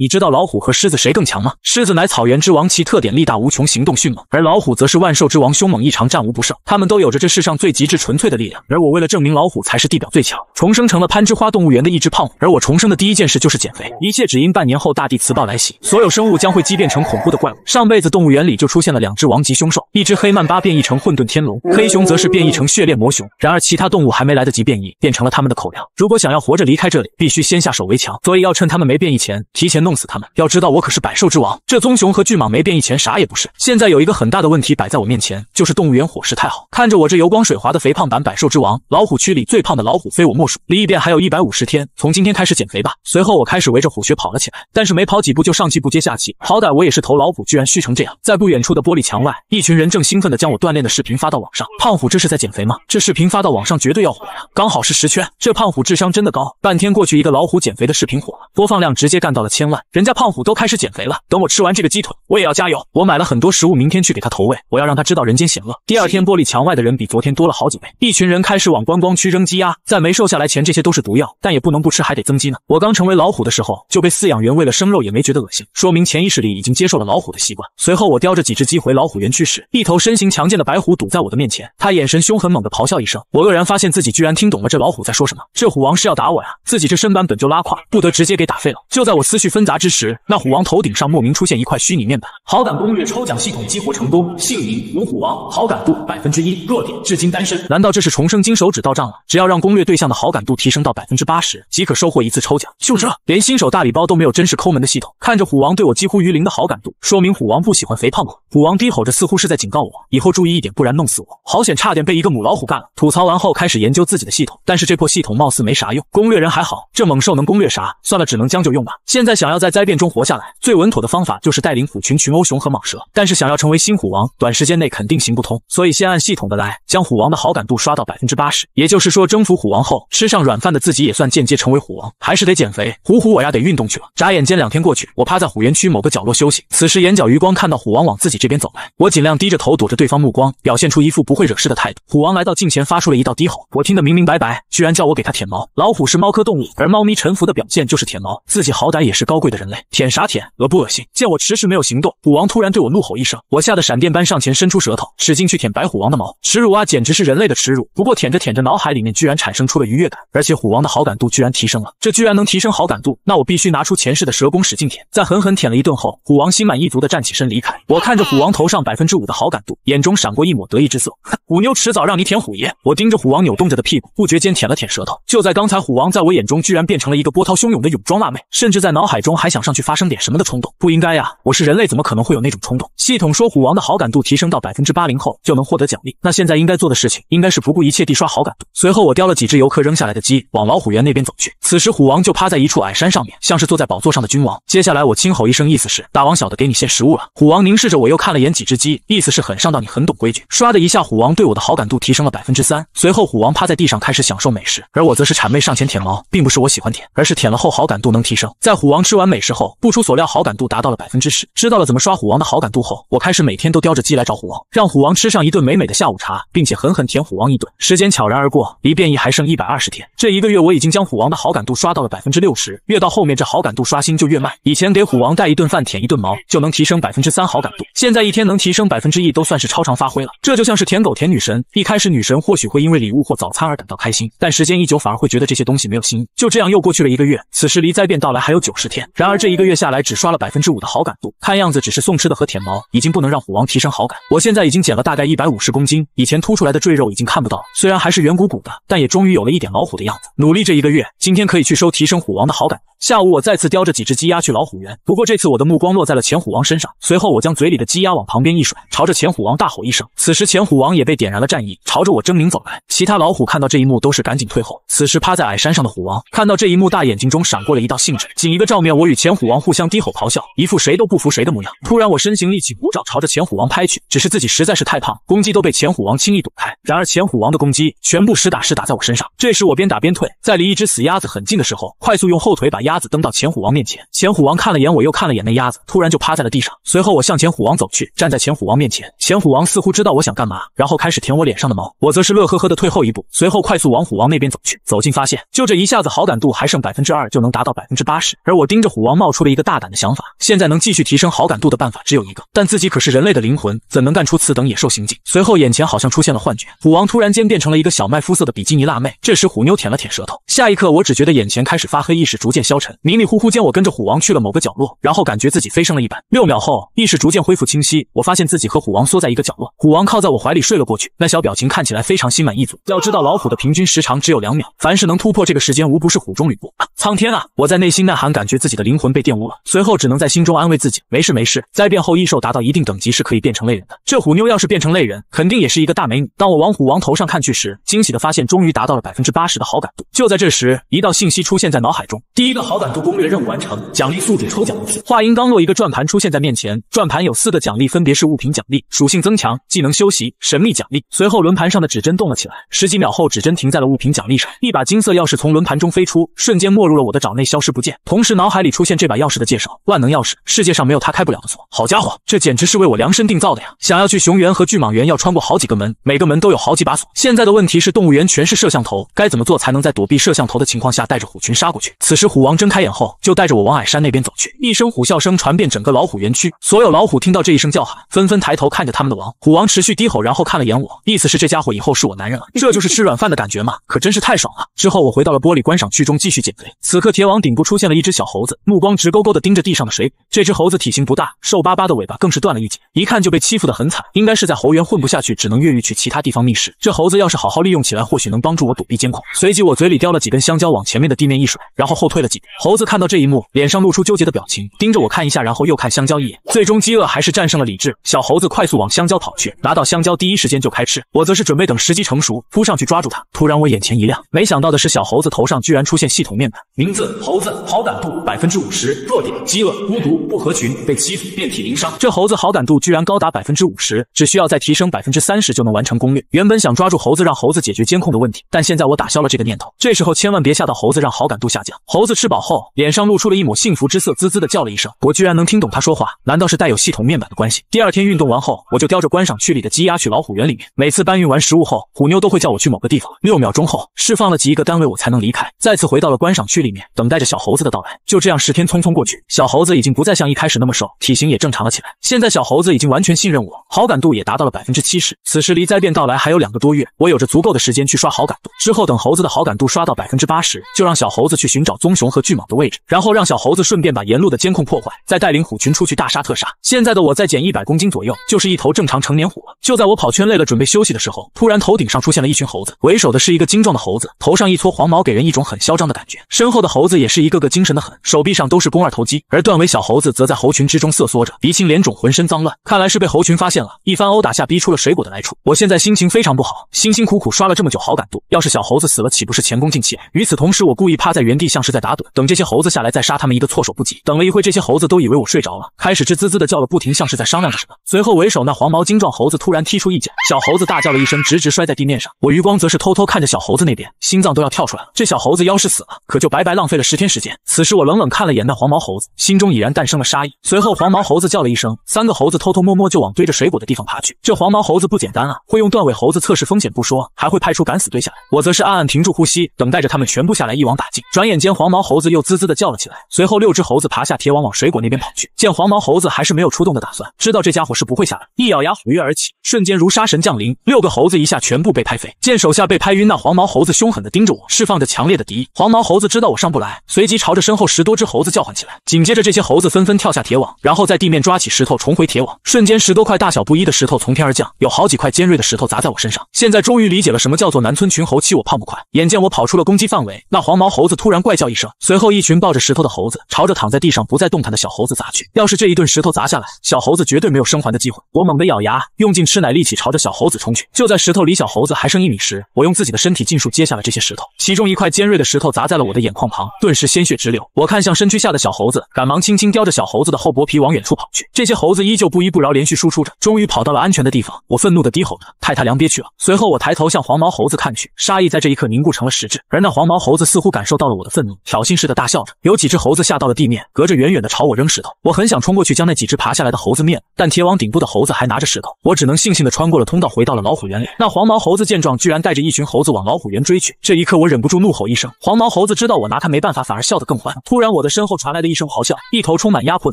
你知道老虎和狮子谁更强吗？狮子乃草原之王，其特点力大无穷，行动迅猛；而老虎则是万兽之王，凶猛异常，战无不胜。它们都有着这世上最极致纯粹的力量。而我为了证明老虎才是地表最强，重生成了攀枝花动物园的一只胖虎。而我重生的第一件事就是减肥，一切只因半年后大地磁暴来袭，所有生物将会畸变成恐怖的怪物。上辈子动物园里就出现了两只王级凶兽，一只黑曼巴变异成混沌天龙，黑熊则是变异成血炼魔熊。然而其他动物还没来得及变异，变成了他们的口粮。如果想要活着离开这里，必须先下手为强，所以要趁他们没变异前提前弄。弄死他们！要知道我可是百兽之王，这棕熊和巨蟒没变异前啥也不是。现在有一个很大的问题摆在我面前，就是动物园伙食太好。看着我这油光水滑的肥胖版百兽之王，老虎区里最胖的老虎非我莫属。离异变还有一百五十天，从今天开始减肥吧。随后我开始围着虎穴跑了起来，但是没跑几步就上气不接下气。好歹我也是头老虎，居然虚成这样。在不远处的玻璃墙外，一群人正兴奋地将我锻炼的视频发到网上。胖虎这是在减肥吗？这视频发到网上绝对要火呀！刚好是十圈，这胖虎智商真的高。半天过去，一个老虎减肥的视频火了，播放量直接干到了千万。人家胖虎都开始减肥了，等我吃完这个鸡腿，我也要加油。我买了很多食物，明天去给他投喂，我要让他知道人间险恶。第二天，玻璃墙外的人比昨天多了好几倍，一群人开始往观光区扔鸡鸭。在没瘦下来前，这些都是毒药，但也不能不吃，还得增肌呢。我刚成为老虎的时候，就被饲养员喂了生肉，也没觉得恶心，说明潜意识里已经接受了老虎的习惯。随后，我叼着几只鸡回老虎园区时，一头身形强健的白虎堵在我的面前，他眼神凶狠，猛地咆哮一声。我愕然发现自己居然听懂了这老虎在说什么。这虎王是要打我呀！自己这身板本就拉胯，不得直接给打废了。就在我思绪纷。杂之时，那虎王头顶上莫名出现一块虚拟面板，好感攻略抽奖系统激活成功，姓名五虎王，好感度百分之一，弱点至今单身。难道这是重生金手指到账了？只要让攻略对象的好感度提升到百分之八十，即可收获一次抽奖。就这，连新手大礼包都没有，真是抠门的系统。看着虎王对我几乎于零的好感度，说明虎王不喜欢肥胖。虎王低吼着，似乎是在警告我，以后注意一点，不然弄死我。好险，差点被一个母老虎干了。吐槽完后，开始研究自己的系统，但是这破系统貌似没啥用。攻略人还好，这猛兽能攻略啥？算了，只能将就用吧。现在想要。在灾变中活下来最稳妥的方法就是带领虎群群殴熊和蟒蛇，但是想要成为新虎王，短时间内肯定行不通。所以先按系统的来，将虎王的好感度刷到百分之八十，也就是说征服虎王后吃上软饭的自己也算间接成为虎王。还是得减肥，虎虎我呀得运动去了。眨眼间两天过去，我趴在虎园区某个角落休息，此时眼角余光看到虎王往自己这边走来，我尽量低着头躲着对方目光，表现出一副不会惹事的态度。虎王来到近前，发出了一道低吼，我听得明明白白，居然叫我给他舔毛。老虎是猫科动物，而猫咪臣服的表现就是舔毛，自己好歹也是高贵。的人类舔啥舔，恶不恶心？见我迟迟没有行动，虎王突然对我怒吼一声，我吓得闪电般上前伸出舌头，使劲去舔白虎王的毛，耻辱啊！简直是人类的耻辱。不过舔着舔着，脑海里面居然产生出了愉悦感，而且虎王的好感度居然提升了。这居然能提升好感度？那我必须拿出前世的蛇弓使劲舔。在狠狠舔了一顿后，虎王心满意足的站起身离开。我看着虎王头上百分之五的好感度，眼中闪过一抹得意之色。虎妞迟早让你舔虎爷！我盯着虎王扭动着的屁股，不觉间舔了舔舌头。就在刚才，虎王在我眼中居然变成了一个波涛汹涌的泳装辣妹，甚至在脑海中。中还想上去发生点什么的冲动，不应该呀！我是人类，怎么可能会有那种冲动？系统说虎王的好感度提升到百分之八零后就能获得奖励，那现在应该做的事情应该是不顾一切地刷好感度。随后我叼了几只游客扔下来的鸡，往老虎园那边走去。此时虎王就趴在一处矮山上面，像是坐在宝座上的君王。接下来我轻吼一声，意思是大王，小的给你献食物了。虎王凝视着我，又看了眼几只鸡，意思是很上道，你很懂规矩。刷的一下，虎王对我的好感度提升了百分之三。随后虎王趴在地上开始享受美食，而我则是谄媚上前舔毛，并不是我喜欢舔，而是舔了后好感度能提升。在虎王吃。完美食后，不出所料，好感度达到了百分之十。知道了怎么刷虎王的好感度后，我开始每天都叼着鸡来找虎王，让虎王吃上一顿美美的下午茶，并且狠狠舔虎王一顿。时间悄然而过，离变异还剩一百二十天。这一个月我已经将虎王的好感度刷到了百分之六十，越到后面这好感度刷新就越慢。以前给虎王带一顿饭舔一顿毛就能提升百分之三好感度，现在一天能提升百分之一都算是超常发挥了。这就像是舔狗舔女神，一开始女神或许会因为礼物或早餐而感到开心，但时间一久反而会觉得这些东西没有新意。就这样又过去了一个月，此时离灾变到来还有九十天。然而这一个月下来，只刷了百分之五的好感度，看样子只是送吃的和舔毛已经不能让虎王提升好感。我现在已经减了大概一百五十公斤，以前凸出来的赘肉已经看不到了，虽然还是圆鼓鼓的，但也终于有了一点老虎的样子。努力这一个月，今天可以去收提升虎王的好感。下午，我再次叼着几只鸡鸭去老虎园。不过这次，我的目光落在了前虎王身上。随后，我将嘴里的鸡鸭往旁边一甩，朝着前虎王大吼一声。此时，前虎王也被点燃了战意，朝着我狰狞走来。其他老虎看到这一幕，都是赶紧退后。此时，趴在矮山上的虎王看到这一幕，大眼睛中闪过了一道兴致。仅一个照面，我与前虎王互相低吼咆哮，一副谁都不服谁的模样。突然，我身形立起，虎爪朝着前虎王拍去。只是自己实在是太胖，攻击都被前虎王轻易躲开。然而，前虎王的攻击全部实打实打在我身上。这时，我边打边退，在离一只死鸭子很近的时候，快速用后腿把鸭。鸭子登到前虎王面前，前虎王看了眼我，又看了眼那鸭子，突然就趴在了地上。随后我向前虎王走去，站在前虎王面前，前虎王似乎知道我想干嘛，然后开始舔我脸上的毛，我则是乐呵呵的退后一步，随后快速往虎王那边走去。走近发现，就这一下子好感度还剩百分之二，就能达到百分之八十。而我盯着虎王，冒出了一个大胆的想法：现在能继续提升好感度的办法只有一个，但自己可是人类的灵魂，怎能干出此等野兽行径？随后眼前好像出现了幻觉，虎王突然间变成了一个小麦肤色的比基尼辣妹。这时虎妞舔了舔舌头，下一刻我只觉得眼前开始发黑，意识逐渐消。迷迷糊糊间，我跟着虎王去了某个角落，然后感觉自己飞升了一般。六秒后，意识逐渐恢复清晰，我发现自己和虎王缩在一个角落，虎王靠在我怀里睡了过去，那小表情看起来非常心满意足。要知道老虎的平均时长只有两秒，凡是能突破这个时间，无不是虎中吕布。苍天啊！我在内心呐喊，感觉自己的灵魂被玷污了。随后只能在心中安慰自己，没事没事。灾变后异兽达到一定等级是可以变成类人的，这虎妞要是变成类人，肯定也是一个大美女。当我往虎王头上看去时，惊喜的发现终于达到了百分之八十的好感度。就在这时，一道信息出现在脑海中，第一个。好感度攻略任务完成，奖励宿主抽奖一次。话音刚落，一个转盘出现在面前，转盘有四个奖励，分别是物品奖励、属性增强、技能修习、神秘奖励。随后轮盘上的指针动了起来，十几秒后，指针停在了物品奖励上，一把金色钥匙从轮盘中飞出，瞬间没入了我的掌内，消失不见。同时脑海里出现这把钥匙的介绍：万能钥匙，世界上没有它开不了的锁。好家伙，这简直是为我量身定造的呀！想要去熊园和巨蟒园，要穿过好几个门，每个门都有好几把锁。现在的问题是，动物园全是摄像头，该怎么做才能在躲避摄像头的情况下带着虎群杀过去？此时虎王。睁开眼后，就带着我往矮山那边走去。一声虎啸声传遍整个老虎园区，所有老虎听到这一声叫喊，纷纷抬头看着他们的王。虎王持续低吼，然后看了眼我，意思是这家伙以后是我男人了。这就是吃软饭的感觉吗？可真是太爽了。之后我回到了玻璃观赏区中继续减肥。此刻铁网顶部出现了一只小猴子，目光直勾勾地盯着地上的水果。这只猴子体型不大，瘦巴巴的尾巴更是断了一截，一看就被欺负的很惨，应该是在猴园混不下去，只能越狱去其他地方觅食。这猴子要是好好利用起来，或许能帮助我躲避监控。随即我嘴里叼了几根香蕉，往前面的地面一甩，然后后退了几步。猴子看到这一幕，脸上露出纠结的表情，盯着我看一下，然后又看香蕉一眼。最终，饥饿还是战胜了理智。小猴子快速往香蕉跑去，拿到香蕉第一时间就开吃。我则是准备等时机成熟，扑上去抓住它。突然，我眼前一亮，没想到的是，小猴子头上居然出现系统面板，名字：猴子，好感度百分之五十，弱点：饥饿、孤独、不合群、被欺负、遍体鳞伤。这猴子好感度居然高达百分之五十，只需要再提升百分之三十就能完成攻略。原本想抓住猴子，让猴子解决监控的问题，但现在我打消了这个念头。这时候千万别吓到猴子，让好感度下降。猴子吃饱。后脸上露出了一抹幸福之色，滋滋的叫了一声，我居然能听懂他说话，难道是带有系统面板的关系？第二天运动完后，我就叼着观赏区里的鸡鸭去老虎园里面，每次搬运完食物后，虎妞都会叫我去某个地方，六秒钟后释放了几亿个单位我才能离开，再次回到了观赏区里面，等待着小猴子的到来。就这样十天匆匆过去，小猴子已经不再像一开始那么瘦，体型也正常了起来。现在小猴子已经完全信任我，好感度也达到了百分之七十。此时离灾变到来还有两个多月，我有着足够的时间去刷好感度。之后等猴子的好感度刷到百分之八十，就让小猴子去寻找棕熊和。巨蟒的位置，然后让小猴子顺便把沿路的监控破坏，再带领虎群出去大杀特杀。现在的我再减一百公斤左右，就是一头正常成年虎了。就在我跑圈累了准备休息的时候，突然头顶上出现了一群猴子，为首的是一个精壮的猴子，头上一撮黄毛，给人一种很嚣张的感觉。身后的猴子也是一个个精神的很，手臂上都是肱二头肌，而断尾小猴子则在猴群之中瑟缩着，鼻青脸肿，浑身脏乱，看来是被猴群发现了。一番殴打下，逼出了水果的来处。我现在心情非常不好，辛辛苦苦刷了这么久好感度，要是小猴子死了，岂不是前功尽弃？与此同时，我故意趴在原地，像是在打盹。等这些猴子下来再杀他们一个措手不及。等了一会，这些猴子都以为我睡着了，开始吱滋滋的叫了不停，像是在商量着什么。随后，为首那黄毛精壮猴子突然踢出一脚，小猴子大叫了一声，直直摔在地面上。我余光则是偷偷看着小猴子那边，心脏都要跳出来了。这小猴子要是死了，可就白白浪费了十天时间。此时，我冷冷看了眼那黄毛猴子，心中已然诞生了杀意。随后，黄毛猴子叫了一声，三个猴子偷偷摸摸就往堆着水果的地方爬去。这黄毛猴子不简单啊，会用断尾猴子测试风险不说，还会派出敢死队下来。我则是暗暗停住呼吸，等待着他们全部下来一网打尽。转眼间，黄毛猴。猴子又滋滋的叫了起来，随后六只猴子爬下铁网，往水果那边跑去。见黄毛猴子还是没有出动的打算，知道这家伙是不会下来，一咬牙，虎跃而起，瞬间如杀神降临。六个猴子一下全部被拍飞。见手下被拍晕，那黄毛猴子凶狠的盯着我，释放着强烈的敌意。黄毛猴子知道我上不来，随即朝着身后十多只猴子叫唤起来。紧接着，这些猴子纷纷跳下铁网，然后在地面抓起石头，重回铁网。瞬间，十多块大小不一的石头从天而降，有好几块尖锐的石头砸在我身上。现在终于理解了什么叫做南村群猴欺我胖不快。眼见我跑出了攻击范围，那黄毛猴子突然怪叫一声。随后，一群抱着石头的猴子朝着躺在地上不再动弹的小猴子砸去。要是这一顿石头砸下来，小猴子绝对没有生还的机会。我猛地咬牙，用尽吃奶力气朝着小猴子冲去。就在石头离小猴子还剩一米时，我用自己的身体尽数接下了这些石头。其中一块尖锐的石头砸在了我的眼眶旁，顿时鲜血直流。我看向身躯下的小猴子，赶忙轻轻叼着小猴子的后脖皮往远处跑去。这些猴子依旧不依不饶，连续输出着。终于跑到了安全的地方，我愤怒地低吼着：“太他娘憋屈了！”随后我抬头向黄毛猴子看去，杀意在这一刻凝固成了实质。而那黄毛猴子似乎感受到了我的愤怒，挑衅。似的大笑着，有几只猴子下到了地面，隔着远远的朝我扔石头。我很想冲过去将那几只爬下来的猴子灭了，但铁网顶部的猴子还拿着石头，我只能悻悻的穿过了通道，回到了老虎园里。那黄毛猴子见状，居然带着一群猴子往老虎园追去。这一刻，我忍不住怒吼一声。黄毛猴子知道我拿它没办法，反而笑得更欢。突然，我的身后传来的一声嚎叫，一头充满压迫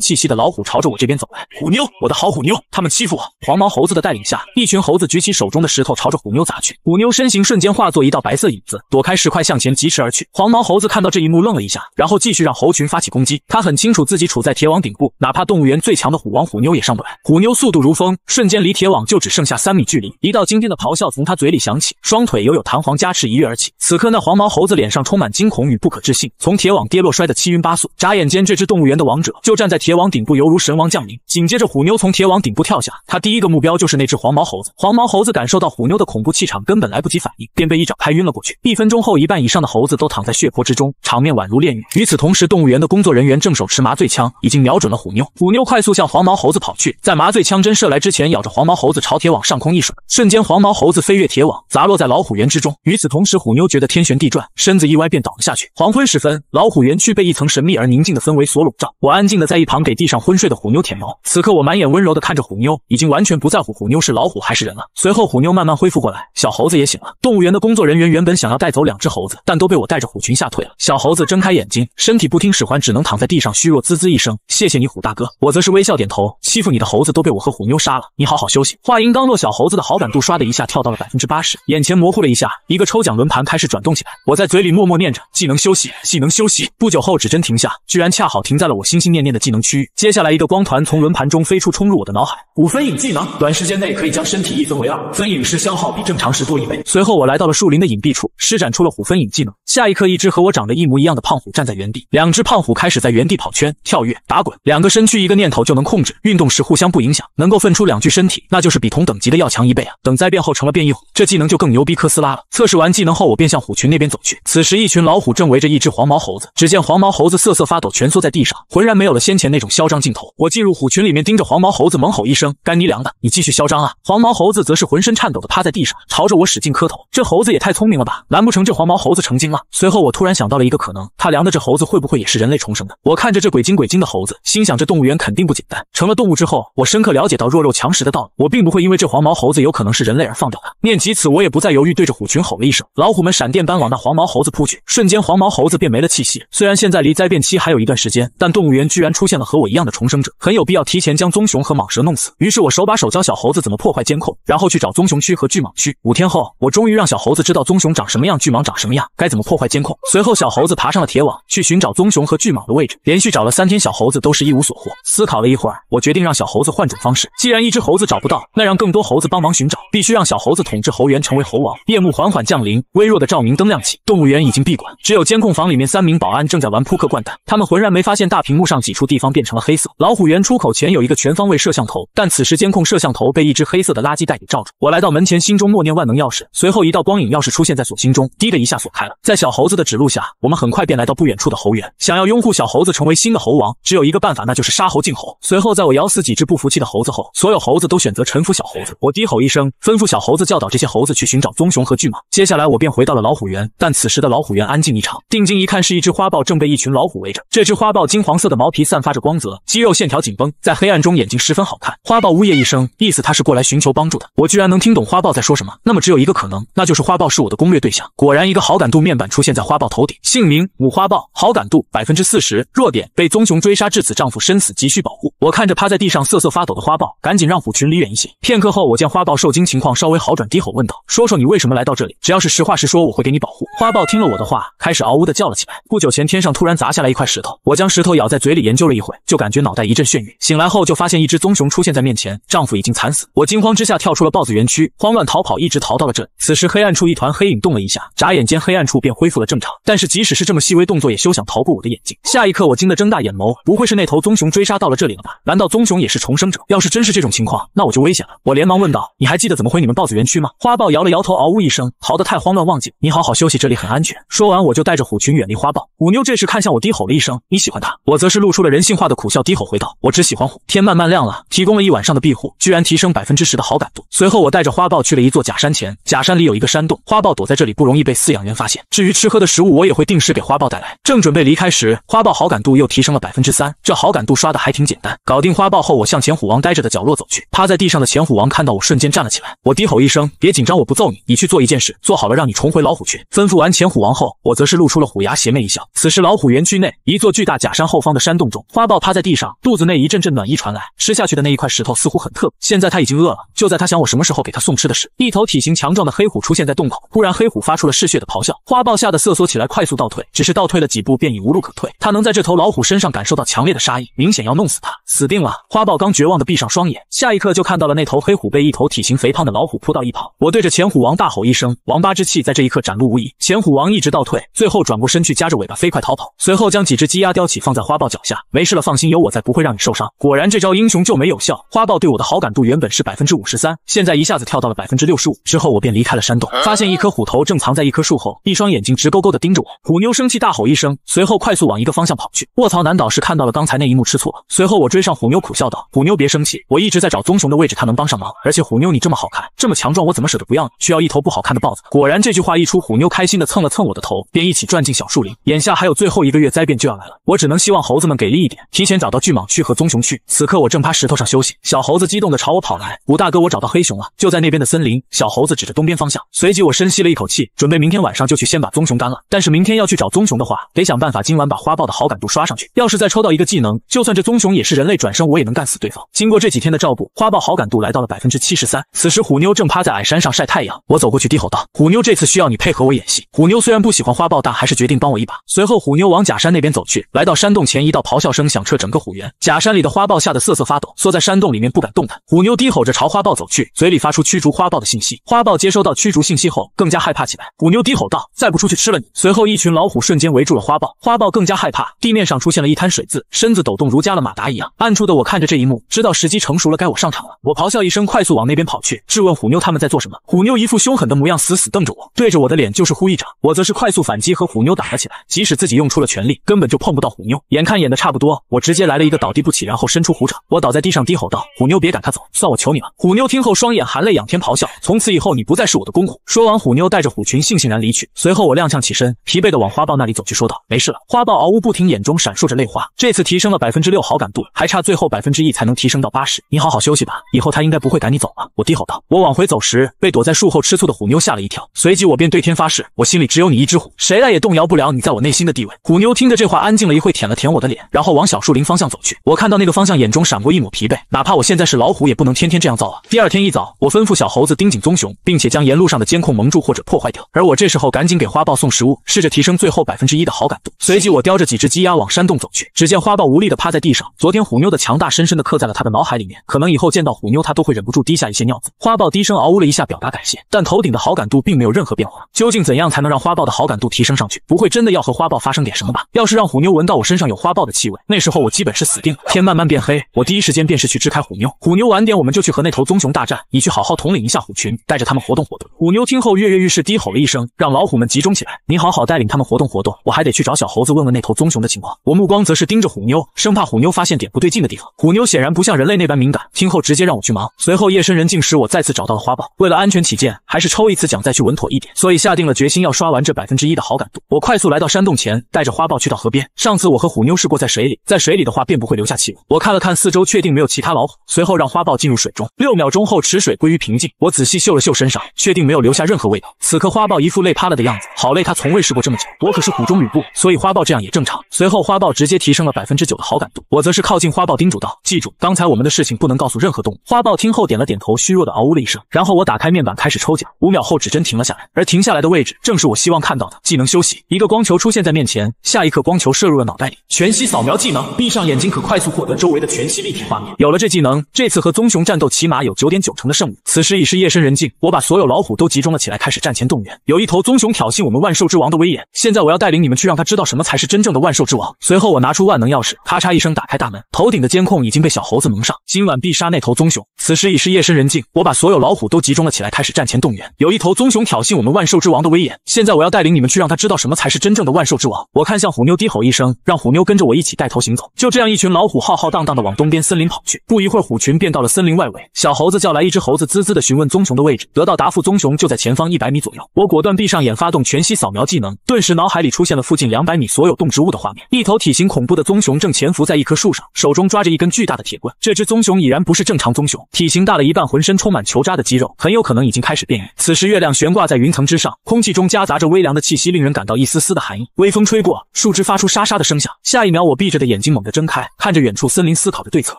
气息的老虎朝着我这边走来。虎妞，我的好虎妞，他们欺负我！黄毛猴子的带领下，一群猴子举起手中的石头，朝着虎妞砸去。虎妞身形瞬间化作一道白色影子，躲开石块，向前疾驰而去。黄毛猴子看到这一幕，愣了一下。然后继续让猴群发起攻击。他很清楚自己处在铁网顶部，哪怕动物园最强的虎王虎妞也上不来。虎妞速度如风，瞬间离铁网就只剩下三米距离。一道惊天的咆哮从他嘴里响起，双腿犹有弹簧加持，一跃而起。此刻那黄毛猴子脸上充满惊恐与不可置信，从铁网跌落，摔得七晕八素。眨眼间，这只动物园的王者就站在铁网顶部，犹如神王降临。紧接着，虎妞从铁网顶部跳下，他第一个目标就是那只黄毛猴子。黄毛猴子感受到虎妞的恐怖气场，根本来不及反应，便被一掌拍晕了过去。一分钟后，一半以上的猴子都躺在血泊之中，场面宛如烈。与此同时，动物园的工作人员正手持麻醉枪，已经瞄准了虎妞。虎妞快速向黄毛猴子跑去，在麻醉枪针射来之前，咬着黄毛猴子朝铁网上空一甩，瞬间黄毛猴子飞跃铁网，砸落在老虎园之中。与此同时，虎妞觉得天旋地转，身子一歪便倒了下去。黄昏时分，老虎园区被一层神秘而宁静的氛围所笼罩。我安静的在一旁给地上昏睡的虎妞舔毛。此刻，我满眼温柔的看着虎妞，已经完全不在乎虎妞是老虎还是人了。随后，虎妞慢慢恢复过来，小猴子也醒了。动物园的工作人员原本想要带走两只猴子，但都被我带着虎群吓退了。小猴子睁开。眼睛，身体不听使唤，只能躺在地上虚弱。滋滋一声，谢谢你，虎大哥。我则是微笑点头。欺负你的猴子都被我和虎妞杀了，你好好休息。话音刚落，小猴子的好感度唰的一下跳到了百分之八十。眼前模糊了一下，一个抽奖轮盘开始转动起来。我在嘴里默默念着技能休息，技能休息。不久后，指针停下，居然恰好停在了我心心念念的技能区域。接下来，一个光团从轮盘中飞出，冲入我的脑海。五分影技能，短时间内可以将身体一分为二。分影时消耗比正常时多一倍。随后，我来到了树林的隐蔽处，施展出了虎分影技能。下一刻，一只和我长得一模一样的胖虎。站在原地，两只胖虎开始在原地跑圈、跳跃、打滚，两个身躯一个念头就能控制，运动时互相不影响，能够分出两具身体，那就是比同等级的要强一倍啊！等灾变后成了变异虎，这技能就更牛逼，科斯拉了。测试完技能后，我便向虎群那边走去。此时，一群老虎正围着一只黄毛猴子，只见黄毛猴子瑟瑟发抖，蜷缩在地上，浑然没有了先前那种嚣张劲头。我进入虎群里面，盯着黄毛猴子，猛吼一声：“干你娘的，你继续嚣张啊！”黄毛猴子则是浑身颤抖的趴在地上，朝着我使劲磕头。这猴子也太聪明了吧？难不成这黄毛猴子成精了？随后我突然想到了一个可能。他量的这猴子会不会也是人类重生的？我看着这鬼精鬼精的猴子，心想这动物园肯定不简单。成了动物之后，我深刻了解到弱肉强食的道理。我并不会因为这黄毛猴子有可能是人类而放掉它。念及此，我也不再犹豫，对着虎群吼了一声，老虎们闪电般往那黄毛猴子扑去，瞬间黄毛猴子便没了气息。虽然现在离灾变期还有一段时间，但动物园居然出现了和我一样的重生者，很有必要提前将棕熊和蟒蛇弄死。于是我手把手教小猴子怎么破坏监控，然后去找棕熊区和巨蟒区。五天后，我终于让小猴子知道棕熊长什么样，巨蟒长什么样，该怎么破坏监控。随后，小猴子爬上了天。铁网去寻找棕熊和巨蟒的位置，连续找了三天，小猴子都是一无所获。思考了一会儿，我决定让小猴子换种方式。既然一只猴子找不到，那让更多猴子帮忙寻找。必须让小猴子统治猴园，成为猴王。夜幕缓缓降临，微弱的照明灯亮起，动物园已经闭馆，只有监控房里面三名保安正在玩扑克掼蛋，他们浑然没发现大屏幕上几处地方变成了黑色。老虎园出口前有一个全方位摄像头，但此时监控摄像头被一只黑色的垃圾袋给罩住。我来到门前，心中默念万能钥匙，随后一道光影钥匙出现在锁心中，滴的一下锁开了。在小猴子的指路下，我们很快便来。到不远处的猴园，想要拥护小猴子成为新的猴王，只有一个办法，那就是杀猴儆猴。随后，在我咬死几只不服气的猴子后，所有猴子都选择臣服小猴子。我低吼一声，吩咐小猴子教导这些猴子去寻找棕熊和巨蟒。接下来，我便回到了老虎园，但此时的老虎园安静异常。定睛一看，是一只花豹正被一群老虎围着。这只花豹金黄色的毛皮散发着光泽，肌肉线条紧绷，在黑暗中眼睛十分好看。花豹呜咽一声，意思他是过来寻求帮助的。我居然能听懂花豹在说什么？那么只有一个可能，那就是花豹是我的攻略对象。果然，一个好感度面板出现在花豹头顶，姓名五。花豹好感度百分之四十，弱点被棕熊追杀至此，丈夫生死急需保护。我看着趴在地上瑟瑟发抖的花豹，赶紧让虎群离远一些。片刻后，我见花豹受惊情况稍微好转，低吼问道：“说说你为什么来到这里？只要是实话实说，我会给你保护。”花豹听了我的话，开始嗷呜的叫了起来。不久前天上突然砸下来一块石头，我将石头咬在嘴里研究了一会，就感觉脑袋一阵眩晕。醒来后就发现一只棕熊出现在面前，丈夫已经惨死。我惊慌之下跳出了豹子园区，慌乱逃跑，一直逃到了这。此时黑暗处一团黑影动了一下，眨眼间黑暗处便恢复了正常。但是即使是这么细微。动作也休想逃过我的眼睛。下一刻，我惊得睁大眼眸，不会是那头棕熊追杀到了这里了吧？难道棕熊也是重生者？要是真是这种情况，那我就危险了。我连忙问道：“你还记得怎么回你们豹子园区吗？”花豹摇了摇头，嗷呜一声，逃得太慌乱，忘记。你好好休息，这里很安全。说完，我就带着虎群远离花豹。五妞这时看向我，低吼了一声：“你喜欢他？”我则是露出了人性化的苦笑，低吼回道：“我只喜欢虎。”天慢慢亮了，提供了一晚上的庇护，居然提升百分之十的好感度。随后，我带着花豹去了一座假山前，假山里有一个山洞，花豹躲在这里不容易被饲养员发现。至于吃喝的食物，我也会定时给花豹带。正准备离开时，花豹好感度又提升了百分之三。这好感度刷的还挺简单。搞定花豹后，我向前虎王待着的角落走去。趴在地上的前虎王看到我，瞬间站了起来。我低吼一声：“别紧张，我不揍你，你去做一件事，做好了让你重回老虎群。”吩咐完前虎王后，我则是露出了虎牙，邪魅一笑。此时老虎园区内一座巨大假山后方的山洞中，花豹趴在地上，肚子内一阵阵暖意传来，吃下去的那一块石头似乎很特别。现在他已经饿了。就在他想我什么时候给他送吃的时，一头体型强壮的黑虎出现在洞口。忽然，黑虎发出了嗜血的咆哮，花豹吓得瑟缩起来，快速倒退。只是倒。退了几步便已无路可退，他能在这头老虎身上感受到强烈的杀意，明显要弄死他，死定了！花豹刚绝望地闭上双眼，下一刻就看到了那头黑虎被一头体型肥胖的老虎扑到一旁。我对着前虎王大吼一声，王八之气在这一刻展露无遗。前虎王一直倒退，最后转过身去夹着尾巴飞快逃跑，随后将几只鸡鸭叼起放在花豹脚下。没事了，放心，有我在，不会让你受伤。果然这招英雄救美有效，花豹对我的好感度原本是百分之五十三，现在一下子跳到了百分之六十五。之后我便离开了山洞，发现一颗虎头正藏在一棵树后，一双眼睛直勾勾地盯着我。虎妞生气大。吼一声，随后快速往一个方向跑去。卧槽！男导师看到了刚才那一幕，吃醋了。随后我追上虎妞，苦笑道：“虎妞别生气，我一直在找棕熊的位置，他能帮上忙。而且虎妞你这么好看，这么强壮，我怎么舍得不要你？需要一头不好看的豹子。”果然这句话一出，虎妞开心的蹭了蹭我的头，便一起转进小树林。眼下还有最后一个月，灾变就要来了，我只能希望猴子们给力一点，提前找到巨蟒去和棕熊去。此刻我正趴石头上休息，小猴子激动的朝我跑来：“吴大哥，我找到黑熊了，就在那边的森林。”小猴子指着东边方向，随即我深吸了一口气，准备明天晚上就去先把棕熊干了。但是明天要去找棕熊。的话，得想办法今晚把花豹的好感度刷上去。要是再抽到一个技能，就算这棕熊也是人类转生，我也能干死对方。经过这几天的照顾，花豹好感度来到了百分之七十三。此时虎妞正趴在矮山上晒太阳，我走过去低吼道：“虎妞，这次需要你配合我演戏。”虎妞虽然不喜欢花豹，但还是决定帮我一把。随后，虎妞往假山那边走去，来到山洞前，一道咆哮声响彻整个虎园。假山里的花豹吓得瑟瑟发抖，缩在山洞里面不敢动弹。虎妞低吼着朝花豹走去，嘴里发出驱逐花豹的信息。花豹接收到驱逐信息后，更加害怕起来。虎妞低吼道：“再不出去吃了你！”随后，一群老虎瞬间。围住了花豹，花豹更加害怕。地面上出现了一滩水渍，身子抖动如加了马达一样。暗处的我看着这一幕，知道时机成熟了，该我上场了。我咆哮一声，快速往那边跑去，质问虎妞他们在做什么。虎妞一副凶狠的模样，死死瞪着我，对着我的脸就是呼一掌。我则是快速反击，和虎妞打了起来。即使自己用出了全力，根本就碰不到虎妞。眼看演的差不多，我直接来了一个倒地不起，然后伸出虎掌。我倒在地上低吼道：“虎妞，别赶他走，算我求你了。”虎妞听后，双眼含泪，仰天咆哮：“从此以后，你不再是我的公虎。”说完，虎妞带着虎群悻悻然离去。随后，我踉跄起身，疲惫的往花豹那里。走去说道：“没事了。”花豹嗷呜不停，眼中闪烁着泪花。这次提升了百分之六好感度，还差最后百分之一才能提升到八十。你好好休息吧，以后他应该不会赶你走了。”我低吼道。我往回走时，被躲在树后吃醋的虎妞吓了一跳，随即我便对天发誓，我心里只有你一只虎，谁来也动摇不了你在我内心的地位。虎妞听着这话，安静了一会，舔了舔我的脸，然后往小树林方向走去。我看到那个方向，眼中闪过一抹疲惫。哪怕我现在是老虎，也不能天天这样造啊。第二天一早，我吩咐小猴子盯紧棕熊，并且将沿路上的监控蒙住或者破坏掉。而我这时候赶紧给花豹送食物，试着提升最后百分。之一的好感度，随即我叼着几只鸡鸭往山洞走去。只见花豹无力的趴在地上，昨天虎妞的强大深深的刻在了他的脑海里面，可能以后见到虎妞他都会忍不住滴下一些尿渍。花豹低声嗷呜了一下，表达感谢，但头顶的好感度并没有任何变化。究竟怎样才能让花豹的好感度提升上去？不会真的要和花豹发生点什么吧？要是让虎妞闻到我身上有花豹的气味，那时候我基本是死定了。天慢慢变黑，我第一时间便是去支开虎妞。虎妞晚点我们就去和那头棕熊大战，你去好好统领一下虎群，带着他们活动活动。虎妞听后跃跃欲试，低吼了一声，让老虎们集中起来。你好好带领他们活动活动。我还得去找小猴子问问那头棕熊的情况，我目光则是盯着虎妞，生怕虎妞发现点不对劲的地方。虎妞显然不像人类那般敏感，听后直接让我去忙。随后夜深人静时，我再次找到了花豹。为了安全起见，还是抽一次奖再去稳妥一点，所以下定了决心要刷完这百分之一的好感度。我快速来到山洞前，带着花豹去到河边。上次我和虎妞试过在水里，在水里的话便不会留下气味。我看了看四周，确定没有其他老虎，随后让花豹进入水中。六秒钟后，池水归于平静。我仔细嗅了嗅身上，确定没有留下任何味道。此刻花豹一副累趴了的样子，好累，他从未试过这么久。我可是虎。中吕布，所以花豹这样也正常。随后花豹直接提升了百分之九的好感度，我则是靠近花豹叮嘱道：“记住，刚才我们的事情不能告诉任何动物。”花豹听后点了点头，虚弱的嗷呜了一声。然后我打开面板开始抽奖，五秒后指针停了下来，而停下来的位置正是我希望看到的技能休息。一个光球出现在面前，下一刻光球射入了脑袋里，全息扫描技能，闭上眼睛可快速获得周围的全息立体画面。有了这技能，这次和棕熊战斗起码有九点九成的胜率。此时已是夜深人静，我把所有老虎都集中了起来，开始战前动员。有一头棕熊挑衅我们万兽之王的威严，现在我要带领。你们去让他知道什么才是真正的万兽之王。随后我拿出万能钥匙，咔嚓一声打开大门。头顶的监控已经被小猴子蒙上。今晚必杀那头棕熊。此时已是夜深人静，我把所有老虎都集中了起来，开始战前动员。有一头棕熊挑衅我们万兽之王的威严。现在我要带领你们去让他知道什么才是真正的万兽之王。我看向虎妞，低吼一声，让虎妞跟着我一起带头行走。就这样，一群老虎浩浩荡荡的往东边森林跑去。不一会儿，虎群便到了森林外围。小猴子叫来一只猴子，滋滋的询问棕熊的位置，得到答复：棕熊就在前方一百米左右。我果断闭上眼，发动全息扫描技能，顿时脑海里出。现了附近两百米所有动植物的画面，一头体型恐怖的棕熊正潜伏在一棵树上，手中抓着一根巨大的铁棍。这只棕熊已然不是正常棕熊，体型大了一半，浑身充满球渣的肌肉，很有可能已经开始变异。此时月亮悬挂在云层之上，空气中夹杂着微凉的气息，令人感到一丝丝的寒意。微风吹过，树枝发出沙沙的声响。下一秒，我闭着的眼睛猛地睁开，看着远处森林，思考着对策。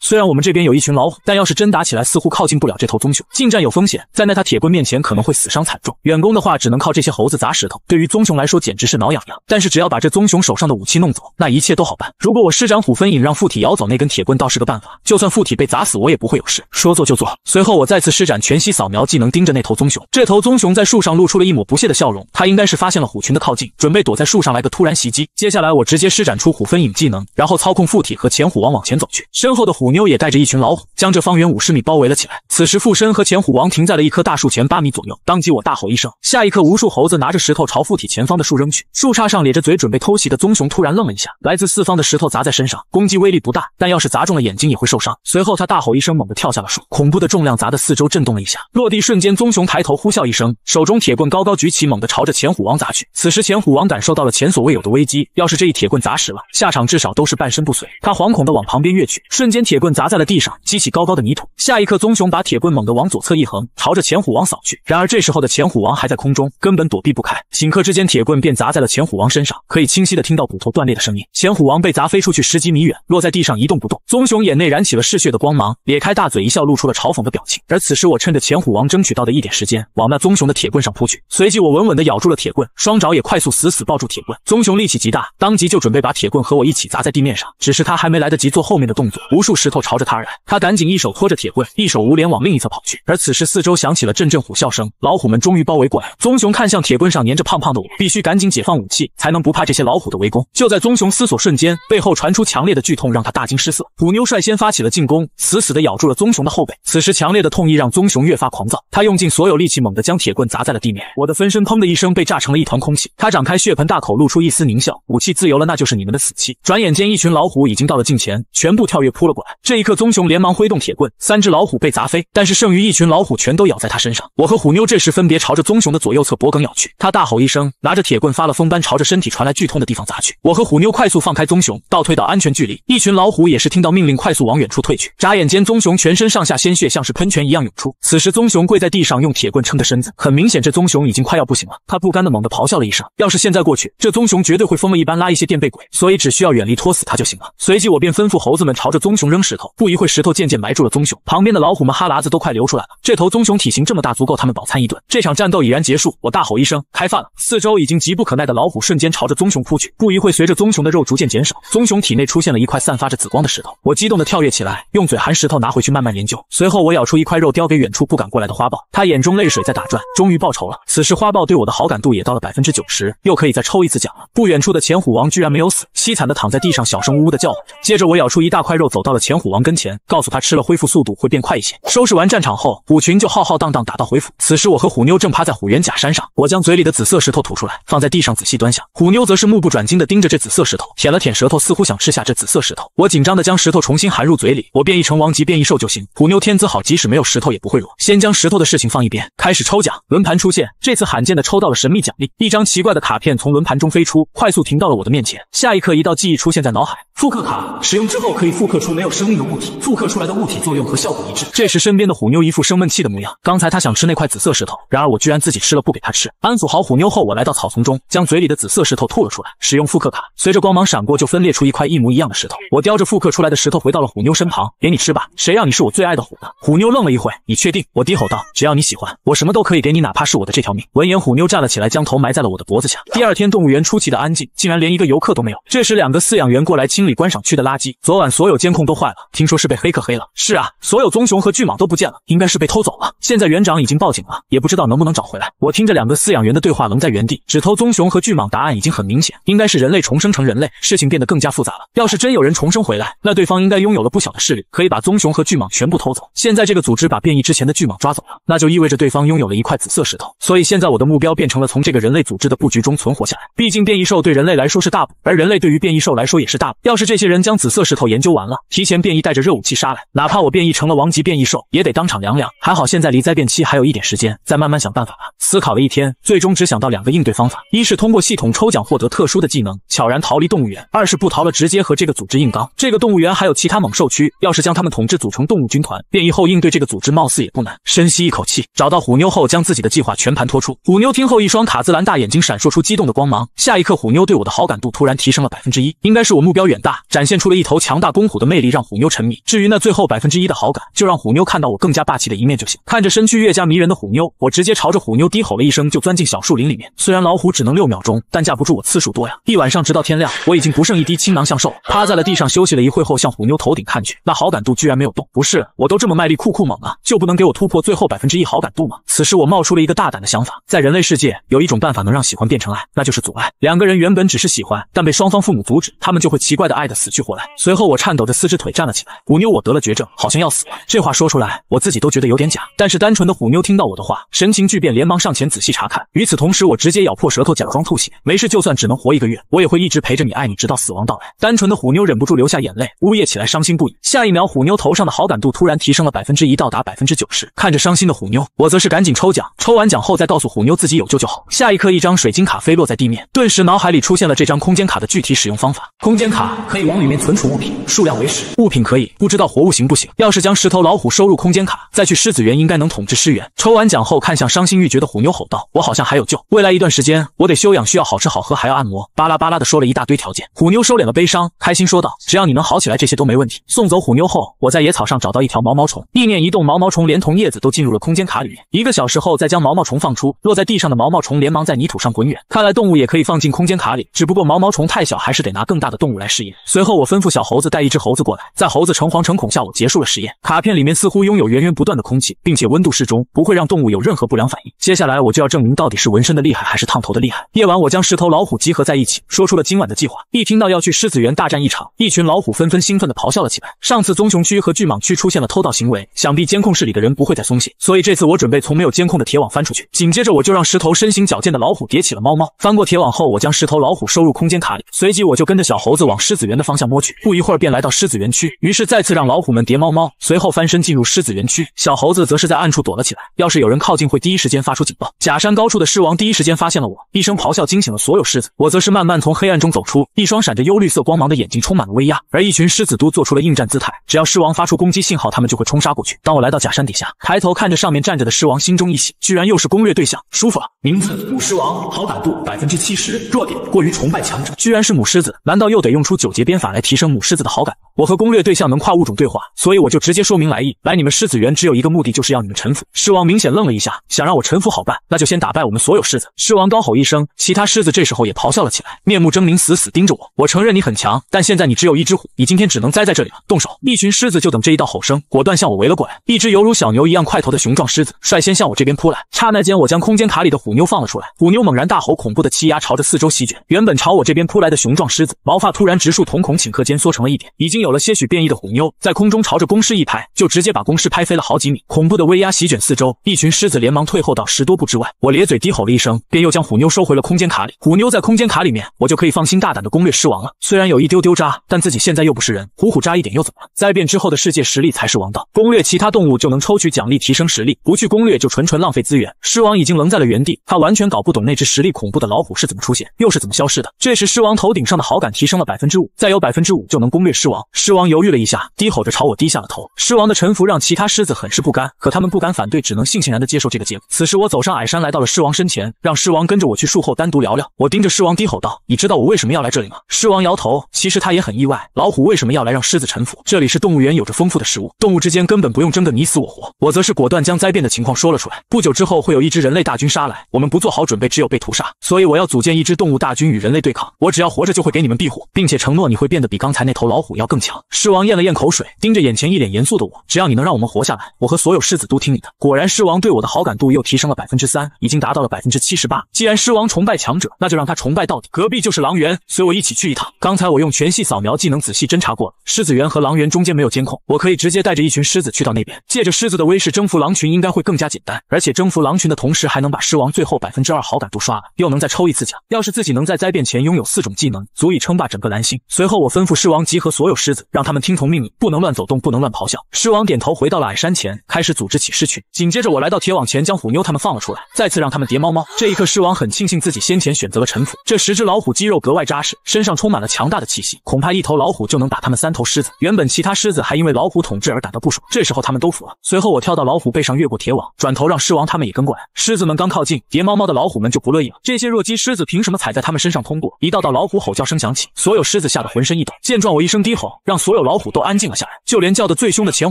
虽然我们这边有一群老虎，但要是真打起来，似乎靠近不了这头棕熊，近战有风险，在那他铁棍面前可能会死伤惨重。远攻的话，只能靠这些猴子砸石头，对于棕熊来说简直是挠痒痒。但是只要把这棕熊手上的武器弄走，那一切都好办。如果我施展虎分影让附体咬走那根铁棍，倒是个办法。就算附体被砸死，我也不会有事。说做就做，随后我再次施展全息扫描技能，盯着那头棕熊。这头棕熊在树上露出了一抹不屑的笑容，它应该是发现了虎群的靠近，准备躲在树上来个突然袭击。接下来我直接施展出虎分影技能，然后操控附体和前虎王往前走去。身后的虎妞也带着一群老虎将这方圆五十米包围了起来。此时附身和前虎王停在了一棵大树前八米左右，当即我大吼一声，下一刻无数猴子拿着石头朝附体前方的树扔去，树杈。上咧着嘴准备偷袭的棕熊突然愣了一下，来自四方的石头砸在身上，攻击威力不大，但要是砸中了眼睛也会受伤。随后他大吼一声，猛地跳下了树，恐怖的重量砸的四周震动了一下。落地瞬间，棕熊抬头呼啸一声，手中铁棍高高举起，猛地朝着前虎王砸去。此时前虎王感受到了前所未有的危机，要是这一铁棍砸实了，下场至少都是半身不遂。他惶恐地往旁边跃去，瞬间铁棍砸在了地上，激起高高的泥土。下一刻，棕熊把铁棍猛地往左侧一横，朝着前虎王扫去。然而这时候的前虎王还在空中，根本躲避不开。顷刻之间，铁棍便砸在了前虎。王。王身上可以清晰的听到骨头断裂的声音，前虎王被砸飞出去十几米远，落在地上一动不动。棕熊眼内燃起了嗜血的光芒，咧开大嘴一笑，露出了嘲讽的表情。而此时，我趁着前虎王争取到的一点时间，往那棕熊的铁棍上扑去。随即，我稳稳地咬住了铁棍，双爪也快速死死抱住铁棍。棕熊力气极大，当即就准备把铁棍和我一起砸在地面上。只是他还没来得及做后面的动作，无数石头朝着他而来，他赶紧一手拖着铁棍，一手捂脸往另一侧跑去。而此时，四周响起了阵阵虎啸声，老虎们终于包围过来。棕熊看向铁棍上粘着胖胖的我，必须赶紧解放武器。才能不怕这些老虎的围攻。就在棕熊思索瞬间，背后传出强烈的剧痛，让他大惊失色。虎妞率先发起了进攻，死死地咬住了棕熊的后背。此时强烈的痛意让棕熊越发狂躁，他用尽所有力气，猛地将铁棍砸在了地面。我的分身砰的一声被炸成了一团空气。他张开血盆大口，露出一丝狞笑。武器自由了，那就是你们的死期。转眼间，一群老虎已经到了近前，全部跳跃扑了过来。这一刻，棕熊连忙挥动铁棍，三只老虎被砸飞，但是剩余一群老虎全都咬在他身上。我和虎妞这时分别朝着棕熊的左右侧脖颈咬去。他大吼一声，拿着铁棍发了疯般朝着。身体传来剧痛的地方砸去，我和虎妞快速放开棕熊，倒退到安全距离。一群老虎也是听到命令，快速往远处退去。眨眼间，棕熊全身上下鲜血像是喷泉一样涌出。此时，棕熊跪在地上，用铁棍撑着身子，很明显这棕熊已经快要不行了。他不甘的猛地咆哮了一声。要是现在过去，这棕熊绝对会疯了一般拉一些垫背鬼，所以只需要远离拖死他就行了。随即，我便吩咐猴子们朝着棕熊扔石头。不一会，石头渐渐埋住了棕熊。旁边的老虎们哈喇子都快流出来了。这头棕熊体型这么大，足够他们饱餐一顿。这场战斗已然结束，我大吼一声：“开饭了！”四周已经急不可耐的老虎瞬。瞬间朝着棕熊扑去，不一会，随着棕熊的肉逐渐减少，棕熊体内出现了一块散发着紫光的石头。我激动地跳跃起来，用嘴含石头拿回去慢慢研究。随后，我咬出一块肉叼给远处不敢过来的花豹，他眼中泪水在打转，终于报仇了。此时，花豹对我的好感度也到了百分之九十，又可以再抽一次奖了。不远处的钱虎王居然没有死，凄惨地躺在地上，小声呜呜地叫唤着。接着，我咬出一大块肉，走到了钱虎王跟前，告诉他吃了恢复速度会变快一些。收拾完战场后，虎群就浩浩荡荡打道回府。此时，我和虎妞正趴在虎元假山上，我将嘴里的紫色石头吐出来，放在地上仔细端详。虎妞则是目不转睛地盯着这紫色石头，舔了舔舌头，似乎想吃下这紫色石头。我紧张地将石头重新含入嘴里。我变异成王级变异兽就行，虎妞天资好，即使没有石头也不会弱。先将石头的事情放一边，开始抽奖。轮盘出现，这次罕见地抽到了神秘奖励，一张奇怪的卡片从轮盘中飞出，快速停到了我的面前。下一刻，一道记忆出现在脑海：复刻卡，使用之后可以复刻出没有生命的物体，复刻出来的物体作用和效果一致。这时身边的虎妞一副生闷气的模样，刚才她想吃那块紫色石头，然而我居然自己吃了不给她吃。安抚好虎妞后，我来到草丛中，将嘴里的紫。色石头吐了出来，使用复刻卡，随着光芒闪过，就分裂出一块一模一样的石头。我叼着复刻出来的石头回到了虎妞身旁，给你吃吧，谁让你是我最爱的虎呢？虎妞愣了一会，你确定？我低吼道，只要你喜欢，我什么都可以给你，哪怕是我的这条命。闻言，虎妞站了起来，将头埋在了我的脖子下。第二天，动物园出奇的安静，竟然连一个游客都没有。这时，两个饲养员过来清理观赏区的垃圾。昨晚所有监控都坏了，听说是被黑客黑了。是啊，所有棕熊和巨蟒都不见了，应该是被偷走了。现在园长已经报警了，也不知道能不能找回来。我听着两个饲养员的对话，愣在原地只偷棕熊和巨蟒打答案已经很明显，应该是人类重生成人类，事情变得更加复杂了。要是真有人重生回来，那对方应该拥有了不小的势力，可以把棕熊和巨蟒全部偷走。现在这个组织把变异之前的巨蟒抓走了，那就意味着对方拥有了一块紫色石头。所以现在我的目标变成了从这个人类组织的布局中存活下来。毕竟变异兽对人类来说是大补，而人类对于变异兽来说也是大补。要是这些人将紫色石头研究完了，提前变异带着热武器杀来，哪怕我变异成了王级变异兽，也得当场凉凉。还好现在离灾变期还有一点时间，再慢慢想办法吧。思考了一天，最终只想到两个应对方法：一是通过系统。通抽奖获得特殊的技能，悄然逃离动物园。二是不逃了，直接和这个组织硬刚。这个动物园还有其他猛兽区，要是将他们统治，组成动物军团，变异后应对这个组织，貌似也不难。深吸一口气，找到虎妞后，将自己的计划全盘托出。虎妞听后，一双卡姿兰大眼睛闪烁出激动的光芒。下一刻，虎妞对我的好感度突然提升了百分之一，应该是我目标远大，展现出了一头强大公虎的魅力，让虎妞沉迷。至于那最后百分之一的好感，就让虎妞看到我更加霸气的一面就行。看着身躯越加迷人的虎妞，我直接朝着虎妞低吼了一声，就钻进小树林里面。虽然老虎只能六秒钟。但架不住我次数多呀！一晚上直到天亮，我已经不剩一滴倾囊相授了，趴在了地上休息了一会后，向虎妞头顶看去，那好感度居然没有动。不是，我都这么卖力、酷酷猛了，就不能给我突破最后百分之一好感度吗？此时我冒出了一个大胆的想法，在人类世界有一种办法能让喜欢变成爱，那就是阻碍。两个人原本只是喜欢，但被双方父母阻止，他们就会奇怪的爱的死去活来。随后我颤抖着四只腿站了起来，虎妞，我得了绝症，好像要死了。这话说出来，我自己都觉得有点假，但是单纯的虎妞听到我的话，神情巨变，连忙上前仔细查看。与此同时，我直接咬破舌头，假装吐血。没事，就算只能活一个月，我也会一直陪着你，爱你，直到死亡到来。单纯的虎妞忍不住流下眼泪，呜咽起来，伤心不已。下一秒，虎妞头上的好感度突然提升了百分之一，到达百分之九十。看着伤心的虎妞，我则是赶紧抽奖。抽完奖后，再告诉虎妞自己有救就好。下一刻，一张水晶卡飞落在地面，顿时脑海里出现了这张空间卡的具体使用方法。空间卡可以往里面存储物品，数量为十，物品可以不知道活物行不行？要是将石头老虎收入空间卡，再去狮子园，应该能统治狮园。抽完奖后，看向伤心欲绝的虎妞，吼道：“我好像还有救，未来一段时间我得修养，需要好。”好吃好喝还要按摩，巴拉巴拉的说了一大堆条件。虎妞收敛了悲伤，开心说道：“只要你能好起来，这些都没问题。”送走虎妞后，我在野草上找到一条毛毛虫，意念一动，毛毛虫连同叶子都进入了空间卡里面。一个小时后再将毛毛虫放出，落在地上的毛毛虫连忙在泥土上滚远。看来动物也可以放进空间卡里，只不过毛毛虫太小，还是得拿更大的动物来试验。随后我吩咐小猴子带一只猴子过来，在猴子诚惶诚恐下，我结束了实验。卡片里面似乎拥有源源不断的空气，并且温度适中，不会让动物有任何不良反应。接下来我就要证明到底是纹身的厉害还是烫头的厉害。夜晚我将。十头老虎集合在一起，说出了今晚的计划。一听到要去狮子园大战一场，一群老虎纷纷兴奋地咆哮了起来。上次棕熊区和巨蟒区出现了偷盗行为，想必监控室里的人不会再松懈，所以这次我准备从没有监控的铁网翻出去。紧接着，我就让石头身形矫健的老虎叠起了猫猫，翻过铁网后，我将十头老虎收入空间卡里。随即，我就跟着小猴子往狮子园的方向摸去。不一会儿，便来到狮子园区，于是再次让老虎们叠猫猫，随后翻身进入狮子园区。小猴子则是在暗处躲了起来，要是有人靠近，会第一时间发出警报。假山高处的狮王第一时间发现了我，一声咆哮惊醒了。所有狮子，我则是慢慢从黑暗中走出，一双闪着幽绿色光芒的眼睛充满了威压，而一群狮子都做出了应战姿态。只要狮王发出攻击信号，他们就会冲杀过去。当我来到假山底下，抬头看着上面站着的狮王，心中一喜，居然又是攻略对象，舒服了。名字母狮王，好感度百分之七十，弱点过于崇拜强者。居然是母狮子，难道又得用出九节鞭法来提升母狮子的好感？我和攻略对象能跨物种对话，所以我就直接说明来意：来你们狮子园只有一个目的，就是要你们臣服。狮王明显愣了一下，想让我臣服好办，那就先打败我们所有狮子。狮王高吼一声，其他狮。子这时候也咆哮了起来，面目狰狞，死死盯着我。我承认你很强，但现在你只有一只虎，你今天只能栽在这里了。动手！一群狮子就等这一道吼声，果断向我围了过来。一只犹如小牛一样块头的雄壮狮子率先向我这边扑来，刹那间，我将空间卡里的虎妞放了出来。虎妞猛然大吼，恐怖的气压朝着四周席卷。原本朝我这边扑来的雄壮狮子毛发突然直竖，瞳孔顷刻间缩成了一点，已经有了些许变异的虎妞在空中朝着公狮一拍，就直接把公狮拍飞了好几米。恐怖的威压席卷四周，一群狮子连忙退后到十多步之外。我咧嘴低吼了一声，便又将虎妞收回了空间卡里。虎妞在空间卡里面，我就可以放心大胆的攻略狮王了。虽然有一丢丢渣，但自己现在又不是人，虎虎渣一点又怎么了？灾变之后的世界实力才是王道，攻略其他动物就能抽取奖励，提升实力。不去攻略就纯纯浪费资源。狮王已经愣在了原地，他完全搞不懂那只实力恐怖的老虎是怎么出现，又是怎么消失的。这时狮王头顶上的好感提升了百分之五，再有百分之五就能攻略狮王。狮王犹豫了一下，低吼着朝我低下了头。狮王的臣服让其他狮子很是不甘，可他们不敢反对，只能悻悻然的接受这个结果。此时我走上矮山，来到了狮王身前，让狮王跟着我去树后单独聊。我盯着狮王低吼道：“你知道我为什么要来这里吗？”狮王摇头，其实他也很意外，老虎为什么要来让狮子臣服？这里是动物园，有着丰富的食物，动物之间根本不用争个你死我活。我则是果断将灾变的情况说了出来，不久之后会有一支人类大军杀来，我们不做好准备，只有被屠杀。所以我要组建一支动物大军与人类对抗。我只要活着，就会给你们庇护，并且承诺你会变得比刚才那头老虎要更强。狮王咽了咽口水，盯着眼前一脸严肃的我，只要你能让我们活下来，我和所有狮子都听你的。果然，狮王对我的好感度又提升了百分之三，已经达到了百分之七十八。既然狮王崇拜强。那就让他崇拜到底。隔壁就是狼园，随我一起去一趟。刚才我用全息扫描技能仔细侦查过了，狮子园和狼园中间没有监控，我可以直接带着一群狮子去到那边，借着狮子的威势征服狼群，应该会更加简单。而且征服狼群的同时，还能把狮王最后百分之二好感度刷了，又能再抽一次奖。要是自己能在灾变前拥有四种技能，足以称霸整个蓝星。随后我吩咐狮王集合所有狮子，让他们听从命令，不能乱走动，不能乱咆哮。狮王点头，回到了矮山前，开始组织起狮群。紧接着我来到铁网前，将虎妞他们放了出来，再次让他们叠猫猫。这一刻，狮王很庆幸自己先前。选择了臣服。这十只老虎肌肉格外扎实，身上充满了强大的气息，恐怕一头老虎就能打他们三头狮子。原本其他狮子还因为老虎统治而感到不爽，这时候他们都服了。随后我跳到老虎背上，越过铁网，转头让狮王他们也跟过来。狮子们刚靠近，叠猫猫的老虎们就不乐意了。这些弱鸡狮子凭什么踩在他们身上通过？一道道老虎吼叫声响起，所有狮子吓得浑身一抖。见状，我一声低吼，让所有老虎都安静了下来。就连叫得最凶的前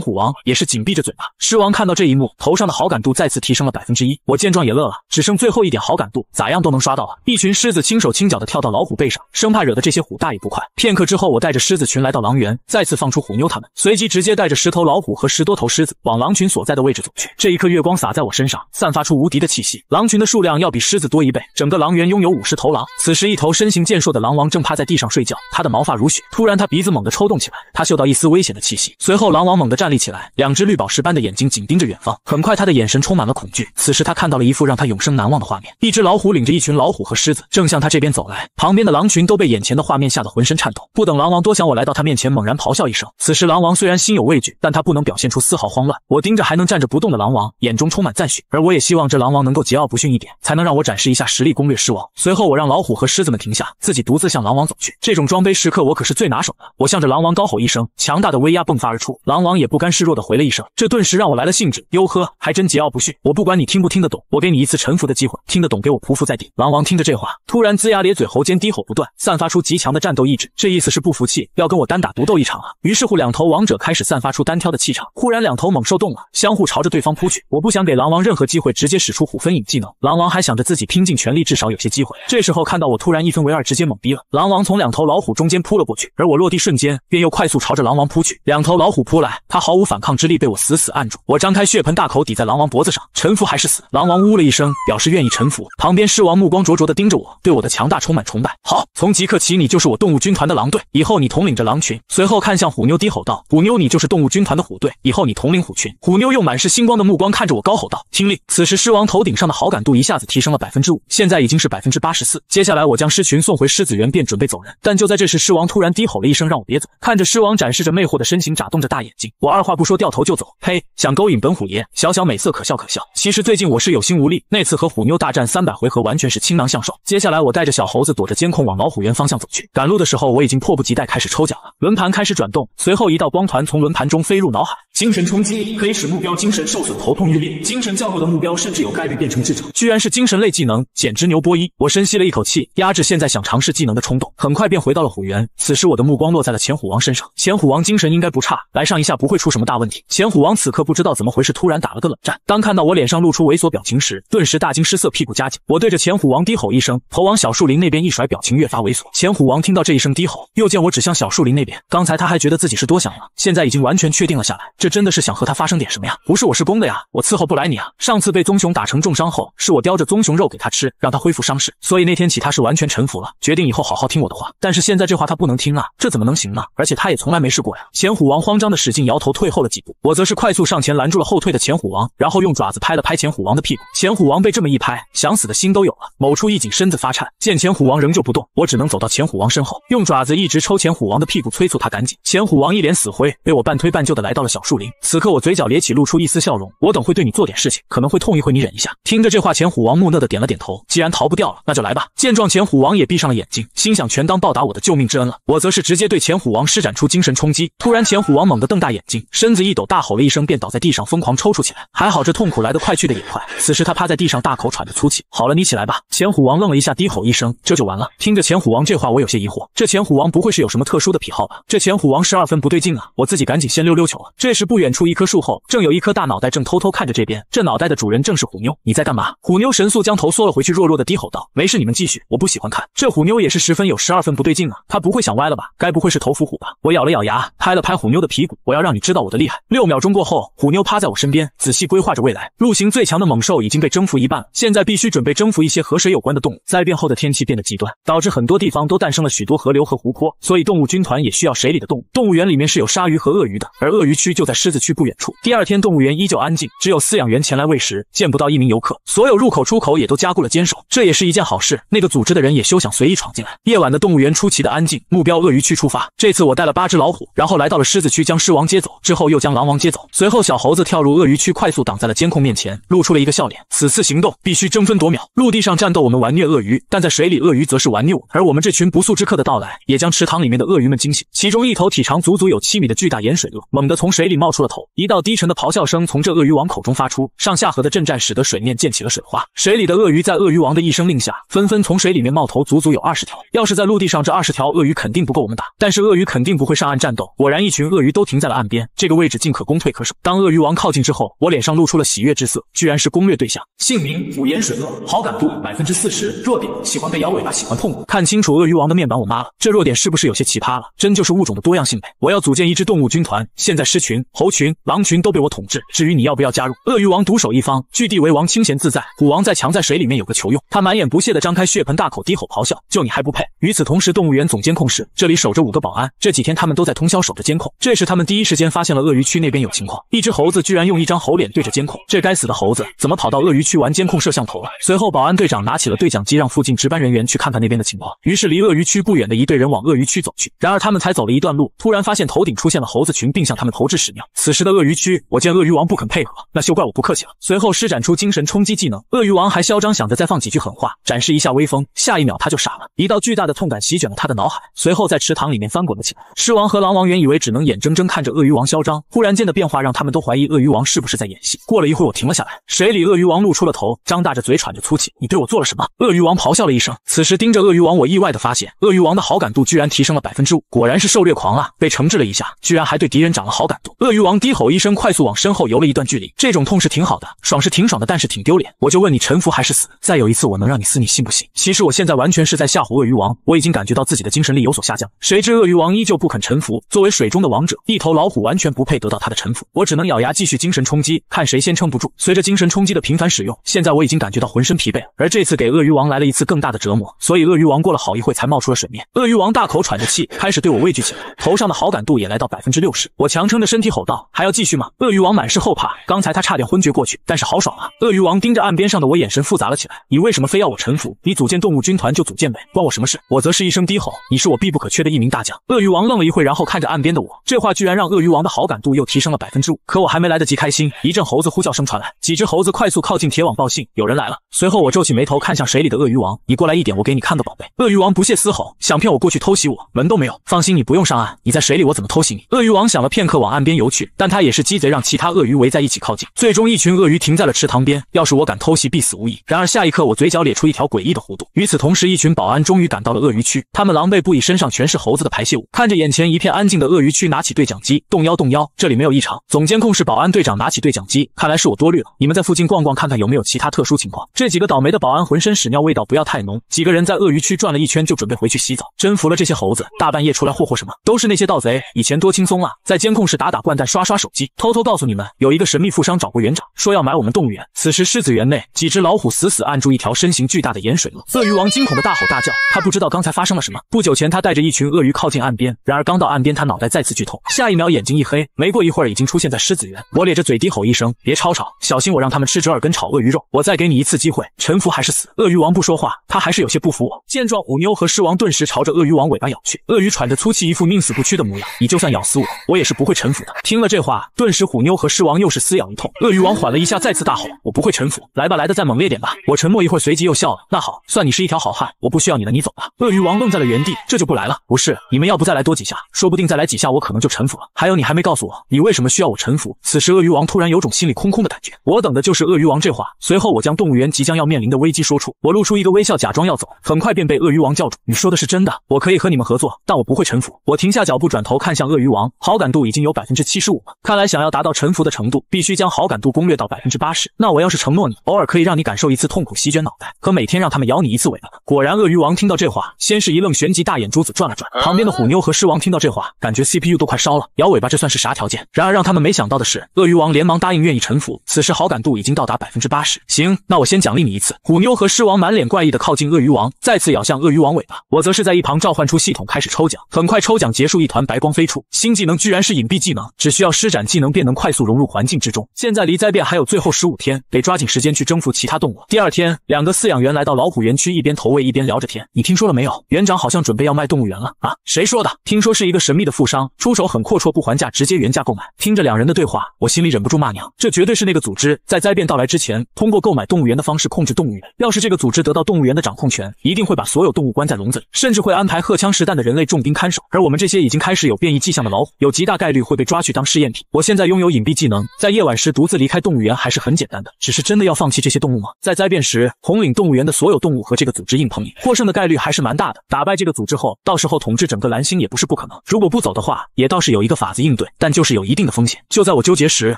虎王也是紧闭着嘴巴。狮王看到这一幕，头上的好感度再次提升了百分之一。我见状也乐了，只剩最后一点好感度，咋样都能刷到了。一群狮子轻手轻脚地跳到老虎背上，生怕惹得这些虎大爷不快。片刻之后，我带着狮子群来到狼园，再次放出虎妞他们，随即直接带着十头老虎和十多头狮子往狼群所在的位置走去。这一刻，月光洒在我身上，散发出无敌的气息。狼群的数量要比狮子多一倍，整个狼园拥有五十头狼。此时，一头身形健硕的狼王正趴在地上睡觉，它的毛发如雪。突然，它鼻子猛地抽动起来，它嗅到一丝危险的气息。随后，狼王猛地站立起来，两只绿宝石般的眼睛紧盯着远方。很快，它的眼神充满了恐惧。此时，它看到了一副让它永生难忘的画面：一只老虎领着一群老虎和。狮子正向他这边走来，旁边的狼群都被眼前的画面吓得浑身颤抖。不等狼王多想，我来到他面前，猛然咆哮一声。此时狼王虽然心有畏惧，但他不能表现出丝毫慌乱。我盯着还能站着不动的狼王，眼中充满赞许。而我也希望这狼王能够桀骜不驯一点，才能让我展示一下实力攻略狮王。随后我让老虎和狮子们停下，自己独自向狼王走去。这种装杯时刻我可是最拿手的。我向着狼王高吼一声，强大的威压迸发而出。狼王也不甘示弱地回了一声，这顿时让我来了兴致。哟呵，还真桀骜不驯！我不管你听不听得懂，我给你一次臣服的机会，听得懂给我匍匐在地。狼王听着这。话，突然龇牙咧嘴，喉间低吼不断，散发出极强的战斗意志。这意思是不服气，要跟我单打独斗一场啊！于是乎，两头王者开始散发出单挑的气场。忽然，两头猛兽动了，相互朝着对方扑去。我不想给狼王任何机会，直接使出虎分影技能。狼王还想着自己拼尽全力，至少有些机会。这时候看到我突然一分为二，直接猛逼了。狼王从两头老虎中间扑了过去，而我落地瞬间便又快速朝着狼王扑去。两头老虎扑来，他毫无反抗之力，被我死死按住。我张开血盆大口抵在狼王脖子上，臣服还是死？狼王呜了一声，表示愿意臣服。旁边狮王目光灼灼的盯。盯着我，对我的强大充满崇拜。好，从即刻起，你就是我动物军团的狼队，以后你统领着狼群。随后看向虎妞，低吼道：“虎妞，你就是动物军团的虎队，以后你统领虎群。”虎妞用满是星光的目光看着我，高吼道：“听令！”此时狮王头顶上的好感度一下子提升了百分之五，现在已经是百分之八十四。接下来我将狮群送回狮子园，便准备走人。但就在这时，狮王突然低吼了一声，让我别走。看着狮王展示着魅惑的身形，眨动着大眼睛，我二话不说掉头就走。呸，想勾引本虎爷，小小美色可笑可笑。其实最近我是有心无力，那次和虎妞大战三百回合，完全是倾囊相授。接下来，我带着小猴子躲着监控往老虎园方向走去。赶路的时候，我已经迫不及待开始抽奖了。轮盘开始转动，随后一道光团从轮盘中飞入脑海。精神冲击可以使目标精神受损，头痛欲裂。精神较弱的目标甚至有概率变成智障。居然是精神类技能，简直牛波一！我深吸了一口气，压制现在想尝试技能的冲动，很快便回到了虎园。此时我的目光落在了前虎王身上。前虎王精神应该不差，来上一下不会出什么大问题。前虎王此刻不知道怎么回事，突然打了个冷战。当看到我脸上露出猥琐表情时，顿时大惊失色，屁股夹紧。我对着前虎王低吼一声，头往小树林那边一甩，表情越发猥琐。前虎王听到这一声低吼，又见我指向小树林那边，刚才他还觉得自己是多想了，现在已经完全确定了下来。这真的是想和他发生点什么呀？不是我是公的呀，我伺候不来你啊！上次被棕熊打成重伤后，是我叼着棕熊肉给他吃，让他恢复伤势，所以那天起他是完全臣服了，决定以后好好听我的话。但是现在这话他不能听啊，这怎么能行呢？而且他也从来没试过呀！前虎王慌张的使劲摇头，退后了几步。我则是快速上前拦住了后退的前虎王，然后用爪子拍了拍前虎王的屁股。前虎王被这么一拍，想死的心都有了。某处一紧，身子发颤，见前虎王仍旧不动，我只能走到前虎王身后，用爪子一直抽前虎王的屁股，催促他赶紧。前虎王一脸死灰，被我半推半就的来到了小树。树林，此刻我嘴角咧起，露出一丝笑容。我等会对你做点事情，可能会痛一会，你忍一下。听着这话，前虎王木讷的点了点头。既然逃不掉了，那就来吧。见状，前虎王也闭上了眼睛，心想全当报答我的救命之恩了。我则是直接对前虎王施展出精神冲击。突然，前虎王猛地瞪大眼睛，身子一抖，大吼了一声，便倒在地上，疯狂抽搐起来。还好这痛苦来得快，去的也快。此时他趴在地上，大口喘着粗气。好了，你起来吧。前虎王愣了一下，低吼一声，这就完了。听着前虎王这话，我有些疑惑，这前虎王不会是有什么特殊的癖好吧？这前虎王十二分不对劲啊！我自己赶紧先溜溜球了。这时。不远处一棵树后，正有一颗大脑袋正偷偷看着这边。这脑袋的主人正是虎妞。你在干嘛？虎妞神速将头缩了回去，弱弱的低吼道：“没事，你们继续，我不喜欢看。”这虎妞也是十分有十二分不对劲啊！她不会想歪了吧？该不会是头伏虎吧？我咬了咬牙，拍了拍虎妞的屁股：“我要让你知道我的厉害。”六秒钟过后，虎妞趴在我身边，仔细规划着未来。陆行最强的猛兽已经被征服一半，了，现在必须准备征服一些和水有关的动物。灾变后的天气变得极端，导致很多地方都诞生了许多河流和湖泊，所以动物军团也需要水里的动物。动物园里面是有鲨鱼和鳄鱼的，而鳄鱼区就在。狮子区不远处。第二天，动物园依旧安静，只有饲养员前来喂食，见不到一名游客。所有入口、出口也都加固了，坚守。这也是一件好事，那个组织的人也休想随意闯进来。夜晚的动物园出奇的安静。目标鳄鱼区出发。这次我带了八只老虎，然后来到了狮子区，将狮王接走，之后又将狼王接走。随后，小猴子跳入鳄鱼区，快速挡在了监控面前，露出了一个笑脸。此次行动必须争分夺秒。陆地上战斗，我们玩虐鳄鱼；但在水里，鳄鱼则是玩虐我。而我们这群不速之客的到来，也将池塘里面的鳄鱼们惊醒。其中一头体长足足有七米的巨大盐水鳄，猛地从水里。冒出了头，一道低沉的咆哮声从这鳄鱼王口中发出，上下河的震颤使得水面溅起了水花。水里的鳄鱼在鳄鱼王的一声令下，纷纷从水里面冒头，足足有二十条。要是在陆地上，这二十条鳄鱼肯定不够我们打，但是鳄鱼肯定不会上岸战斗。果然，一群鳄鱼都停在了岸边，这个位置进可攻，退可守。当鳄鱼王靠近之后，我脸上露出了喜悦之色，居然是攻略对象。姓名：五言水鳄，好感度百分之四十，弱点：喜欢被摇尾巴，喜欢痛苦。看清楚鳄鱼王的面板，我妈了，这弱点是不是有些奇葩了？真就是物种的多样性呗。我要组建一支动物军团，现在狮群。猴群、狼群都被我统治。至于你要不要加入？鳄鱼王独守一方，据地为王，清闲自在。虎王再强，在水里面有个球用。他满眼不屑的张开血盆大口，低吼咆哮：“就你还不配！”与此同时，动物园总监控室这里守着五个保安，这几天他们都在通宵守着监控。这时，他们第一时间发现了鳄鱼区那边有情况，一只猴子居然用一张猴脸对着监控，这该死的猴子怎么跑到鳄鱼区玩监控摄像头了？随后，保安队长拿起了对讲机，让附近值班人员去看看那边的情况。于是，离鳄鱼区不远的一队人往鳄鱼区走去。然而，他们才走了一段路，突然发现头顶出现了猴子群，并向他们投掷屎尿。此时的鳄鱼区，我见鳄鱼王不肯配合，那休怪我不客气了。随后施展出精神冲击技能，鳄鱼王还嚣张想着再放几句狠话，展示一下威风。下一秒他就傻了，一道巨大的痛感席卷了他的脑海，随后在池塘里面翻滚了起来。狮王和狼王原以为只能眼睁睁看着鳄鱼王嚣张，忽然间的变化让他们都怀疑鳄鱼王是不是在演戏。过了一会，我停了下来，水里鳄鱼王露出了头，张大着嘴喘着粗气。你对我做了什么？鳄鱼王咆哮了一声。此时盯着鳄鱼王，我意外的发现，鳄鱼王的好感度居然提升了百分之五。果然是狩猎狂啊，被惩治了一下，居然还对敌人长了好感度。鳄鱼王低吼一声，快速往身后游了一段距离。这种痛是挺好的，爽是挺爽的，但是挺丢脸。我就问你，臣服还是死？再有一次，我能让你死，你信不信？其实我现在完全是在吓唬鳄鱼王，我已经感觉到自己的精神力有所下降。谁知鳄鱼王依旧不肯臣服。作为水中的王者，一头老虎完全不配得到他的臣服。我只能咬牙继续精神冲击，看谁先撑不住。随着精神冲击的频繁使用，现在我已经感觉到浑身疲惫。而这次给鳄鱼王来了一次更大的折磨，所以鳄鱼王过了好一会才冒出了水面。鳄鱼王大口喘着气，开始对我畏惧起来，头上的好感度也来到百分之六十。我强撑着身体吼。道还要继续吗？鳄鱼王满是后怕，刚才他差点昏厥过去，但是好爽啊！鳄鱼王盯着岸边上的我，眼神复杂了起来。你为什么非要我臣服？你组建动物军团就组建呗，关我什么事？我则是一声低吼，你是我必不可缺的一名大将。鳄鱼王愣了一会，然后看着岸边的我，这话居然让鳄鱼王的好感度又提升了百分之五。可我还没来得及开心，一阵猴子呼叫声传来，几只猴子快速靠近铁网报信，有人来了。随后我皱起眉头看向水里的鳄鱼王，你过来一点，我给你看个宝贝。鳄鱼王不屑嘶吼，想骗我过去偷袭我门都没有。放心，你不用上岸，你在水里我怎么偷袭你？鳄鱼王想了片刻，往岸边游。游去，但他也是鸡贼，让其他鳄鱼围在一起靠近。最终，一群鳄鱼停在了池塘边。要是我敢偷袭，必死无疑。然而，下一刻，我嘴角咧出一条诡异的弧度。与此同时，一群保安终于赶到了鳄鱼区，他们狼狈不已，身上全是猴子的排泄物。看着眼前一片安静的鳄鱼区，拿起对讲机：“动腰动腰，这里没有异常。”总监控室保安队长拿起对讲机：“看来是我多虑了，你们在附近逛逛，看看有没有其他特殊情况。”这几个倒霉的保安浑身屎尿味道不要太浓。几个人在鳄鱼区转了一圈，就准备回去洗澡。真服了这些猴子，大半夜出来霍霍什么？都是那些盗贼，以前多轻松啊，在监控室打打怪。蛋蛋刷刷手机，偷偷告诉你们，有一个神秘富商找过园长，说要买我们动物园。此时狮子园内，几只老虎死死按住一条身形巨大的盐水鳄。鳄鱼王惊恐的大吼大叫，他不知道刚才发生了什么。不久前，他带着一群鳄鱼靠近岸边，然而刚到岸边，他脑袋再次剧痛，下一秒眼睛一黑，没过一会儿已经出现在狮子园。我咧着嘴低吼一声，别吵吵，小心我让他们吃折耳根炒鳄鱼肉。我再给你一次机会，臣服还是死？鳄鱼王不说话，他还是有些不服我。见状，虎妞和狮王顿时朝着鳄鱼王尾巴咬去。鳄鱼喘着粗气，一副宁死不屈的模样。你就算咬死我，我也是不会臣服的。听了这话，顿时虎妞和狮王又是撕咬一通。鳄鱼王缓了一下，再次大吼：“我不会臣服，来吧，来得再猛烈点吧。”我沉默一会儿，随即又笑了：“那好，算你是一条好汉，我不需要你了，你走吧。”鳄鱼王愣在了原地，这就不来了？不是，你们要不再来多几下，说不定再来几下，我可能就臣服了。还有，你还没告诉我，你为什么需要我臣服？此时鳄鱼王突然有种心里空空的感觉。我等的就是鳄鱼王这话。随后我将动物园即将要面临的危机说出，我露出一个微笑，假装要走，很快便被鳄鱼王叫住：“你说的是真的？我可以和你们合作，但我不会臣服。”我停下脚步，转头看向鳄鱼王，好感度已经有百分之七。七十五吗？看来想要达到臣服的程度，必须将好感度攻略到百分之八十。那我要是承诺你，偶尔可以让你感受一次痛苦席卷脑袋，和每天让他们咬你一次尾巴。果然，鳄鱼王听到这话，先是一愣，旋即大眼珠子转了转。旁边的虎妞和狮王听到这话，感觉 C P U 都快烧了。咬尾巴这算是啥条件？然而让他们没想到的是，鳄鱼王连忙答应愿意臣服。此时好感度已经到达百分之八十。行，那我先奖励你一次。虎妞和狮王满脸怪异的靠近鳄鱼王，再次咬向鳄鱼王尾巴。我则是在一旁召唤出系统开始抽奖。很快抽奖结束，一团白光飞出，新技能居然是隐蔽技能。只需要施展技能便能快速融入环境之中。现在离灾变还有最后十五天，得抓紧时间去征服其他动物。第二天，两个饲养员来到老虎园区，一边投喂一边聊着天。你听说了没有？园长好像准备要卖动物园了啊？谁说的？听说是一个神秘的富商出手很阔绰，不还价，直接原价购买。听着两人的对话，我心里忍不住骂娘。这绝对是那个组织在灾变到来之前，通过购买动物园的方式控制动物园。要是这个组织得到动物园的掌控权，一定会把所有动物关在笼子里，甚至会安排荷枪实弹的人类重兵看守。而我们这些已经开始有变异迹象的老虎，有极大概率会被抓去。当试验品，我现在拥有隐蔽技能，在夜晚时独自离开动物园还是很简单的。只是真的要放弃这些动物吗？在灾变时，红岭动物园的所有动物和这个组织硬碰硬，获胜的概率还是蛮大的。打败这个组织后，到时候统治整个蓝星也不是不可能。如果不走的话，也倒是有一个法子应对，但就是有一定的风险。就在我纠结时，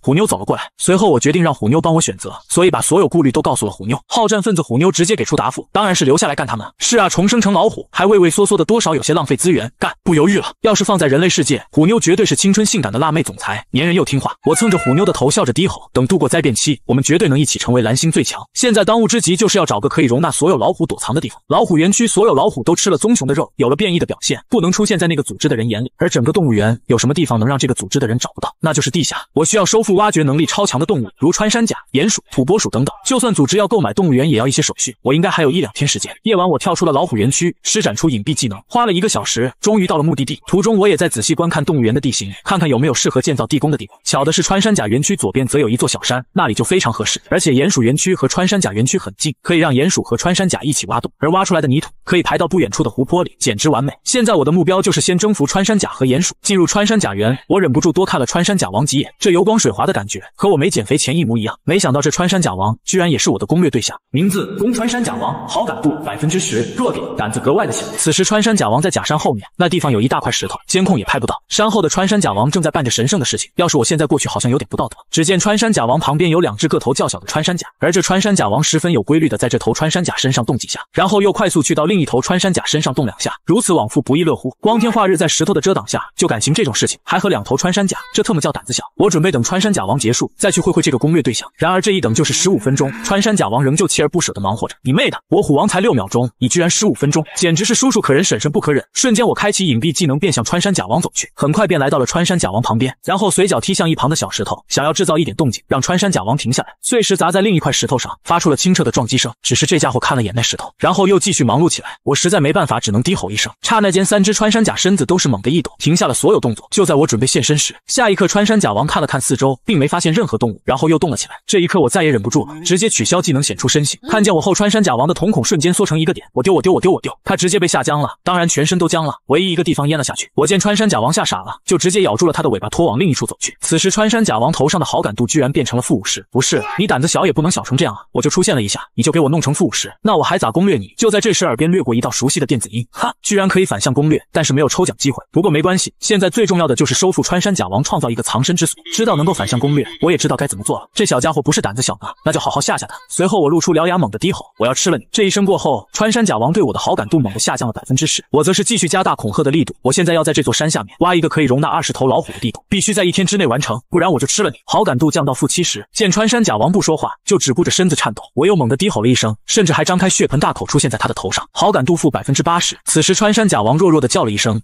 虎妞走了过来。随后我决定让虎妞帮我选择，所以把所有顾虑都告诉了虎妞。好战分子虎妞直接给出答复，当然是留下来干他们。是啊，重生成老虎还畏畏缩缩的，多少有些浪费资源。干，不犹豫了。要是放在人类世界，虎妞绝对是青春性感的辣妹。总裁粘人又听话，我蹭着虎妞的头笑着低吼。等度过灾变期，我们绝对能一起成为蓝星最强。现在当务之急就是要找个可以容纳所有老虎躲藏的地方。老虎园区所有老虎都吃了棕熊的肉，有了变异的表现，不能出现在那个组织的人眼里。而整个动物园有什么地方能让这个组织的人找不到？那就是地下。我需要收复挖掘能力超强的动物，如穿山甲、鼹鼠、土拨鼠等等。就算组织要购买动物园，也要一些手续。我应该还有一两天时间。夜晚，我跳出了老虎园区，施展出隐蔽技能，花了一个小时，终于到了目的地。途中我也在仔细观看动物园的地形，看看有没有适。适合建造地宫的地方。巧的是，穿山甲园区左边则有一座小山，那里就非常合适。而且鼹鼠园区和穿山甲园区很近，可以让鼹鼠和穿山甲一起挖洞，而挖出来的泥土可以排到不远处的湖泊里，简直完美。现在我的目标就是先征服穿山甲和鼹鼠，进入穿山甲园。我忍不住多看了穿山甲王几眼，这油光水滑的感觉和我没减肥前一模一样。没想到这穿山甲王居然也是我的攻略对象。名字：攻穿山甲王，好感度百分之十，弱点：胆子格外的小。此时穿山甲王在假山后面，那地方有一大块石头，监控也拍不到。山后的穿山甲王正在扮。神圣的事情，要是我现在过去，好像有点不道德。只见穿山甲王旁边有两只个头较小的穿山甲，而这穿山甲王十分有规律的在这头穿山甲身上动几下，然后又快速去到另一头穿山甲身上动两下，如此往复不亦乐乎。光天化日在石头的遮挡下就敢行这种事情，还和两头穿山甲，这特么叫胆子小！我准备等穿山甲王结束再去会会这个攻略对象。然而这一等就是十五分钟，穿山甲王仍旧锲而不舍的忙活着。你妹的！我虎王才六秒钟，你居然十五分钟，简直是叔叔可忍，婶婶不可忍！瞬间我开启隐蔽技能，便向穿山甲王走去。很快便来到了穿山甲王旁。然后随脚踢向一旁的小石头，想要制造一点动静，让穿山甲王停下来。碎石砸在另一块石头上，发出了清澈的撞击声。只是这家伙看了眼那石头，然后又继续忙碌起来。我实在没办法，只能低吼一声。刹那间，三只穿山甲身子都是猛地一抖，停下了所有动作。就在我准备现身时，下一刻穿山甲王看了看四周，并没发现任何动物，然后又动了起来。这一刻我再也忍不住了，直接取消技能显出身形。看见我后，穿山甲王的瞳孔瞬间缩成一个点。我丢我丢我丢我丢，他直接被吓僵了，当然全身都僵了，唯一一个地方淹了下去。我见穿山甲王吓傻了，就直接咬住了他的尾巴。拖往另一处走去。此时穿山甲王头上的好感度居然变成了负五十，不是你胆子小也不能小成这样啊！我就出现了一下，你就给我弄成负五十，那我还咋攻略你？就在这时，耳边掠过一道熟悉的电子音，哈，居然可以反向攻略，但是没有抽奖机会。不过没关系，现在最重要的就是收复穿山甲王，创造一个藏身之所。知道能够反向攻略，我也知道该怎么做了。这小家伙不是胆子小吗？那就好好吓吓他。随后我露出獠牙，猛地低吼：“我要吃了你！”这一声过后，穿山甲王对我的好感度猛地下降了百分之十。我则是继续加大恐吓的力度。我现在要在这座山下面挖一个可以容纳二十头老虎的地洞。必须在一天之内完成，不然我就吃了你。好感度降到负七十。见穿山甲王不说话，就只顾着身子颤抖。我又猛地低吼了一声，甚至还张开血盆大口出现在他的头上。好感度负百分之八十。此时穿山甲王弱弱的叫了一声：“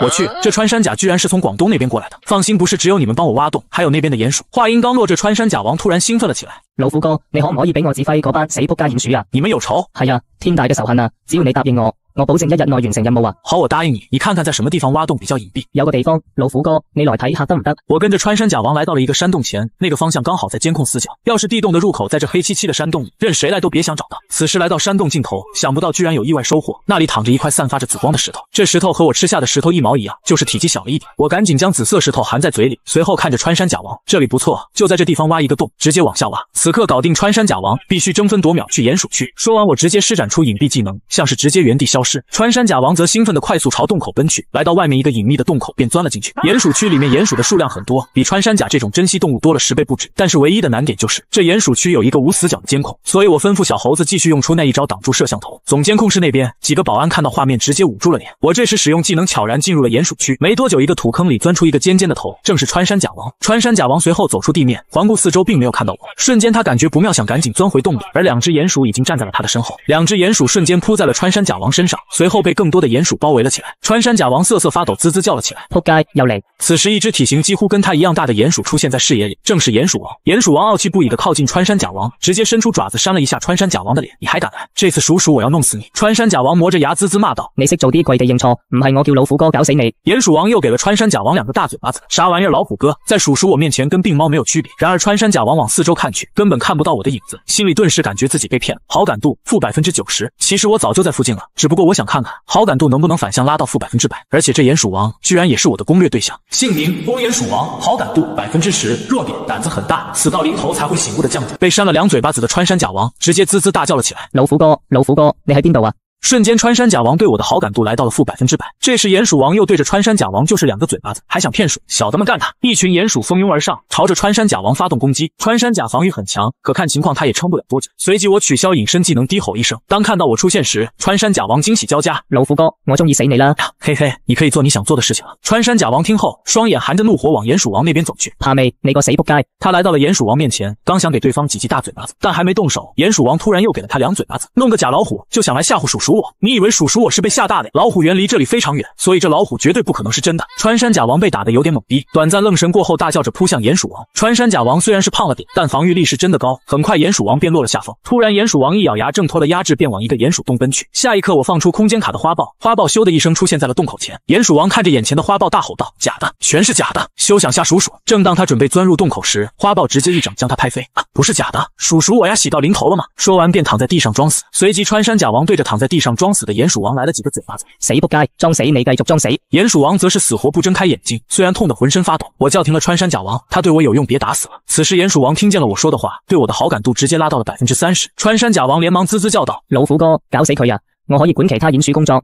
我去，这穿山甲居然是从广东那边过来的。”放心，不是只有你们帮我挖洞，还有那边的鼹鼠。话音刚落，这穿山甲王突然兴奋了起来：“老虎哥，你可唔可以俾我指挥嗰班死扑街鼹鼠啊？你们有仇？系啊，天大嘅仇恨啊！只要你答应我。”我保证一日内完成任务啊！好，我答应你。你看看在什么地方挖洞比较隐蔽？有个地方，老虎哥，你来睇下得唔得？我跟着穿山甲王来到了一个山洞前，那个方向刚好在监控死角。要是地洞的入口在这黑漆漆的山洞里，任谁来都别想找到。此时来到山洞尽头，想不到居然有意外收获，那里躺着一块散发着紫光的石头。这石头和我吃下的石头一毛一样，就是体积小了一点。我赶紧将紫色石头含在嘴里，随后看着穿山甲王，这里不错，就在这地方挖一个洞，直接往下挖。此刻搞定穿山甲王，必须争分夺秒去鼹鼠区。说完，我直接施展出隐蔽技能，像是直接原地消失。是穿山甲王则兴奋地快速朝洞口奔去，来到外面一个隐秘的洞口便钻了进去。鼹鼠区里面鼹鼠的数量很多，比穿山甲这种珍稀动物多了十倍不止。但是唯一的难点就是这鼹鼠区有一个无死角的监控，所以我吩咐小猴子继续用出那一招挡住摄像头。总监控室那边几个保安看到画面直接捂住了脸。我这时使用技能悄然进入了鼹鼠区，没多久一个土坑里钻出一个尖尖的头，正是穿山甲王。穿山甲王随后走出地面，环顾四周并没有看到我，瞬间他感觉不妙，想赶紧钻回洞里，而两只鼹鼠已经站在了他的身后，两只鼹鼠瞬间扑在了穿山甲王身上。随后被更多的鼹鼠包围了起来，穿山甲王瑟瑟发抖，滋滋叫了起来。扑街，要来。此时，一只体型几乎跟它一样大的鼹鼠出现在视野里，正是鼹鼠王。鼹鼠王傲气不已的靠近穿山甲王，直接伸出爪子扇了一下穿山甲王的脸。你还敢来？这次鼠鼠，我要弄死你！穿山甲王磨着牙滋滋骂道。你识做啲跪地认错，唔系我叫老虎哥搞死你！鼹鼠王又给了穿山甲王两个大嘴巴子。啥玩意儿？老虎哥在鼠鼠我面前跟病猫没有区别。然而，穿山甲王往四周看去，根本看不到我的影子，心里顿时感觉自己被骗，了，好感度负百分之九十。其实我早就在附近了，只不过。我想看看好感度能不能反向拉到负百分之百，而且这鼹鼠王居然也是我的攻略对象。姓名：公鼹鼠王，好感度百分之十，弱点：胆子很大，死到临头才会醒悟的犟种。被扇了两嘴巴子的穿山甲王直接滋滋大叫了起来：“老福哥，老福哥，你还病倒了！”瞬间，穿山甲王对我的好感度来到了负百分之百。这时，鼹鼠王又对着穿山甲王就是两个嘴巴子，还想骗鼠，小的们干他！一群鼹鼠蜂拥而上，朝着穿山甲王发动攻击。穿山甲防御很强，可看情况，他也撑不了多久。随即，我取消隐身技能，低吼一声。当看到我出现时，穿山甲王惊喜交加，老夫高我中意死你了？嘿嘿，你可以做你想做的事情了。穿山甲王听后，双眼含着怒火往鼹鼠王那边走去。他没那个谁不该。他来到了鼹鼠王面前，刚想给对方几记大嘴巴子，但还没动手，鼹鼠王突然又给了他两嘴巴子，弄个假老虎就想来吓唬鼠鼠。你以为鼠鼠我是被吓大的？老虎园离这里非常远，所以这老虎绝对不可能是真的。穿山甲王被打得有点懵逼，短暂愣神过后，大叫着扑向鼹鼠王。穿山甲王虽然是胖了点，但防御力是真的高。很快，鼹鼠王便落了下风。突然，鼹鼠王一咬牙，挣脱了压制，便往一个鼹鼠洞奔去。下一刻，我放出空间卡的花豹，花豹咻的一声出现在了洞口前。鼹鼠王看着眼前的花豹，大吼道：“假的，全是假的，休想吓鼠鼠！”正当他准备钻入洞口时，花豹直接一掌将他拍飞。不是假的，鼠鼠我呀，洗到临头了吗？说完便躺在地上装死。随即，穿山甲王对着躺在地上。上装死的鼹鼠王来了几个嘴巴子，谁不该装谁没该续装谁。鼹鼠王则是死活不睁开眼睛，虽然痛得浑身发抖。我叫停了穿山甲王，他对我有用，别打死了。此时鼹鼠王听见了我说的话，对我的好感度直接拉到了百分之三十。穿山甲王连忙滋滋叫道：“老虎哥，搞死他呀！我可以滚其他银徐公章。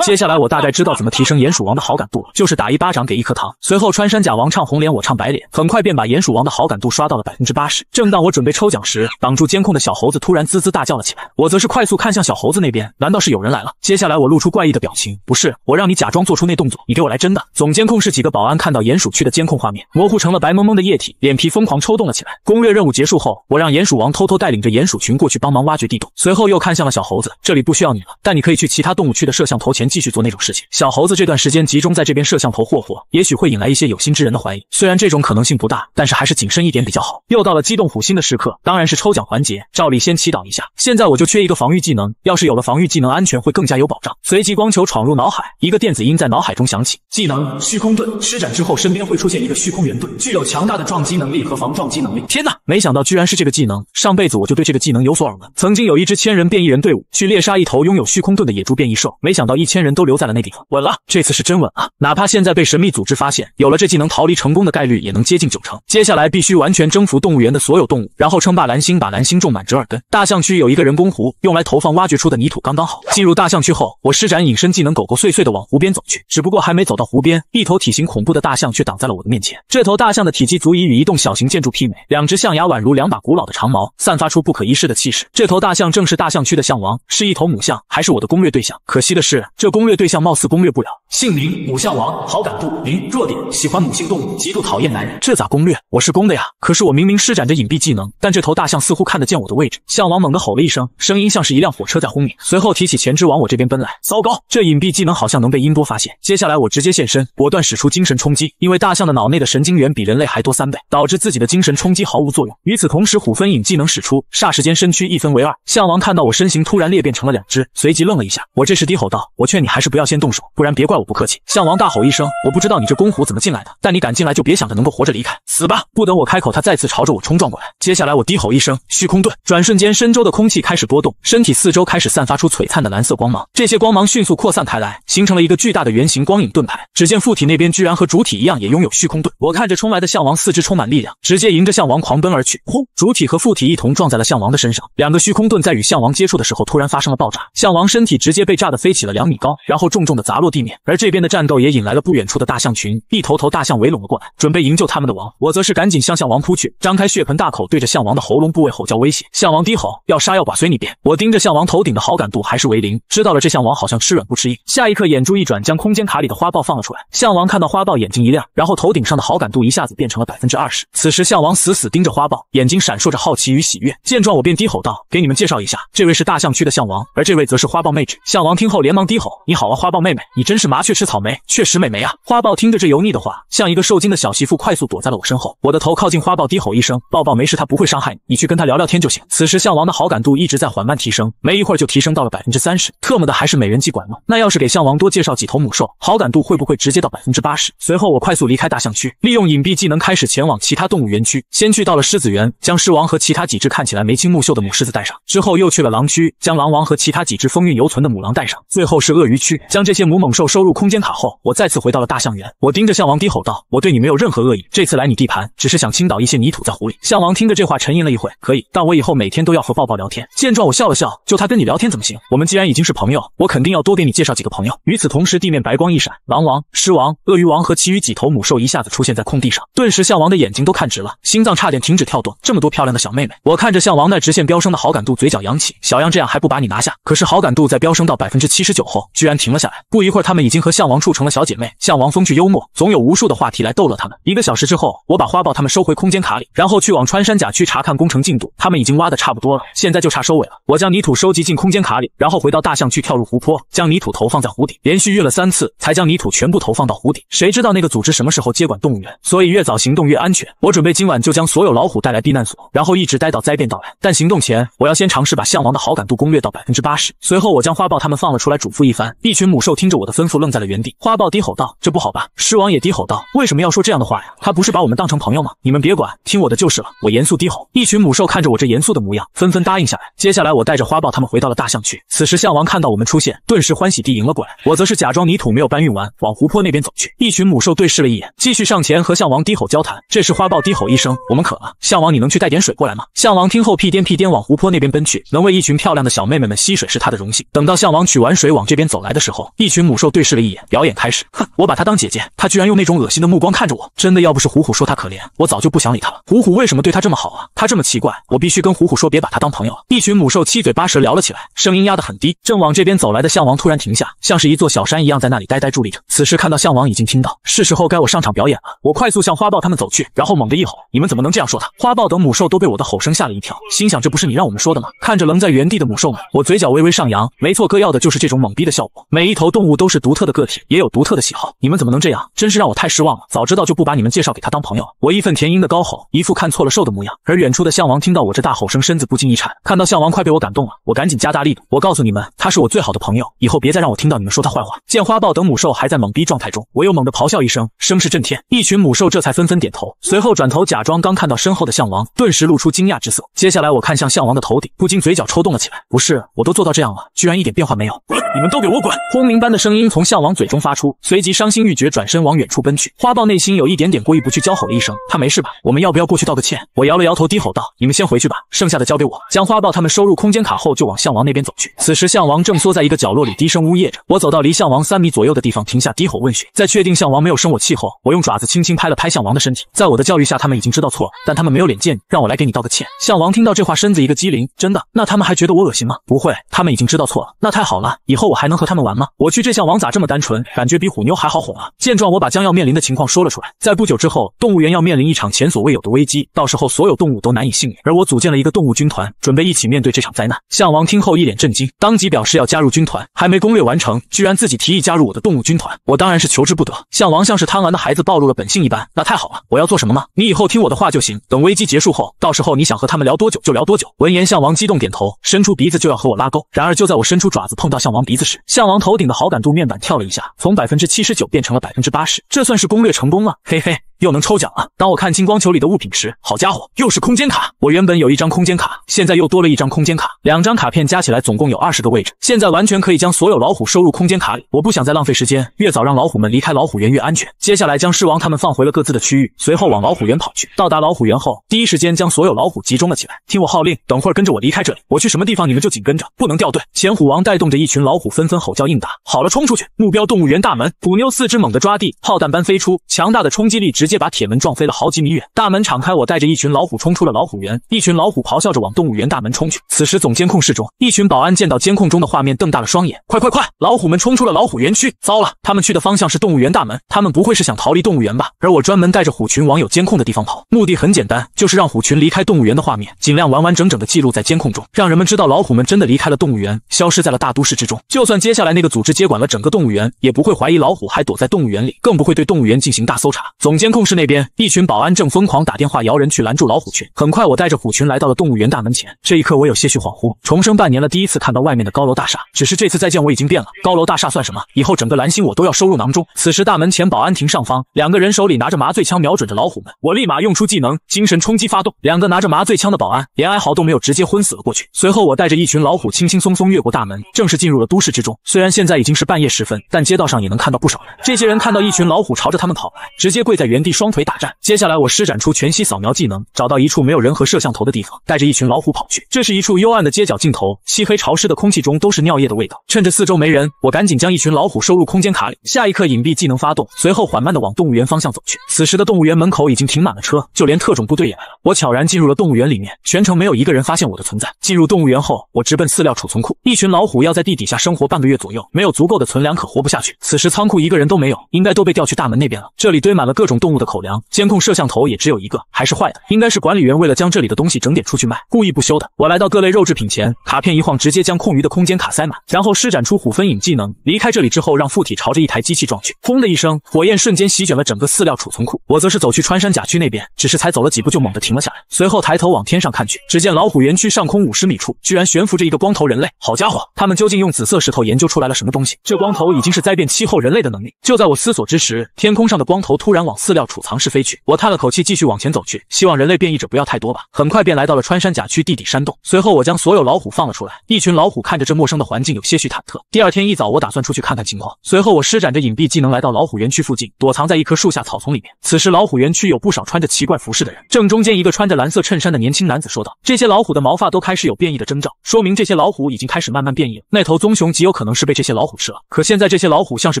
接下来我大概知道怎么提升鼹鼠王的好感度了，就是打一巴掌给一颗糖。随后穿山甲王唱红脸，我唱白脸，很快便把鼹鼠王的好感度刷到了百分之八十。正当我准备抽奖时，挡住监控的小猴子突然滋滋大叫了起来，我则是快速看向小猴子那边，难道是有人来了？接下来我露出怪异的表情，不是，我让你假装做出那动作，你给我来真的。总监控室几个保安看到鼹鼠区的监控画面模糊成了白蒙蒙的液体，脸皮疯狂抽动了起来。攻略任务结束后，我让鼹鼠王偷偷带领着鼹鼠群过去帮忙挖掘地洞，随后又看向了小猴子，这里不需要你。但你可以去其他动物区的摄像头前继续做那种事情。小猴子这段时间集中在这边摄像头霍霍，也许会引来一些有心之人的怀疑。虽然这种可能性不大，但是还是谨慎一点比较好。又到了激动虎心的时刻，当然是抽奖环节。照例先祈祷一下。现在我就缺一个防御技能，要是有了防御技能，安全会更加有保障。随即光球闯入脑海，一个电子音在脑海中响起：技能虚空盾，施展之后身边会出现一个虚空圆盾，具有强大的撞击能力和防撞击能力。天哪，没想到居然是这个技能。上辈子我就对这个技能有所耳闻，曾经有一支千人变异人队伍去猎杀一头。拥有虚空盾的野猪变异兽，没想到一千人都留在了那地方。稳了，这次是真稳啊！哪怕现在被神秘组织发现，有了这技能，逃离成功的概率也能接近九成。接下来必须完全征服动物园的所有动物，然后称霸蓝星，把蓝星种满折耳根。大象区有一个人工湖，用来投放挖掘出的泥土刚刚好。进入大象区后，我施展隐身技能，狗狗碎碎的往湖边走去。只不过还没走到湖边，一头体型恐怖的大象却挡在了我的面前。这头大象的体积足以与一栋小型建筑媲美，两只象牙宛如两把古老的长矛，散发出不可一世的气势。这头大象正是大象区的象王，是一头母象。还是我的攻略对象，可惜的是，这攻略对象貌似攻略不了。姓名：母象王，好感度零，弱点：喜欢母性动物，极度讨厌男人。这咋攻略？我是公的呀！可是我明明施展着隐蔽技能，但这头大象似乎看得见我的位置。象王猛地吼了一声，声音像是一辆火车在轰鸣，随后提起前肢往我这边奔来。糟糕，这隐蔽技能好像能被音波发现。接下来我直接现身，果断使出精神冲击，因为大象的脑内的神经元比人类还多三倍，导致自己的精神冲击毫无作用。与此同时，虎分影技能使出，霎时间身躯一分为二。象王看到我身形突然裂变成了两只。随即愣了一下，我这时低吼道：“我劝你还是不要先动手，不然别怪我不客气。”项王大吼一声：“我不知道你这公虎怎么进来的，但你敢进来，就别想着能够活着离开，死吧！”不等我开口，他再次朝着我冲撞过来。接下来，我低吼一声：“虚空盾！”转瞬间，身周的空气开始波动，身体四周开始散发出璀璨的蓝色光芒。这些光芒迅速扩散开来，形成了一个巨大的圆形光影盾牌。只见附体那边居然和主体一样，也拥有虚空盾。我看着冲来的项王，四肢充满力量，直接迎着项王狂奔而去。轰！主体和附体一同撞在了项王的身上，两个虚空盾在与项王接触的时候突然发生了爆炸。象王身体直接被炸得飞起了两米高，然后重重地砸落地面。而这边的战斗也引来了不远处的大象群，一头头大象围拢了过来，准备营救他们的王。我则是赶紧向象王扑去，张开血盆大口，对着象王的喉咙部位吼叫威胁。象王低吼：“要杀要剐随你便。”我盯着象王头顶的好感度还是为零，知道了这象王好像吃软不吃硬。下一刻，眼珠一转，将空间卡里的花豹放了出来。象王看到花豹，眼睛一亮，然后头顶上的好感度一下子变成了百分之二十。此时，象王死死盯着花豹，眼睛闪烁着好奇与喜悦。见状，我便低吼道：“给你们介绍一下，这位是大象区的象王，而这位。”则是花豹妹纸，项王听后连忙低吼：“你好啊，花豹妹妹，你真是麻雀吃草莓，确实美眉啊！”花豹听着这油腻的话，像一个受惊的小媳妇，快速躲在了我身后。我的头靠近花豹，低吼一声：“抱抱没事，他不会伤害你，你去跟他聊聊天就行。”此时项王的好感度一直在缓慢提升，没一会儿就提升到了百分之三十。特么的还是美人计管用！那要是给项王多介绍几头母兽，好感度会不会直接到百分之八十？随后我快速离开大象区，利用隐蔽技能开始前往其他动物园区。先去到了狮子园，将狮王和其他几只看起来眉清目秀的母狮子带上，之后又去了狼区，将狼王和其他。几只风韵犹存的母狼带上，最后是鳄鱼区，将这些母猛兽收入空间卡后，我再次回到了大象园。我盯着象王低吼道：“我对你没有任何恶意，这次来你地盘，只是想倾倒一些泥土在湖里。”象王听着这话沉吟了一会：“可以，但我以后每天都要和抱抱聊天。”见状，我笑了笑：“就他跟你聊天怎么行？我们既然已经是朋友，我肯定要多给你介绍几个朋友。”与此同时，地面白光一闪，狼王、狮王、鳄鱼王和其余几头母兽一下子出现在空地上，顿时象王的眼睛都看直了，心脏差点停止跳动。这么多漂亮的小妹妹，我看着象王那直线飙升的好感度，嘴角扬起：“小样，这样还不把你拿下？”可。是好感度在飙升到百分之七十九后，居然停了下来。不一会儿，他们已经和向王处成了小姐妹。向王风趣幽默，总有无数的话题来逗乐他们。一个小时之后，我把花豹他们收回空间卡里，然后去往穿山甲区查看工程进度。他们已经挖的差不多了，现在就差收尾了。我将泥土收集进空间卡里，然后回到大象区跳入湖泊，将泥土投放在湖底。连续运了三次，才将泥土全部投放到湖底。谁知道那个组织什么时候接管动物园？所以越早行动越安全。我准备今晚就将所有老虎带来避难所，然后一直待到灾变到来。但行动前，我要先尝试把向王的好感度攻略到百分之八十。随后，我将花豹他们放了出来，嘱咐一番。一群母兽听着我的吩咐，愣在了原地。花豹低吼道：“这不好吧？”狮王也低吼道：“为什么要说这样的话呀？他不是把我们当成朋友吗？”你们别管，听我的就是了。”我严肃低吼。一群母兽看着我这严肃的模样，纷纷答应下来。接下来，我带着花豹他们回到了大象区。此时，象王看到我们出现，顿时欢喜地迎了过来。我则是假装泥土没有搬运完，往湖泊那边走去。一群母兽对视了一眼，继续上前和象王低吼交谈。这时，花豹低吼一声：“我们渴了。”象王，你能去带点水过来吗？”象王听后，屁颠屁颠往湖泊那边奔去，能为一群漂亮的小妹妹们吸水是。他的荣幸。等到项王取完水往这边走来的时候，一群母兽对视了一眼，表演开始。哼，我把她当姐姐，她居然用那种恶心的目光看着我。真的，要不是虎虎说他可怜，我早就不想理他了。虎虎为什么对他这么好啊？他这么奇怪，我必须跟虎虎说，别把他当朋友了。一群母兽七嘴八舌聊了起来，声音压得很低。正往这边走来的项王突然停下，像是一座小山一样在那里呆呆伫立着。此时看到项王已经听到，是时候该我上场表演了。我快速向花豹他们走去，然后猛地一吼：“你们怎么能这样说他？”花豹等母兽都被我的吼声吓了一跳，心想这不是你让我们说的吗？看着愣在原地的母兽们，我嘴角微微。上扬，没错，哥要的就是这种懵逼的效果。每一头动物都是独特的个体，也有独特的喜好。你们怎么能这样？真是让我太失望了！早知道就不把你们介绍给他当朋友了。我义愤填膺地高吼，一副看错了兽的模样。而远处的项王听到我这大吼声，身子不禁一颤。看到项王快被我感动了，我赶紧加大力度。我告诉你们，他是我最好的朋友，以后别再让我听到你们说他坏话。见花豹等母兽还在懵逼状态中，我又猛地咆哮一声，声势震天。一群母兽这才纷纷点头，随后转头假装刚看到身后的项王，顿时露出惊讶之色。接下来，我看向项王的头顶，不禁嘴角抽动了起来。不是，我都做到这。这样了，居然一点变化没有！滚！你们都给我滚！轰鸣般的声音从项王嘴中发出，随即伤心欲绝，转身往远处奔去。花豹内心有一点点过意不去，娇吼了一声：“他没事吧？我们要不要过去道个歉？”我摇了摇头，低吼道：“你们先回去吧，剩下的交给我。”将花豹他们收入空间卡后，就往项王那边走去。此时项王正缩在一个角落里，低声呜咽着。我走到离项王三米左右的地方停下，低吼问询，在确定项王没有生我气后，我用爪子轻轻拍了拍项王的身体。在我的教育下，他们已经知道错了，但他们没有脸见你，让我来给你道个歉。项王听到这话，身子一个机灵：“真的？那他们还觉得我恶心吗？”“不会，他们。”已经知道错了，那太好了。以后我还能和他们玩吗？我去，这项王咋这么单纯，感觉比虎妞还好哄啊！见状，我把将要面临的情况说了出来。在不久之后，动物园要面临一场前所未有的危机，到时候所有动物都难以幸免。而我组建了一个动物军团，准备一起面对这场灾难。象王听后一脸震惊，当即表示要加入军团。还没攻略完成，居然自己提议加入我的动物军团，我当然是求之不得。象王像是贪玩的孩子暴露了本性一般，那太好了。我要做什么吗？你以后听我的话就行。等危机结束后，到时候你想和他们聊多久就聊多久。闻言，象王激动点头，伸出鼻子就要和我拉钩。然而，就在我伸出爪子碰到项王鼻子时，项王头顶的好感度面板跳了一下，从百分之七十九变成了百分之八十，这算是攻略成功了，嘿嘿。又能抽奖了。当我看清光球里的物品时，好家伙，又是空间卡！我原本有一张空间卡，现在又多了一张空间卡，两张卡片加起来总共有二十个位置，现在完全可以将所有老虎收入空间卡里。我不想再浪费时间，越早让老虎们离开老虎园越安全。接下来将狮王他们放回了各自的区域，随后往老虎园跑去。到达老虎园后，第一时间将所有老虎集中了起来，听我号令，等会儿跟着我离开这里，我去什么地方，你们就紧跟着，不能掉队。前虎王带动着一群老虎纷纷吼叫应答，好了，冲出去，目标动物园大门。虎妞四肢猛地抓地，炮弹般飞出，强大的冲击力直。直接把铁门撞飞了好几米远，大门敞开，我带着一群老虎冲出了老虎园。一群老虎咆哮着往动物园大门冲去。此时总监控室中，一群保安见到监控中的画面，瞪大了双眼：“快快快！老虎们冲出了老虎园区，糟了，他们去的方向是动物园大门，他们不会是想逃离动物园吧？”而我专门带着虎群往有监控的地方跑，目的很简单，就是让虎群离开动物园的画面尽量完完整整的记录在监控中，让人们知道老虎们真的离开了动物园，消失在了大都市之中。就算接下来那个组织接管了整个动物园，也不会怀疑老虎还躲在动物园里，更不会对动物园进行大搜查。总监控。控室那边，一群保安正疯狂打电话摇人去拦住老虎群。很快，我带着虎群来到了动物园大门前。这一刻，我有些许恍惚。重生半年了，第一次看到外面的高楼大厦。只是这次再见，我已经变了。高楼大厦算什么？以后整个蓝星我都要收入囊中。此时大门前保安亭上方，两个人手里拿着麻醉枪，瞄准着老虎们。我立马用出技能精神冲击发动，两个拿着麻醉枪的保安连哀嚎都没有，直接昏死了过去。随后，我带着一群老虎轻轻松松越过大门，正式进入了都市之中。虽然现在已经是半夜时分，但街道上也能看到不少人。这些人看到一群老虎朝着他们跑来，直接跪在原地。双腿打颤，接下来我施展出全息扫描技能，找到一处没有人和摄像头的地方，带着一群老虎跑去。这是一处幽暗的街角，尽头，漆黑潮湿的空气中都是尿液的味道。趁着四周没人，我赶紧将一群老虎收入空间卡里。下一刻，隐蔽技能发动，随后缓慢的往动物园方向走去。此时的动物园门口已经停满了车，就连特种部队也来了。我悄然进入了动物园里面，全程没有一个人发现我的存在。进入动物园后，我直奔饲料储存库。一群老虎要在地底下生活半个月左右，没有足够的存粮可活不下去。此时仓库一个人都没有，应该都被调去大门那边了。这里堆满了各种动物。的口粮监控摄像头也只有一个，还是坏的，应该是管理员为了将这里的东西整点出去卖，故意不修的。我来到各类肉制品前，卡片一晃，直接将空余的空间卡塞满，然后施展出虎分影技能，离开这里之后，让附体朝着一台机器撞去，轰的一声，火焰瞬间席卷了整个饲料储存库。我则是走去穿山甲区那边，只是才走了几步就猛地停了下来，随后抬头往天上看去，只见老虎园区上空五十米处，居然悬浮着一个光头人类。好家伙，他们究竟用紫色石头研究出来了什么东西？这光头已经是灾变七后人类的能力。就在我思索之时，天空上的光头突然往饲料储藏室飞去，我叹了口气，继续往前走去。希望人类变异者不要太多吧。很快便来到了穿山甲区地底山洞，随后我将所有老虎放了出来。一群老虎看着这陌生的环境，有些许忐忑。第二天一早，我打算出去看看情况。随后我施展着隐蔽技能，来到老虎园区附近，躲藏在一棵树下草丛里面。此时老虎园区有不少穿着奇怪服饰的人，正中间一个穿着蓝色衬衫的年轻男子说道：“这些老虎的毛发都开始有变异的征兆，说明这些老虎已经开始慢慢变异。了。那头棕熊极有可能是被这些老虎吃了。可现在这些老虎像是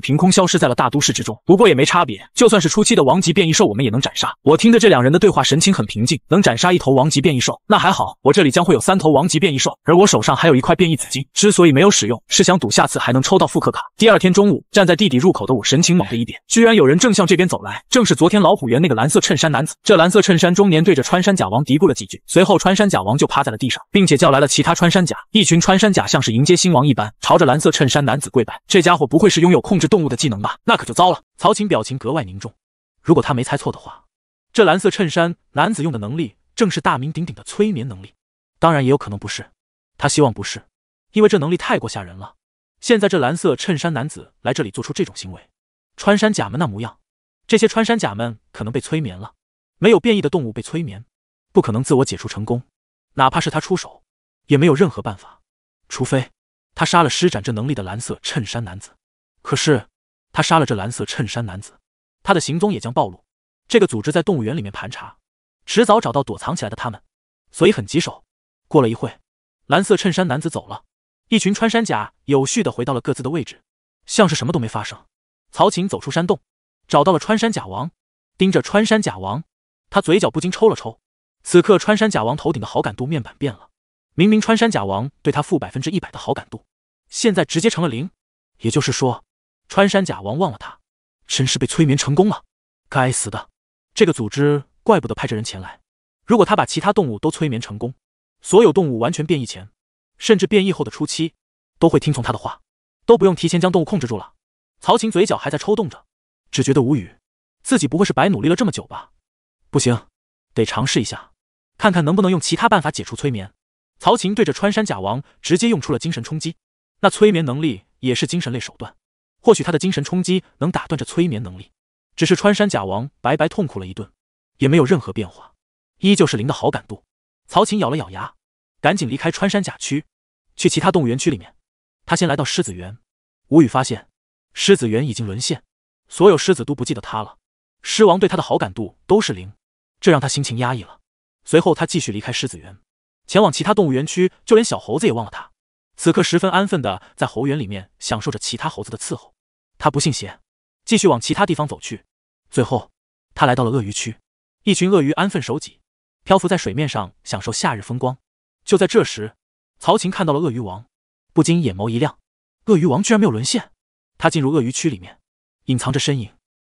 凭空消失在了大都市之中，不过也没差别，就算是初期的王级。”变异兽，我们也能斩杀。我听着这两人的对话，神情很平静。能斩杀一头王级变异兽，那还好。我这里将会有三头王级变异兽，而我手上还有一块变异紫金。之所以没有使用，是想赌下次还能抽到复刻卡。第二天中午，站在地底入口的我，神情猛地一变，居然有人正向这边走来。正是昨天老虎园那个蓝色衬衫男子。这蓝色衬衫中年对着穿山甲王嘀咕了几句，随后穿山甲王就趴在了地上，并且叫来了其他穿山甲。一群穿山甲像是迎接新王一般，朝着蓝色衬衫男子跪拜。这家伙不会是拥有控制动物的技能吧？那可就糟了。曹琴表情格外凝重。如果他没猜错的话，这蓝色衬衫男子用的能力正是大名鼎鼎的催眠能力。当然，也有可能不是。他希望不是，因为这能力太过吓人了。现在这蓝色衬衫男子来这里做出这种行为，穿山甲们那模样，这些穿山甲们可能被催眠了。没有变异的动物被催眠，不可能自我解除成功。哪怕是他出手，也没有任何办法。除非他杀了施展这能力的蓝色衬衫男子。可是，他杀了这蓝色衬衫男子。他的行踪也将暴露。这个组织在动物园里面盘查，迟早找到躲藏起来的他们，所以很棘手。过了一会，蓝色衬衫男子走了，一群穿山甲有序的回到了各自的位置，像是什么都没发生。曹琴走出山洞，找到了穿山甲王，盯着穿山甲王，他嘴角不禁抽了抽。此刻穿山甲王头顶的好感度面板变了，明明穿山甲王对他负百分之一百的好感度，现在直接成了零，也就是说，穿山甲王忘了他。真是被催眠成功了！该死的，这个组织怪不得派这人前来。如果他把其他动物都催眠成功，所有动物完全变异前，甚至变异后的初期，都会听从他的话，都不用提前将动物控制住了。曹琴嘴角还在抽动着，只觉得无语，自己不会是白努力了这么久吧？不行，得尝试一下，看看能不能用其他办法解除催眠。曹琴对着穿山甲王直接用出了精神冲击，那催眠能力也是精神类手段。或许他的精神冲击能打断这催眠能力，只是穿山甲王白白痛苦了一顿，也没有任何变化，依旧是零的好感度。曹琴咬了咬牙，赶紧离开穿山甲区，去其他动物园区里面。他先来到狮子园，无语发现，狮子园已经沦陷，所有狮子都不记得他了，狮王对他的好感度都是零，这让他心情压抑了。随后他继续离开狮子园，前往其他动物园区，就连小猴子也忘了他。此刻十分安分的在猴园里面享受着其他猴子的伺候，他不信邪，继续往其他地方走去。最后，他来到了鳄鱼区，一群鳄鱼安分守己，漂浮在水面上享受夏日风光。就在这时，曹琴看到了鳄鱼王，不禁眼眸一亮。鳄鱼王居然没有沦陷。他进入鳄鱼区里面，隐藏着身影，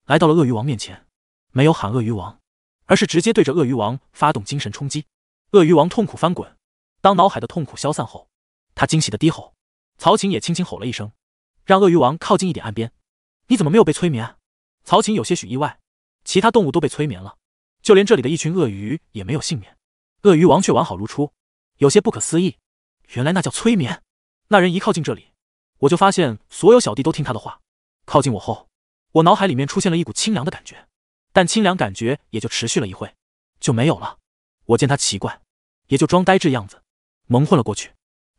来到了鳄鱼王面前，没有喊鳄鱼王，而是直接对着鳄鱼王发动精神冲击。鳄鱼王痛苦翻滚，当脑海的痛苦消散后。他惊喜的低吼，曹琴也轻轻吼了一声，让鳄鱼王靠近一点岸边。你怎么没有被催眠？曹琴有些许意外。其他动物都被催眠了，就连这里的一群鳄鱼也没有幸免，鳄鱼王却完好如初，有些不可思议。原来那叫催眠。那人一靠近这里，我就发现所有小弟都听他的话。靠近我后，我脑海里面出现了一股清凉的感觉，但清凉感觉也就持续了一会，就没有了。我见他奇怪，也就装呆滞样子，蒙混了过去。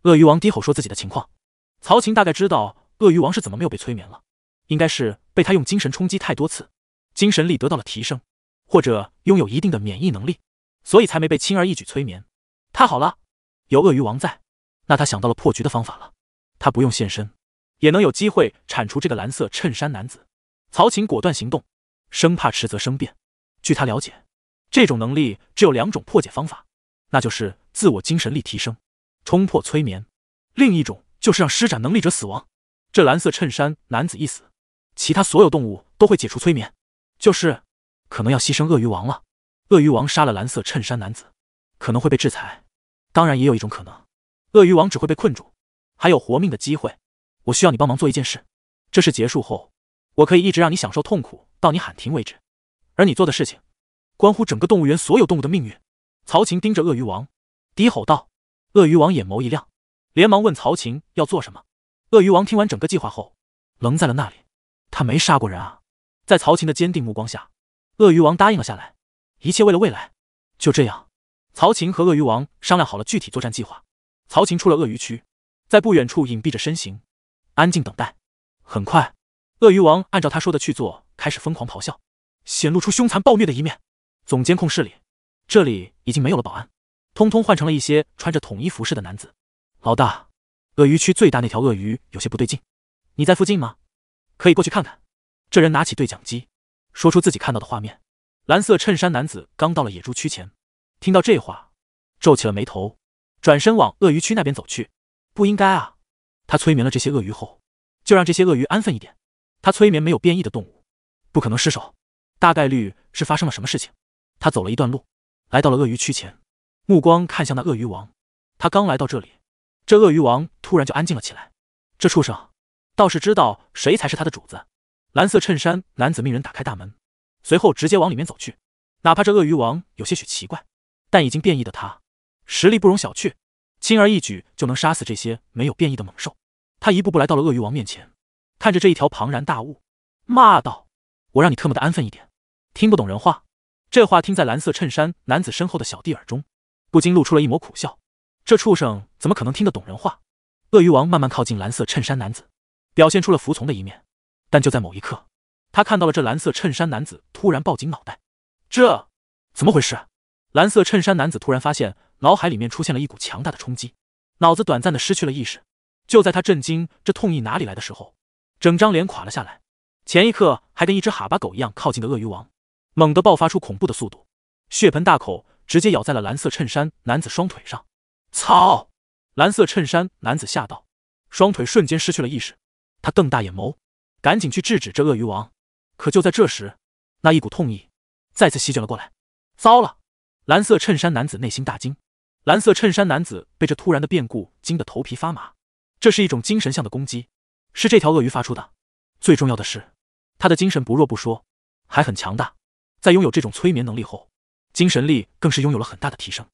鳄鱼王低吼说自己的情况。曹琴大概知道鳄鱼王是怎么没有被催眠了，应该是被他用精神冲击太多次，精神力得到了提升，或者拥有一定的免疫能力，所以才没被轻而易举催眠。太好了，有鳄鱼王在，那他想到了破局的方法了。他不用现身，也能有机会铲除这个蓝色衬衫男子。曹琴果断行动，生怕迟则生变。据他了解，这种能力只有两种破解方法，那就是自我精神力提升。冲破催眠，另一种就是让施展能力者死亡。这蓝色衬衫男子一死，其他所有动物都会解除催眠。就是，可能要牺牲鳄鱼王了。鳄鱼王杀了蓝色衬衫男子，可能会被制裁。当然，也有一种可能，鳄鱼王只会被困住，还有活命的机会。我需要你帮忙做一件事，这事结束后，我可以一直让你享受痛苦到你喊停为止。而你做的事情，关乎整个动物园所有动物的命运。曹琴盯着鳄鱼王，低吼道。鳄鱼王眼眸一亮，连忙问曹琴要做什么。鳄鱼王听完整个计划后，愣在了那里。他没杀过人啊！在曹琴的坚定目光下，鳄鱼王答应了下来。一切为了未来。就这样，曹琴和鳄鱼王商量好了具体作战计划。曹琴出了鳄鱼区，在不远处隐蔽着身形，安静等待。很快，鳄鱼王按照他说的去做，开始疯狂咆哮，显露出凶残暴虐的一面。总监控室里，这里已经没有了保安。通通换成了一些穿着统一服饰的男子。老大，鳄鱼区最大那条鳄鱼有些不对劲，你在附近吗？可以过去看看。这人拿起对讲机，说出自己看到的画面。蓝色衬衫男子刚到了野猪区前，听到这话，皱起了眉头，转身往鳄鱼区那边走去。不应该啊！他催眠了这些鳄鱼后，就让这些鳄鱼安分一点。他催眠没有变异的动物，不可能失手。大概率是发生了什么事情。他走了一段路，来到了鳄鱼区前。目光看向那鳄鱼王，他刚来到这里，这鳄鱼王突然就安静了起来。这畜生，倒是知道谁才是他的主子。蓝色衬衫男子命人打开大门，随后直接往里面走去。哪怕这鳄鱼王有些许奇怪，但已经变异的他，实力不容小觑，轻而易举就能杀死这些没有变异的猛兽。他一步步来到了鳄鱼王面前，看着这一条庞然大物，骂道：“我让你特么的安分一点，听不懂人话？”这话听在蓝色衬衫男子身后的小弟耳中。不禁露出了一抹苦笑，这畜生怎么可能听得懂人话？鳄鱼王慢慢靠近蓝色衬衫男子，表现出了服从的一面。但就在某一刻，他看到了这蓝色衬衫男子突然抱紧脑袋，这怎么回事？蓝色衬衫男子突然发现脑海里面出现了一股强大的冲击，脑子短暂的失去了意识。就在他震惊这痛意哪里来的时候，整张脸垮了下来。前一刻还跟一只哈巴狗一样靠近的鳄鱼王，猛地爆发出恐怖的速度，血盆大口。直接咬在了蓝色衬衫男子双腿上，操！蓝色衬衫男子吓到，双腿瞬间失去了意识。他瞪大眼眸，赶紧去制止这鳄鱼王。可就在这时，那一股痛意再次席卷了过来。糟了！蓝色衬衫男子内心大惊。蓝色衬衫男子被这突然的变故惊得头皮发麻。这是一种精神向的攻击，是这条鳄鱼发出的。最重要的是，他的精神不弱不说，还很强大。在拥有这种催眠能力后。精神力更是拥有了很大的提升，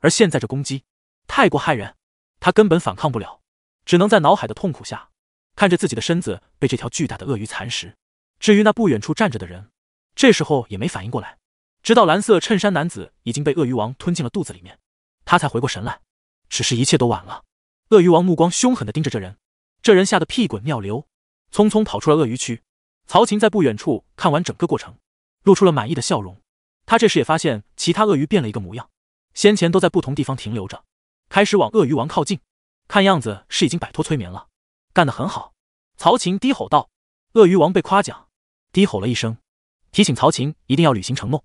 而现在这攻击太过骇人，他根本反抗不了，只能在脑海的痛苦下，看着自己的身子被这条巨大的鳄鱼蚕食。至于那不远处站着的人，这时候也没反应过来，直到蓝色衬衫男子已经被鳄鱼王吞进了肚子里面，他才回过神来。只是一切都晚了，鳄鱼王目光凶狠地盯着这人，这人吓得屁滚尿流，匆匆跑出了鳄鱼区。曹琴在不远处看完整个过程，露出了满意的笑容。他这时也发现，其他鳄鱼变了一个模样，先前都在不同地方停留着，开始往鳄鱼王靠近。看样子是已经摆脱催眠了，干得很好！曹琴低吼道。鳄鱼王被夸奖，低吼了一声，提醒曹琴一定要履行承诺。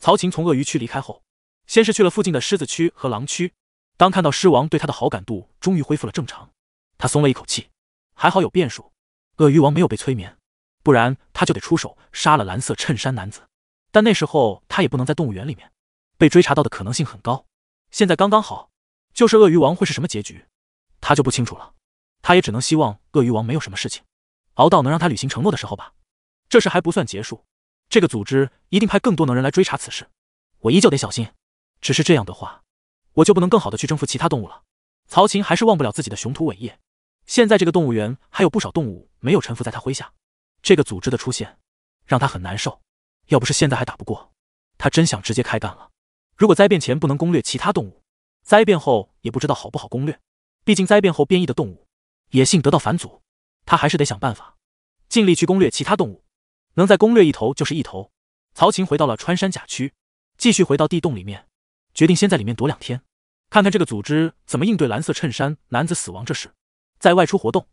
曹琴从鳄鱼区离开后，先是去了附近的狮子区和狼区。当看到狮王对他的好感度终于恢复了正常，他松了一口气。还好有变数，鳄鱼王没有被催眠，不然他就得出手杀了蓝色衬衫男子。但那时候他也不能在动物园里面，被追查到的可能性很高。现在刚刚好，就是鳄鱼王会是什么结局，他就不清楚了。他也只能希望鳄鱼王没有什么事情，熬到能让他履行承诺的时候吧。这事还不算结束，这个组织一定派更多能人来追查此事，我依旧得小心。只是这样的话，我就不能更好的去征服其他动物了。曹琴还是忘不了自己的雄图伟业，现在这个动物园还有不少动物没有臣服在他麾下，这个组织的出现让他很难受。要不是现在还打不过，他真想直接开干了。如果灾变前不能攻略其他动物，灾变后也不知道好不好攻略。毕竟灾变后变异的动物野性得到返祖，他还是得想办法，尽力去攻略其他动物。能在攻略一头就是一头。曹晴回到了穿山甲区，继续回到地洞里面，决定先在里面躲两天，看看这个组织怎么应对蓝色衬衫男子死亡这事。在外出活动，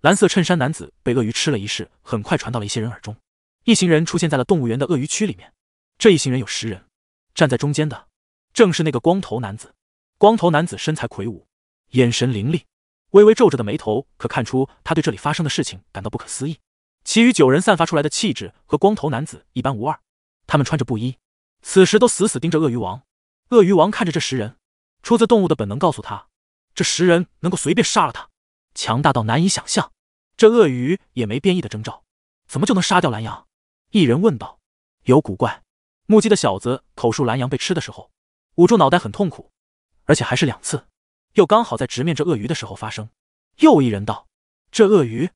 蓝色衬衫男子被鳄鱼吃了一事，很快传到了一些人耳中。一行人出现在了动物园的鳄鱼区里面。这一行人有十人，站在中间的正是那个光头男子。光头男子身材魁梧，眼神凌厉，微微皱着的眉头可看出他对这里发生的事情感到不可思议。其余九人散发出来的气质和光头男子一般无二，他们穿着布衣，此时都死死盯着鳄鱼王。鳄鱼王看着这十人，出自动物的本能告诉他，这十人能够随便杀了他，强大到难以想象。这鳄鱼也没变异的征兆，怎么就能杀掉蓝羊？一人问道：“有古怪！”目击的小子口述蓝羊被吃的时候，捂住脑袋很痛苦，而且还是两次，又刚好在直面这鳄鱼的时候发生。又一人道：“这鳄鱼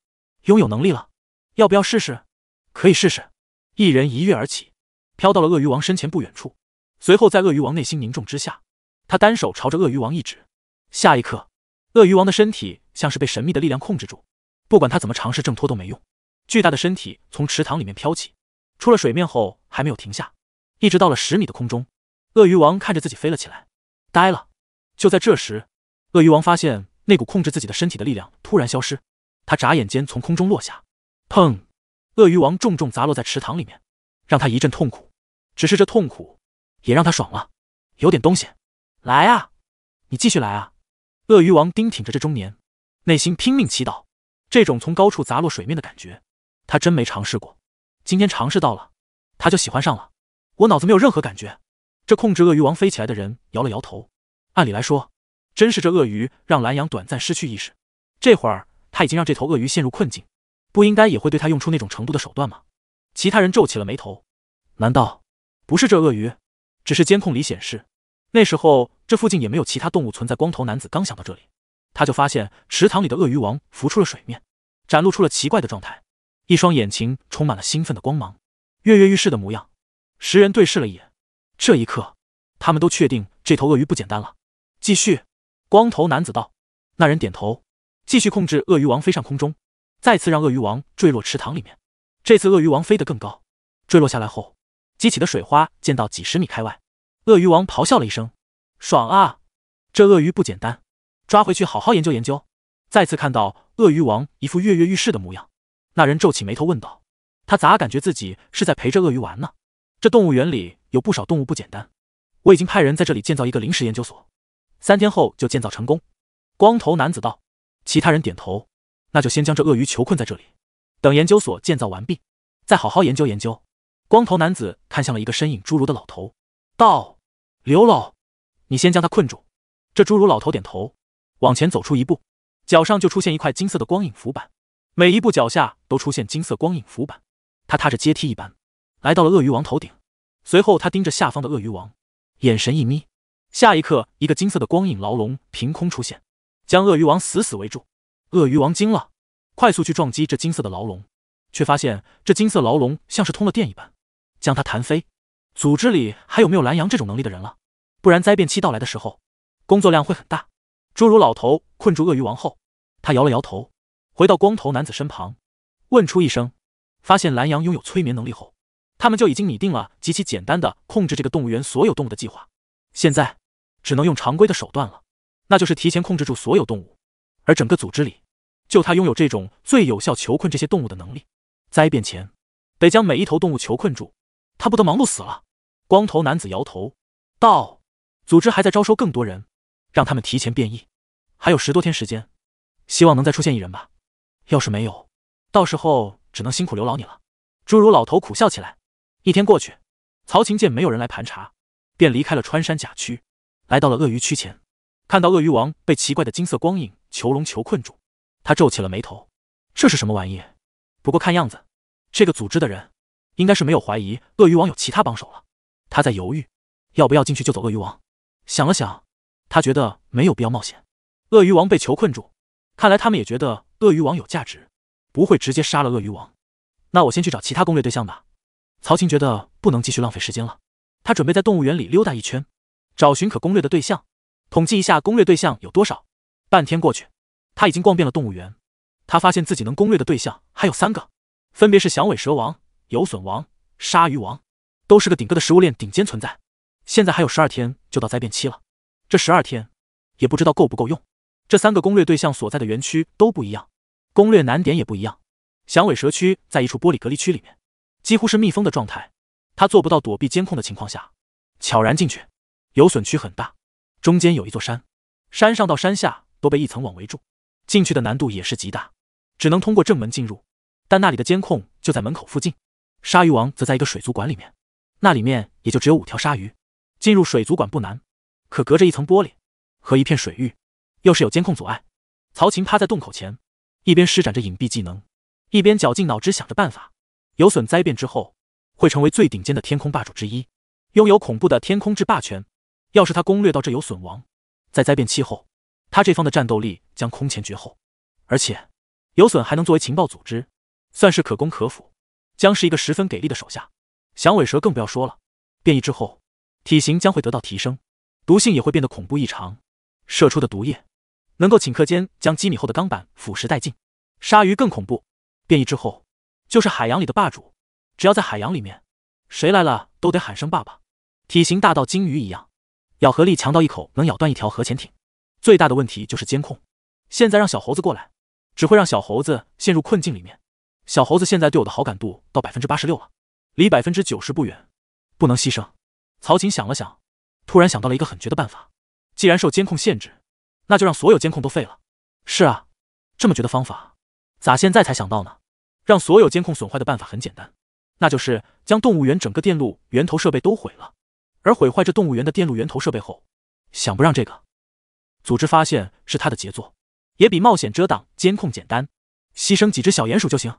拥有能力了，要不要试试？可以试试。”一人一跃而起，飘到了鳄鱼王身前不远处。随后，在鳄鱼王内心凝重之下，他单手朝着鳄鱼王一指。下一刻，鳄鱼王的身体像是被神秘的力量控制住，不管他怎么尝试挣脱都没用。巨大的身体从池塘里面飘起。出了水面后还没有停下，一直到了十米的空中，鳄鱼王看着自己飞了起来，呆了。就在这时，鳄鱼王发现那股控制自己的身体的力量突然消失，他眨眼间从空中落下，砰！鳄鱼王重重砸落在池塘里面，让他一阵痛苦。只是这痛苦也让他爽了，有点东西，来啊，你继续来啊！鳄鱼王盯挺着这中年，内心拼命祈祷。这种从高处砸落水面的感觉，他真没尝试过。今天尝试到了，他就喜欢上了。我脑子没有任何感觉。这控制鳄鱼王飞起来的人摇了摇头。按理来说，真是这鳄鱼让蓝羊短暂失去意识。这会儿他已经让这头鳄鱼陷入困境，不应该也会对他用出那种程度的手段吗？其他人皱起了眉头。难道不是这鳄鱼？只是监控里显示，那时候这附近也没有其他动物存在。光头男子刚想到这里，他就发现池塘里的鳄鱼王浮出了水面，展露出了奇怪的状态。一双眼睛充满了兴奋的光芒，跃跃欲试的模样。十人对视了一眼，这一刻，他们都确定这头鳄鱼不简单了。继续，光头男子道。那人点头，继续控制鳄鱼王飞上空中，再次让鳄鱼王坠落池塘里面。这次鳄鱼王飞得更高，坠落下来后，激起的水花溅到几十米开外。鳄鱼王咆哮了一声，爽啊！这鳄鱼不简单，抓回去好好研究研究。再次看到鳄鱼王一副跃跃欲试的模样。那人皱起眉头问道：“他咋感觉自己是在陪着鳄鱼玩呢？这动物园里有不少动物不简单。我已经派人在这里建造一个临时研究所，三天后就建造成功。”光头男子道。其他人点头：“那就先将这鳄鱼囚困在这里，等研究所建造完毕，再好好研究研究。”光头男子看向了一个身影侏儒的老头，道：“刘老，你先将他困住。”这侏儒老头点头，往前走出一步，脚上就出现一块金色的光影浮板。每一步脚下都出现金色光影浮板，他踏着阶梯一般，来到了鳄鱼王头顶。随后，他盯着下方的鳄鱼王，眼神一眯。下一刻，一个金色的光影牢笼凭空出现，将鳄鱼王死死围住。鳄鱼王惊了，快速去撞击这金色的牢笼，却发现这金色牢笼像是通了电一般，将他弹飞。组织里还有没有蓝羊这种能力的人了？不然灾变期到来的时候，工作量会很大。侏儒老头困住鳄鱼王后，他摇了摇头。回到光头男子身旁，问出一声。发现蓝羊拥有催眠能力后，他们就已经拟定了极其简单的控制这个动物园所有动物的计划。现在，只能用常规的手段了，那就是提前控制住所有动物。而整个组织里，就他拥有这种最有效囚困这些动物的能力。灾变前，得将每一头动物囚困住，他不得忙碌死了。光头男子摇头道：“组织还在招收更多人，让他们提前变异。还有十多天时间，希望能再出现一人吧。”要是没有，到时候只能辛苦刘老你了。侏儒老头苦笑起来。一天过去，曹琴见没有人来盘查，便离开了穿山甲区，来到了鳄鱼区前。看到鳄鱼王被奇怪的金色光影囚笼囚困住，他皱起了眉头，这是什么玩意？不过看样子，这个组织的人应该是没有怀疑鳄鱼王有其他帮手了。他在犹豫，要不要进去救走鳄鱼王。想了想，他觉得没有必要冒险。鳄鱼王被囚困住。看来他们也觉得鳄鱼王有价值，不会直接杀了鳄鱼王。那我先去找其他攻略对象吧。曹琴觉得不能继续浪费时间了，他准备在动物园里溜达一圈，找寻可攻略的对象，统计一下攻略对象有多少。半天过去，他已经逛遍了动物园。他发现自己能攻略的对象还有三个，分别是响尾蛇王、游隼王、鲨鱼王，都是个顶个的食物链顶尖存在。现在还有十二天就到灾变期了，这十二天也不知道够不够用。这三个攻略对象所在的园区都不一样，攻略难点也不一样。响尾蛇区在一处玻璃隔离区里面，几乎是密封的状态，他做不到躲避监控的情况下悄然进去。有损区很大，中间有一座山，山上到山下都被一层网围住，进去的难度也是极大，只能通过正门进入，但那里的监控就在门口附近。鲨鱼王则在一个水族馆里面，那里面也就只有五条鲨鱼，进入水族馆不难，可隔着一层玻璃和一片水域。又是有监控阻碍，曹琴趴在洞口前，一边施展着隐蔽技能，一边绞尽脑汁想着办法。有损灾变之后，会成为最顶尖的天空霸主之一，拥有恐怖的天空之霸权。要是他攻略到这，有损王，在灾变期后，他这方的战斗力将空前绝后。而且，有损还能作为情报组织，算是可攻可辅，将是一个十分给力的手下。响尾蛇更不要说了，变异之后，体型将会得到提升，毒性也会变得恐怖异常，射出的毒液。能够顷刻间将几米厚的钢板腐蚀殆尽，鲨鱼更恐怖，变异之后就是海洋里的霸主，只要在海洋里面，谁来了都得喊声爸爸。体型大到鲸鱼一样，咬合力强到一口能咬断一条核潜艇。最大的问题就是监控，现在让小猴子过来，只会让小猴子陷入困境里面。小猴子现在对我的好感度到百分之八十六了，离百分之九十不远，不能牺牲。曹琴想了想，突然想到了一个很绝的办法，既然受监控限制。那就让所有监控都废了。是啊，这么绝的方法，咋现在才想到呢？让所有监控损坏的办法很简单，那就是将动物园整个电路源头设备都毁了。而毁坏这动物园的电路源头设备后，想不让这个组织发现是他的杰作，也比冒险遮挡监控简单。牺牲几只小鼹鼠就行。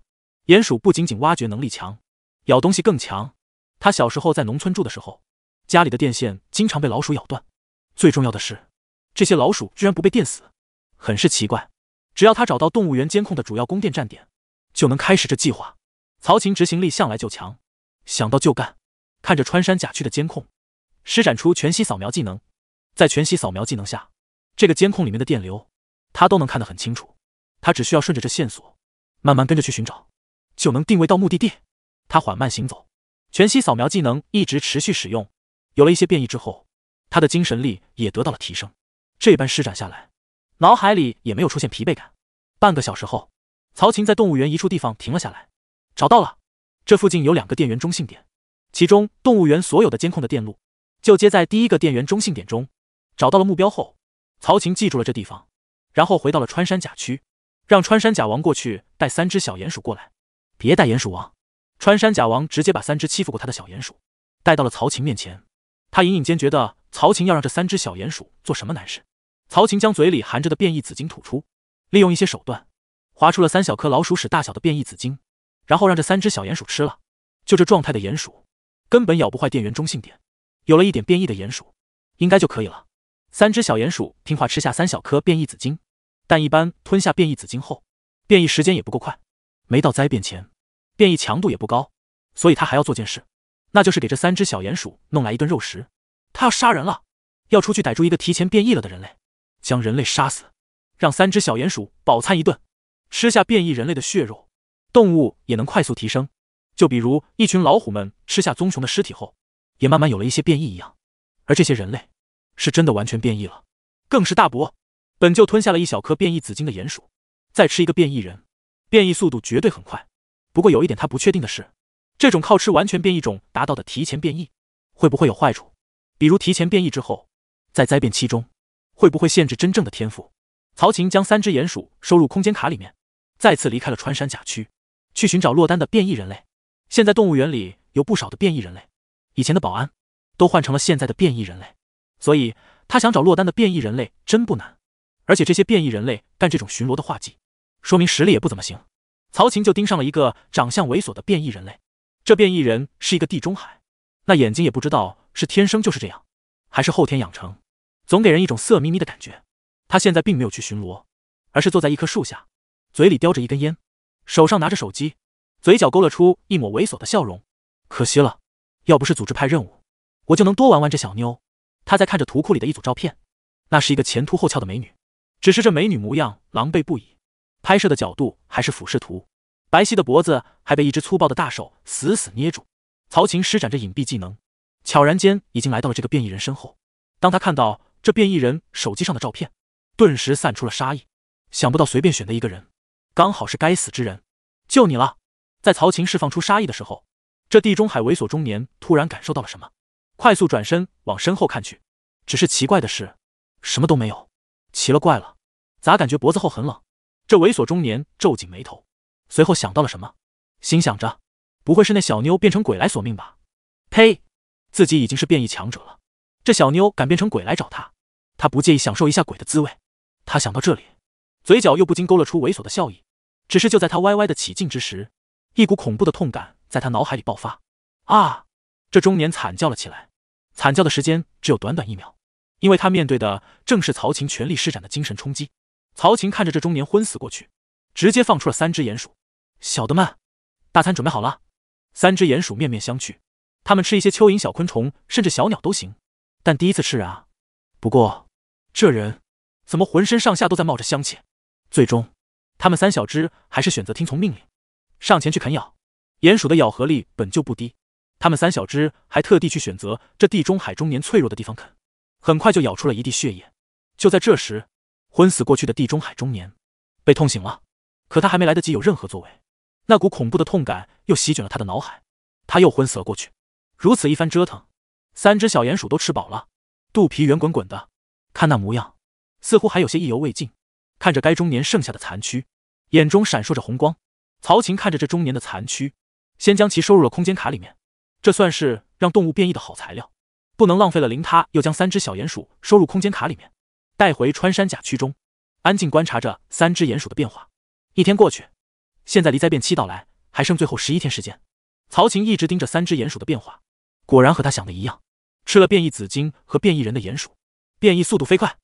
鼹鼠不仅仅挖掘能力强，咬东西更强。他小时候在农村住的时候，家里的电线经常被老鼠咬断。最重要的是。这些老鼠居然不被电死，很是奇怪。只要他找到动物园监控的主要供电站点，就能开始这计划。曹琴执行力向来就强，想到就干。看着穿山甲区的监控，施展出全息扫描技能。在全息扫描技能下，这个监控里面的电流，他都能看得很清楚。他只需要顺着这线索，慢慢跟着去寻找，就能定位到目的地。他缓慢行走，全息扫描技能一直持续使用。有了一些变异之后，他的精神力也得到了提升。这般施展下来，脑海里也没有出现疲惫感。半个小时后，曹晴在动物园一处地方停了下来，找到了这附近有两个电源中性点，其中动物园所有的监控的电路就接在第一个电源中性点中。找到了目标后，曹晴记住了这地方，然后回到了穿山甲区，让穿山甲王过去带三只小鼹鼠过来，别带鼹鼠王。穿山甲王直接把三只欺负过他的小鼹鼠带到了曹琴面前，他隐隐间觉得曹琴要让这三只小鼹鼠做什么难事。曹晴将嘴里含着的变异紫晶吐出，利用一些手段，划出了三小颗老鼠屎大小的变异紫晶，然后让这三只小鼹鼠吃了。就这状态的鼹鼠，根本咬不坏电源中性点。有了一点变异的鼹鼠，应该就可以了。三只小鼹鼠听话吃下三小颗变异紫晶，但一般吞下变异紫晶后，变异时间也不够快，没到灾变前，变异强度也不高，所以他还要做件事，那就是给这三只小鼹鼠弄来一顿肉食。他要杀人了，要出去逮住一个提前变异了的人类。将人类杀死，让三只小鼹鼠饱餐一顿，吃下变异人类的血肉，动物也能快速提升。就比如一群老虎们吃下棕熊的尸体后，也慢慢有了一些变异一样。而这些人类，是真的完全变异了，更是大补。本就吞下了一小颗变异紫晶的鼹鼠，再吃一个变异人，变异速度绝对很快。不过有一点他不确定的是，这种靠吃完全变异种达到的提前变异，会不会有坏处？比如提前变异之后，在灾变期中。会不会限制真正的天赋？曹琴将三只鼹鼠收入空间卡里面，再次离开了穿山甲区，去寻找落单的变异人类。现在动物园里有不少的变异人类，以前的保安都换成了现在的变异人类，所以他想找落单的变异人类真不难。而且这些变异人类干这种巡逻的画技，说明实力也不怎么行。曹琴就盯上了一个长相猥琐的变异人类，这变异人是一个地中海，那眼睛也不知道是天生就是这样，还是后天养成。总给人一种色眯眯的感觉。他现在并没有去巡逻，而是坐在一棵树下，嘴里叼着一根烟，手上拿着手机，嘴角勾勒出一抹猥琐的笑容。可惜了，要不是组织派任务，我就能多玩玩这小妞。他在看着图库里的一组照片，那是一个前凸后翘的美女，只是这美女模样狼狈不已，拍摄的角度还是俯视图，白皙的脖子还被一只粗暴的大手死死捏住。曹琴施展着隐蔽技能，悄然间已经来到了这个变异人身后。当他看到，这变异人手机上的照片，顿时散出了杀意。想不到随便选的一个人，刚好是该死之人，就你了！在曹琴释放出杀意的时候，这地中海猥琐中年突然感受到了什么，快速转身往身后看去。只是奇怪的是，什么都没有。奇了怪了，咋感觉脖子后很冷？这猥琐中年皱紧眉头，随后想到了什么，心想着：不会是那小妞变成鬼来索命吧？呸！自己已经是变异强者了。这小妞敢变成鬼来找他，他不介意享受一下鬼的滋味。他想到这里，嘴角又不禁勾勒出猥琐的笑意。只是就在他歪歪的起劲之时，一股恐怖的痛感在他脑海里爆发。啊！这中年惨叫了起来。惨叫的时间只有短短一秒，因为他面对的正是曹琴全力施展的精神冲击。曹琴看着这中年昏死过去，直接放出了三只鼹鼠。小的们，大餐准备好了。三只鼹鼠面面相觑，他们吃一些蚯蚓、小昆虫，甚至小鸟都行。但第一次吃人啊！不过，这人怎么浑身上下都在冒着香气？最终，他们三小只还是选择听从命令，上前去啃咬。鼹鼠的咬合力本就不低，他们三小只还特地去选择这地中海中年脆弱的地方啃，很快就咬出了一地血液。就在这时，昏死过去的地中海中年被痛醒了，可他还没来得及有任何作为，那股恐怖的痛感又席卷了他的脑海，他又昏死了过去。如此一番折腾。三只小鼹鼠都吃饱了，肚皮圆滚滚的，看那模样，似乎还有些意犹未尽。看着该中年剩下的残躯，眼中闪烁着红光。曹琴看着这中年的残躯，先将其收入了空间卡里面，这算是让动物变异的好材料，不能浪费了。灵他又将三只小鼹鼠收入空间卡里面，带回穿山甲区中，安静观察着三只鼹鼠的变化。一天过去，现在离灾变期到来还剩最后十一天时间。曹琴一直盯着三只鼹鼠的变化，果然和他想的一样。吃了变异紫金和变异人的鼹鼠，变异速度飞快，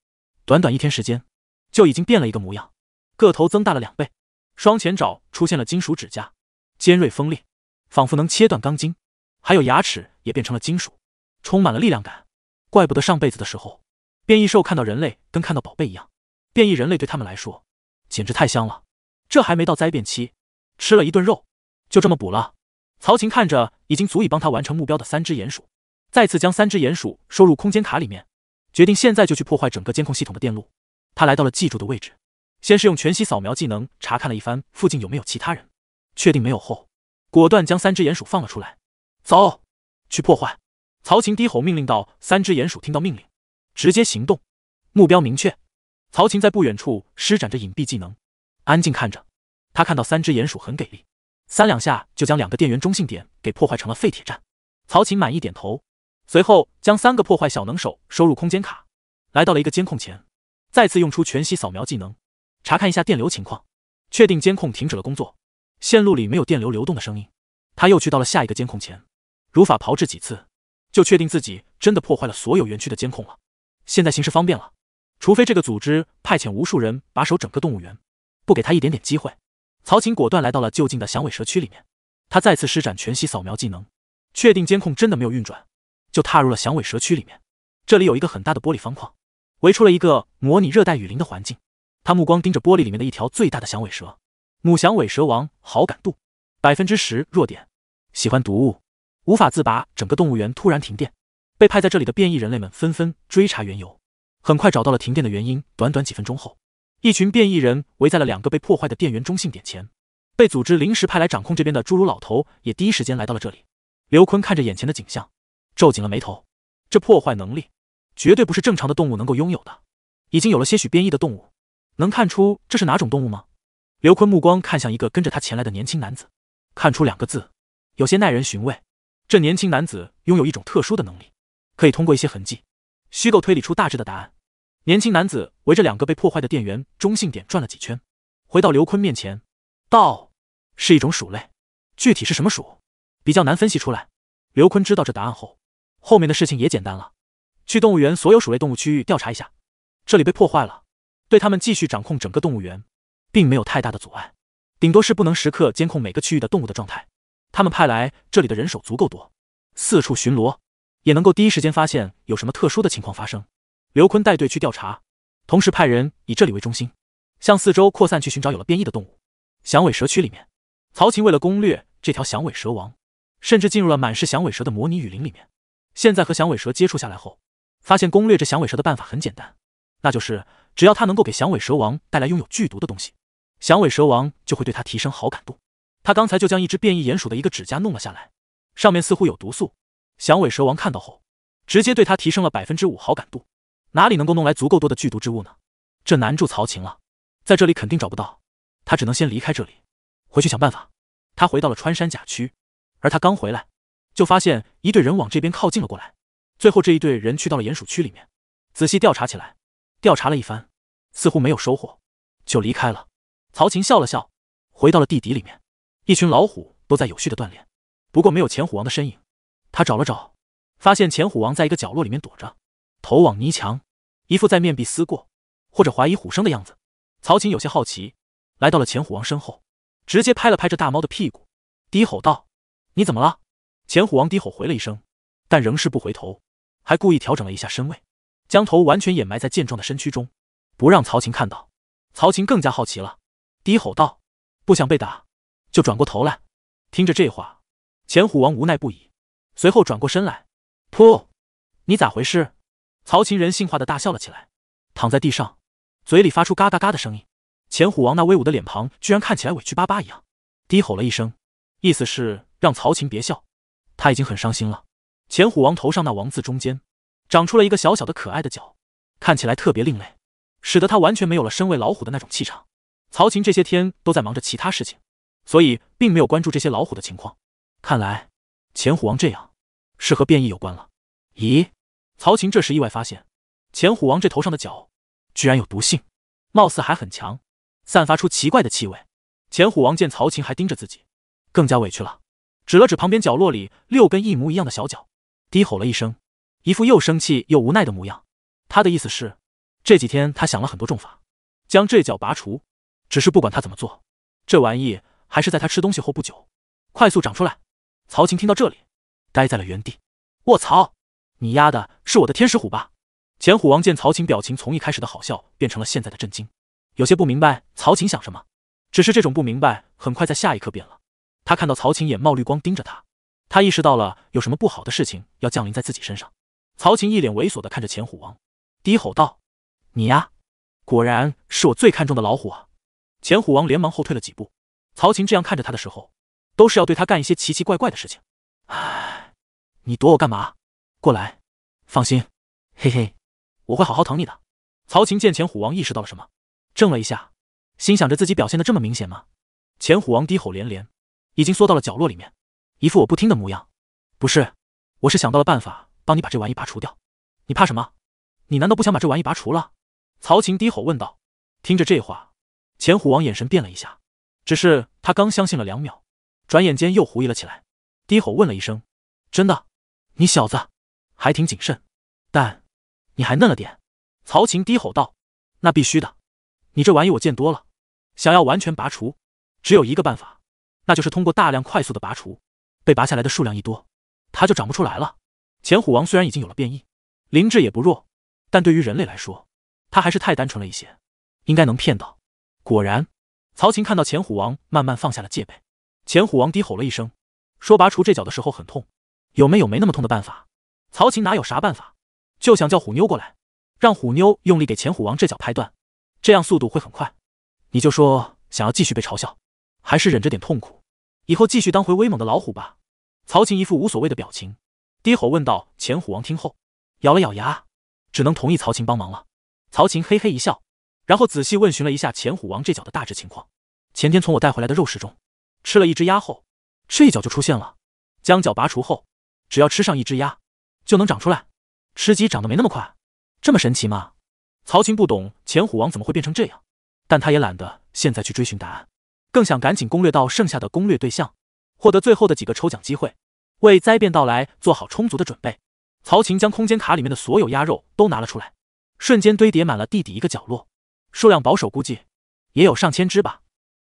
短短一天时间就已经变了一个模样，个头增大了两倍，双前爪出现了金属指甲，尖锐锋利，仿佛能切断钢筋，还有牙齿也变成了金属，充满了力量感。怪不得上辈子的时候，变异兽看到人类跟看到宝贝一样，变异人类对他们来说简直太香了。这还没到灾变期，吃了一顿肉，就这么补了。曹琴看着已经足以帮他完成目标的三只鼹鼠。再次将三只鼹鼠收入空间卡里面，决定现在就去破坏整个监控系统的电路。他来到了记住的位置，先是用全息扫描技能查看了一番附近有没有其他人，确定没有后，果断将三只鼹鼠放了出来，走去破坏。曹琴低吼命令道：“三只鼹鼠，听到命令，直接行动，目标明确。”曹琴在不远处施展着隐蔽技能，安静看着。他看到三只鼹鼠很给力，三两下就将两个电源中性点给破坏成了废铁站。曹琴满意点头。随后将三个破坏小能手收入空间卡，来到了一个监控前，再次用出全息扫描技能，查看一下电流情况，确定监控停止了工作，线路里没有电流流动的声音。他又去到了下一个监控前，如法炮制几次，就确定自己真的破坏了所有园区的监控了。现在形势方便了，除非这个组织派遣无数人把守整个动物园，不给他一点点机会。曹琴果断来到了就近的响尾蛇区里面，他再次施展全息扫描技能，确定监控真的没有运转。就踏入了响尾蛇区里面，这里有一个很大的玻璃方框，围出了一个模拟热带雨林的环境。他目光盯着玻璃里面的一条最大的响尾蛇，母响尾蛇王，好感度百分之十，弱点喜欢毒物，无法自拔。整个动物园突然停电，被派在这里的变异人类们纷纷追查缘由，很快找到了停电的原因。短短几分钟后，一群变异人围在了两个被破坏的电源中性点前，被组织临时派来掌控这边的侏儒老头也第一时间来到了这里。刘坤看着眼前的景象。皱紧了眉头，这破坏能力绝对不是正常的动物能够拥有的。已经有了些许变异的动物，能看出这是哪种动物吗？刘坤目光看向一个跟着他前来的年轻男子，看出两个字，有些耐人寻味。这年轻男子拥有一种特殊的能力，可以通过一些痕迹，虚构推理出大致的答案。年轻男子围着两个被破坏的电源中性点转了几圈，回到刘坤面前，道：“是一种鼠类，具体是什么鼠，比较难分析出来。”刘坤知道这答案后。后面的事情也简单了，去动物园所有鼠类动物区域调查一下，这里被破坏了，对他们继续掌控整个动物园，并没有太大的阻碍，顶多是不能时刻监控每个区域的动物的状态。他们派来这里的人手足够多，四处巡逻，也能够第一时间发现有什么特殊的情况发生。刘坤带队去调查，同时派人以这里为中心，向四周扩散去寻找有了变异的动物。响尾蛇区里面，曹琴为了攻略这条响尾蛇王，甚至进入了满是响尾蛇的模拟雨林里面。现在和响尾蛇接触下来后，发现攻略这响尾蛇的办法很简单，那就是只要他能够给响尾蛇王带来拥有剧毒的东西，响尾蛇王就会对他提升好感度。他刚才就将一只变异鼹鼠的一个指甲弄了下来，上面似乎有毒素。响尾蛇王看到后，直接对他提升了百分之五好感度。哪里能够弄来足够多的剧毒之物呢？这难住曹琴了，在这里肯定找不到，他只能先离开这里，回去想办法。他回到了穿山甲区，而他刚回来。就发现一队人往这边靠近了过来，最后这一队人去到了鼹鼠区里面，仔细调查起来，调查了一番，似乎没有收获，就离开了。曹琴笑了笑，回到了地底里面，一群老虎都在有序的锻炼，不过没有前虎王的身影。他找了找，发现前虎王在一个角落里面躲着，头往泥墙，一副在面壁思过或者怀疑虎生的样子。曹琴有些好奇，来到了前虎王身后，直接拍了拍这大猫的屁股，低吼道：“你怎么了？”前虎王低吼回了一声，但仍是不回头，还故意调整了一下身位，将头完全掩埋在健壮的身躯中，不让曹琴看到。曹琴更加好奇了，低吼道：“不想被打，就转过头来。”听着这话，前虎王无奈不已，随后转过身来，噗！你咋回事？曹琴人性化的大笑了起来，躺在地上，嘴里发出嘎嘎嘎的声音。前虎王那威武的脸庞居然看起来委屈巴巴一样，低吼了一声，意思是让曹琴别笑。他已经很伤心了。前虎王头上那“王”字中间，长出了一个小小的、可爱的角，看起来特别另类，使得他完全没有了身为老虎的那种气场。曹琴这些天都在忙着其他事情，所以并没有关注这些老虎的情况。看来，前虎王这样是和变异有关了。咦？曹琴这时意外发现，前虎王这头上的角居然有毒性，貌似还很强，散发出奇怪的气味。前虎王见曹琴还盯着自己，更加委屈了。指了指旁边角落里六根一模一样的小脚，低吼了一声，一副又生气又无奈的模样。他的意思是，这几天他想了很多种法将这脚拔除，只是不管他怎么做，这玩意还是在他吃东西后不久快速长出来。曹晴听到这里，呆在了原地。卧槽，你丫的是我的天使虎吧？前虎王见曹晴表情从一开始的好笑变成了现在的震惊，有些不明白曹晴想什么。只是这种不明白很快在下一刻变了。他看到曹琴眼冒绿光盯着他，他意识到了有什么不好的事情要降临在自己身上。曹琴一脸猥琐的看着钱虎王，低吼道：“你呀，果然是我最看重的老虎啊！”钱虎王连忙后退了几步。曹琴这样看着他的时候，都是要对他干一些奇奇怪怪的事情。唉，你躲我干嘛？过来，放心，嘿嘿，我会好好疼你的。曹琴见钱虎王意识到了什么，怔了一下，心想着自己表现的这么明显吗？钱虎王低吼连连。已经缩到了角落里面，一副我不听的模样。不是，我是想到了办法，帮你把这玩意拔除掉。你怕什么？你难道不想把这玩意拔除了？曹琴低吼问道。听着这话，钱虎王眼神变了一下，只是他刚相信了两秒，转眼间又狐疑了起来，低吼问了一声：“真的？”你小子还挺谨慎，但你还嫩了点。曹琴低吼道：“那必须的，你这玩意我见多了，想要完全拔除，只有一个办法。”那就是通过大量快速的拔除，被拔下来的数量一多，它就长不出来了。钱虎王虽然已经有了变异，灵智也不弱，但对于人类来说，他还是太单纯了一些，应该能骗到。果然，曹琴看到钱虎王慢慢放下了戒备，钱虎王低吼了一声，说：“拔除这脚的时候很痛，有没有没那么痛的办法？”曹琴哪有啥办法，就想叫虎妞过来，让虎妞用力给钱虎王这脚拍断，这样速度会很快。你就说想要继续被嘲笑。还是忍着点痛苦，以后继续当回威猛的老虎吧。曹琴一副无所谓的表情，低吼问道：“前虎王，听后咬了咬牙，只能同意曹琴帮忙了。”曹琴嘿嘿一笑，然后仔细问询了一下前虎王这脚的大致情况。前天从我带回来的肉食中吃了一只鸭后，这脚就出现了。将脚拔除后，只要吃上一只鸭，就能长出来。吃鸡长得没那么快，这么神奇吗？曹琴不懂前虎王怎么会变成这样，但他也懒得现在去追寻答案。更想赶紧攻略到剩下的攻略对象，获得最后的几个抽奖机会，为灾变到来做好充足的准备。曹琴将空间卡里面的所有鸭肉都拿了出来，瞬间堆叠满了地底一个角落，数量保守估计也有上千只吧。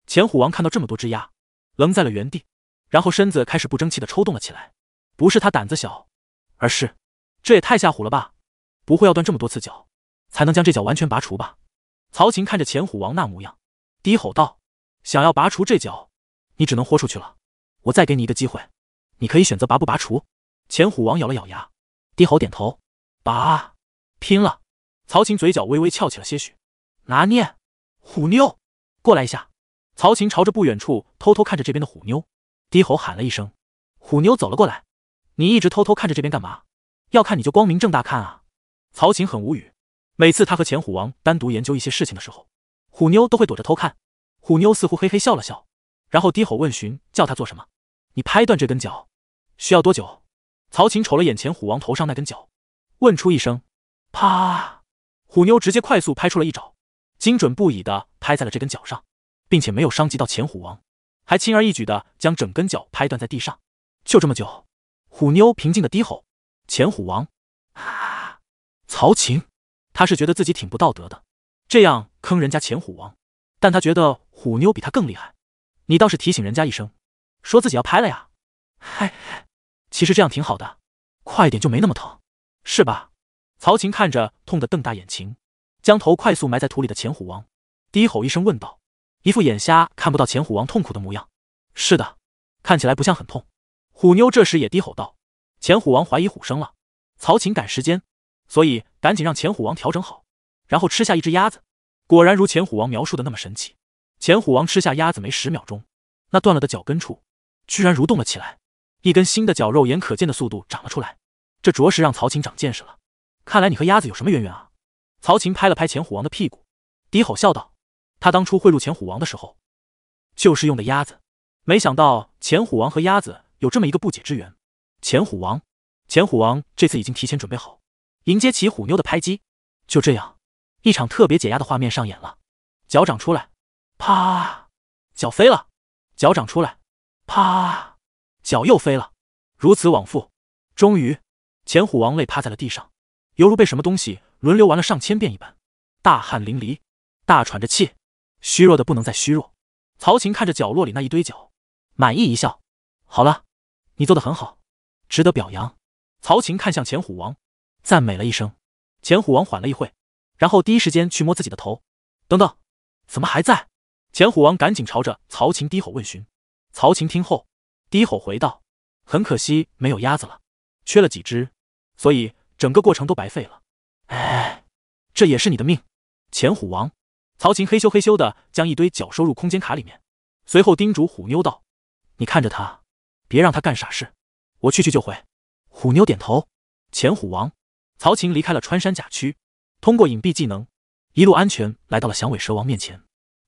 钱虎王看到这么多只鸭，愣在了原地，然后身子开始不争气的抽动了起来。不是他胆子小，而是这也太吓唬了吧？不会要断这么多次脚，才能将这脚完全拔除吧？曹琴看着钱虎王那模样，低吼道。想要拔除这脚，你只能豁出去了。我再给你一个机会，你可以选择拔不拔除。钱虎王咬了咬牙，低吼点头，拔，拼了。曹琴嘴角微微翘起了些许，拿捏。虎妞，过来一下。曹琴朝着不远处偷偷看着这边的虎妞，低吼喊了一声。虎妞走了过来，你一直偷偷看着这边干嘛？要看你就光明正大看啊！曹琴很无语。每次他和钱虎王单独研究一些事情的时候，虎妞都会躲着偷看。虎妞似乎嘿嘿笑了笑，然后低吼问询：“叫他做什么？你拍断这根脚，需要多久？”曹琴瞅了眼前虎王头上那根脚，问出一声：“啪！”虎妞直接快速拍出了一爪，精准不已的拍在了这根脚上，并且没有伤及到前虎王，还轻而易举的将整根脚拍断在地上。就这么久。虎妞平静的低吼：“前虎王。”啊！曹琴，他是觉得自己挺不道德的，这样坑人家前虎王。但他觉得虎妞比他更厉害，你倒是提醒人家一声，说自己要拍了呀。嗨，其实这样挺好的，快点就没那么疼，是吧？曹琴看着痛得瞪大眼睛、将头快速埋在土里的钱虎王，低吼一声问道：“一副眼瞎看不到钱虎王痛苦的模样，是的，看起来不像很痛。”虎妞这时也低吼道：“钱虎王怀疑虎生了，曹琴赶时间，所以赶紧让钱虎王调整好，然后吃下一只鸭子。”果然如前虎王描述的那么神奇。前虎王吃下鸭子没十秒钟，那断了的脚跟处居然蠕动了起来，一根新的脚肉眼可见的速度长了出来。这着实让曹琴长见识了。看来你和鸭子有什么渊源啊？曹琴拍了拍前虎王的屁股，低吼笑道：“他当初贿赂前虎王的时候，就是用的鸭子。没想到前虎王和鸭子有这么一个不解之缘。”前虎王，前虎王这次已经提前准备好，迎接起虎妞的拍击。就这样。一场特别解压的画面上演了，脚掌出来，啪，脚飞了；脚掌出来，啪，脚又飞了。如此往复，终于，钱虎王累趴在了地上，犹如被什么东西轮流玩了上千遍一般，大汗淋漓，大喘着气，虚弱的不能再虚弱。曹琴看着角落里那一堆脚，满意一笑：“好了，你做的很好，值得表扬。”曹琴看向钱虎王，赞美了一声。钱虎王缓了一会。然后第一时间去摸自己的头，等等，怎么还在？钱虎王赶紧朝着曹琴低吼问询。曹琴听后低吼回道：“很可惜没有鸭子了，缺了几只，所以整个过程都白费了。哎，这也是你的命。”钱虎王，曹琴嘿咻嘿咻的将一堆脚收入空间卡里面，随后叮嘱虎妞道：“你看着他，别让他干傻事。我去去就回。”虎妞点头。钱虎王，曹琴离开了穿山甲区。通过隐蔽技能，一路安全来到了响尾蛇王面前。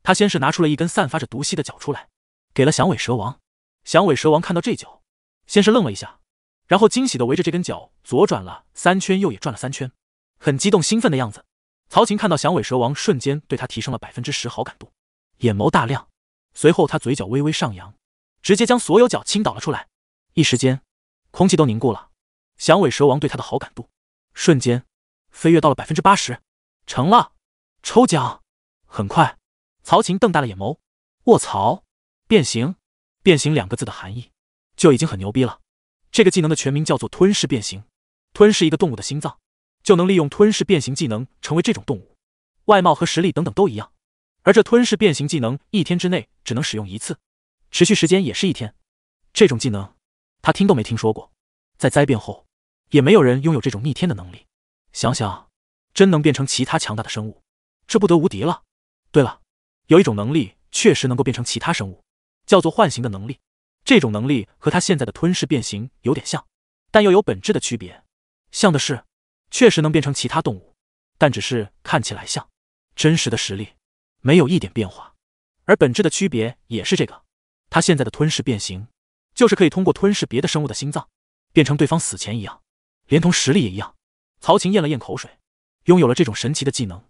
他先是拿出了一根散发着毒气的脚出来，给了响尾蛇王。响尾蛇王看到这脚，先是愣了一下，然后惊喜的围着这根脚左转了三圈，右也转了三圈，很激动兴奋的样子。曹琴看到响尾蛇王，瞬间对他提升了百分之十好感度，眼眸大亮。随后他嘴角微微上扬，直接将所有脚倾倒了出来。一时间，空气都凝固了。响尾蛇王对他的好感度瞬间。飞跃到了百分之八十，成了抽奖。很快，曹琴瞪大了眼眸：“卧槽！变形！变形两个字的含义就已经很牛逼了。这个技能的全名叫做吞噬变形，吞噬一个动物的心脏，就能利用吞噬变形技能成为这种动物，外貌和实力等等都一样。而这吞噬变形技能一天之内只能使用一次，持续时间也是一天。这种技能，他听都没听说过，在灾变后也没有人拥有这种逆天的能力。”想想，真能变成其他强大的生物，这不得无敌了？对了，有一种能力确实能够变成其他生物，叫做唤醒的能力。这种能力和他现在的吞噬变形有点像，但又有本质的区别。像的是，确实能变成其他动物，但只是看起来像，真实的实力没有一点变化。而本质的区别也是这个，他现在的吞噬变形，就是可以通过吞噬别的生物的心脏，变成对方死前一样，连同实力也一样。曹琴咽了咽口水，拥有了这种神奇的技能，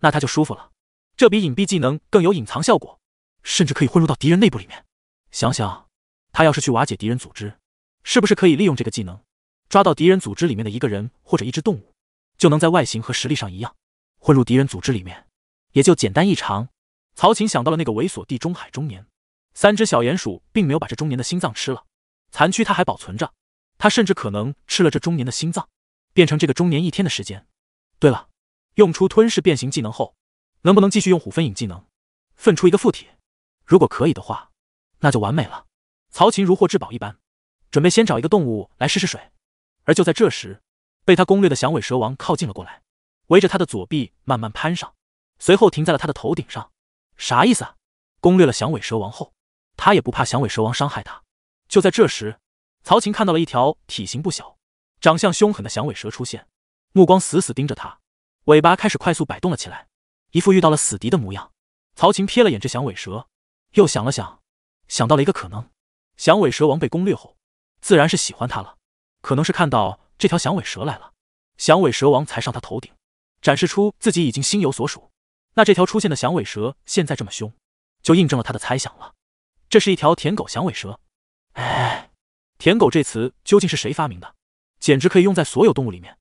那他就舒服了。这比隐蔽技能更有隐藏效果，甚至可以混入到敌人内部里面。想想，他要是去瓦解敌人组织，是不是可以利用这个技能，抓到敌人组织里面的一个人或者一只动物，就能在外形和实力上一样混入敌人组织里面，也就简单异常。曹琴想到了那个猥琐地中海中年，三只小鼹鼠并没有把这中年的心脏吃了，残躯他还保存着，他甚至可能吃了这中年的心脏。变成这个中年一天的时间。对了，用出吞噬变形技能后，能不能继续用虎分影技能，分出一个附体？如果可以的话，那就完美了。曹琴如获至宝一般，准备先找一个动物来试试水。而就在这时，被他攻略的响尾蛇王靠近了过来，围着他的左臂慢慢攀上，随后停在了他的头顶上。啥意思啊？攻略了响尾蛇王后，他也不怕响尾蛇王伤害他。就在这时，曹琴看到了一条体型不小。长相凶狠的响尾蛇出现，目光死死盯着他，尾巴开始快速摆动了起来，一副遇到了死敌的模样。曹琴瞥了眼这响尾蛇，又想了想，想到了一个可能：响尾蛇王被攻略后，自然是喜欢他了。可能是看到这条响尾蛇来了，响尾蛇王才上他头顶，展示出自己已经心有所属。那这条出现的响尾蛇现在这么凶，就印证了他的猜想了。这是一条舔狗响尾蛇。哎，舔狗这词究竟是谁发明的？简直可以用在所有动物里面，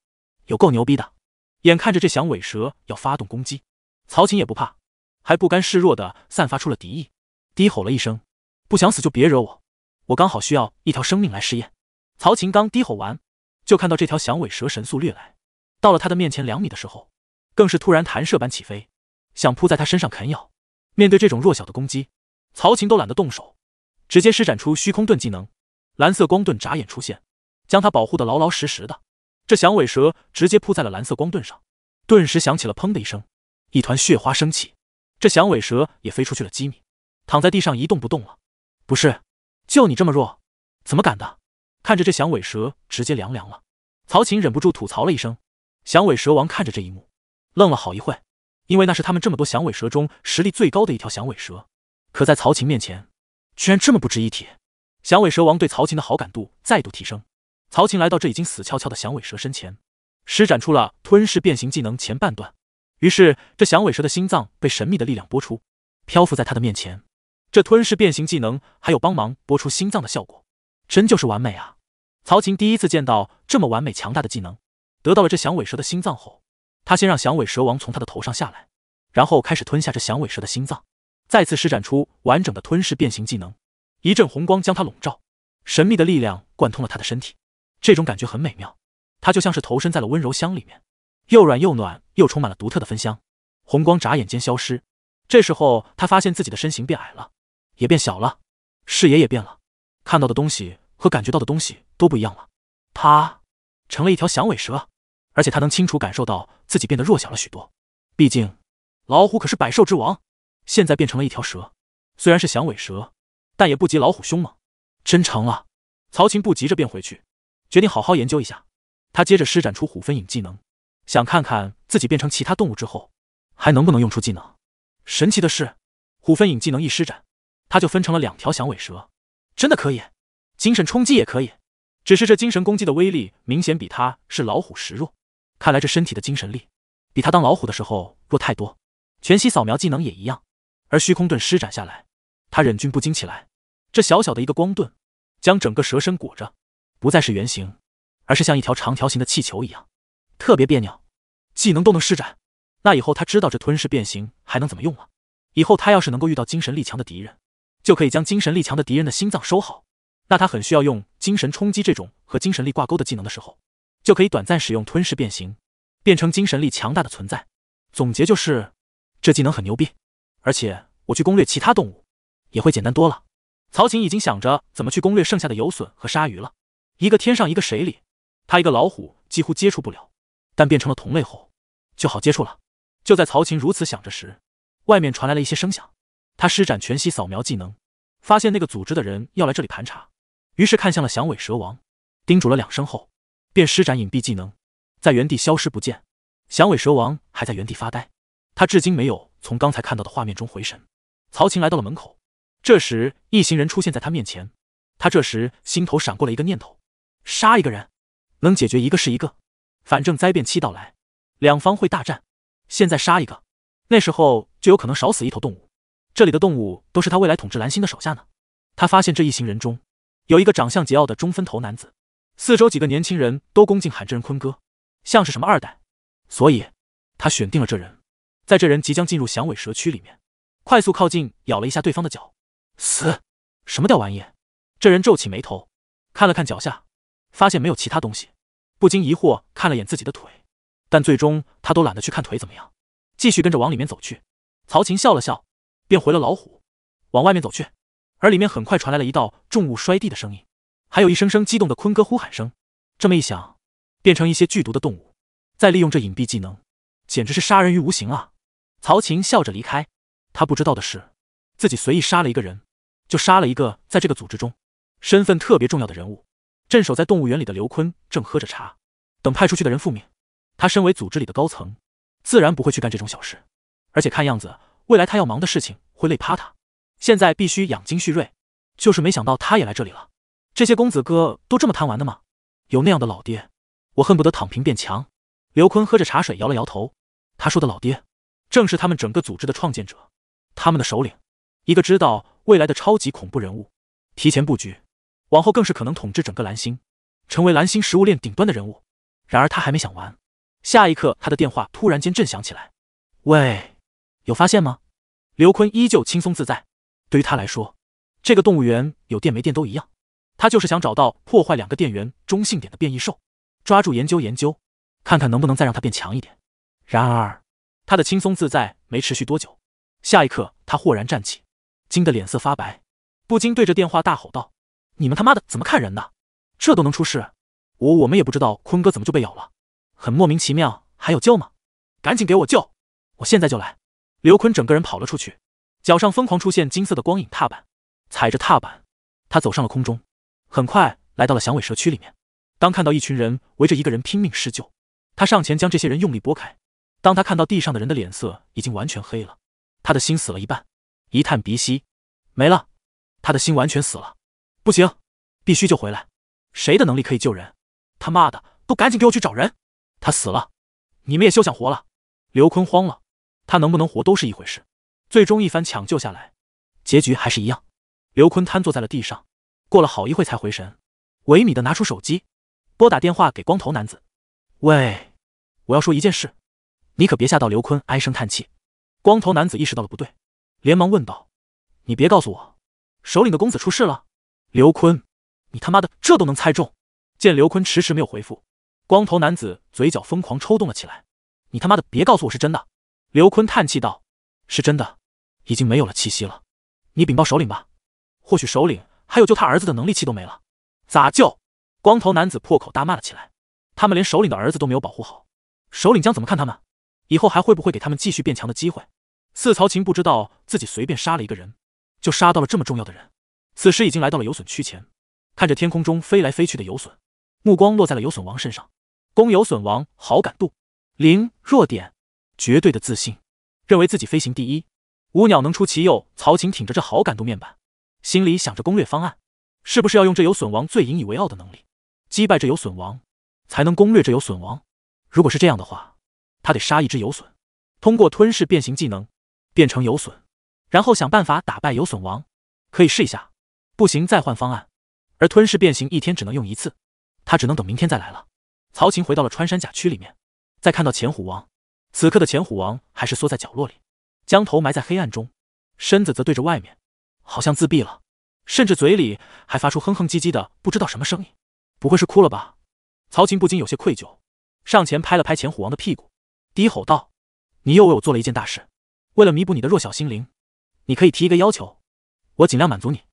有够牛逼的！眼看着这响尾蛇要发动攻击，曹琴也不怕，还不甘示弱的散发出了敌意，低吼了一声：“不想死就别惹我，我刚好需要一条生命来试验。”曹琴刚低吼完，就看到这条响尾蛇神速掠来，到了他的面前两米的时候，更是突然弹射般起飞，想扑在他身上啃咬。面对这种弱小的攻击，曹琴都懒得动手，直接施展出虚空盾技能，蓝色光盾眨眼出现。将他保护的牢牢实实的，这响尾蛇直接扑在了蓝色光盾上，顿时响起了砰的一声，一团血花升起，这响尾蛇也飞出去了几米，躺在地上一动不动了。不是，就你这么弱，怎么敢的？看着这响尾蛇直接凉凉了，曹琴忍不住吐槽了一声。响尾蛇王看着这一幕，愣了好一会因为那是他们这么多响尾蛇中实力最高的一条响尾蛇，可在曹琴面前，居然这么不值一提。响尾蛇王对曹琴的好感度再度提升。曹琴来到这已经死翘翘的响尾蛇身前，施展出了吞噬变形技能前半段。于是，这响尾蛇的心脏被神秘的力量拨出，漂浮在他的面前。这吞噬变形技能还有帮忙拨出心脏的效果，真就是完美啊！曹琴第一次见到这么完美强大的技能。得到了这响尾蛇的心脏后，他先让响尾蛇王从他的头上下来，然后开始吞下这响尾蛇的心脏，再次施展出完整的吞噬变形技能。一阵红光将他笼罩，神秘的力量贯通了他的身体。这种感觉很美妙，它就像是投身在了温柔乡里面，又软又暖，又充满了独特的芬香。红光眨眼间消失，这时候他发现自己的身形变矮了，也变小了，视野也变了，看到的东西和感觉到的东西都不一样了。他成了一条响尾蛇，而且他能清楚感受到自己变得弱小了许多。毕竟老虎可是百兽之王，现在变成了一条蛇，虽然是响尾蛇，但也不及老虎凶猛。真成了，曹琴不急着变回去。决定好好研究一下。他接着施展出虎分影技能，想看看自己变成其他动物之后，还能不能用出技能。神奇的是，虎分影技能一施展，他就分成了两条响尾蛇。真的可以，精神冲击也可以，只是这精神攻击的威力明显比他是老虎时弱。看来这身体的精神力，比他当老虎的时候弱太多。全息扫描技能也一样。而虚空盾施展下来，他忍俊不禁起来。这小小的一个光盾，将整个蛇身裹着。不再是圆形，而是像一条长条形的气球一样，特别别扭。技能都能施展，那以后他知道这吞噬变形还能怎么用了。以后他要是能够遇到精神力强的敌人，就可以将精神力强的敌人的心脏收好。那他很需要用精神冲击这种和精神力挂钩的技能的时候，就可以短暂使用吞噬变形，变成精神力强大的存在。总结就是，这技能很牛逼，而且我去攻略其他动物也会简单多了。曹琴已经想着怎么去攻略剩下的游隼和鲨鱼了。一个天上，一个水里，他一个老虎几乎接触不了，但变成了同类后，就好接触了。就在曹琴如此想着时，外面传来了一些声响。他施展全息扫描技能，发现那个组织的人要来这里盘查，于是看向了响尾蛇王，叮嘱了两声后，便施展隐蔽技能，在原地消失不见。响尾蛇王还在原地发呆，他至今没有从刚才看到的画面中回神。曹琴来到了门口，这时一行人出现在他面前，他这时心头闪过了一个念头。杀一个人，能解决一个是一个，反正灾变期到来，两方会大战。现在杀一个，那时候就有可能少死一头动物。这里的动物都是他未来统治蓝星的手下呢。他发现这一行人中有一个长相桀骜的中分头男子，四周几个年轻人都恭敬喊着“坤哥”，像是什么二代，所以他选定了这人。在这人即将进入响尾蛇区里面，快速靠近，咬了一下对方的脚。死什么吊玩意！这人皱起眉头，看了看脚下。发现没有其他东西，不禁疑惑，看了眼自己的腿，但最终他都懒得去看腿怎么样，继续跟着往里面走去。曹琴笑了笑，便回了老虎，往外面走去。而里面很快传来了一道重物摔地的声音，还有一声声激动的坤哥呼喊声。这么一想，变成一些剧毒的动物，再利用这隐蔽技能，简直是杀人于无形啊！曹琴笑着离开，他不知道的是，自己随意杀了一个人，就杀了一个在这个组织中身份特别重要的人物。镇守在动物园里的刘坤正喝着茶，等派出去的人复命。他身为组织里的高层，自然不会去干这种小事。而且看样子，未来他要忙的事情会累趴他，现在必须养精蓄锐。就是没想到他也来这里了。这些公子哥都这么贪玩的吗？有那样的老爹，我恨不得躺平变强。刘坤喝着茶水摇了摇头。他说的老爹，正是他们整个组织的创建者，他们的首领，一个知道未来的超级恐怖人物，提前布局。往后更是可能统治整个蓝星，成为蓝星食物链顶端的人物。然而他还没想完，下一刻他的电话突然间震响起来。喂，有发现吗？刘坤依旧轻松自在。对于他来说，这个动物园有电没电都一样。他就是想找到破坏两个电源中性点的变异兽，抓住研究研究，看看能不能再让它变强一点。然而他的轻松自在没持续多久，下一刻他豁然站起，惊得脸色发白，不禁对着电话大吼道。你们他妈的怎么看人呢？这都能出事？我我们也不知道坤哥怎么就被咬了，很莫名其妙。还有救吗？赶紧给我救！我现在就来！刘坤整个人跑了出去，脚上疯狂出现金色的光影踏板，踩着踏板，他走上了空中，很快来到了响尾蛇区里面。当看到一群人围着一个人拼命施救，他上前将这些人用力拨开。当他看到地上的人的脸色已经完全黑了，他的心死了一半。一探鼻息，没了，他的心完全死了。不行，必须救回来！谁的能力可以救人？他妈的，都赶紧给我去找人！他死了，你们也休想活了！刘坤慌了，他能不能活都是一回事。最终一番抢救下来，结局还是一样。刘坤瘫坐在了地上，过了好一会才回神，萎靡的拿出手机，拨打电话给光头男子：“喂，我要说一件事，你可别吓到刘坤。”唉声叹气。光头男子意识到了不对，连忙问道：“你别告诉我，首领的公子出事了？”刘坤，你他妈的这都能猜中！见刘坤迟迟没有回复，光头男子嘴角疯狂抽动了起来。你他妈的别告诉我是真的！刘坤叹气道：“是真的，已经没有了气息了。你禀报首领吧，或许首领还有救他儿子的能力，气都没了，咋救？”光头男子破口大骂了起来：“他们连首领的儿子都没有保护好，首领将怎么看他们？以后还会不会给他们继续变强的机会？”四曹琴不知道自己随便杀了一个人，就杀到了这么重要的人。此时已经来到了游隼区前，看着天空中飞来飞去的游隼，目光落在了游隼王身上。攻有损王好感度零，弱点绝对的自信，认为自己飞行第一，五鸟能出其右。曹晴挺着这好感度面板，心里想着攻略方案：是不是要用这游隼王最引以为傲的能力，击败这游隼王，才能攻略这游隼王？如果是这样的话，他得杀一只有损，通过吞噬变形技能变成有损，然后想办法打败有损王，可以试一下。不行，再换方案。而吞噬变形一天只能用一次，他只能等明天再来了。曹琴回到了穿山甲区里面，再看到前虎王，此刻的前虎王还是缩在角落里，将头埋在黑暗中，身子则对着外面，好像自闭了，甚至嘴里还发出哼哼唧唧的不知道什么声音。不会是哭了吧？曹琴不禁有些愧疚，上前拍了拍前虎王的屁股，低吼道：“你又为我做了一件大事，为了弥补你的弱小心灵，你可以提一个要求，我尽量满足你。”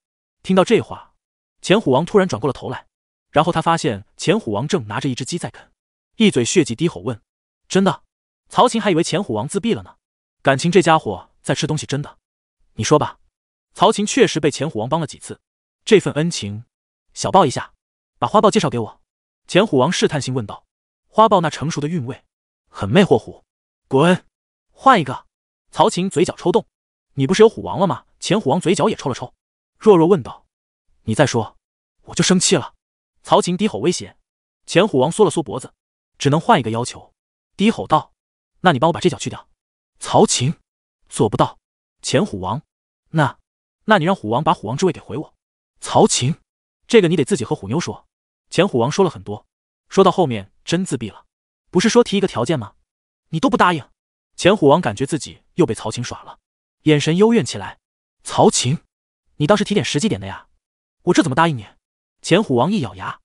听到这话，钱虎王突然转过了头来，然后他发现钱虎王正拿着一只鸡在啃，一嘴血迹，低吼问：“真的？”曹琴还以为钱虎王自闭了呢，感情这家伙在吃东西真的？你说吧。曹琴确实被钱虎王帮了几次，这份恩情，小报一下，把花豹介绍给我。钱虎王试探性问道：“花豹那成熟的韵味，很魅惑虎。”滚，换一个。曹琴嘴角抽动：“你不是有虎王了吗？”钱虎王嘴角也抽了抽。弱弱问道：“你再说，我就生气了。”曹琴低吼威胁。钱虎王缩了缩脖子，只能换一个要求，低吼道：“那你帮我把这脚去掉。”曹琴做不到。钱虎王：“那……那你让虎王把虎王之位给回我。”曹琴，这个你得自己和虎妞说。”钱虎王说了很多，说到后面真自闭了。不是说提一个条件吗？你都不答应。钱虎王感觉自己又被曹琴耍了，眼神幽怨起来。曹琴。你倒是提点实际点的呀！我这怎么答应你？钱虎王一咬牙，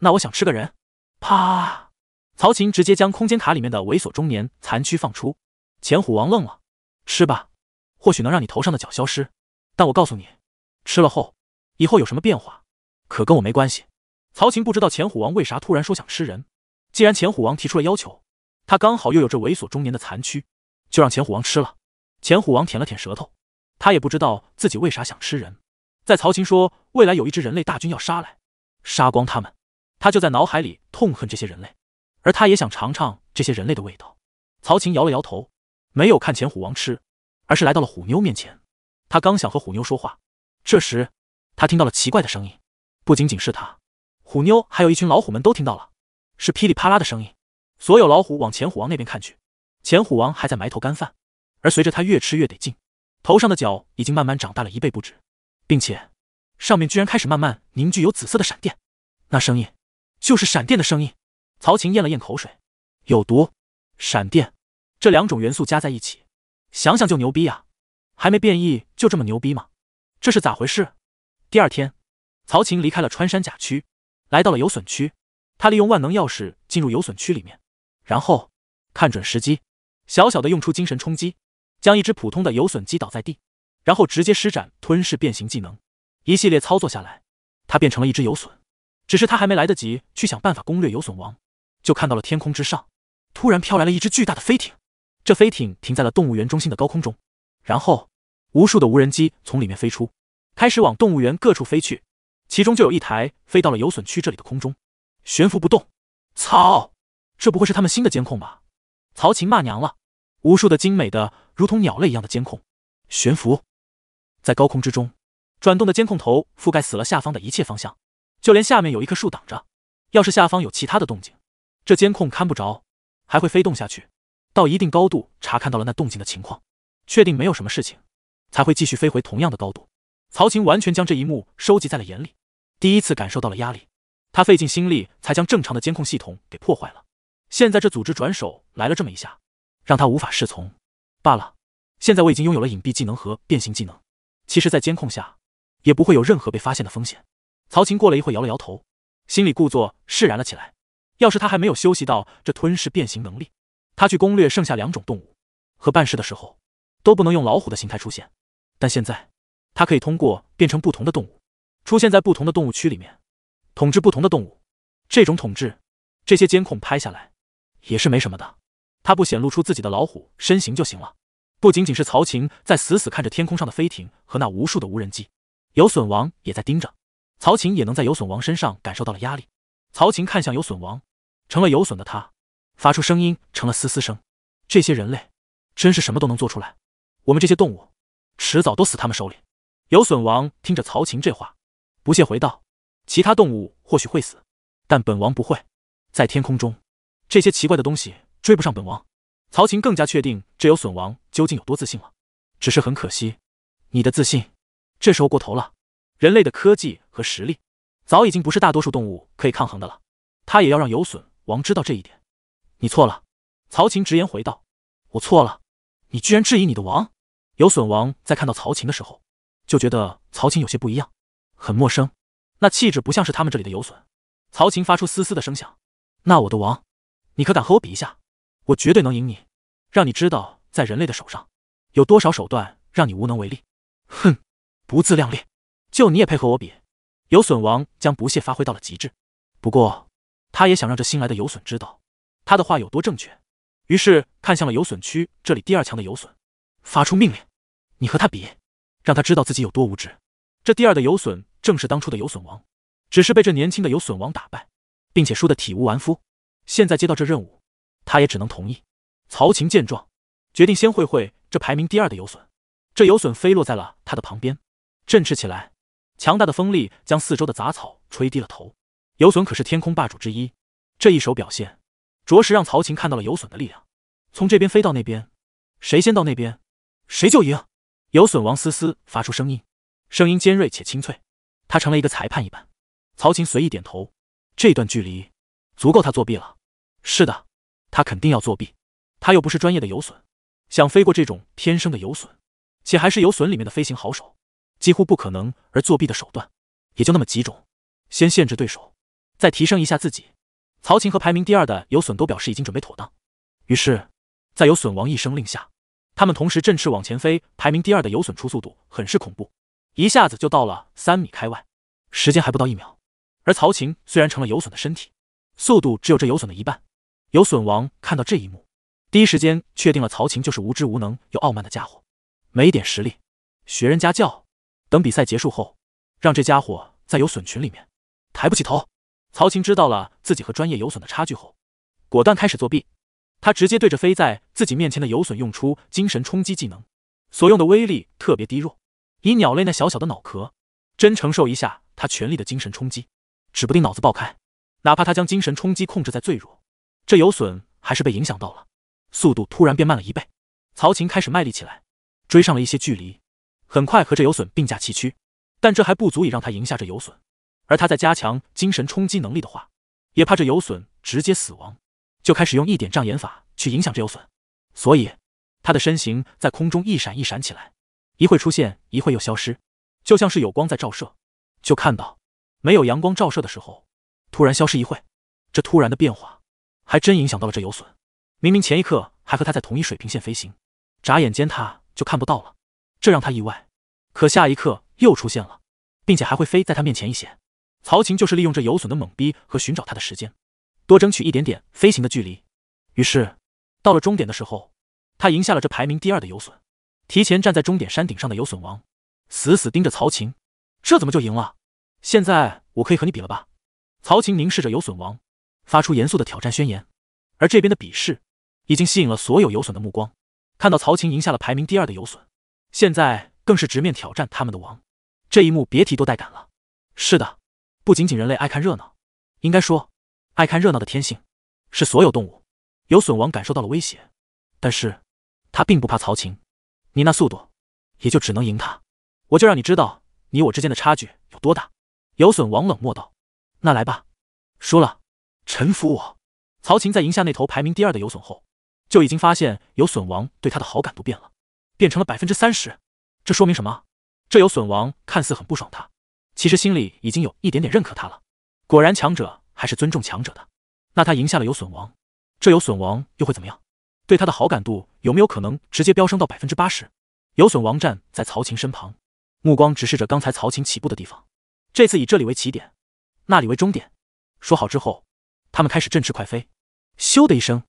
那我想吃个人。啪！曹琴直接将空间卡里面的猥琐中年残躯放出。钱虎王愣了，吃吧，或许能让你头上的角消失。但我告诉你，吃了后，以后有什么变化，可跟我没关系。曹琴不知道钱虎王为啥突然说想吃人。既然钱虎王提出了要求，他刚好又有这猥琐中年的残躯，就让钱虎王吃了。钱虎王舔了舔舌头，他也不知道自己为啥想吃人。在曹琴说：“未来有一支人类大军要杀来，杀光他们。”他就在脑海里痛恨这些人类，而他也想尝尝这些人类的味道。曹琴摇了摇头，没有看钱虎王吃，而是来到了虎妞面前。他刚想和虎妞说话，这时他听到了奇怪的声音，不仅仅是他，虎妞还有一群老虎们都听到了，是噼里啪啦的声音。所有老虎往前虎王那边看去，钱虎王还在埋头干饭，而随着他越吃越得劲，头上的角已经慢慢长大了一倍不止。并且，上面居然开始慢慢凝聚有紫色的闪电，那声音就是闪电的声音。曹琴咽了咽口水，有毒，闪电，这两种元素加在一起，想想就牛逼啊！还没变异就这么牛逼吗？这是咋回事？第二天，曹琴离开了穿山甲区，来到了有损区。他利用万能钥匙进入有损区里面，然后看准时机，小小的用出精神冲击，将一只普通的有损击倒在地。然后直接施展吞噬变形技能，一系列操作下来，他变成了一只游隼。只是他还没来得及去想办法攻略游隼王，就看到了天空之上突然飘来了一只巨大的飞艇。这飞艇停在了动物园中心的高空中，然后无数的无人机从里面飞出，开始往动物园各处飞去。其中就有一台飞到了游隼区这里的空中，悬浮不动。操！这不会是他们新的监控吧？曹琴骂娘了。无数的精美的如同鸟类一样的监控悬浮。在高空之中，转动的监控头覆盖死了下方的一切方向，就连下面有一棵树挡着，要是下方有其他的动静，这监控看不着，还会飞动下去，到一定高度查看到了那动静的情况，确定没有什么事情，才会继续飞回同样的高度。曹晴完全将这一幕收集在了眼里，第一次感受到了压力。他费尽心力才将正常的监控系统给破坏了，现在这组织转手来了这么一下，让他无法适从。罢了，现在我已经拥有了隐蔽技能和变形技能。其实，在监控下也不会有任何被发现的风险。曹琴过了一会，摇了摇头，心里故作释然了起来。要是他还没有休息到这吞噬变形能力，他去攻略剩下两种动物和办事的时候，都不能用老虎的形态出现。但现在，他可以通过变成不同的动物，出现在不同的动物区里面，统治不同的动物。这种统治，这些监控拍下来也是没什么的。他不显露出自己的老虎身形就行了。不仅仅是曹琴在死死看着天空上的飞艇和那无数的无人机，有隼王也在盯着。曹琴也能在有隼王身上感受到了压力。曹琴看向有隼王，成了有隼的他，发出声音成了嘶嘶声。这些人类，真是什么都能做出来。我们这些动物，迟早都死他们手里。有隼王听着曹琴这话，不屑回道：“其他动物或许会死，但本王不会。在天空中，这些奇怪的东西追不上本王。”曹琴更加确定这有损王。究竟有多自信了？只是很可惜，你的自信这时候过头了。人类的科技和实力，早已经不是大多数动物可以抗衡的了。他也要让有损王知道这一点。你错了，曹琴直言回道：“我错了，你居然质疑你的王？”有损王在看到曹琴的时候，就觉得曹琴有些不一样，很陌生，那气质不像是他们这里的有损。曹琴发出嘶嘶的声响：“那我的王，你可敢和我比一下？我绝对能赢你，让你知道。”在人类的手上，有多少手段让你无能为力？哼，不自量力，就你也配合我比？有损王将不屑发挥到了极致。不过，他也想让这新来的有损知道，他的话有多正确。于是看向了有损区这里第二强的有损，发出命令：你和他比，让他知道自己有多无知。这第二的有损正是当初的有损王，只是被这年轻的有损王打败，并且输得体无完肤。现在接到这任务，他也只能同意。曹琴见状。决定先会会这排名第二的游隼。这游隼飞落在了他的旁边，振翅起来，强大的风力将四周的杂草吹低了头。游隼可是天空霸主之一，这一手表现，着实让曹琴看到了游隼的力量。从这边飞到那边，谁先到那边，谁就赢。游隼王思思发出声音，声音尖锐且清脆，他成了一个裁判一般。曹琴随意点头，这段距离足够他作弊了。是的，他肯定要作弊，他又不是专业的游隼。想飞过这种天生的游隼，且还是游隼里面的飞行好手，几乎不可能。而作弊的手段也就那么几种：先限制对手，再提升一下自己。曹琴和排名第二的游隼都表示已经准备妥当。于是，在游隼王一声令下，他们同时振翅往前飞。排名第二的游隼出速度很是恐怖，一下子就到了三米开外，时间还不到一秒。而曹琴虽然成了游隼的身体，速度只有这游隼的一半。游隼王看到这一幕。第一时间确定了曹琴就是无知无能又傲慢的家伙，没点实力，学人家教。等比赛结束后，让这家伙在游隼群里面抬不起头。曹琴知道了自己和专业游隼的差距后，果断开始作弊。他直接对着飞在自己面前的游隼用出精神冲击技能，所用的威力特别低弱。以鸟类那小小的脑壳，真承受一下他全力的精神冲击，指不定脑子爆开。哪怕他将精神冲击控制在最弱，这游隼还是被影响到了。速度突然变慢了一倍，曹琴开始卖力起来，追上了一些距离，很快和这游隼并驾齐驱。但这还不足以让他赢下这游隼，而他在加强精神冲击能力的话，也怕这游隼直接死亡，就开始用一点障眼法去影响这游隼。所以，他的身形在空中一闪一闪起来，一会出现，一会又消失，就像是有光在照射。就看到没有阳光照射的时候，突然消失一会这突然的变化还真影响到了这游隼。明明前一刻还和他在同一水平线飞行，眨眼间他就看不到了，这让他意外。可下一刻又出现了，并且还会飞在他面前一些。曹琴就是利用这有隼的懵逼和寻找他的时间，多争取一点点飞行的距离。于是到了终点的时候，他赢下了这排名第二的有隼，提前站在终点山顶上的有隼王，死死盯着曹琴。这怎么就赢了？现在我可以和你比了吧？曹琴凝视着有隼王，发出严肃的挑战宣言。而这边的比试。已经吸引了所有游隼的目光。看到曹琴赢下了排名第二的游隼，现在更是直面挑战他们的王，这一幕别提多带感了。是的，不仅仅人类爱看热闹，应该说，爱看热闹的天性是所有动物。游隼王感受到了威胁，但是，他并不怕曹琴。你那速度，也就只能赢他。我就让你知道，你我之间的差距有多大。游隼王冷漠道：“那来吧，输了，臣服我。”曹琴在赢下那头排名第二的游隼后。就已经发现有损王对他的好感度变了，变成了百分之三十。这说明什么？这有损王看似很不爽他，其实心里已经有一点点认可他了。果然，强者还是尊重强者的。那他赢下了有损王，这有损王又会怎么样？对他的好感度有没有可能直接飙升到百分之八十？有损王站在曹琴身旁，目光直视着刚才曹琴起步的地方。这次以这里为起点，那里为终点。说好之后，他们开始振翅快飞。咻的一声。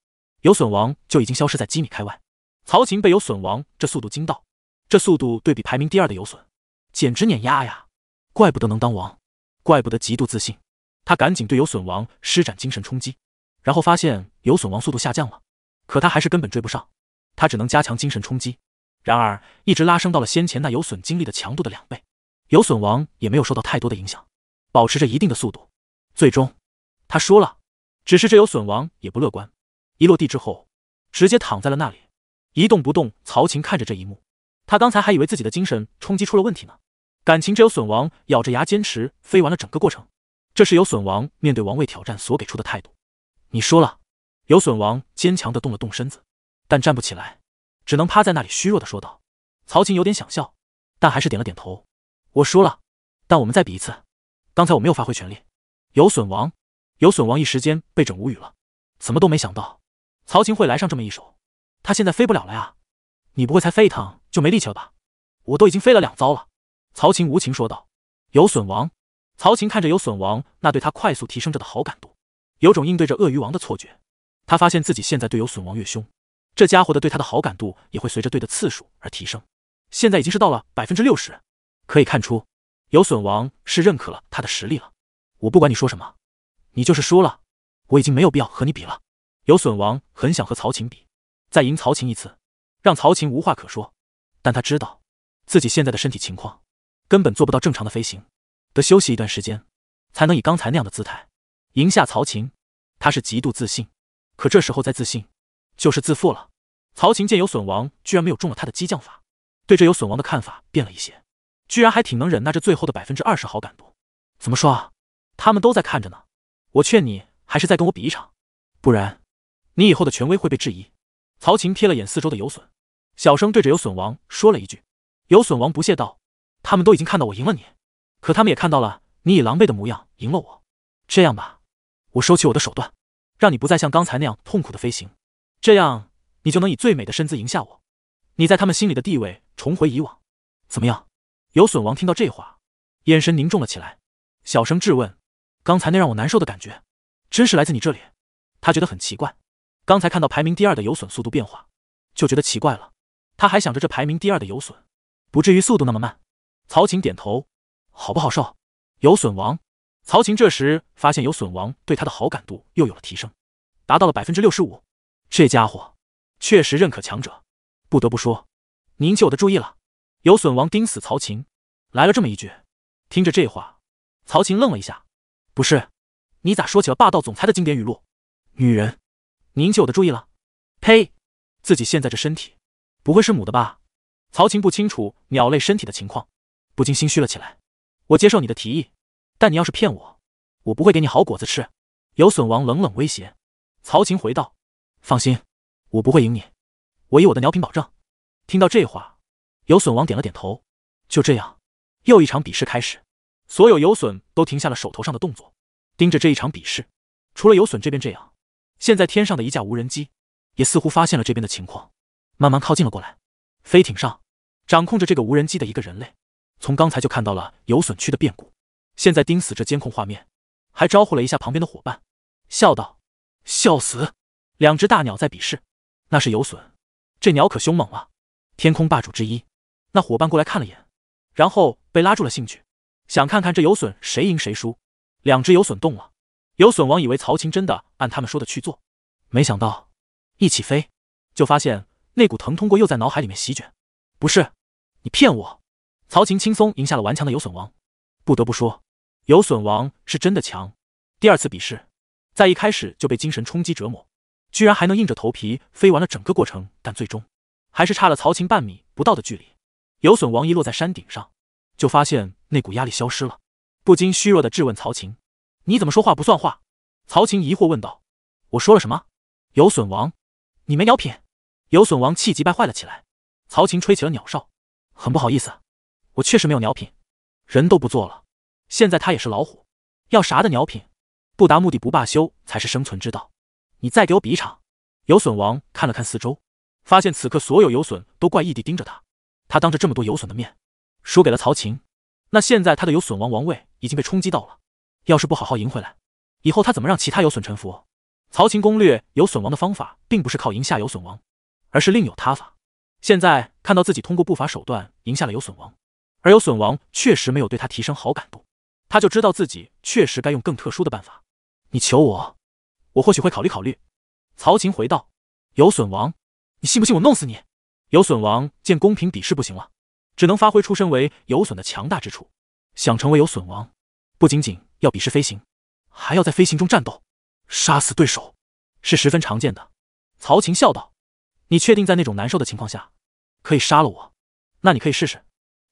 有损王就已经消失在几米开外。曹琴被有损王这速度惊到，这速度对比排名第二的有损，简直碾压呀！怪不得能当王，怪不得极度自信。他赶紧对有损王施展精神冲击，然后发现有损王速度下降了，可他还是根本追不上。他只能加强精神冲击，然而一直拉升到了先前那有损精力的强度的两倍，有损王也没有受到太多的影响，保持着一定的速度。最终，他输了。只是这有损王也不乐观。一落地之后，直接躺在了那里，一动不动。曹琴看着这一幕，他刚才还以为自己的精神冲击出了问题呢。感情只有损王咬着牙坚持飞完了整个过程，这是有损王面对王位挑战所给出的态度。你输了。有损王坚强的动了动身子，但站不起来，只能趴在那里虚弱的说道。曹琴有点想笑，但还是点了点头。我输了，但我们再比一次。刚才我没有发挥全力。有损王，有损王一时间被整无语了，怎么都没想到。曹琴会来上这么一手，他现在飞不了了呀！你不会才飞一趟就没力气了吧？我都已经飞了两遭了。曹琴无情说道：“有损王。”曹琴看着有损王那对他快速提升着的好感度，有种应对着鳄鱼王的错觉。他发现自己现在对有损王越凶，这家伙的对他的好感度也会随着对的次数而提升。现在已经是到了百分之六十，可以看出有损王是认可了他的实力了。我不管你说什么，你就是输了，我已经没有必要和你比了。有损王很想和曹琴比，再赢曹琴一次，让曹琴无话可说。但他知道自己现在的身体情况，根本做不到正常的飞行，得休息一段时间，才能以刚才那样的姿态赢下曹琴。他是极度自信，可这时候再自信，就是自负了。曹琴见有损王居然没有中了他的激将法，对这有损王的看法变了一些，居然还挺能忍耐。这最后的百分之二十好感度，怎么说？啊？他们都在看着呢。我劝你还是再跟我比一场，不然。你以后的权威会被质疑。曹琴瞥了眼四周的游隼，小声对着游隼王说了一句：“游隼王不屑道，他们都已经看到我赢了你，可他们也看到了你以狼狈的模样赢了我。这样吧，我收起我的手段，让你不再像刚才那样痛苦的飞行，这样你就能以最美的身姿赢下我。你在他们心里的地位重回以往，怎么样？”游隼王听到这话，眼神凝重了起来，小声质问：“刚才那让我难受的感觉，真是来自你这里？”他觉得很奇怪。刚才看到排名第二的游隼速度变化，就觉得奇怪了。他还想着这排名第二的游隼不至于速度那么慢。曹琴点头，好不好受？游隼王。曹琴这时发现游隼王对他的好感度又有了提升，达到了百分之六十五。这家伙确实认可强者，不得不说，你引起我的注意了。游隼王盯死曹琴，来了这么一句。听着这话，曹琴愣了一下。不是，你咋说起了霸道总裁的经典语录？女人。引起我的注意了，呸！自己现在这身体，不会是母的吧？曹琴不清楚鸟类身体的情况，不禁心虚了起来。我接受你的提议，但你要是骗我，我不会给你好果子吃。有隼王冷冷威胁。曹琴回道：“放心，我不会赢你，我以我的鸟品保证。”听到这话，有隼王点了点头。就这样，又一场比试开始。所有有隼都停下了手头上的动作，盯着这一场比试。除了有隼这边这样。现在天上的一架无人机，也似乎发现了这边的情况，慢慢靠近了过来。飞艇上，掌控着这个无人机的一个人类，从刚才就看到了有损区的变故，现在盯死这监控画面，还招呼了一下旁边的伙伴，笑道：“笑死，两只大鸟在比试，那是有损，这鸟可凶猛了，天空霸主之一。”那伙伴过来看了眼，然后被拉住了兴趣，想看看这有损谁赢谁输。两只有损动了。有隼王以为曹琴真的按他们说的去做，没想到一起飞，就发现那股疼痛过又在脑海里面席卷。不是你骗我！曹琴轻松赢下了顽强的有隼王。不得不说，有隼王是真的强。第二次比试，在一开始就被精神冲击折磨，居然还能硬着头皮飞完了整个过程，但最终还是差了曹琴半米不到的距离。有隼王一落在山顶上，就发现那股压力消失了，不禁虚弱的质问曹琴：“你怎么说话不算话？曹琴疑惑问道。我说了什么？有损王，你没鸟品！有损王气急败坏了起来。曹琴吹起了鸟哨，很不好意思，我确实没有鸟品，人都不做了。现在他也是老虎，要啥的鸟品？不达目的不罢休才是生存之道。你再给我比一场！有损王看了看四周，发现此刻所有有损都怪异地盯着他。他当着这么多有损的面，输给了曹琴。那现在他的有损王王位已经被冲击到了。要是不好好赢回来，以后他怎么让其他有损臣服？曹琴攻略有损王的方法，并不是靠赢下有损王，而是另有他法。现在看到自己通过不法手段赢下了有损王，而有损王确实没有对他提升好感度，他就知道自己确实该用更特殊的办法。你求我，我或许会考虑考虑。曹琴回道：“有损王，你信不信我弄死你？”有损王见公平比试不行了，只能发挥出身为有损的强大之处，想成为有损王，不仅仅……要比试飞行，还要在飞行中战斗，杀死对手是十分常见的。曹琴笑道：“你确定在那种难受的情况下可以杀了我？那你可以试试。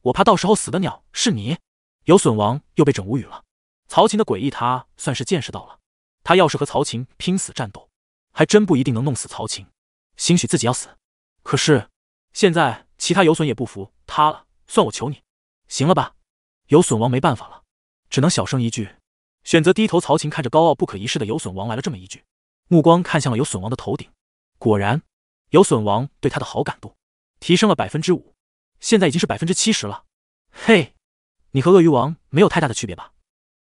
我怕到时候死的鸟是你。”有损王又被整无语了。曹琴的诡异，他算是见识到了。他要是和曹琴拼死战斗，还真不一定能弄死曹琴，兴许自己要死。可是现在其他有损也不服他了，算我求你，行了吧？有损王没办法了，只能小声一句。选择低头，曹琴看着高傲不可一世的有损王来了这么一句，目光看向了有损王的头顶。果然，有损王对他的好感度提升了百分之五，现在已经是百分之七十了。嘿，你和鳄鱼王没有太大的区别吧？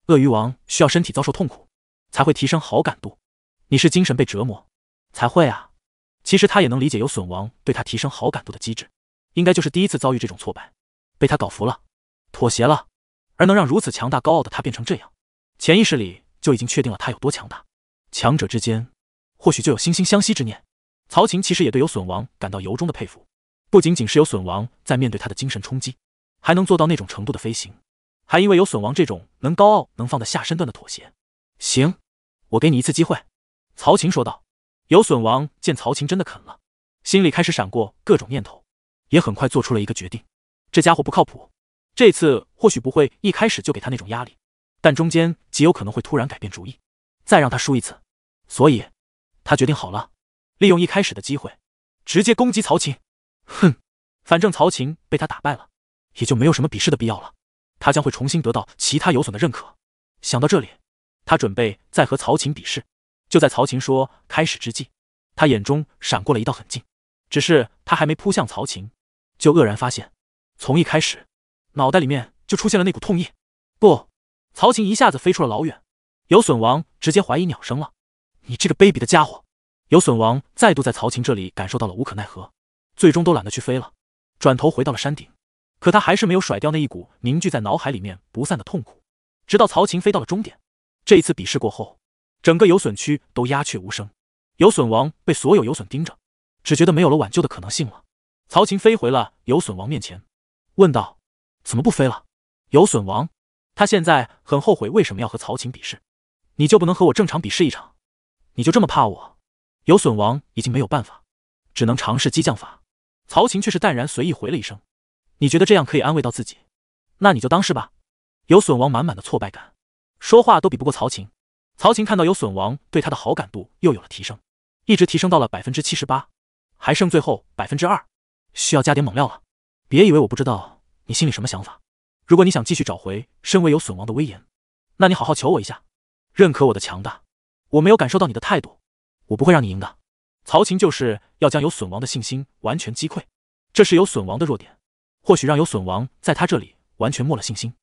鳄鱼王需要身体遭受痛苦才会提升好感度，你是精神被折磨才会啊。其实他也能理解有损王对他提升好感度的机制，应该就是第一次遭遇这种挫败，被他搞服了，妥协了。而能让如此强大高傲的他变成这样。潜意识里就已经确定了他有多强大。强者之间，或许就有惺惺相惜之念。曹琴其实也对有损王感到由衷的佩服，不仅仅是有损王在面对他的精神冲击，还能做到那种程度的飞行，还因为有损王这种能高傲能放得下身段的妥协。行，我给你一次机会。”曹琴说道。有损王见曹琴真的肯了，心里开始闪过各种念头，也很快做出了一个决定：这家伙不靠谱，这次或许不会一开始就给他那种压力。但中间极有可能会突然改变主意，再让他输一次，所以，他决定好了，利用一开始的机会，直接攻击曹琴。哼，反正曹琴被他打败了，也就没有什么比试的必要了。他将会重新得到其他有损的认可。想到这里，他准备再和曹琴比试。就在曹琴说“开始”之际，他眼中闪过了一道狠劲。只是他还没扑向曹琴，就愕然发现，从一开始，脑袋里面就出现了那股痛意。不。曹琴一下子飞出了老远，有隼王直接怀疑鸟生了。你这个卑鄙的家伙！有隼王再度在曹琴这里感受到了无可奈何，最终都懒得去飞了，转头回到了山顶。可他还是没有甩掉那一股凝聚在脑海里面不散的痛苦。直到曹琴飞到了终点，这一次比试过后，整个有隼区都鸦雀无声。有隼王被所有有隼盯着，只觉得没有了挽救的可能性了。曹琴飞回了有隼王面前，问道：“怎么不飞了？”有隼王。他现在很后悔为什么要和曹琴比试，你就不能和我正常比试一场？你就这么怕我？有损王已经没有办法，只能尝试激将法。曹琴却是淡然随意回了一声：“你觉得这样可以安慰到自己？那你就当是吧。”有损王满满的挫败感，说话都比不过曹琴。曹琴看到有损王对他的好感度又有了提升，一直提升到了百分之七十八，还剩最后百分之二，需要加点猛料了。别以为我不知道你心里什么想法。如果你想继续找回身为有损王的威严，那你好好求我一下，认可我的强大。我没有感受到你的态度，我不会让你赢的。曹琴就是要将有损王的信心完全击溃，这是有损王的弱点。或许让有损王在他这里完全没了信心，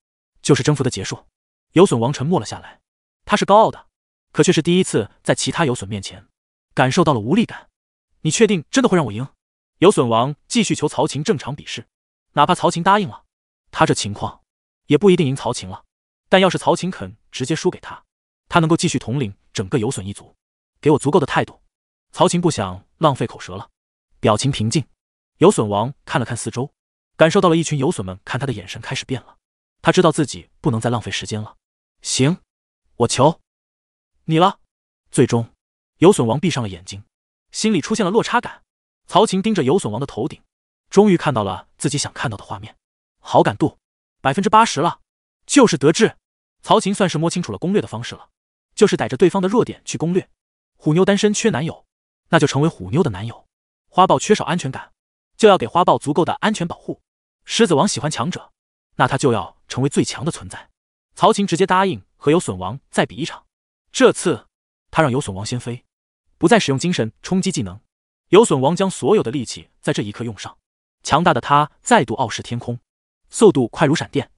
就是征服的结束。有损王沉默了下来，他是高傲的，可却是第一次在其他有损面前感受到了无力感。你确定真的会让我赢？有损王继续求曹琴正常比试，哪怕曹琴答应了。他这情况也不一定赢曹琴了，但要是曹琴肯直接输给他，他能够继续统领整个游隼一族，给我足够的态度。曹琴不想浪费口舌了，表情平静。游隼王看了看四周，感受到了一群游隼们看他的眼神开始变了，他知道自己不能再浪费时间了。行，我求你了。最终，游隼王闭上了眼睛，心里出现了落差感。曹琴盯着游隼王的头顶，终于看到了自己想看到的画面。好感度百分之八十了，就是得志。曹琴算是摸清楚了攻略的方式了，就是逮着对方的弱点去攻略。虎妞单身缺男友，那就成为虎妞的男友。花豹缺少安全感，就要给花豹足够的安全保护。狮子王喜欢强者，那他就要成为最强的存在。曹琴直接答应和有损王再比一场。这次他让有损王先飞，不再使用精神冲击技能。有损王将所有的力气在这一刻用上，强大的他再度傲视天空。速度快如闪电，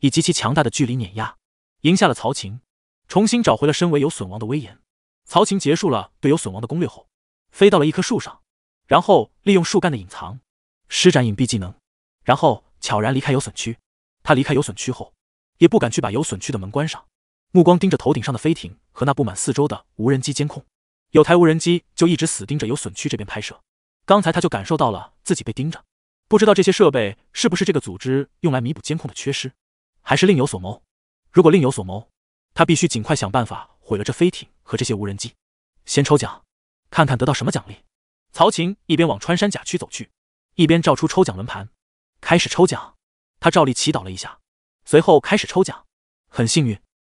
以极其强大的距离碾压，赢下了曹晴，重新找回了身为有损王的威严。曹晴结束了对有损王的攻略后，飞到了一棵树上，然后利用树干的隐藏，施展隐蔽技能，然后悄然离开有损区。他离开有损区后，也不敢去把有损区的门关上，目光盯着头顶上的飞艇和那布满四周的无人机监控，有台无人机就一直死盯着有损区这边拍摄。刚才他就感受到了自己被盯着。不知道这些设备是不是这个组织用来弥补监控的缺失，还是另有所谋？如果另有所谋，他必须尽快想办法毁了这飞艇和这些无人机。先抽奖，看看得到什么奖励。曹琴一边往穿山甲区走去，一边照出抽奖轮盘，开始抽奖。他照例祈祷了一下，随后开始抽奖。很幸运，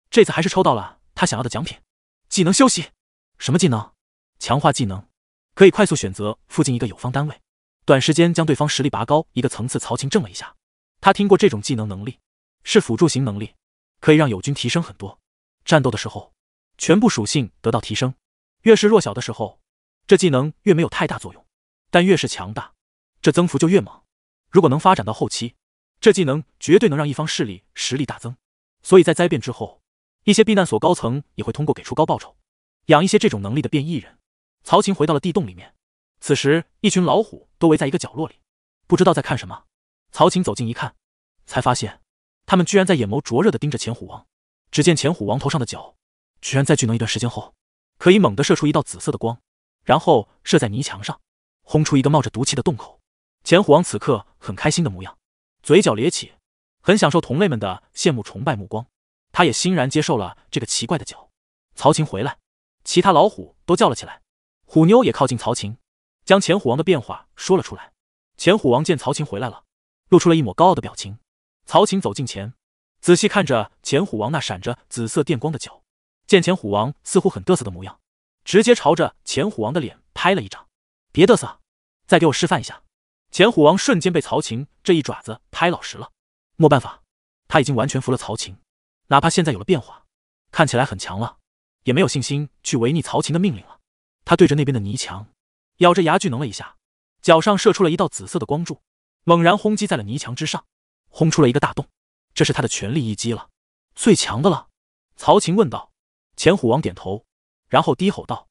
这次还是抽到了他想要的奖品——技能休息。什么技能？强化技能，可以快速选择附近一个友方单位。短时间将对方实力拔高一个层次。曹晴怔了一下，他听过这种技能能力，是辅助型能力，可以让友军提升很多。战斗的时候，全部属性得到提升。越是弱小的时候，这技能越没有太大作用，但越是强大，这增幅就越猛。如果能发展到后期，这技能绝对能让一方势力实力大增。所以在灾变之后，一些避难所高层也会通过给出高报酬，养一些这种能力的变异人。曹晴回到了地洞里面。此时，一群老虎都围在一个角落里，不知道在看什么。曹琴走近一看，才发现，他们居然在眼眸灼热地盯着前虎王。只见前虎王头上的角，居然在聚能一段时间后，可以猛地射出一道紫色的光，然后射在泥墙上，轰出一个冒着毒气的洞口。前虎王此刻很开心的模样，嘴角咧起，很享受同类们的羡慕崇拜目光。他也欣然接受了这个奇怪的角。曹琴回来，其他老虎都叫了起来，虎妞也靠近曹琴，将钱虎王的变化说了出来。钱虎王见曹琴回来了，露出了一抹高傲的表情。曹琴走近前，仔细看着钱虎王那闪着紫色电光的脚，见钱虎王似乎很得瑟的模样，直接朝着钱虎王的脸拍了一掌：“别得瑟，再给我示范一下。”钱虎王瞬间被曹琴这一爪子拍老实了，没办法，他已经完全服了曹琴，哪怕现在有了变化，看起来很强了，也没有信心去违逆曹琴的命令了。他对着那边的泥墙。咬着牙巨能了一下，脚上射出了一道紫色的光柱，猛然轰击在了泥墙之上，轰出了一个大洞。这是他的全力一击了，最强的了。曹琴问道。钱虎王点头，然后低吼道：“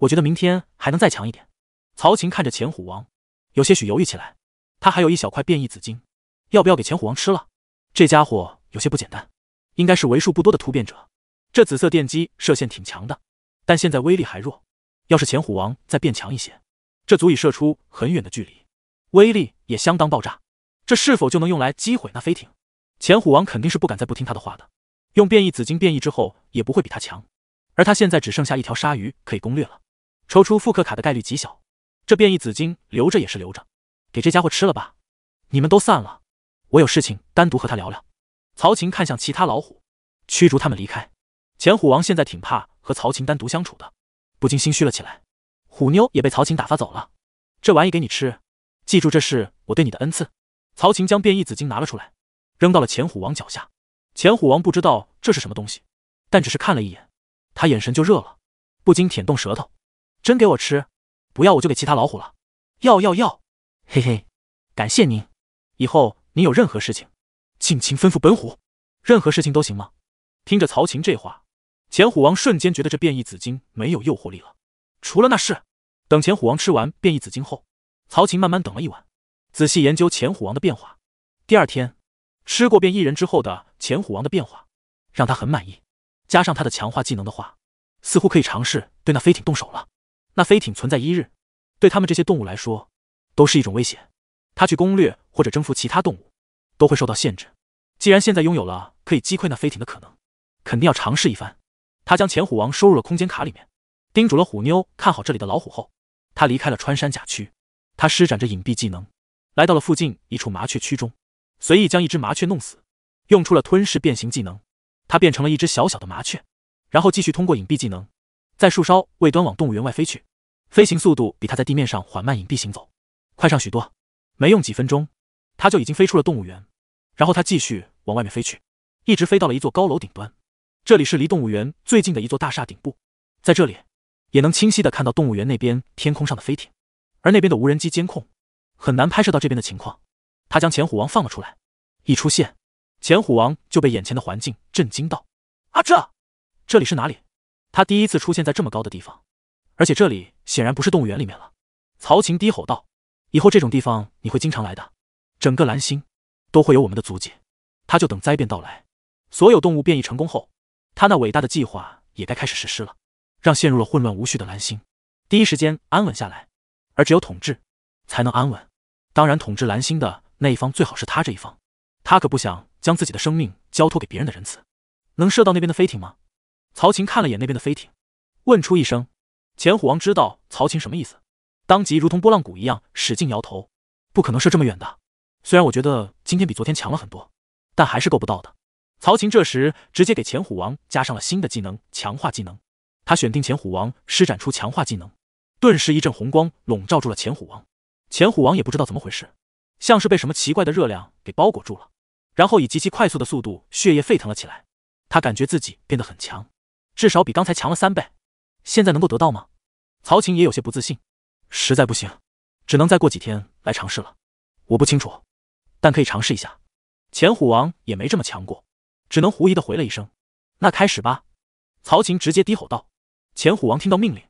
我觉得明天还能再强一点。”曹琴看着钱虎王，有些许犹豫起来。他还有一小块变异紫晶，要不要给钱虎王吃了？这家伙有些不简单，应该是为数不多的突变者。这紫色电击射线挺强的，但现在威力还弱。要是钱虎王再变强一些。这足以射出很远的距离，威力也相当爆炸。这是否就能用来击毁那飞艇？钱虎王肯定是不敢再不听他的话的。用变异紫金变异之后，也不会比他强。而他现在只剩下一条鲨鱼可以攻略了，抽出复刻卡的概率极小。这变异紫金留着也是留着，给这家伙吃了吧。你们都散了，我有事情单独和他聊聊。曹琴看向其他老虎，驱逐他们离开。钱虎王现在挺怕和曹琴单独相处的，不禁心虚了起来。虎妞也被曹琴打发走了，这玩意给你吃，记住，这是我对你的恩赐。曹琴将变异紫晶拿了出来，扔到了钱虎王脚下。钱虎王不知道这是什么东西，但只是看了一眼，他眼神就热了，不禁舔动舌头。真给我吃？不要我就给其他老虎了。要要要！嘿嘿，感谢您，以后您有任何事情，尽情吩咐本虎，任何事情都行吗？听着曹琴这话，钱虎王瞬间觉得这变异紫晶没有诱惑力了。除了那事，等前虎王吃完变异紫金后，曹琴慢慢等了一晚，仔细研究前虎王的变化。第二天吃过变异人之后的前虎王的变化，让他很满意。加上他的强化技能的话，似乎可以尝试对那飞艇动手了。那飞艇存在一日，对他们这些动物来说，都是一种威胁。他去攻略或者征服其他动物，都会受到限制。既然现在拥有了可以击溃那飞艇的可能，肯定要尝试一番。他将前虎王收入了空间卡里面。叮嘱了虎妞看好这里的老虎后，他离开了穿山甲区。他施展着隐蔽技能，来到了附近一处麻雀区中，随意将一只麻雀弄死，用出了吞噬变形技能，他变成了一只小小的麻雀，然后继续通过隐蔽技能，在树梢未端往动物园外飞去。飞行速度比他在地面上缓慢隐蔽行走快上许多。没用几分钟，他就已经飞出了动物园，然后他继续往外面飞去，一直飞到了一座高楼顶端。这里是离动物园最近的一座大厦顶部，在这里。也能清晰的看到动物园那边天空上的飞艇，而那边的无人机监控很难拍摄到这边的情况。他将钱虎王放了出来，一出现，钱虎王就被眼前的环境震惊到：“啊，这这里是哪里？他第一次出现在这么高的地方，而且这里显然不是动物园里面了。”曹琴低吼道：“以后这种地方你会经常来的，整个蓝星都会有我们的足迹。”他就等灾变到来，所有动物变异成功后，他那伟大的计划也该开始实施了。让陷入了混乱无序的蓝星第一时间安稳下来，而只有统治才能安稳。当然，统治蓝星的那一方最好是他这一方，他可不想将自己的生命交托给别人的仁慈。能射到那边的飞艇吗？曹琴看了眼那边的飞艇，问出一声。钱虎王知道曹琴什么意思，当即如同拨浪鼓一样使劲摇头：“不可能射这么远的。虽然我觉得今天比昨天强了很多，但还是够不到的。”曹琴这时直接给钱虎王加上了新的技能强化技能。他选定前虎王，施展出强化技能，顿时一阵红光笼罩住了前虎王。前虎王也不知道怎么回事，像是被什么奇怪的热量给包裹住了，然后以极其快速的速度，血液沸腾了起来。他感觉自己变得很强，至少比刚才强了三倍。现在能够得到吗？曹琴也有些不自信，实在不行，只能再过几天来尝试了。我不清楚，但可以尝试一下。前虎王也没这么强过，只能狐疑的回了一声：“那开始吧。”曹琴直接低吼道。前虎王听到命令，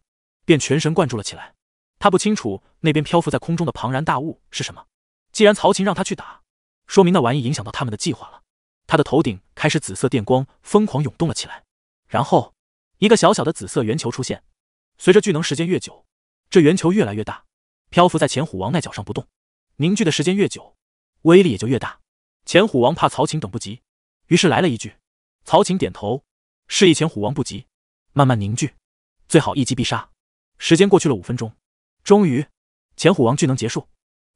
便全神贯注了起来。他不清楚那边漂浮在空中的庞然大物是什么。既然曹琴让他去打，说明那玩意影响到他们的计划了。他的头顶开始紫色电光疯狂涌动了起来，然后一个小小的紫色圆球出现。随着聚能时间越久，这圆球越来越大，漂浮在前虎王那脚上不动。凝聚的时间越久，威力也就越大。前虎王怕曹琴等不及，于是来了一句。曹琴点头示意前虎王不急，慢慢凝聚。最好一击必杀。时间过去了五分钟，终于，前虎王巨能结束，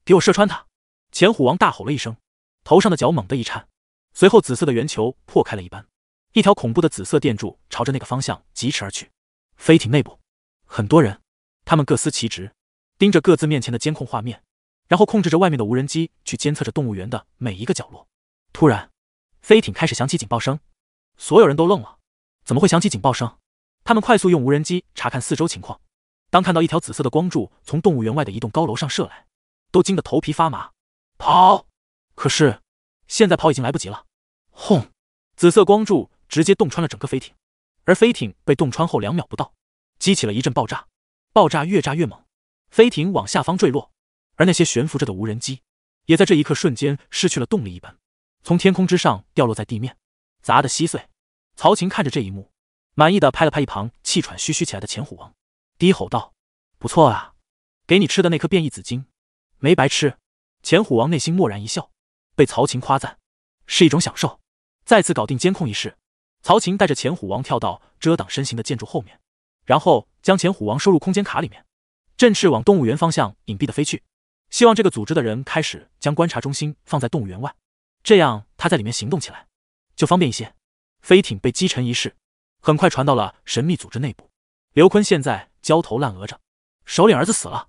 给我射穿他！前虎王大吼了一声，头上的角猛地一颤，随后紫色的圆球破开了一般，一条恐怖的紫色电柱朝着那个方向疾驰而去。飞艇内部，很多人，他们各司其职，盯着各自面前的监控画面，然后控制着外面的无人机去监测着动物园的每一个角落。突然，飞艇开始响起警报声，所有人都愣了，怎么会响起警报声？他们快速用无人机查看四周情况，当看到一条紫色的光柱从动物园外的一栋高楼上射来，都惊得头皮发麻。跑！可是现在跑已经来不及了。轰！紫色光柱直接洞穿了整个飞艇，而飞艇被洞穿后两秒不到，激起了一阵爆炸。爆炸越炸越猛，飞艇往下方坠落，而那些悬浮着的无人机也在这一刻瞬间失去了动力一般，从天空之上掉落在地面，砸得稀碎。曹琴看着这一幕。满意的拍了拍一旁气喘吁吁起来的钱虎王，低吼道：“不错啊，给你吃的那颗变异紫晶，没白吃。”钱虎王内心蓦然一笑，被曹琴夸赞是一种享受。再次搞定监控一事，曹琴带着钱虎王跳到遮挡身形的建筑后面，然后将钱虎王收入空间卡里面，振翅往动物园方向隐蔽的飞去。希望这个组织的人开始将观察中心放在动物园外，这样他在里面行动起来就方便一些。飞艇被击沉一事。很快传到了神秘组织内部，刘坤现在焦头烂额着，首领儿子死了，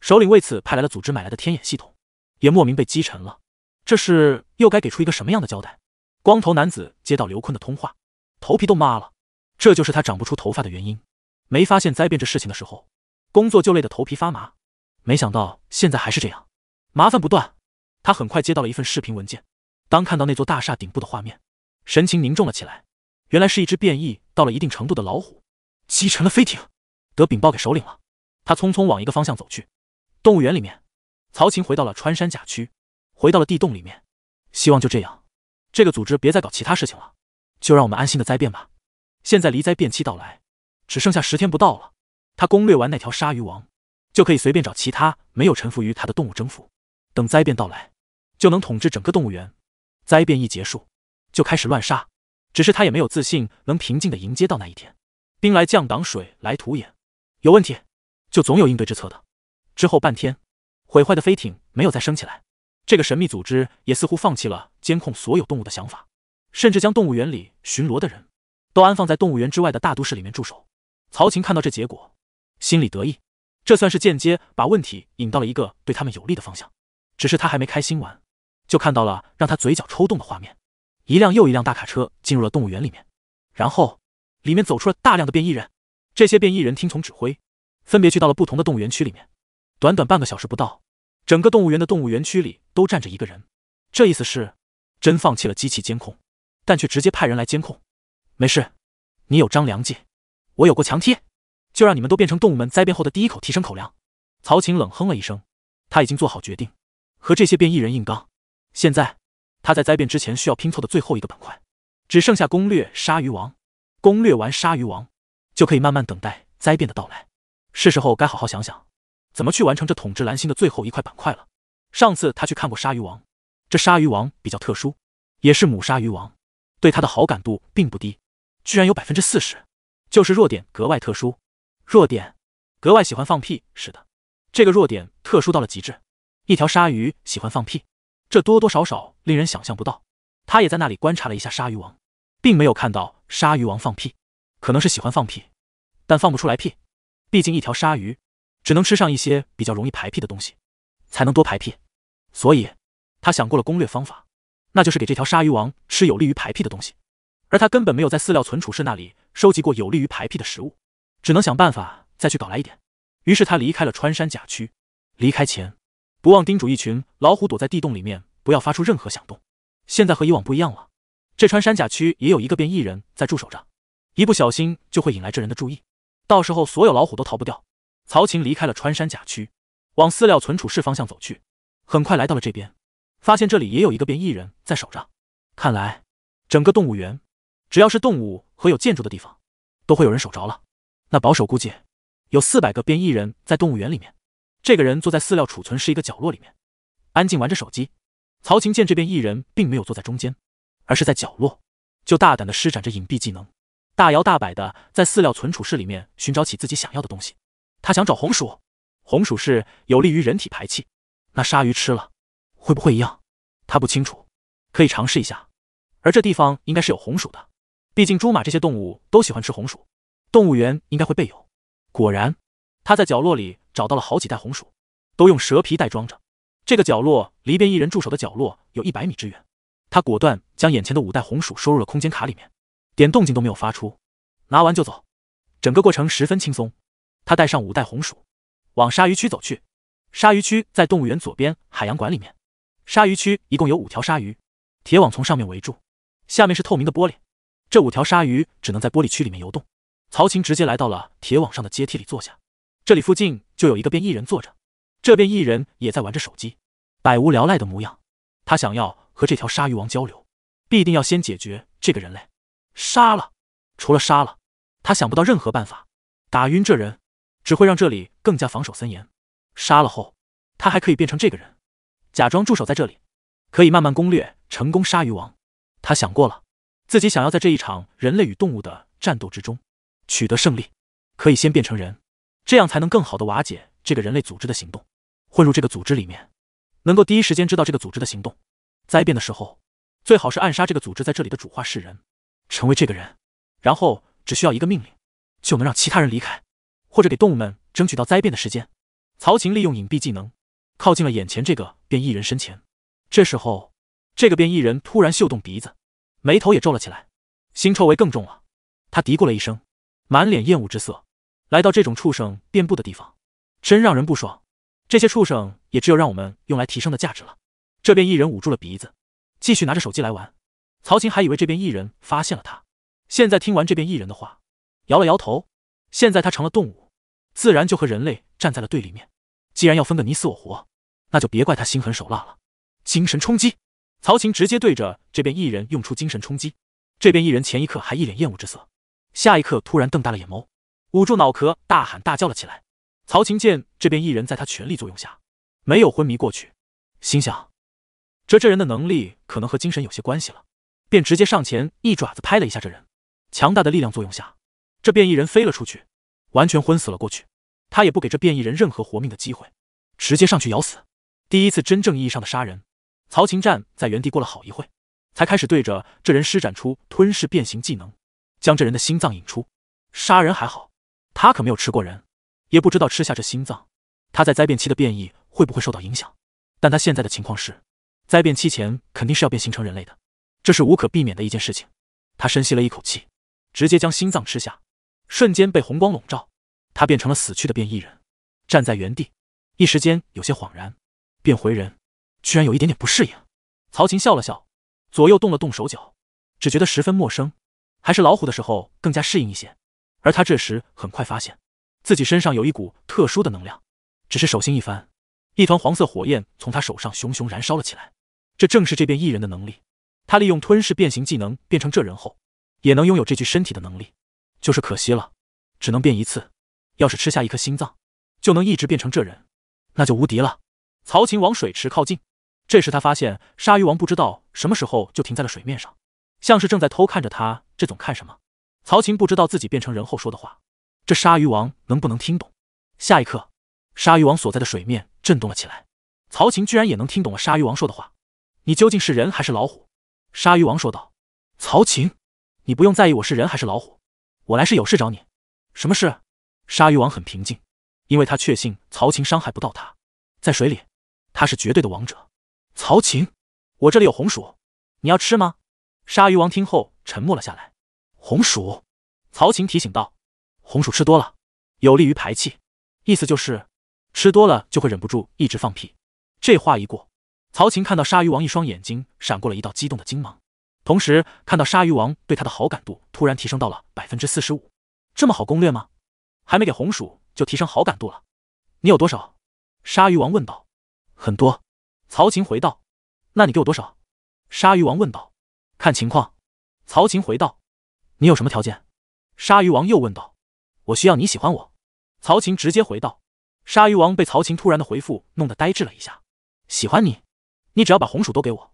首领为此派来了组织买来的天眼系统，也莫名被击沉了，这是又该给出一个什么样的交代？光头男子接到刘坤的通话，头皮都麻了，这就是他长不出头发的原因。没发现灾变这事情的时候，工作就累得头皮发麻，没想到现在还是这样，麻烦不断。他很快接到了一份视频文件，当看到那座大厦顶部的画面，神情凝重了起来。原来是一只变异到了一定程度的老虎，击沉了飞艇，得禀报给首领了。他匆匆往一个方向走去。动物园里面，曹琴回到了穿山甲区，回到了地洞里面。希望就这样，这个组织别再搞其他事情了，就让我们安心的灾变吧。现在离灾变期到来只剩下十天不到了。他攻略完那条鲨鱼王，就可以随便找其他没有臣服于他的动物征服。等灾变到来，就能统治整个动物园。灾变一结束，就开始乱杀。只是他也没有自信能平静的迎接到那一天。兵来将挡，水来土掩，有问题就总有应对之策的。之后半天，毁坏的飞艇没有再升起来，这个神秘组织也似乎放弃了监控所有动物的想法，甚至将动物园里巡逻的人都安放在动物园之外的大都市里面驻守。曹晴看到这结果，心里得意，这算是间接把问题引到了一个对他们有利的方向。只是他还没开心完，就看到了让他嘴角抽动的画面。一辆又一辆大卡车进入了动物园里面，然后里面走出了大量的变异人。这些变异人听从指挥，分别去到了不同的动物园区里面。短短半个小时不到，整个动物园的动物园区里都站着一个人。这意思是真放弃了机器监控，但却直接派人来监控。没事，你有张良计，我有过墙梯，就让你们都变成动物们灾变后的第一口提升口粮。曹琴冷哼了一声，他已经做好决定，和这些变异人硬刚。现在。他在灾变之前需要拼凑的最后一个板块，只剩下攻略鲨鱼王。攻略完鲨鱼王，就可以慢慢等待灾变的到来。是时候该好好想想，怎么去完成这统治蓝星的最后一块板块了。上次他去看过鲨鱼王，这鲨鱼王比较特殊，也是母鲨鱼王，对他的好感度并不低，居然有百分之四十。就是弱点格外特殊，弱点格外喜欢放屁是的。这个弱点特殊到了极致，一条鲨鱼喜欢放屁。这多多少少令人想象不到。他也在那里观察了一下鲨鱼王，并没有看到鲨鱼王放屁，可能是喜欢放屁，但放不出来屁。毕竟一条鲨鱼只能吃上一些比较容易排屁的东西，才能多排屁。所以，他想过了攻略方法，那就是给这条鲨鱼王吃有利于排屁的东西。而他根本没有在饲料存储室那里收集过有利于排屁的食物，只能想办法再去搞来一点。于是他离开了穿山甲区，离开前。不忘叮嘱一群老虎躲在地洞里面，不要发出任何响动。现在和以往不一样了，这穿山甲区也有一个变异人在驻守着，一不小心就会引来这人的注意，到时候所有老虎都逃不掉。曹琴离开了穿山甲区，往饲料存储室方向走去。很快来到了这边，发现这里也有一个变异人在守着。看来整个动物园，只要是动物和有建筑的地方，都会有人守着了。那保守估计，有四百个变异人在动物园里面。这个人坐在饲料储存室一个角落里面，安静玩着手机。曹琴见这边一人并没有坐在中间，而是在角落，就大胆的施展着隐蔽技能，大摇大摆的在饲料存储室里面寻找起自己想要的东西。他想找红薯，红薯是有利于人体排气，那鲨鱼吃了会不会一样？他不清楚，可以尝试一下。而这地方应该是有红薯的，毕竟猪马这些动物都喜欢吃红薯，动物园应该会备有。果然。他在角落里找到了好几袋红薯，都用蛇皮袋装着。这个角落离便衣人驻守的角落有一百米之远，他果断将眼前的五袋红薯收入了空间卡里面，点动静都没有发出，拿完就走。整个过程十分轻松。他带上五袋红薯，往鲨鱼区走去。鲨鱼区在动物园左边海洋馆里面。鲨鱼区一共有五条鲨鱼，铁网从上面围住，下面是透明的玻璃，这五条鲨鱼只能在玻璃区里面游动。曹晴直接来到了铁网上的阶梯里坐下。这里附近就有一个变异人坐着，这变异人也在玩着手机，百无聊赖的模样。他想要和这条鲨鱼王交流，必定要先解决这个人类，杀了。除了杀了，他想不到任何办法。打晕这人，只会让这里更加防守森严。杀了后，他还可以变成这个人，假装驻守在这里，可以慢慢攻略成功。鲨鱼王，他想过了，自己想要在这一场人类与动物的战斗之中取得胜利，可以先变成人。这样才能更好的瓦解这个人类组织的行动，混入这个组织里面，能够第一时间知道这个组织的行动。灾变的时候，最好是暗杀这个组织在这里的主化事人，成为这个人，然后只需要一个命令，就能让其他人离开，或者给动物们争取到灾变的时间。曹琴利用隐蔽技能，靠近了眼前这个变异人身前。这时候，这个变异人突然嗅动鼻子，眉头也皱了起来，腥臭味更重了。他嘀咕了一声，满脸厌恶之色。来到这种畜生遍布的地方，真让人不爽。这些畜生也只有让我们用来提升的价值了。这边一人捂住了鼻子，继续拿着手机来玩。曹琴还以为这边一人发现了他，现在听完这边一人的话，摇了摇头。现在他成了动物，自然就和人类站在了对立面。既然要分个你死我活，那就别怪他心狠手辣了。精神冲击！曹琴直接对着这边一人用出精神冲击。这边一人前一刻还一脸厌恶之色，下一刻突然瞪大了眼眸。捂住脑壳，大喊大叫了起来。曹琴见这边一人在他全力作用下没有昏迷过去，心想：这这人的能力可能和精神有些关系了，便直接上前一爪子拍了一下这人。强大的力量作用下，这变异人飞了出去，完全昏死了过去。他也不给这变异人任何活命的机会，直接上去咬死。第一次真正意义上的杀人。曹琴站在原地过了好一会，才开始对着这人施展出吞噬变形技能，将这人的心脏引出。杀人还好。他可没有吃过人，也不知道吃下这心脏，他在灾变期的变异会不会受到影响？但他现在的情况是，灾变期前肯定是要变形成人类的，这是无可避免的一件事情。他深吸了一口气，直接将心脏吃下，瞬间被红光笼罩，他变成了死去的变异人，站在原地，一时间有些恍然，变回人，居然有一点点不适应。曹琴笑了笑，左右动了动手脚，只觉得十分陌生，还是老虎的时候更加适应一些。而他这时很快发现，自己身上有一股特殊的能量，只是手心一翻，一团黄色火焰从他手上熊熊燃烧了起来。这正是这边异人的能力，他利用吞噬变形技能变成这人后，也能拥有这具身体的能力。就是可惜了，只能变一次。要是吃下一颗心脏，就能一直变成这人，那就无敌了。曹琴往水池靠近，这时他发现鲨鱼王不知道什么时候就停在了水面上，像是正在偷看着他。这总看什么？曹琴不知道自己变成人后说的话，这鲨鱼王能不能听懂？下一刻，鲨鱼王所在的水面震动了起来。曹琴居然也能听懂了鲨鱼王说的话。你究竟是人还是老虎？鲨鱼王说道。曹琴，你不用在意我是人还是老虎，我来是有事找你。什么事？鲨鱼王很平静，因为他确信曹琴伤害不到他。在水里，他是绝对的王者。曹琴，我这里有红薯，你要吃吗？鲨鱼王听后沉默了下来。红薯，曹琴提醒道：“红薯吃多了有利于排气，意思就是吃多了就会忍不住一直放屁。”这话一过，曹琴看到鲨鱼王一双眼睛闪过了一道激动的金芒，同时看到鲨鱼王对他的好感度突然提升到了百分之四十五。这么好攻略吗？还没给红薯就提升好感度了？你有多少？鲨鱼王问道。很多，曹琴回道。那你给我多少？鲨鱼王问道。看情况，曹琴回道。你有什么条件？鲨鱼王又问道。我需要你喜欢我。曹琴直接回道。鲨鱼王被曹琴突然的回复弄得呆滞了一下。喜欢你？你只要把红薯都给我，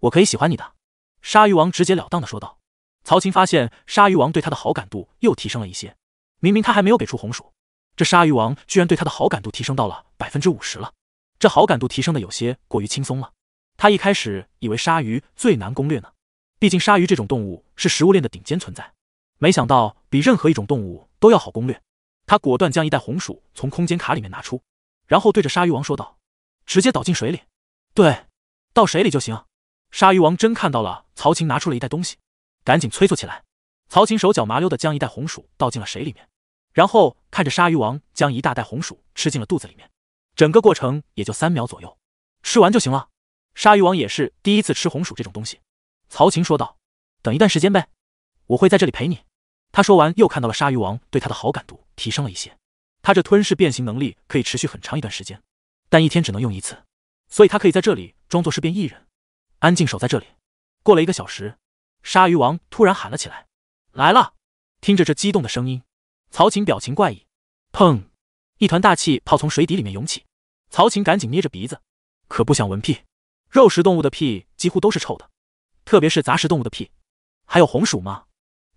我可以喜欢你的。鲨鱼王直截了当的说道。曹琴发现鲨鱼王对他的好感度又提升了一些。明明他还没有给出红薯，这鲨鱼王居然对他的好感度提升到了百分之五十了。这好感度提升的有些过于轻松了。他一开始以为鲨鱼最难攻略呢。毕竟，鲨鱼这种动物是食物链的顶尖存在，没想到比任何一种动物都要好攻略。他果断将一袋红薯从空间卡里面拿出，然后对着鲨鱼王说道：“直接倒进水里。”“对，倒水里就行。”鲨鱼王真看到了曹琴拿出了一袋东西，赶紧催促起来。曹琴手脚麻溜的将一袋红薯倒进了水里面，然后看着鲨鱼王将一大袋红薯吃进了肚子里面，整个过程也就三秒左右，吃完就行了。鲨鱼王也是第一次吃红薯这种东西。曹琴说道：“等一段时间呗，我会在这里陪你。”他说完，又看到了鲨鱼王对他的好感度提升了一些。他这吞噬变形能力可以持续很长一段时间，但一天只能用一次，所以他可以在这里装作是变异人，安静守在这里。过了一个小时，鲨鱼王突然喊了起来：“来了！”听着这激动的声音，曹琴表情怪异。砰！一团大气泡从水底里面涌起，曹琴赶紧捏着鼻子，可不想闻屁。肉食动物的屁几乎都是臭的。特别是杂食动物的屁，还有红薯吗？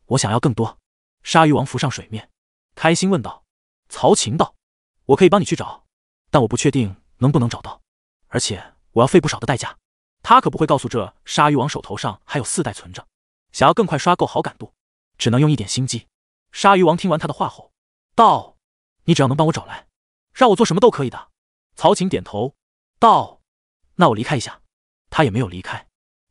我想要更多。鲨鱼王浮上水面，开心问道。曹琴道：“我可以帮你去找，但我不确定能不能找到，而且我要费不少的代价。”他可不会告诉这鲨鱼王手头上还有四袋存着。想要更快刷够好感度，只能用一点心机。鲨鱼王听完他的话后，道：“你只要能帮我找来，让我做什么都可以的。”曹琴点头道：“那我离开一下。”他也没有离开。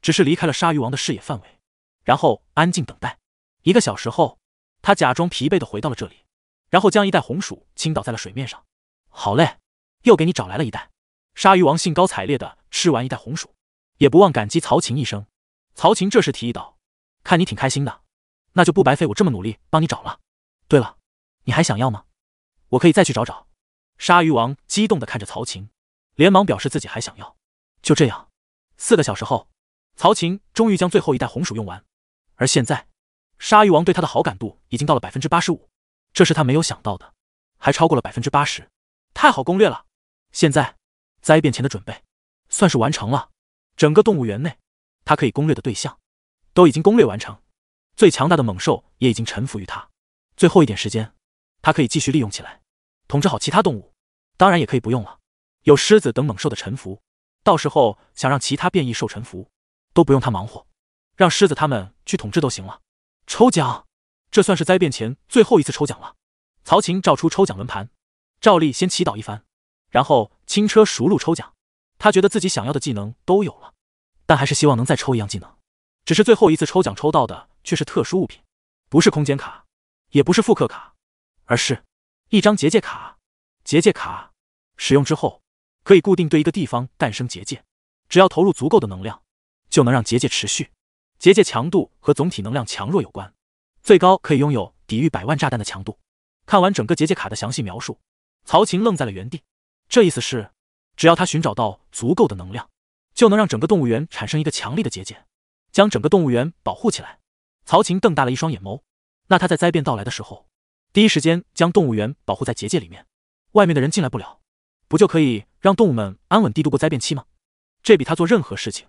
只是离开了鲨鱼王的视野范围，然后安静等待。一个小时后，他假装疲惫的回到了这里，然后将一袋红薯倾倒在了水面上。好嘞，又给你找来了一袋。鲨鱼王兴高采烈的吃完一袋红薯，也不忘感激曹琴一声。曹琴这时提议道：“看你挺开心的，那就不白费我这么努力帮你找了。对了，你还想要吗？我可以再去找找。”鲨鱼王激动的看着曹琴，连忙表示自己还想要。就这样，四个小时后。曹琴终于将最后一袋红薯用完，而现在，鲨鱼王对他的好感度已经到了百分之八十五，这是他没有想到的，还超过了百分之八十，太好攻略了。现在灾变前的准备算是完成了，整个动物园内，他可以攻略的对象都已经攻略完成，最强大的猛兽也已经臣服于他。最后一点时间，他可以继续利用起来，统治好其他动物，当然也可以不用了。有狮子等猛兽的臣服，到时候想让其他变异兽臣服。都不用他忙活，让狮子他们去统治都行了。抽奖，这算是灾变前最后一次抽奖了。曹琴照出抽奖轮盘，照例先祈祷一番，然后轻车熟路抽奖。他觉得自己想要的技能都有了，但还是希望能再抽一样技能。只是最后一次抽奖抽到的却是特殊物品，不是空间卡，也不是复刻卡，而是一张结界卡。结界卡使用之后，可以固定对一个地方诞生结界，只要投入足够的能量。就能让结界持续，结界强度和总体能量强弱有关，最高可以拥有抵御百万炸弹的强度。看完整个结界卡的详细描述，曹琴愣在了原地。这意思是，只要他寻找到足够的能量，就能让整个动物园产生一个强力的结界，将整个动物园保护起来。曹琴瞪大了一双眼眸。那他在灾变到来的时候，第一时间将动物园保护在结界里面，外面的人进来不了，不就可以让动物们安稳地度过灾变期吗？这比他做任何事情。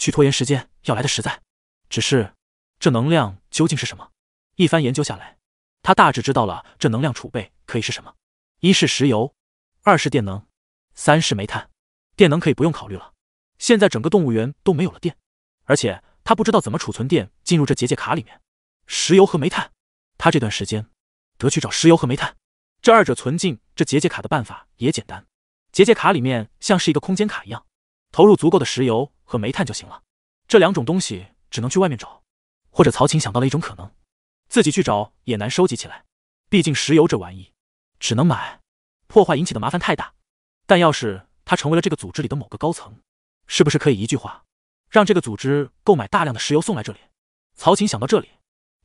去拖延时间，要来的实在。只是，这能量究竟是什么？一番研究下来，他大致知道了这能量储备可以是什么：一是石油，二是电能，三是煤炭。电能可以不用考虑了，现在整个动物园都没有了电，而且他不知道怎么储存电进入这结界卡里面。石油和煤炭，他这段时间得去找石油和煤炭。这二者存进这结界卡的办法也简单，结界卡里面像是一个空间卡一样。投入足够的石油和煤炭就行了，这两种东西只能去外面找，或者曹晴想到了一种可能，自己去找也难收集起来，毕竟石油这玩意只能买，破坏引起的麻烦太大。但要是他成为了这个组织里的某个高层，是不是可以一句话让这个组织购买大量的石油送来这里？曹晴想到这里，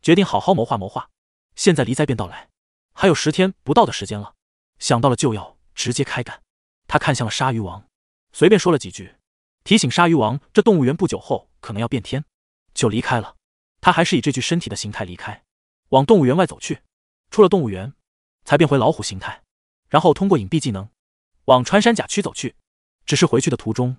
决定好好谋划谋划。现在离灾便到来，还有十天不到的时间了，想到了就要直接开干。他看向了鲨鱼王。随便说了几句，提醒鲨鱼王这动物园不久后可能要变天，就离开了。他还是以这具身体的形态离开，往动物园外走去。出了动物园，才变回老虎形态，然后通过隐蔽技能，往穿山甲区走去。只是回去的途中，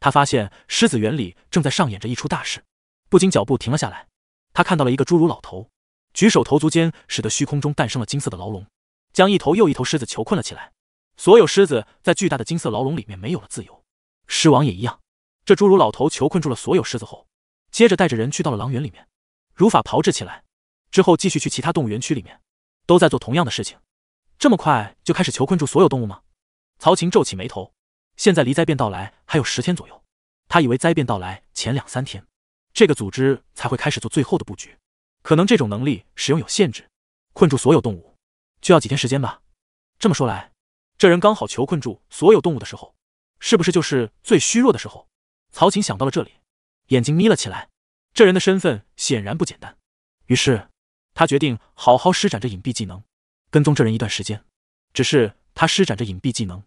他发现狮子园里正在上演着一出大事，不禁脚步停了下来。他看到了一个侏儒老头，举手投足间使得虚空中诞生了金色的牢笼，将一头又一头狮子囚困了起来。所有狮子在巨大的金色牢笼里面没有了自由，狮王也一样。这侏儒老头囚困住了所有狮子后，接着带着人去到了狼园里面，如法炮制起来。之后继续去其他动物园区里面，都在做同样的事情。这么快就开始囚困住所有动物吗？曹琴皱起眉头。现在离灾变到来还有十天左右，他以为灾变到来前两三天，这个组织才会开始做最后的布局。可能这种能力使用有限制，困住所有动物就要几天时间吧。这么说来。这人刚好囚困住所有动物的时候，是不是就是最虚弱的时候？曹晴想到了这里，眼睛眯了起来。这人的身份显然不简单，于是他决定好好施展着隐蔽技能，跟踪这人一段时间。只是他施展着隐蔽技能，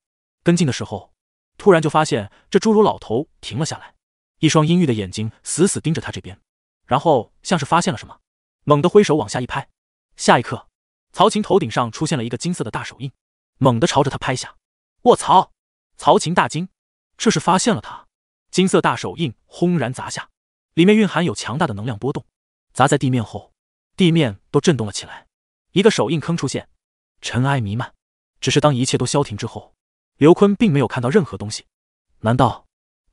跟进的时候，突然就发现这侏儒老头停了下来，一双阴郁的眼睛死死盯着他这边，然后像是发现了什么，猛地挥手往下一拍。下一刻，曹晴头顶上出现了一个金色的大手印。猛地朝着他拍下！我操！曹琴大惊，这是发现了他！金色大手印轰然砸下，里面蕴含有强大的能量波动，砸在地面后，地面都震动了起来，一个手印坑出现，尘埃弥漫。只是当一切都消停之后，刘坤并没有看到任何东西。难道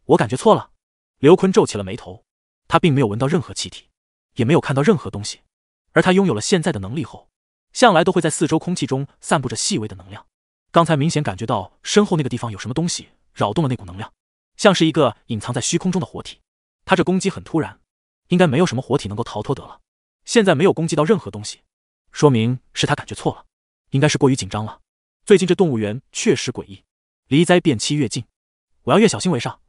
我感觉错了？刘坤皱起了眉头，他并没有闻到任何气体，也没有看到任何东西。而他拥有了现在的能力后，向来都会在四周空气中散布着细微的能量。刚才明显感觉到身后那个地方有什么东西扰动了那股能量，像是一个隐藏在虚空中的活体。他这攻击很突然，应该没有什么活体能够逃脱得了。现在没有攻击到任何东西，说明是他感觉错了，应该是过于紧张了。最近这动物园确实诡异，离灾变期越近，我要越小心为上。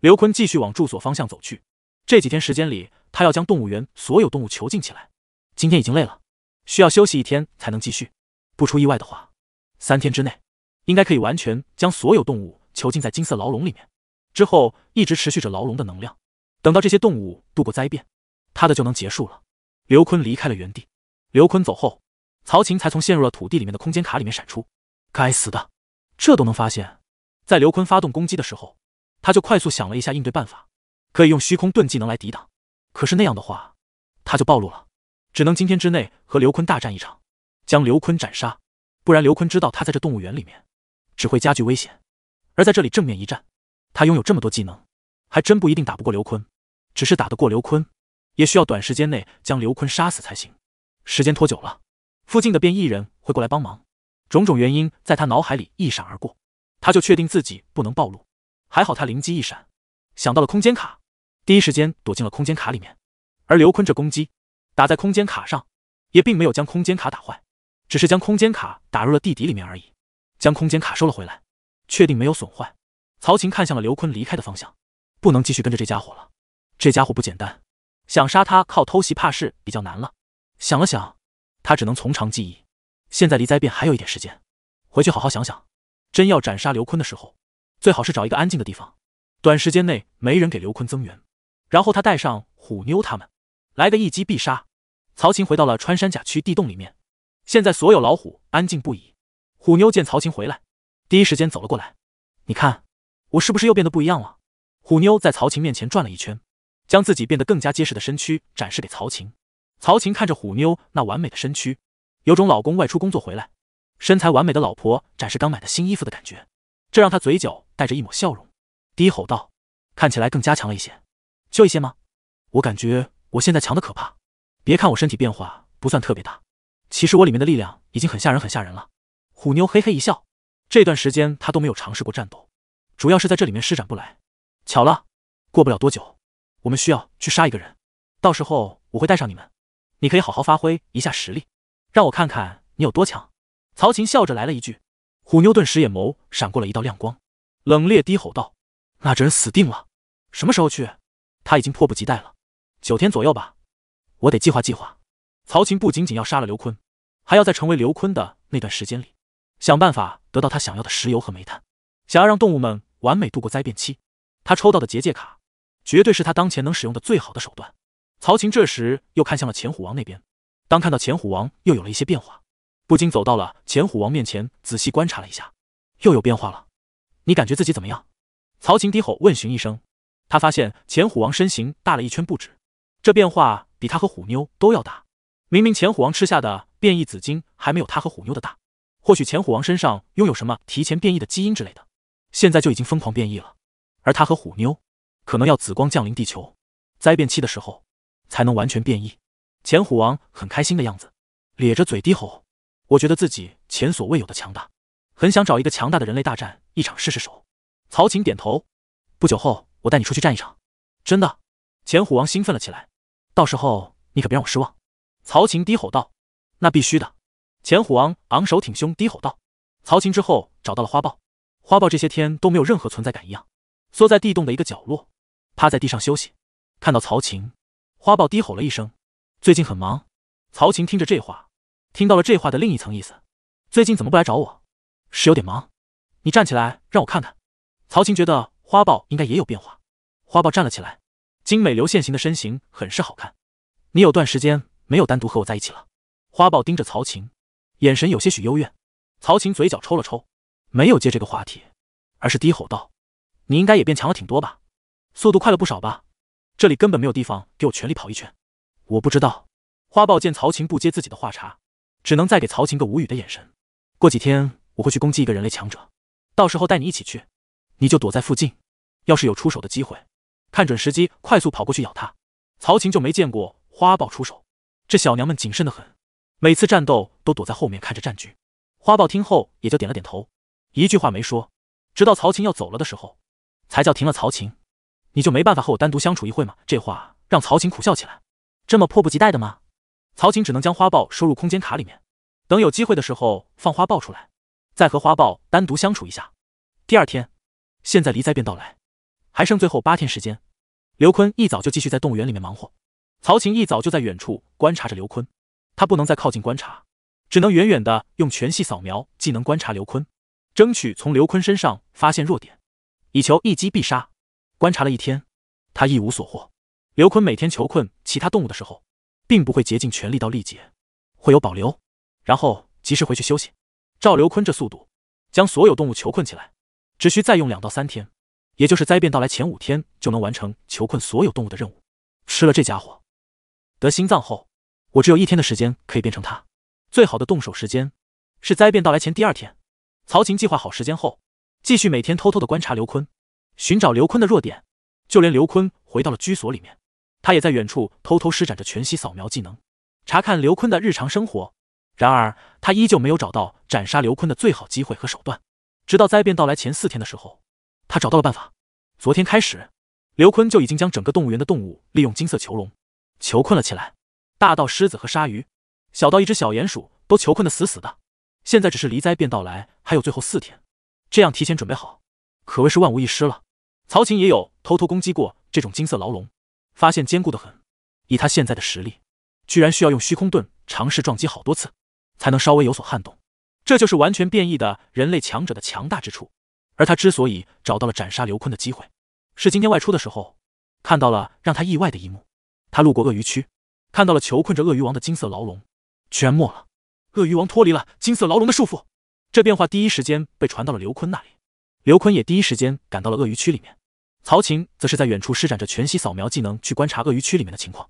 刘坤继续往住所方向走去。这几天时间里，他要将动物园所有动物囚禁起来。今天已经累了，需要休息一天才能继续。不出意外的话，三天之内。应该可以完全将所有动物囚禁在金色牢笼里面，之后一直持续着牢笼的能量，等到这些动物度过灾变，它的就能结束了。刘坤离开了原地，刘坤走后，曹琴才从陷入了土地里面的空间卡里面闪出。该死的，这都能发现！在刘坤发动攻击的时候，他就快速想了一下应对办法，可以用虚空盾技能来抵挡，可是那样的话，他就暴露了，只能今天之内和刘坤大战一场，将刘坤斩杀，不然刘坤知道他在这动物园里面。只会加剧危险，而在这里正面一战，他拥有这么多技能，还真不一定打不过刘坤。只是打得过刘坤，也需要短时间内将刘坤杀死才行。时间拖久了，附近的变异人会过来帮忙。种种原因在他脑海里一闪而过，他就确定自己不能暴露。还好他灵机一闪，想到了空间卡，第一时间躲进了空间卡里面。而刘坤这攻击打在空间卡上，也并没有将空间卡打坏，只是将空间卡打入了地底里面而已。将空间卡收了回来，确定没有损坏。曹琴看向了刘坤离开的方向，不能继续跟着这家伙了。这家伙不简单，想杀他靠偷袭怕是比较难了。想了想，他只能从长计议。现在离灾变还有一点时间，回去好好想想。真要斩杀刘坤的时候，最好是找一个安静的地方，短时间内没人给刘坤增援，然后他带上虎妞他们，来个一击必杀。曹琴回到了穿山甲区地洞里面，现在所有老虎安静不已。虎妞见曹琴回来，第一时间走了过来。你看，我是不是又变得不一样了？虎妞在曹琴面前转了一圈，将自己变得更加结实的身躯展示给曹琴。曹琴看着虎妞那完美的身躯，有种老公外出工作回来，身材完美的老婆展示刚买的新衣服的感觉。这让他嘴角带着一抹笑容，低吼道：“看起来更加强了一些，就一些吗？我感觉我现在强的可怕。别看我身体变化不算特别大，其实我里面的力量已经很吓人，很吓人了。”虎妞嘿嘿一笑，这段时间他都没有尝试过战斗，主要是在这里面施展不来。巧了，过不了多久，我们需要去杀一个人，到时候我会带上你们，你可以好好发挥一下实力，让我看看你有多强。曹琴笑着来了一句，虎妞顿时眼眸闪过了一道亮光，冷冽低吼道：“那这人死定了！什么时候去？他已经迫不及待了。九天左右吧，我得计划计划。”曹琴不仅仅要杀了刘坤，还要在成为刘坤的那段时间里。想办法得到他想要的石油和煤炭，想要让动物们完美度过灾变期。他抽到的结界卡，绝对是他当前能使用的最好的手段。曹琴这时又看向了钱虎王那边，当看到钱虎王又有了一些变化，不禁走到了钱虎王面前，仔细观察了一下，又有变化了。你感觉自己怎么样？曹琴低吼问询一声。他发现钱虎王身形大了一圈不止，这变化比他和虎妞都要大。明明钱虎王吃下的变异紫晶还没有他和虎妞的大。或许前虎王身上拥有什么提前变异的基因之类的，现在就已经疯狂变异了。而他和虎妞，可能要紫光降临地球，灾变期的时候，才能完全变异。前虎王很开心的样子，咧着嘴低吼：“我觉得自己前所未有的强大，很想找一个强大的人类大战一场试试手。”曹晴点头：“不久后我带你出去战一场。”真的？前虎王兴奋了起来：“到时候你可别让我失望。”曹晴低吼道：“那必须的。”钱虎昂昂首挺胸低吼道：“曹琴之后找到了花豹，花豹这些天都没有任何存在感一样，缩在地洞的一个角落，趴在地上休息。看到曹琴，花豹低吼了一声：‘最近很忙。’曹琴听着这话，听到了这话的另一层意思：‘最近怎么不来找我？’是有点忙。你站起来，让我看看。”曹琴觉得花豹应该也有变化。花豹站了起来，精美流线型的身形很是好看。你有段时间没有单独和我在一起了。花豹盯着曹琴，眼神有些许幽怨，曹琴嘴角抽了抽，没有接这个话题，而是低吼道：“你应该也变强了挺多吧？速度快了不少吧？这里根本没有地方给我全力跑一圈。”“我不知道。”花豹见曹琴不接自己的话茬，只能再给曹琴个无语的眼神。过几天我会去攻击一个人类强者，到时候带你一起去，你就躲在附近。要是有出手的机会，看准时机快速跑过去咬他。曹琴就没见过花豹出手，这小娘们谨慎的很。每次战斗都躲在后面看着战局，花豹听后也就点了点头，一句话没说，直到曹晴要走了的时候，才叫停了。曹晴，你就没办法和我单独相处一会吗？这话让曹琴苦笑起来，这么迫不及待的吗？曹琴只能将花豹收入空间卡里面，等有机会的时候放花豹出来，再和花豹单独相处一下。第二天，现在离灾便到来，还剩最后八天时间。刘坤一早就继续在动物园里面忙活，曹琴一早就在远处观察着刘坤。他不能再靠近观察，只能远远的用全息扫描技能观察刘坤，争取从刘坤身上发现弱点，以求一击必杀。观察了一天，他一无所获。刘坤每天囚困其他动物的时候，并不会竭尽全力到力竭，会有保留，然后及时回去休息。照刘坤这速度，将所有动物囚困起来，只需再用两到三天，也就是灾变到来前五天，就能完成囚困所有动物的任务。吃了这家伙，得心脏后。我只有一天的时间可以变成他，最好的动手时间是灾变到来前第二天。曹琴计划好时间后，继续每天偷偷的观察刘坤，寻找刘坤的弱点。就连刘坤回到了居所里面，他也在远处偷偷施展着全息扫描技能，查看刘坤的日常生活。然而他依旧没有找到斩杀刘坤的最好机会和手段。直到灾变到来前四天的时候，他找到了办法。昨天开始，刘坤就已经将整个动物园的动物利用金色囚笼囚困了起来。大到狮子和鲨鱼，小到一只小鼹鼠，都囚困的死死的。现在只是离灾便到来，还有最后四天，这样提前准备好，可谓是万无一失了。曹琴也有偷偷攻击过这种金色牢笼，发现坚固的很。以他现在的实力，居然需要用虚空盾尝试撞击好多次，才能稍微有所撼动。这就是完全变异的人类强者的强大之处。而他之所以找到了斩杀刘坤的机会，是今天外出的时候看到了让他意外的一幕。他路过鳄鱼区。看到了囚困着鳄鱼王的金色牢笼，居然没了！鳄鱼王脱离了金色牢笼的束缚，这变化第一时间被传到了刘坤那里。刘坤也第一时间赶到了鳄鱼区里面。曹琴则是在远处施展着全息扫描技能去观察鳄鱼区里面的情况。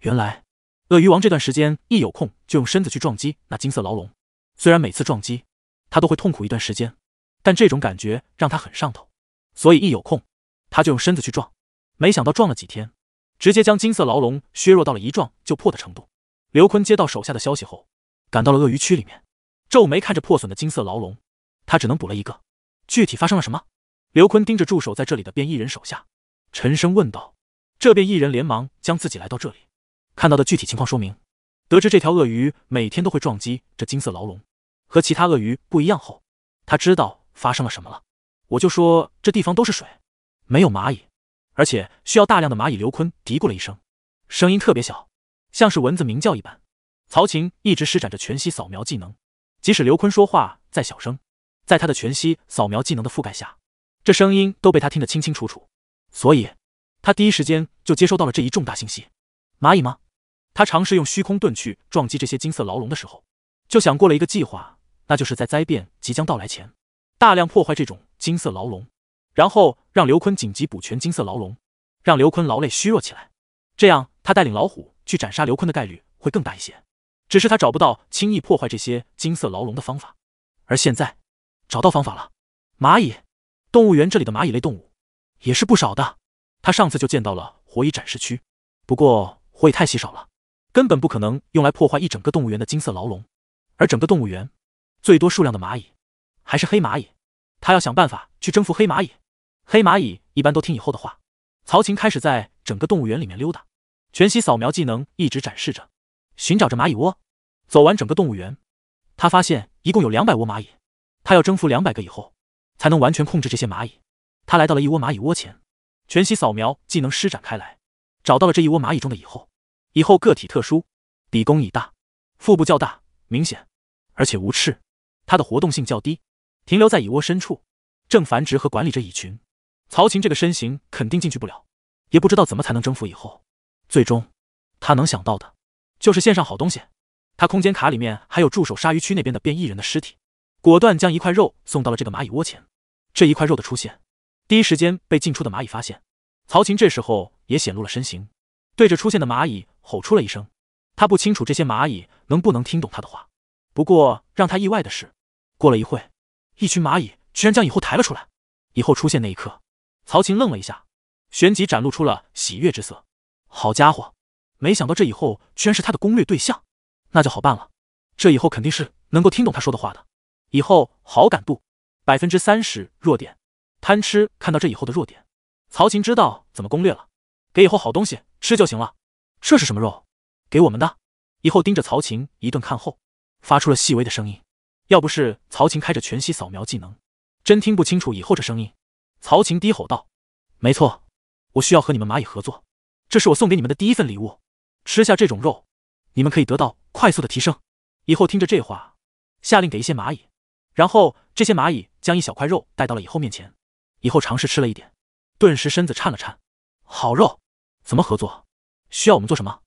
原来，鳄鱼王这段时间一有空就用身子去撞击那金色牢笼，虽然每次撞击他都会痛苦一段时间，但这种感觉让他很上头，所以一有空他就用身子去撞。没想到撞了几天。直接将金色牢笼削弱到了一撞就破的程度。刘坤接到手下的消息后，赶到了鳄鱼区里面，皱眉看着破损的金色牢笼，他只能补了一个。具体发生了什么？刘坤盯着驻守在这里的变异人手下，沉声问道。这变异人连忙将自己来到这里，看到的具体情况说明。得知这条鳄鱼每天都会撞击这金色牢笼，和其他鳄鱼不一样后，他知道发生了什么了。我就说这地方都是水，没有蚂蚁。而且需要大量的蚂蚁。刘坤嘀咕了一声，声音特别小，像是蚊子鸣叫一般。曹琴一直施展着全息扫描技能，即使刘坤说话再小声，在他的全息扫描技能的覆盖下，这声音都被他听得清清楚楚。所以，他第一时间就接收到了这一重大信息。蚂蚁吗？他尝试用虚空盾去撞击这些金色牢笼的时候，就想过了一个计划，那就是在灾变即将到来前，大量破坏这种金色牢笼。然后让刘坤紧急补全金色牢笼，让刘坤劳累虚弱起来，这样他带领老虎去斩杀刘坤的概率会更大一些。只是他找不到轻易破坏这些金色牢笼的方法，而现在找到方法了。蚂蚁，动物园这里的蚂蚁类动物也是不少的。他上次就见到了火蚁展示区，不过火蚁太稀少了，根本不可能用来破坏一整个动物园的金色牢笼。而整个动物园最多数量的蚂蚁还是黑蚂蚁，他要想办法去征服黑蚂蚁。黑蚂蚁一般都听蚁后的话。曹琴开始在整个动物园里面溜达，全息扫描技能一直展示着，寻找着蚂蚁窝。走完整个动物园，他发现一共有两百窝蚂蚁，他要征服两百个蚁后，才能完全控制这些蚂蚁。他来到了一窝蚂蚁窝前，全息扫描技能施展开来，找到了这一窝蚂蚁中的蚁后。蚁后个体特殊，比公蚁大，腹部较大明显，而且无翅。它的活动性较低，停留在蚁窝深处，正繁殖和管理着蚁群。曹琴这个身形肯定进去不了，也不知道怎么才能征服以后。最终，他能想到的就是献上好东西。他空间卡里面还有驻守鲨鱼区那边的变异人的尸体，果断将一块肉送到了这个蚂蚁窝前。这一块肉的出现，第一时间被进出的蚂蚁发现。曹琴这时候也显露了身形，对着出现的蚂蚁吼出了一声。他不清楚这些蚂蚁能不能听懂他的话，不过让他意外的是，过了一会，一群蚂蚁居然将蚁后抬了出来。以后出现那一刻。曹琴愣了一下，旋即展露出了喜悦之色。好家伙，没想到这以后居然是他的攻略对象，那就好办了。这以后肯定是能够听懂他说的话的。以后好感度百分之三十，弱点贪吃。看到这以后的弱点，曹琴知道怎么攻略了，给以后好东西吃就行了。这是什么肉？给我们的。以后盯着曹琴一顿看后，发出了细微的声音。要不是曹琴开着全息扫描技能，真听不清楚以后这声音。曹晴低吼道：“没错，我需要和你们蚂蚁合作，这是我送给你们的第一份礼物。吃下这种肉，你们可以得到快速的提升。以后听着这话，下令给一些蚂蚁，然后这些蚂蚁将一小块肉带到了以后面前。以后尝试吃了一点，顿时身子颤了颤。好肉，怎么合作？需要我们做什么？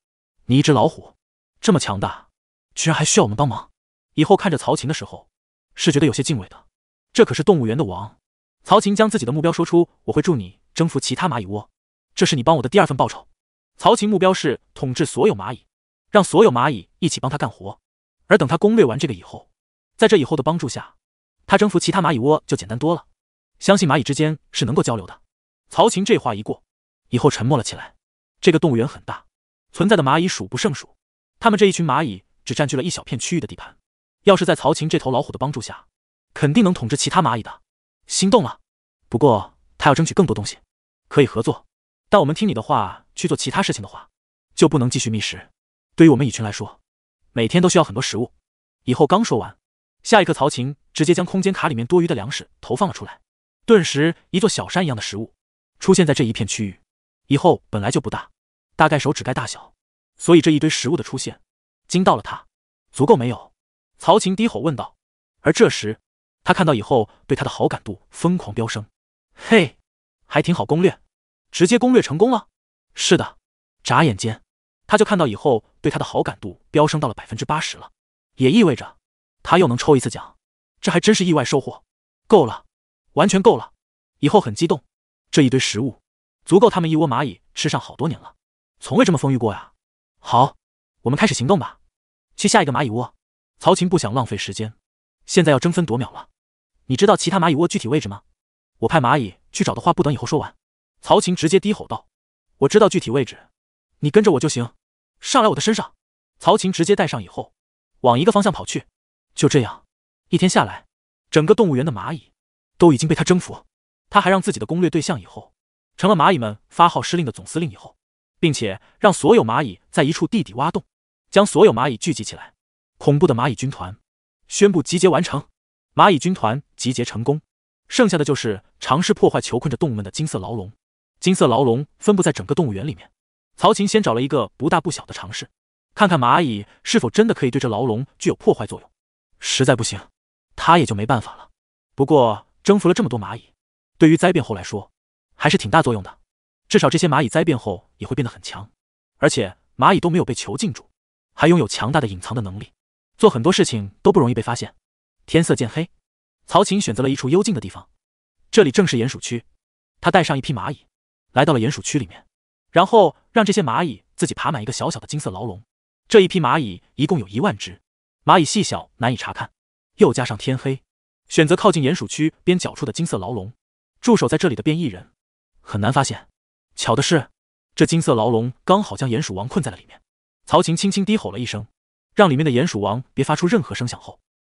你一只老虎，这么强大，居然还需要我们帮忙？以后看着曹晴的时候，是觉得有些敬畏的。这可是动物园的王。”曹琴将自己的目标说出：“我会助你征服其他蚂蚁窝，这是你帮我的第二份报酬。”曹琴目标是统治所有蚂蚁，让所有蚂蚁一起帮他干活。而等他攻略完这个以后，在这以后的帮助下，他征服其他蚂蚁窝就简单多了。相信蚂蚁之间是能够交流的。曹琴这话一过，以后沉默了起来。这个动物园很大，存在的蚂蚁数不胜数，他们这一群蚂蚁只占据了一小片区域的地盘。要是在曹琴这头老虎的帮助下，肯定能统治其他蚂蚁的。心动了，不过他要争取更多东西，可以合作，但我们听你的话去做其他事情的话，就不能继续觅食。对于我们蚁群来说，每天都需要很多食物。以后刚说完，下一刻，曹晴直接将空间卡里面多余的粮食投放了出来，顿时一座小山一样的食物出现在这一片区域。以后本来就不大，大概手指盖大小，所以这一堆食物的出现惊到了他。足够没有？曹晴低吼问道。而这时。他看到以后，对他的好感度疯狂飙升。嘿，还挺好攻略，直接攻略成功了。是的，眨眼间，他就看到以后对他的好感度飙升到了百分之八十了，也意味着他又能抽一次奖。这还真是意外收获。够了，完全够了。以后很激动，这一堆食物足够他们一窝蚂蚁吃上好多年了，从未这么丰裕过呀。好，我们开始行动吧，去下一个蚂蚁窝。曹琴不想浪费时间，现在要争分夺秒了。你知道其他蚂蚁窝具体位置吗？我派蚂蚁去找的话，不等以后说完。曹琴直接低吼道：“我知道具体位置，你跟着我就行。”上来我的身上。曹琴直接带上以后，往一个方向跑去。就这样，一天下来，整个动物园的蚂蚁都已经被他征服。他还让自己的攻略对象以后成了蚂蚁们发号施令的总司令以后，并且让所有蚂蚁在一处地底挖洞，将所有蚂蚁聚集起来。恐怖的蚂蚁军团宣布集结完成。蚂蚁军团集结成功，剩下的就是尝试破坏囚困着动物们的金色牢笼。金色牢笼分布在整个动物园里面。曹琴先找了一个不大不小的尝试，看看蚂蚁是否真的可以对这牢笼具有破坏作用。实在不行，他也就没办法了。不过，征服了这么多蚂蚁，对于灾变后来说，还是挺大作用的。至少这些蚂蚁灾变后也会变得很强，而且蚂蚁都没有被囚禁住，还拥有强大的隐藏的能力，做很多事情都不容易被发现。天色渐黑，曹琴选择了一处幽静的地方，这里正是鼹鼠区。他带上一匹蚂蚁，来到了鼹鼠区里面，然后让这些蚂蚁自己爬满一个小小的金色牢笼。这一批蚂蚁一共有一万只，蚂蚁细小难以查看，又加上天黑，选择靠近鼹鼠区边角处的金色牢笼，驻守在这里的变异人很难发现。巧的是，这金色牢笼刚好将鼹鼠王困在了里面。曹琴轻轻低吼了一声，让里面的鼹鼠王别发出任何声响后。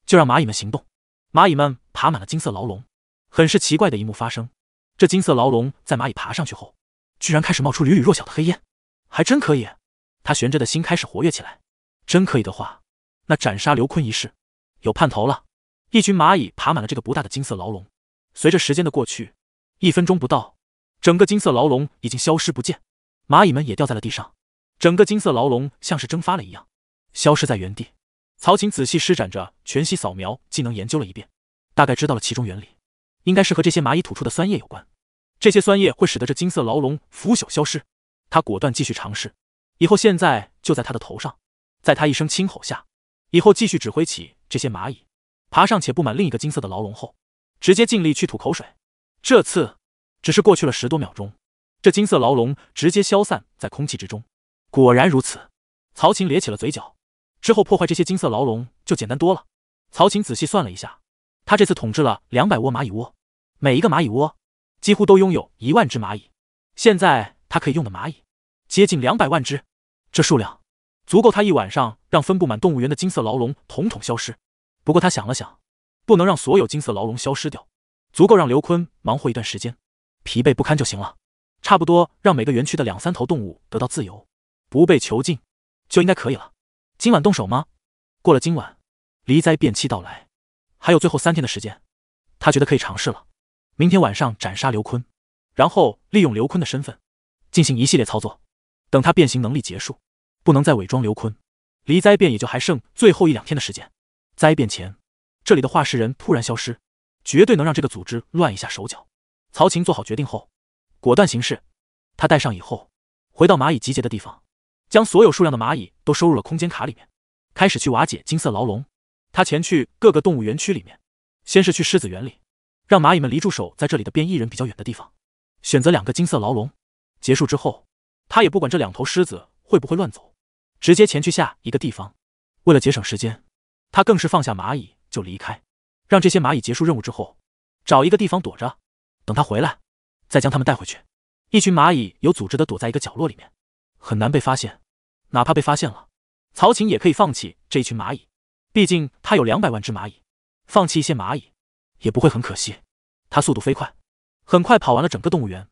就让蚂蚁们行动。蚂蚁们爬满了金色牢笼，很是奇怪的一幕发生。这金色牢笼在蚂蚁爬上去后，居然开始冒出缕缕弱小的黑烟，还真可以。他悬着的心开始活跃起来。真可以的话，那斩杀刘坤一事有盼头了。一群蚂蚁爬满了这个不大的金色牢笼，随着时间的过去，一分钟不到，整个金色牢笼已经消失不见，蚂蚁们也掉在了地上。整个金色牢笼像是蒸发了一样，消失在原地。曹琴仔细施展着全息扫描技能，研究了一遍，大概知道了其中原理，应该是和这些蚂蚁吐出的酸液有关。这些酸液会使得这金色牢笼腐朽消失。他果断继续尝试，以后现在就在他的头上，在他一声轻吼下，以后继续指挥起这些蚂蚁，爬上且布满另一个金色的牢笼后，直接尽力去吐口水。这次，只是过去了十多秒钟，这金色牢笼直接消散在空气之中。果然如此，曹琴咧起了嘴角。之后破坏这些金色牢笼就简单多了。曹晴仔细算了一下，他这次统治了两百窝蚂蚁窝，每一个蚂蚁窝几乎都拥有一万只蚂蚁。现在他可以用的蚂蚁接近两百万只，这数量足够他一晚上让分布满动物园的金色牢笼统统消失。不过他想了想，不能让所有金色牢笼消失掉，足够让刘坤忙活一段时间，疲惫不堪就行了。差不多让每个园区的两三头动物得到自由，不被囚禁就应该可以了。今晚动手吗？过了今晚，离灾变期到来，还有最后三天的时间，他觉得可以尝试了。明天晚上斩杀刘坤，然后利用刘坤的身份进行一系列操作。等他变形能力结束，不能再伪装刘坤，离灾变也就还剩最后一两天的时间。灾变前，这里的化石人突然消失，绝对能让这个组织乱一下手脚。曹琴做好决定后，果断行事。他带上以后，回到蚂蚁集结的地方。将所有数量的蚂蚁都收入了空间卡里面，开始去瓦解金色牢笼。他前去各个动物园区里面，先是去狮子园里，让蚂蚁们离驻守在这里的变异人比较远的地方，选择两个金色牢笼。结束之后，他也不管这两头狮子会不会乱走，直接前去下一个地方。为了节省时间，他更是放下蚂蚁就离开，让这些蚂蚁结束任务之后，找一个地方躲着，等他回来，再将他们带回去。一群蚂蚁有组织的躲在一个角落里面。很难被发现，哪怕被发现了，曹晴也可以放弃这一群蚂蚁。毕竟他有两百万只蚂蚁，放弃一些蚂蚁也不会很可惜。他速度飞快，很快跑完了整个动物园。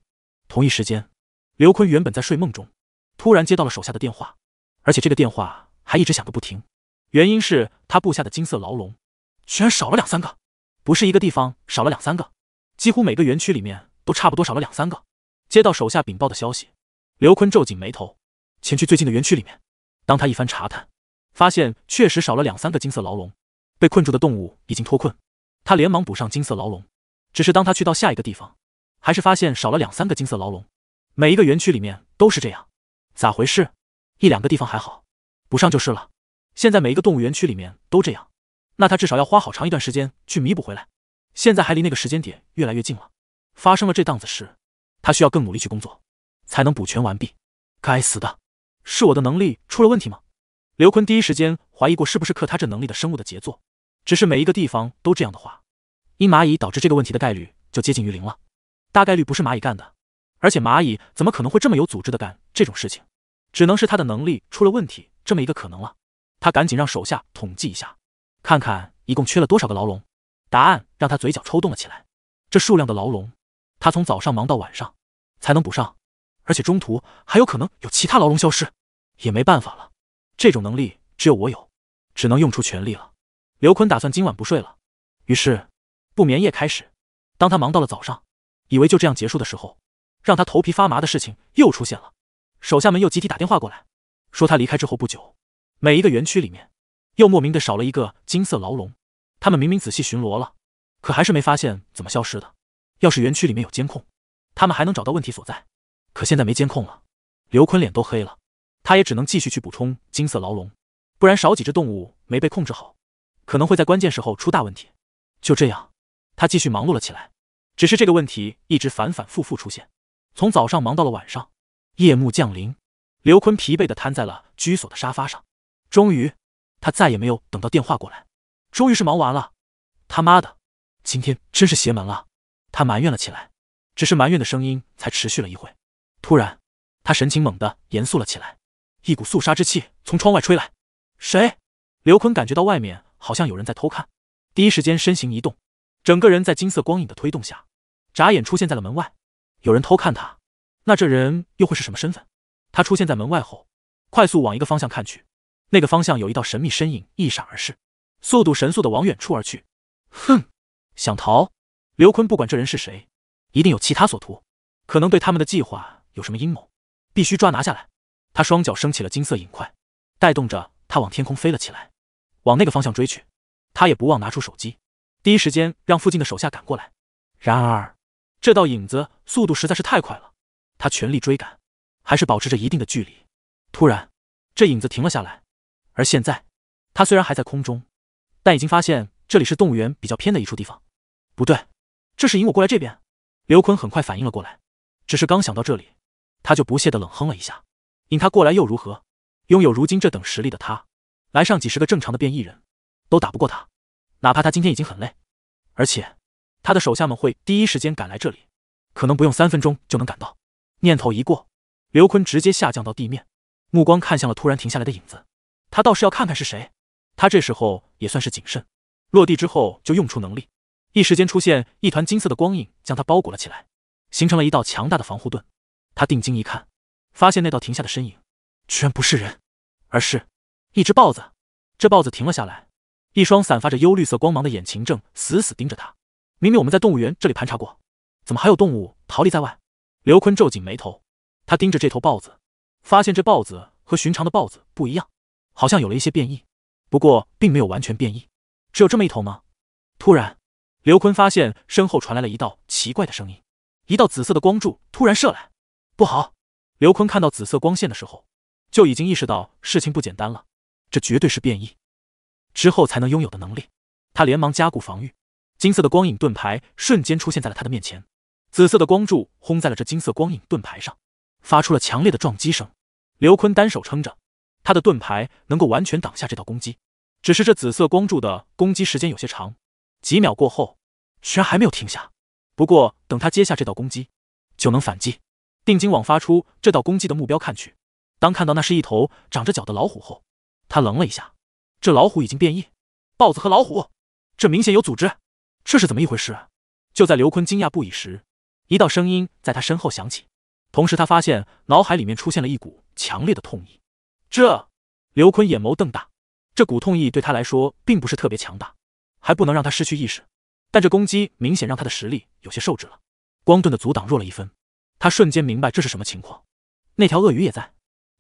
同一时间，刘坤原本在睡梦中，突然接到了手下的电话，而且这个电话还一直响个不停。原因是他布下的金色牢笼居然少了两三个，不是一个地方少了两三个，几乎每个园区里面都差不多少了两三个。接到手下禀报的消息，刘坤皱紧眉头。前去最近的园区里面，当他一番查探，发现确实少了两三个金色牢笼，被困住的动物已经脱困。他连忙补上金色牢笼。只是当他去到下一个地方，还是发现少了两三个金色牢笼。每一个园区里面都是这样，咋回事？一两个地方还好，补上就是了。现在每一个动物园区里面都这样，那他至少要花好长一段时间去弥补回来。现在还离那个时间点越来越近了，发生了这档子事，他需要更努力去工作，才能补全完毕。该死的！是我的能力出了问题吗？刘坤第一时间怀疑过是不是克他这能力的生物的杰作，只是每一个地方都这样的话，因蚂蚁导致这个问题的概率就接近于零了，大概率不是蚂蚁干的，而且蚂蚁怎么可能会这么有组织的干这种事情？只能是他的能力出了问题这么一个可能了。他赶紧让手下统计一下，看看一共缺了多少个牢笼。答案让他嘴角抽动了起来，这数量的牢笼，他从早上忙到晚上才能补上。而且中途还有可能有其他牢笼消失，也没办法了。这种能力只有我有，只能用出全力了。刘坤打算今晚不睡了，于是不眠夜开始。当他忙到了早上，以为就这样结束的时候，让他头皮发麻的事情又出现了。手下们又集体打电话过来，说他离开之后不久，每一个园区里面又莫名的少了一个金色牢笼。他们明明仔细巡逻了，可还是没发现怎么消失的。要是园区里面有监控，他们还能找到问题所在。可现在没监控了，刘坤脸都黑了，他也只能继续去补充金色牢笼，不然少几只动物没被控制好，可能会在关键时候出大问题。就这样，他继续忙碌了起来。只是这个问题一直反反复复出现，从早上忙到了晚上，夜幕降临，刘坤疲惫的瘫在了居所的沙发上。终于，他再也没有等到电话过来，终于是忙完了。他妈的，今天真是邪门了，他埋怨了起来。只是埋怨的声音才持续了一会。突然，他神情猛地严肃了起来，一股肃杀之气从窗外吹来。谁？刘坤感觉到外面好像有人在偷看，第一时间身形一动，整个人在金色光影的推动下，眨眼出现在了门外。有人偷看他，那这人又会是什么身份？他出现在门外后，快速往一个方向看去，那个方向有一道神秘身影一闪而逝，速度神速的往远处而去。哼，想逃？刘坤不管这人是谁，一定有其他所图，可能对他们的计划。有什么阴谋，必须抓拿下来。他双脚升起了金色影块，带动着他往天空飞了起来，往那个方向追去。他也不忘拿出手机，第一时间让附近的手下赶过来。然而，这道影子速度实在是太快了，他全力追赶，还是保持着一定的距离。突然，这影子停了下来。而现在，他虽然还在空中，但已经发现这里是动物园比较偏的一处地方。不对，这是引我过来这边。刘坤很快反应了过来，只是刚想到这里。他就不屑地冷哼了一下，引他过来又如何？拥有如今这等实力的他，来上几十个正常的变异人都打不过他。哪怕他今天已经很累，而且他的手下们会第一时间赶来这里，可能不用三分钟就能赶到。念头一过，刘坤直接下降到地面，目光看向了突然停下来的影子。他倒是要看看是谁。他这时候也算是谨慎，落地之后就用出能力，一时间出现一团金色的光影，将他包裹了起来，形成了一道强大的防护盾。他定睛一看，发现那道停下的身影，居然不是人，而是，一只豹子。这豹子停了下来，一双散发着幽绿色光芒的眼睛正死死盯着他。明明我们在动物园这里盘查过，怎么还有动物逃离在外？刘坤皱紧眉头，他盯着这头豹子，发现这豹子和寻常的豹子不一样，好像有了一些变异，不过并没有完全变异。只有这么一头吗？突然，刘坤发现身后传来了一道奇怪的声音，一道紫色的光柱突然射来。不好！刘坤看到紫色光线的时候，就已经意识到事情不简单了。这绝对是变异之后才能拥有的能力。他连忙加固防御，金色的光影盾牌瞬间出现在了他的面前。紫色的光柱轰在了这金色光影盾牌上，发出了强烈的撞击声。刘坤单手撑着他的盾牌，能够完全挡下这道攻击。只是这紫色光柱的攻击时间有些长，几秒过后，居然还没有停下。不过，等他接下这道攻击，就能反击。定睛往发出这道攻击的目标看去，当看到那是一头长着角的老虎后，他愣了一下。这老虎已经变异，豹子和老虎，这明显有组织。这是怎么一回事？就在刘坤惊讶不已时，一道声音在他身后响起，同时他发现脑海里面出现了一股强烈的痛意。这刘坤眼眸瞪大，这股痛意对他来说并不是特别强大，还不能让他失去意识，但这攻击明显让他的实力有些受制了，光盾的阻挡弱了一分。他瞬间明白这是什么情况，那条鳄鱼也在。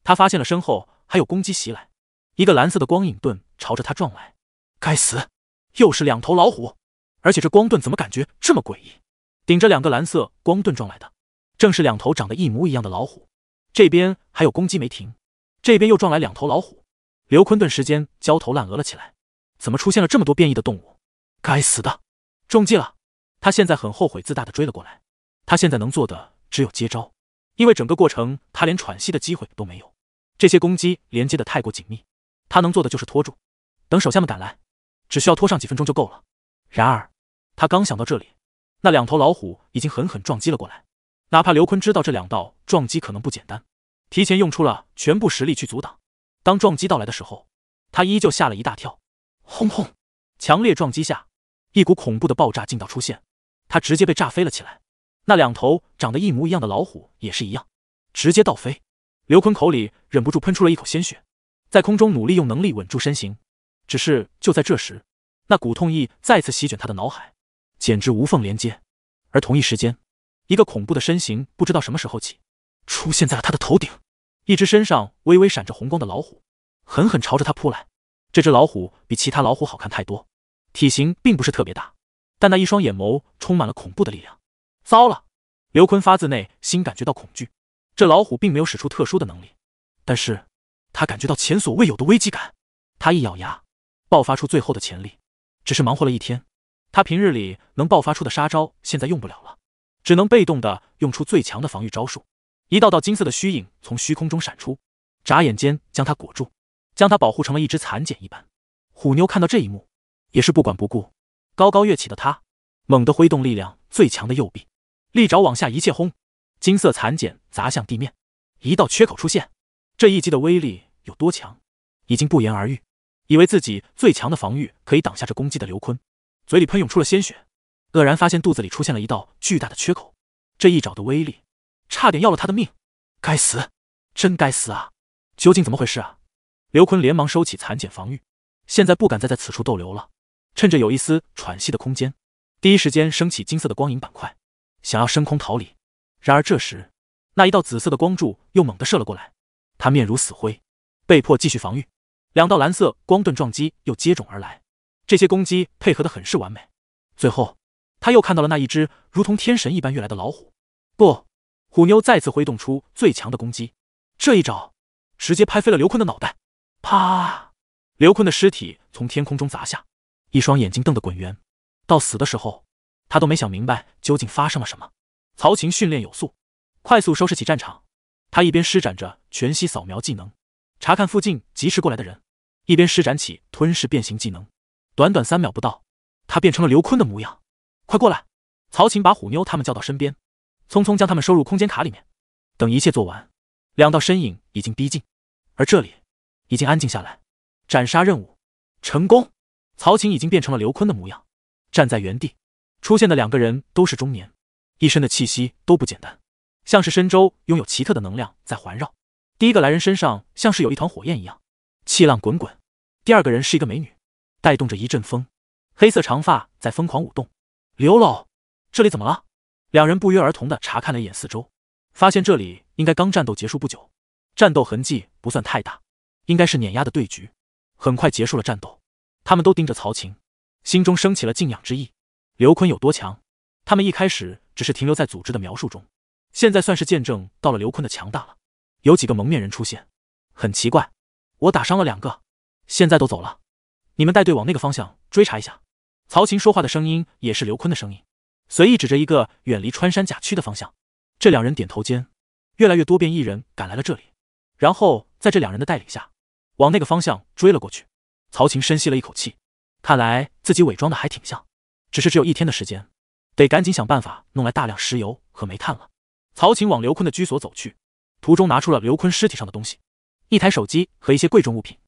他发现了身后还有公鸡袭来，一个蓝色的光影盾朝着他撞来。该死，又是两头老虎，而且这光盾怎么感觉这么诡异？顶着两个蓝色光盾撞来的，正是两头长得一模一样的老虎。这边还有公鸡没停，这边又撞来两头老虎。刘坤顿时间焦头烂额了起来，怎么出现了这么多变异的动物？该死的，中计了！他现在很后悔自大的追了过来，他现在能做的。只有接招，因为整个过程他连喘息的机会都没有。这些攻击连接的太过紧密，他能做的就是拖住，等手下们赶来，只需要拖上几分钟就够了。然而，他刚想到这里，那两头老虎已经狠狠撞击了过来。哪怕刘坤知道这两道撞击可能不简单，提前用出了全部实力去阻挡。当撞击到来的时候，他依旧吓了一大跳。轰轰，强烈撞击下，一股恐怖的爆炸劲道出现，他直接被炸飞了起来。那两头长得一模一样的老虎也是一样，直接倒飞。刘坤口里忍不住喷出了一口鲜血，在空中努力用能力稳住身形。只是就在这时，那骨痛意再次席卷他的脑海，简直无缝连接。而同一时间，一个恐怖的身形不知道什么时候起，出现在了他的头顶。一只身上微微闪着红光的老虎，狠狠朝着他扑来。这只老虎比其他老虎好看太多，体型并不是特别大，但那一双眼眸充满了恐怖的力量。糟了！刘坤发自内心感觉到恐惧。这老虎并没有使出特殊的能力，但是他感觉到前所未有的危机感。他一咬牙，爆发出最后的潜力。只是忙活了一天，他平日里能爆发出的杀招现在用不了了，只能被动的用出最强的防御招数。一道道金色的虚影从虚空中闪出，眨眼间将他裹住，将他保护成了一只蚕茧一般。虎妞看到这一幕，也是不管不顾，高高跃起的他猛地挥动力量最强的右臂。利爪往下，一切轰，金色残茧砸向地面，一道缺口出现。这一击的威力有多强，已经不言而喻。以为自己最强的防御可以挡下这攻击的刘坤，嘴里喷涌出了鲜血，愕然发现肚子里出现了一道巨大的缺口。这一爪的威力，差点要了他的命！该死，真该死啊！究竟怎么回事啊？刘坤连忙收起残茧防御，现在不敢再在此处逗留了。趁着有一丝喘息的空间，第一时间升起金色的光影板块。想要升空逃离，然而这时，那一道紫色的光柱又猛地射了过来，他面如死灰，被迫继续防御。两道蓝色光盾撞击又接踵而来，这些攻击配合的很是完美。最后，他又看到了那一只如同天神一般跃来的老虎。不，虎妞再次挥动出最强的攻击，这一招直接拍飞了刘坤的脑袋，啪！刘坤的尸体从天空中砸下，一双眼睛瞪得滚圆，到死的时候。他都没想明白究竟发生了什么。曹琴训练有素，快速收拾起战场。他一边施展着全息扫描技能，查看附近及时过来的人，一边施展起吞噬变形技能。短短三秒不到，他变成了刘坤的模样。快过来！曹琴把虎妞他们叫到身边，匆匆将他们收入空间卡里面。等一切做完，两道身影已经逼近，而这里已经安静下来。斩杀任务成功！曹琴已经变成了刘坤的模样，站在原地。出现的两个人都是中年，一身的气息都不简单，像是身周拥有奇特的能量在环绕。第一个来人身上像是有一团火焰一样，气浪滚滚。第二个人是一个美女，带动着一阵风，黑色长发在疯狂舞动。刘老，这里怎么了？两人不约而同的查看了一眼四周，发现这里应该刚战斗结束不久，战斗痕迹不算太大，应该是碾压的对局，很快结束了战斗。他们都盯着曹琴，心中升起了敬仰之意。刘坤有多强？他们一开始只是停留在组织的描述中，现在算是见证到了刘坤的强大了。有几个蒙面人出现，很奇怪，我打伤了两个，现在都走了。你们带队往那个方向追查一下。曹琴说话的声音也是刘坤的声音，随意指着一个远离穿山甲区的方向。这两人点头间，越来越多变异人赶来了这里，然后在这两人的带领下，往那个方向追了过去。曹琴深吸了一口气，看来自己伪装的还挺像。只是只有一天的时间，得赶紧想办法弄来大量石油和煤炭了。曹晴往刘坤的居所走去，途中拿出了刘坤尸体上的东西：一台手机和一些贵重物品。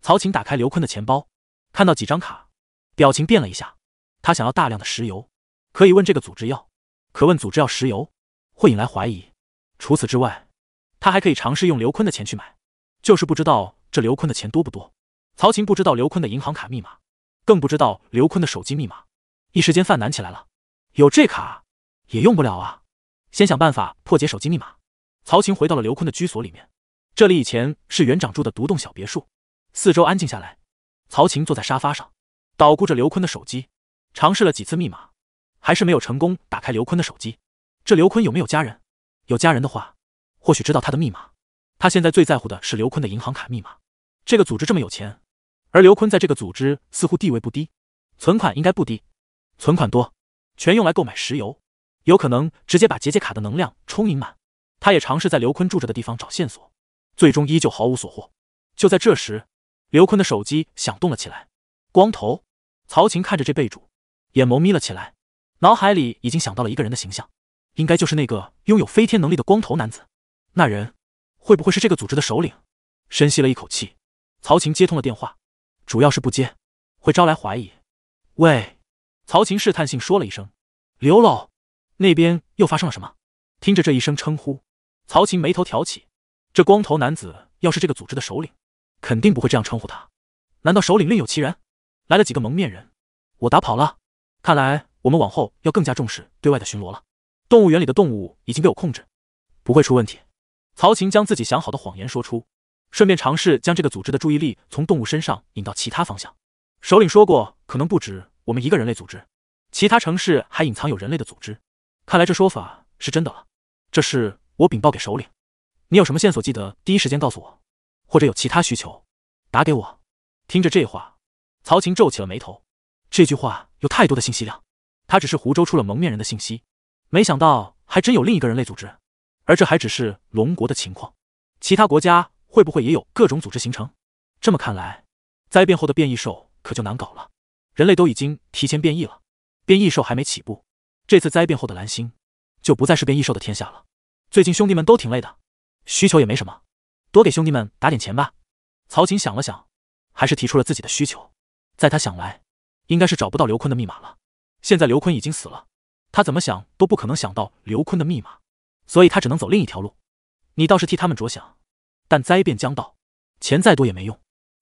曹晴打开刘坤的钱包，看到几张卡，表情变了一下。他想要大量的石油，可以问这个组织要，可问组织要石油会引来怀疑。除此之外，他还可以尝试用刘坤的钱去买，就是不知道这刘坤的钱多不多。曹晴不知道刘坤的银行卡密码，更不知道刘坤的手机密码。一时间犯难起来了，有这卡也用不了啊！先想办法破解手机密码。曹晴回到了刘坤的居所里面，这里以前是园长住的独栋小别墅，四周安静下来。曹晴坐在沙发上，捣鼓着刘坤的手机，尝试了几次密码，还是没有成功打开刘坤的手机。这刘坤有没有家人？有家人的话，或许知道他的密码。他现在最在乎的是刘坤的银行卡密码。这个组织这么有钱，而刘坤在这个组织似乎地位不低，存款应该不低。存款多，全用来购买石油，有可能直接把杰杰卡的能量充盈满。他也尝试在刘坤住着的地方找线索，最终依旧毫无所获。就在这时，刘坤的手机响动了起来。光头曹琴看着这备注，眼眸眯了起来，脑海里已经想到了一个人的形象，应该就是那个拥有飞天能力的光头男子。那人会不会是这个组织的首领？深吸了一口气，曹琴接通了电话，主要是不接会招来怀疑。喂。曹琴试探性说了一声：“刘老，那边又发生了什么？”听着这一声称呼，曹琴眉头挑起。这光头男子要是这个组织的首领，肯定不会这样称呼他。难道首领另有其人？来了几个蒙面人，我打跑了。看来我们往后要更加重视对外的巡逻了。动物园里的动物已经被我控制，不会出问题。曹琴将自己想好的谎言说出，顺便尝试将这个组织的注意力从动物身上引到其他方向。首领说过，可能不止。我们一个人类组织，其他城市还隐藏有人类的组织，看来这说法是真的了。这事我禀报给首领，你有什么线索记得第一时间告诉我，或者有其他需求，打给我。听着这话，曹琴皱起了眉头。这句话有太多的信息量，他只是湖州出了蒙面人的信息，没想到还真有另一个人类组织，而这还只是龙国的情况，其他国家会不会也有各种组织形成？这么看来，灾变后的变异兽可就难搞了。人类都已经提前变异了，变异兽还没起步。这次灾变后的蓝星，就不再是变异兽的天下了。最近兄弟们都挺累的，需求也没什么，多给兄弟们打点钱吧。曹琴想了想，还是提出了自己的需求。在他想来，应该是找不到刘坤的密码了。现在刘坤已经死了，他怎么想都不可能想到刘坤的密码，所以他只能走另一条路。你倒是替他们着想，但灾变将到，钱再多也没用，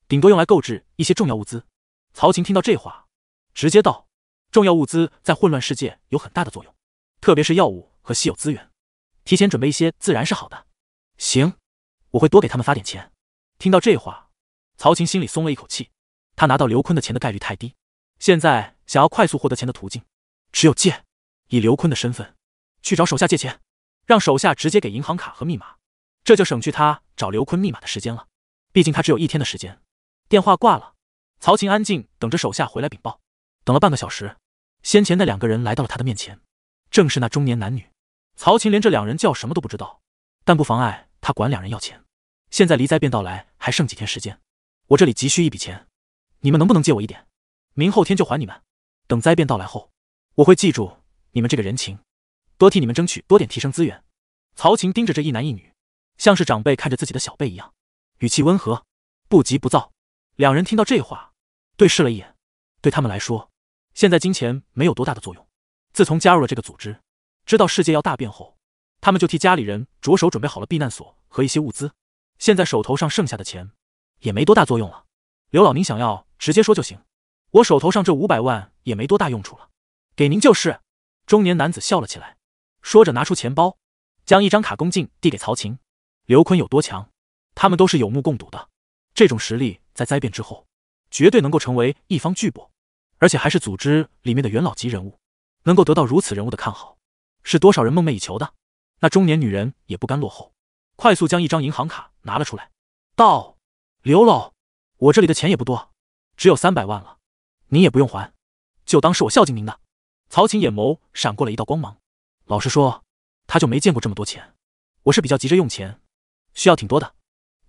顶多用来购置一些重要物资。曹琴听到这话。直接道：“重要物资在混乱世界有很大的作用，特别是药物和稀有资源，提前准备一些自然是好的。”行，我会多给他们发点钱。听到这话，曹琴心里松了一口气。他拿到刘坤的钱的概率太低，现在想要快速获得钱的途径，只有借。以刘坤的身份去找手下借钱，让手下直接给银行卡和密码，这就省去他找刘坤密码的时间了。毕竟他只有一天的时间。电话挂了，曹琴安静等着手下回来禀报。等了半个小时，先前那两个人来到了他的面前，正是那中年男女。曹琴连这两人叫什么都不知道，但不妨碍他管两人要钱。现在离灾变到来还剩几天时间，我这里急需一笔钱，你们能不能借我一点？明后天就还你们。等灾变到来后，我会记住你们这个人情，多替你们争取多点提升资源。曹琴盯着这一男一女，像是长辈看着自己的小辈一样，语气温和，不急不躁。两人听到这话，对视了一眼，对他们来说。现在金钱没有多大的作用。自从加入了这个组织，知道世界要大变后，他们就替家里人着手准备好了避难所和一些物资。现在手头上剩下的钱也没多大作用了。刘老，您想要直接说就行。我手头上这五百万也没多大用处了，给您就是。中年男子笑了起来，说着拿出钱包，将一张卡恭敬递给曹琴。刘坤有多强，他们都是有目共睹的。这种实力在灾变之后，绝对能够成为一方巨擘。而且还是组织里面的元老级人物，能够得到如此人物的看好，是多少人梦寐以求的。那中年女人也不甘落后，快速将一张银行卡拿了出来，道：“刘老，我这里的钱也不多，只有三百万了，您也不用还，就当是我孝敬您的。”曹琴眼眸闪过了一道光芒，老实说，他就没见过这么多钱，我是比较急着用钱，需要挺多的，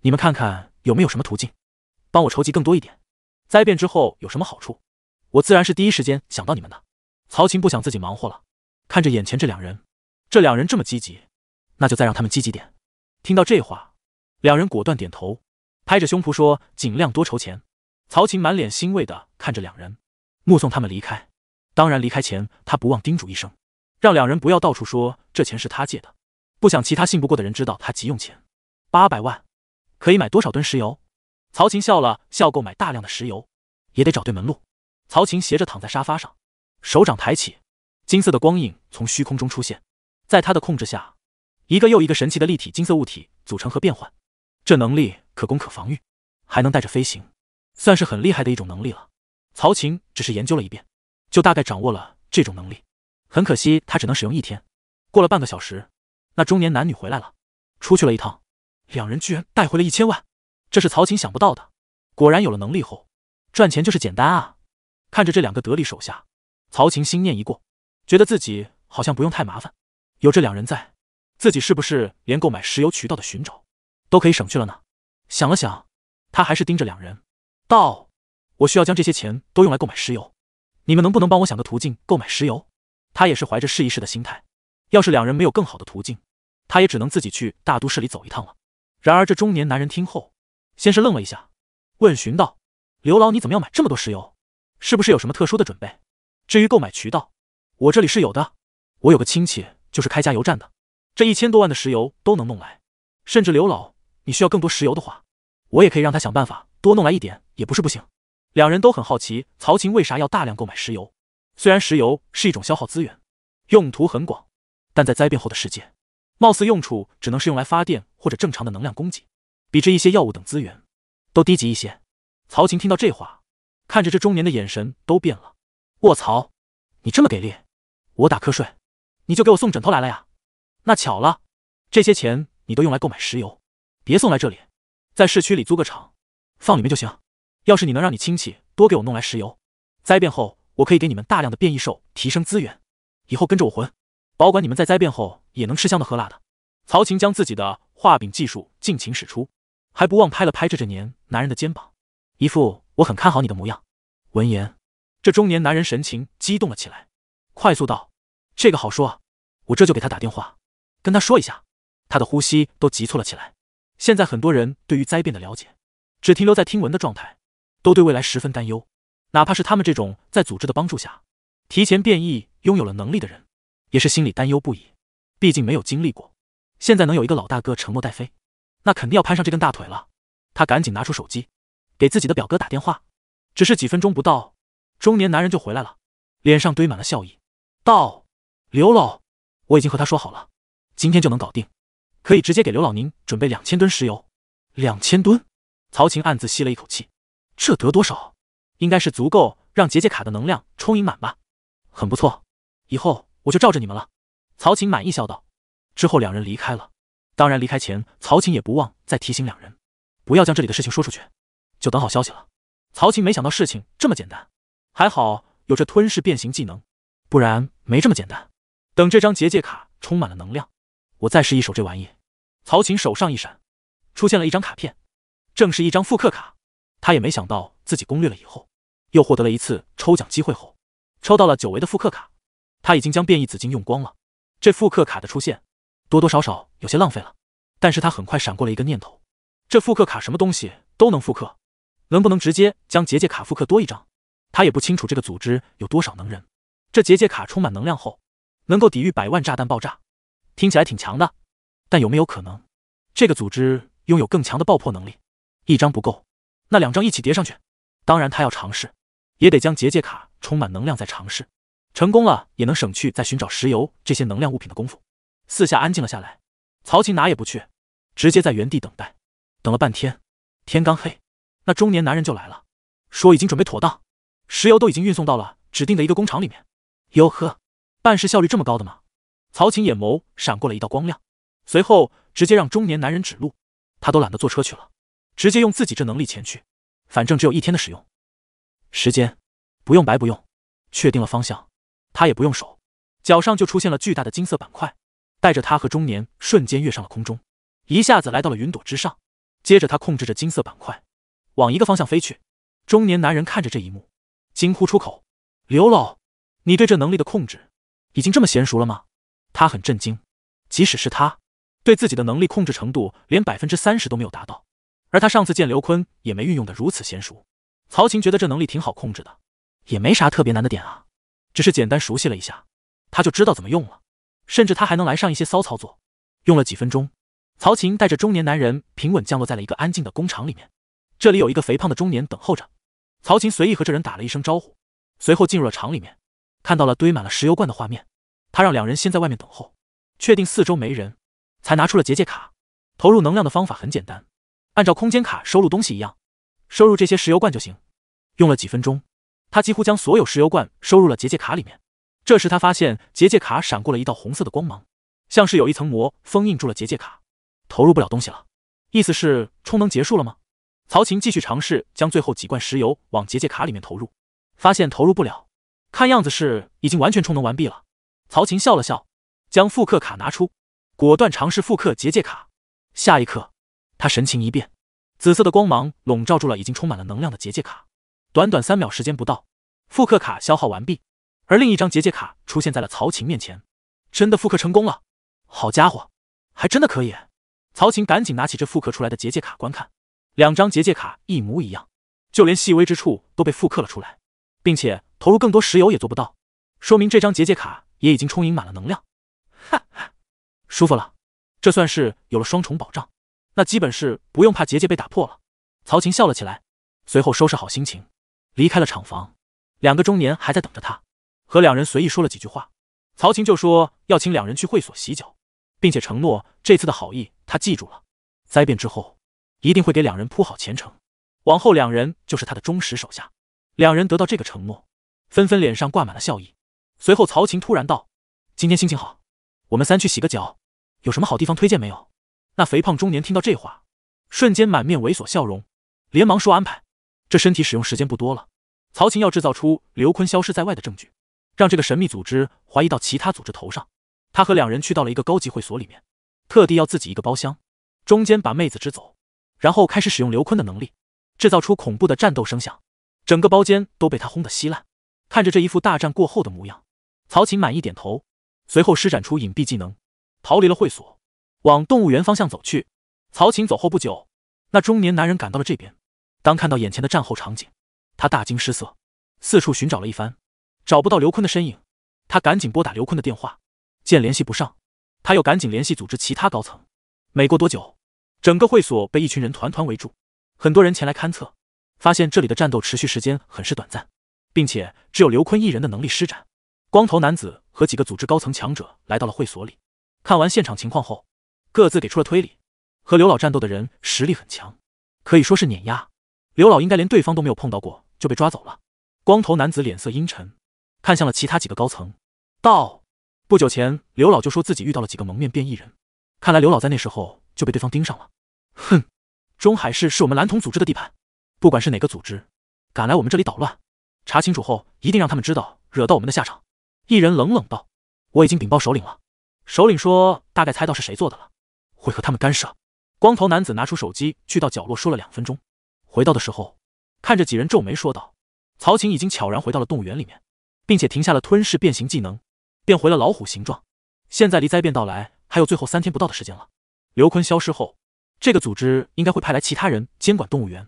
你们看看有没有什么途径，帮我筹集更多一点。灾变之后有什么好处？我自然是第一时间想到你们的。曹琴不想自己忙活了，看着眼前这两人，这两人这么积极，那就再让他们积极点。听到这话，两人果断点头，拍着胸脯说尽量多筹钱。曹琴满脸欣慰的看着两人，目送他们离开。当然，离开前他不忘叮嘱一声，让两人不要到处说这钱是他借的，不想其他信不过的人知道他急用钱。八百万可以买多少吨石油？曹琴笑了笑，购买大量的石油也得找对门路。曹琴斜着躺在沙发上，手掌抬起，金色的光影从虚空中出现，在他的控制下，一个又一个神奇的立体金色物体组成和变换。这能力可攻可防御，还能带着飞行，算是很厉害的一种能力了。曹琴只是研究了一遍，就大概掌握了这种能力。很可惜，他只能使用一天。过了半个小时，那中年男女回来了，出去了一趟，两人居然带回了一千万，这是曹琴想不到的。果然有了能力后，赚钱就是简单啊。看着这两个得力手下，曹晴心念一过，觉得自己好像不用太麻烦，有这两人在，自己是不是连购买石油渠道的寻找都可以省去了呢？想了想，他还是盯着两人道：“我需要将这些钱都用来购买石油，你们能不能帮我想个途径购买石油？”他也是怀着试一试的心态，要是两人没有更好的途径，他也只能自己去大都市里走一趟了。然而这中年男人听后，先是愣了一下，问询道：“刘老，你怎么要买这么多石油？”是不是有什么特殊的准备？至于购买渠道，我这里是有的。我有个亲戚就是开加油站的，这一千多万的石油都能弄来。甚至刘老，你需要更多石油的话，我也可以让他想办法多弄来一点，也不是不行。两人都很好奇，曹琴为啥要大量购买石油？虽然石油是一种消耗资源，用途很广，但在灾变后的世界，貌似用处只能是用来发电或者正常的能量供给，比之一些药物等资源都低级一些。曹琴听到这话。看着这中年的眼神都变了，卧槽！你这么给力，我打瞌睡，你就给我送枕头来了呀？那巧了，这些钱你都用来购买石油，别送来这里，在市区里租个厂，放里面就行。要是你能让你亲戚多给我弄来石油，灾变后我可以给你们大量的变异兽提升资源，以后跟着我混，保管你们在灾变后也能吃香的喝辣的。曹琴将自己的画饼技术尽情使出，还不忘拍了拍这这年男人的肩膀，一副我很看好你的模样。闻言，这中年男人神情激动了起来，快速道：“这个好说，我这就给他打电话，跟他说一下。”他的呼吸都急促了起来。现在，很多人对于灾变的了解，只停留在听闻的状态，都对未来十分担忧。哪怕是他们这种在组织的帮助下提前变异、拥有了能力的人，也是心里担忧不已。毕竟没有经历过，现在能有一个老大哥承诺带飞，那肯定要攀上这根大腿了。他赶紧拿出手机。给自己的表哥打电话，只是几分钟不到，中年男人就回来了，脸上堆满了笑意，道：“刘老，我已经和他说好了，今天就能搞定，可以直接给刘老您准备两千吨石油。”两千吨，曹琴暗自吸了一口气，这得多少？应该是足够让结界卡的能量充盈满吧。很不错，以后我就罩着你们了。”曹琴满意笑道。之后两人离开了，当然离开前，曹琴也不忘再提醒两人，不要将这里的事情说出去。就等好消息了。曹琴没想到事情这么简单，还好有这吞噬变形技能，不然没这么简单。等这张结界卡充满了能量，我再试一手这玩意。曹琴手上一闪，出现了一张卡片，正是一张复刻卡。他也没想到自己攻略了以后，又获得了一次抽奖机会后，抽到了久违的复刻卡。他已经将变异紫晶用光了，这复刻卡的出现多多少少有些浪费了。但是他很快闪过了一个念头，这复刻卡什么东西都能复刻。能不能直接将结界卡复刻多一张？他也不清楚这个组织有多少能人。这结界卡充满能量后，能够抵御百万炸弹爆炸，听起来挺强的。但有没有可能，这个组织拥有更强的爆破能力？一张不够，那两张一起叠上去。当然，他要尝试，也得将结界卡充满能量再尝试。成功了，也能省去再寻找石油这些能量物品的功夫。四下安静了下来，曹琴哪也不去，直接在原地等待。等了半天，天刚黑。那中年男人就来了，说已经准备妥当，石油都已经运送到了指定的一个工厂里面。哟呵，办事效率这么高的吗？曹晴眼眸闪过了一道光亮，随后直接让中年男人指路，他都懒得坐车去了，直接用自己这能力前去。反正只有一天的使用时间，不用白不用。确定了方向，他也不用手，脚上就出现了巨大的金色板块，带着他和中年瞬间跃上了空中，一下子来到了云朵之上。接着他控制着金色板块。往一个方向飞去，中年男人看着这一幕，惊呼出口：“刘老，你对这能力的控制，已经这么娴熟了吗？”他很震惊，即使是他，对自己的能力控制程度连百分之三十都没有达到，而他上次见刘坤也没运用的如此娴熟。曹琴觉得这能力挺好控制的，也没啥特别难的点啊，只是简单熟悉了一下，他就知道怎么用了，甚至他还能来上一些骚操作。用了几分钟，曹琴带着中年男人平稳降落在了一个安静的工厂里面。这里有一个肥胖的中年等候着，曹琴随意和这人打了一声招呼，随后进入了厂里面，看到了堆满了石油罐的画面。他让两人先在外面等候，确定四周没人，才拿出了结界卡。投入能量的方法很简单，按照空间卡收录东西一样，收入这些石油罐就行。用了几分钟，他几乎将所有石油罐收入了结界卡里面。这时他发现结界卡闪过了一道红色的光芒，像是有一层膜封印住了结界卡，投入不了东西了。意思是充能结束了吗？曹琴继续尝试将最后几罐石油往结界卡里面投入，发现投入不了，看样子是已经完全充能完毕了。曹琴笑了笑，将复刻卡拿出，果断尝试复刻结界卡。下一刻，他神情一变，紫色的光芒笼罩住了已经充满了能量的结界卡。短短三秒时间不到，复刻卡消耗完毕，而另一张结界卡出现在了曹琴面前，真的复刻成功了！好家伙，还真的可以！曹琴赶紧拿起这复刻出来的结界卡观看。两张结界卡一模一样，就连细微之处都被复刻了出来，并且投入更多石油也做不到，说明这张结界卡也已经充盈满了能量。哈 哈，舒服了，这算是有了双重保障，那基本是不用怕结界被打破了。曹琴笑了起来，随后收拾好心情，离开了厂房。两个中年还在等着他，和两人随意说了几句话，曹琴就说要请两人去会所洗脚，并且承诺这次的好意他记住了。灾变之后。一定会给两人铺好前程，往后两人就是他的忠实手下。两人得到这个承诺，纷纷脸上挂满了笑意。随后，曹琴突然道：“今天心情好，我们三去洗个脚，有什么好地方推荐没有？”那肥胖中年听到这话，瞬间满面猥琐笑容，连忙说：“安排。”这身体使用时间不多了，曹琴要制造出刘坤消失在外的证据，让这个神秘组织怀疑到其他组织头上。他和两人去到了一个高级会所里面，特地要自己一个包厢，中间把妹子支走。然后开始使用刘坤的能力，制造出恐怖的战斗声响，整个包间都被他轰得稀烂。看着这一副大战过后的模样，曹琴满意点头，随后施展出隐蔽技能，逃离了会所，往动物园方向走去。曹琴走后不久，那中年男人赶到了这边。当看到眼前的战后场景，他大惊失色，四处寻找了一番，找不到刘坤的身影，他赶紧拨打刘坤的电话，见联系不上，他又赶紧联系组织其他高层。没过多久。整个会所被一群人团团围住，很多人前来勘测，发现这里的战斗持续时间很是短暂，并且只有刘坤一人的能力施展。光头男子和几个组织高层强者来到了会所里，看完现场情况后，各自给出了推理。和刘老战斗的人实力很强，可以说是碾压。刘老应该连对方都没有碰到过就被抓走了。光头男子脸色阴沉，看向了其他几个高层，道：“不久前刘老就说自己遇到了几个蒙面变异人，看来刘老在那时候。”就被对方盯上了，哼！中海市是我们蓝瞳组织的地盘，不管是哪个组织，敢来我们这里捣乱，查清楚后一定让他们知道惹到我们的下场。”一人冷冷道，“我已经禀报首领了，首领说大概猜到是谁做的了，会和他们干涉。”光头男子拿出手机去到角落说了两分钟，回到的时候，看着几人皱眉说道：“曹晴已经悄然回到了动物园里面，并且停下了吞噬变形技能，变回了老虎形状。现在离灾变到来还有最后三天不到的时间了。”刘坤消失后，这个组织应该会派来其他人监管动物园。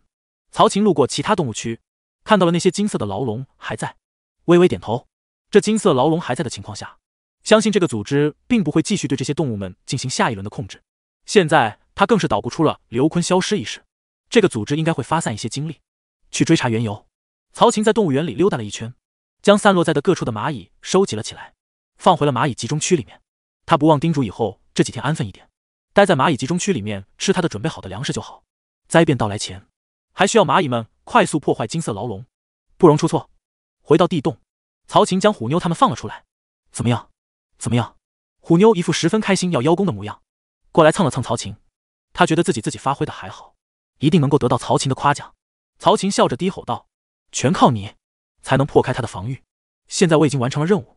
曹琴路过其他动物区，看到了那些金色的牢笼还在，微微点头。这金色牢笼还在的情况下，相信这个组织并不会继续对这些动物们进行下一轮的控制。现在他更是捣鼓出了刘坤消失一事，这个组织应该会发散一些精力去追查缘由。曹琴在动物园里溜达了一圈，将散落在的各处的蚂蚁收集了起来，放回了蚂蚁集中区里面。他不忘叮嘱以后这几天安分一点。待在蚂蚁集中区里面吃它的准备好的粮食就好。灾变到来前，还需要蚂蚁们快速破坏金色牢笼，不容出错。回到地洞，曹琴将虎妞他们放了出来。怎么样？怎么样？虎妞一副十分开心要邀功的模样，过来蹭了蹭曹琴。他觉得自己自己发挥的还好，一定能够得到曹琴的夸奖。曹琴笑着低吼道：“全靠你，才能破开他的防御。现在我已经完成了任务，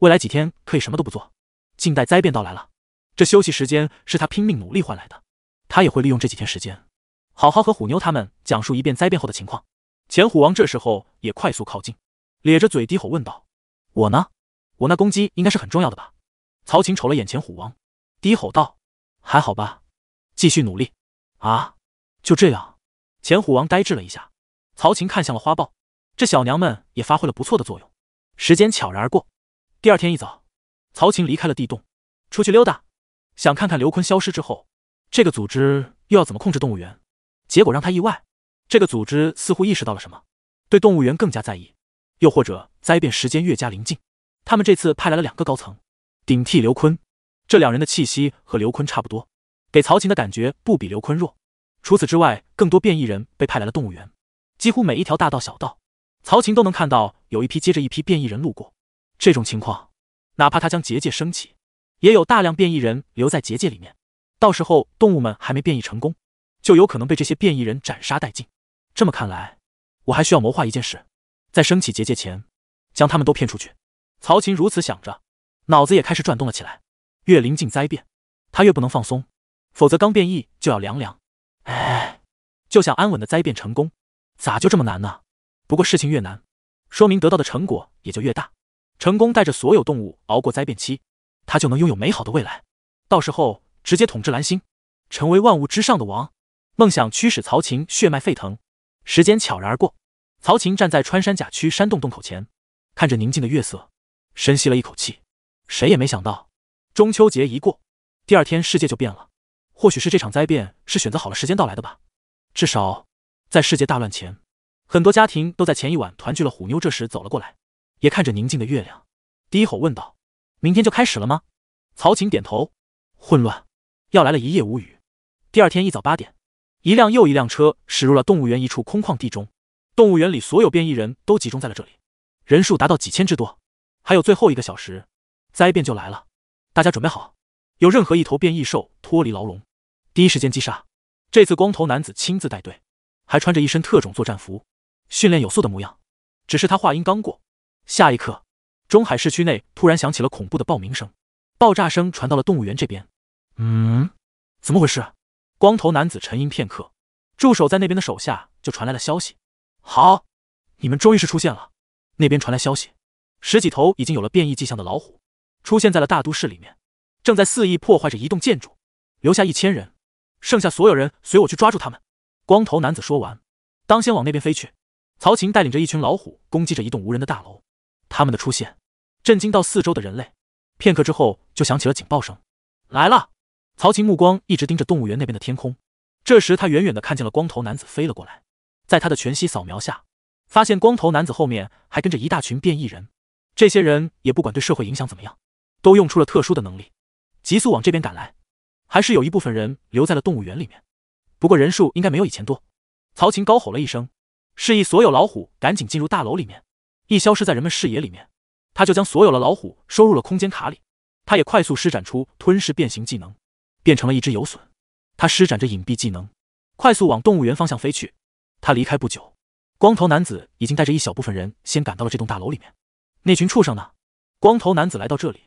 未来几天可以什么都不做，静待灾变到来了。”这休息时间是他拼命努力换来的，他也会利用这几天时间，好好和虎妞他们讲述一遍灾变后的情况。钱虎王这时候也快速靠近，咧着嘴低吼问道：“我呢？我那攻击应该是很重要的吧？”曹琴瞅了眼前虎王，低吼道：“还好吧，继续努力啊！”就这样，钱虎王呆滞了一下。曹琴看向了花豹，这小娘们也发挥了不错的作用。时间悄然而过，第二天一早，曹琴离开了地洞，出去溜达。想看看刘坤消失之后，这个组织又要怎么控制动物园？结果让他意外，这个组织似乎意识到了什么，对动物园更加在意。又或者灾变时间越加临近，他们这次派来了两个高层顶替刘坤，这两人的气息和刘坤差不多，给曹琴的感觉不比刘坤弱。除此之外，更多变异人被派来了动物园，几乎每一条大道小道，曹琴都能看到有一批接着一批变异人路过。这种情况，哪怕他将结界升起。也有大量变异人留在结界里面，到时候动物们还没变异成功，就有可能被这些变异人斩杀殆尽。这么看来，我还需要谋划一件事，在升起结界前，将他们都骗出去。曹琴如此想着，脑子也开始转动了起来。越临近灾变，他越不能放松，否则刚变异就要凉凉。哎，就想安稳的灾变成功，咋就这么难呢？不过事情越难，说明得到的成果也就越大。成功带着所有动物熬过灾变期。他就能拥有美好的未来，到时候直接统治蓝星，成为万物之上的王。梦想驱使曹琴血脉沸腾。时间悄然而过，曹琴站在穿山甲区山洞洞口前，看着宁静的月色，深吸了一口气。谁也没想到，中秋节一过，第二天世界就变了。或许是这场灾变是选择好了时间到来的吧。至少在世界大乱前，很多家庭都在前一晚团聚了。虎妞这时走了过来，也看着宁静的月亮，低吼问道。明天就开始了吗？曹晴点头。混乱，要来了一夜无雨。第二天一早八点，一辆又一辆车驶入了动物园一处空旷地中。动物园里所有变异人都集中在了这里，人数达到几千之多。还有最后一个小时，灾变就来了，大家准备好！有任何一头变异兽脱离牢笼，第一时间击杀。这次光头男子亲自带队，还穿着一身特种作战服，训练有素的模样。只是他话音刚过，下一刻。中海市区内突然响起了恐怖的爆鸣声，爆炸声传到了动物园这边。嗯，怎么回事？光头男子沉吟片刻，驻守在那边的手下就传来了消息。好，你们终于是出现了。那边传来消息，十几头已经有了变异迹象的老虎出现在了大都市里面，正在肆意破坏着一栋建筑，留下一千人，剩下所有人随我去抓住他们。光头男子说完，当先往那边飞去。曹琴带领着一群老虎攻击着一栋无人的大楼，他们的出现。震惊到四周的人类，片刻之后就响起了警报声。来了，曹琴目光一直盯着动物园那边的天空。这时，他远远的看见了光头男子飞了过来。在他的全息扫描下，发现光头男子后面还跟着一大群变异人。这些人也不管对社会影响怎么样，都用出了特殊的能力，急速往这边赶来。还是有一部分人留在了动物园里面，不过人数应该没有以前多。曹琴高吼了一声，示意所有老虎赶紧进入大楼里面，一消失在人们视野里面。他就将所有的老虎收入了空间卡里，他也快速施展出吞噬变形技能，变成了一只游隼。他施展着隐蔽技能，快速往动物园方向飞去。他离开不久，光头男子已经带着一小部分人先赶到了这栋大楼里面。那群畜生呢？光头男子来到这里，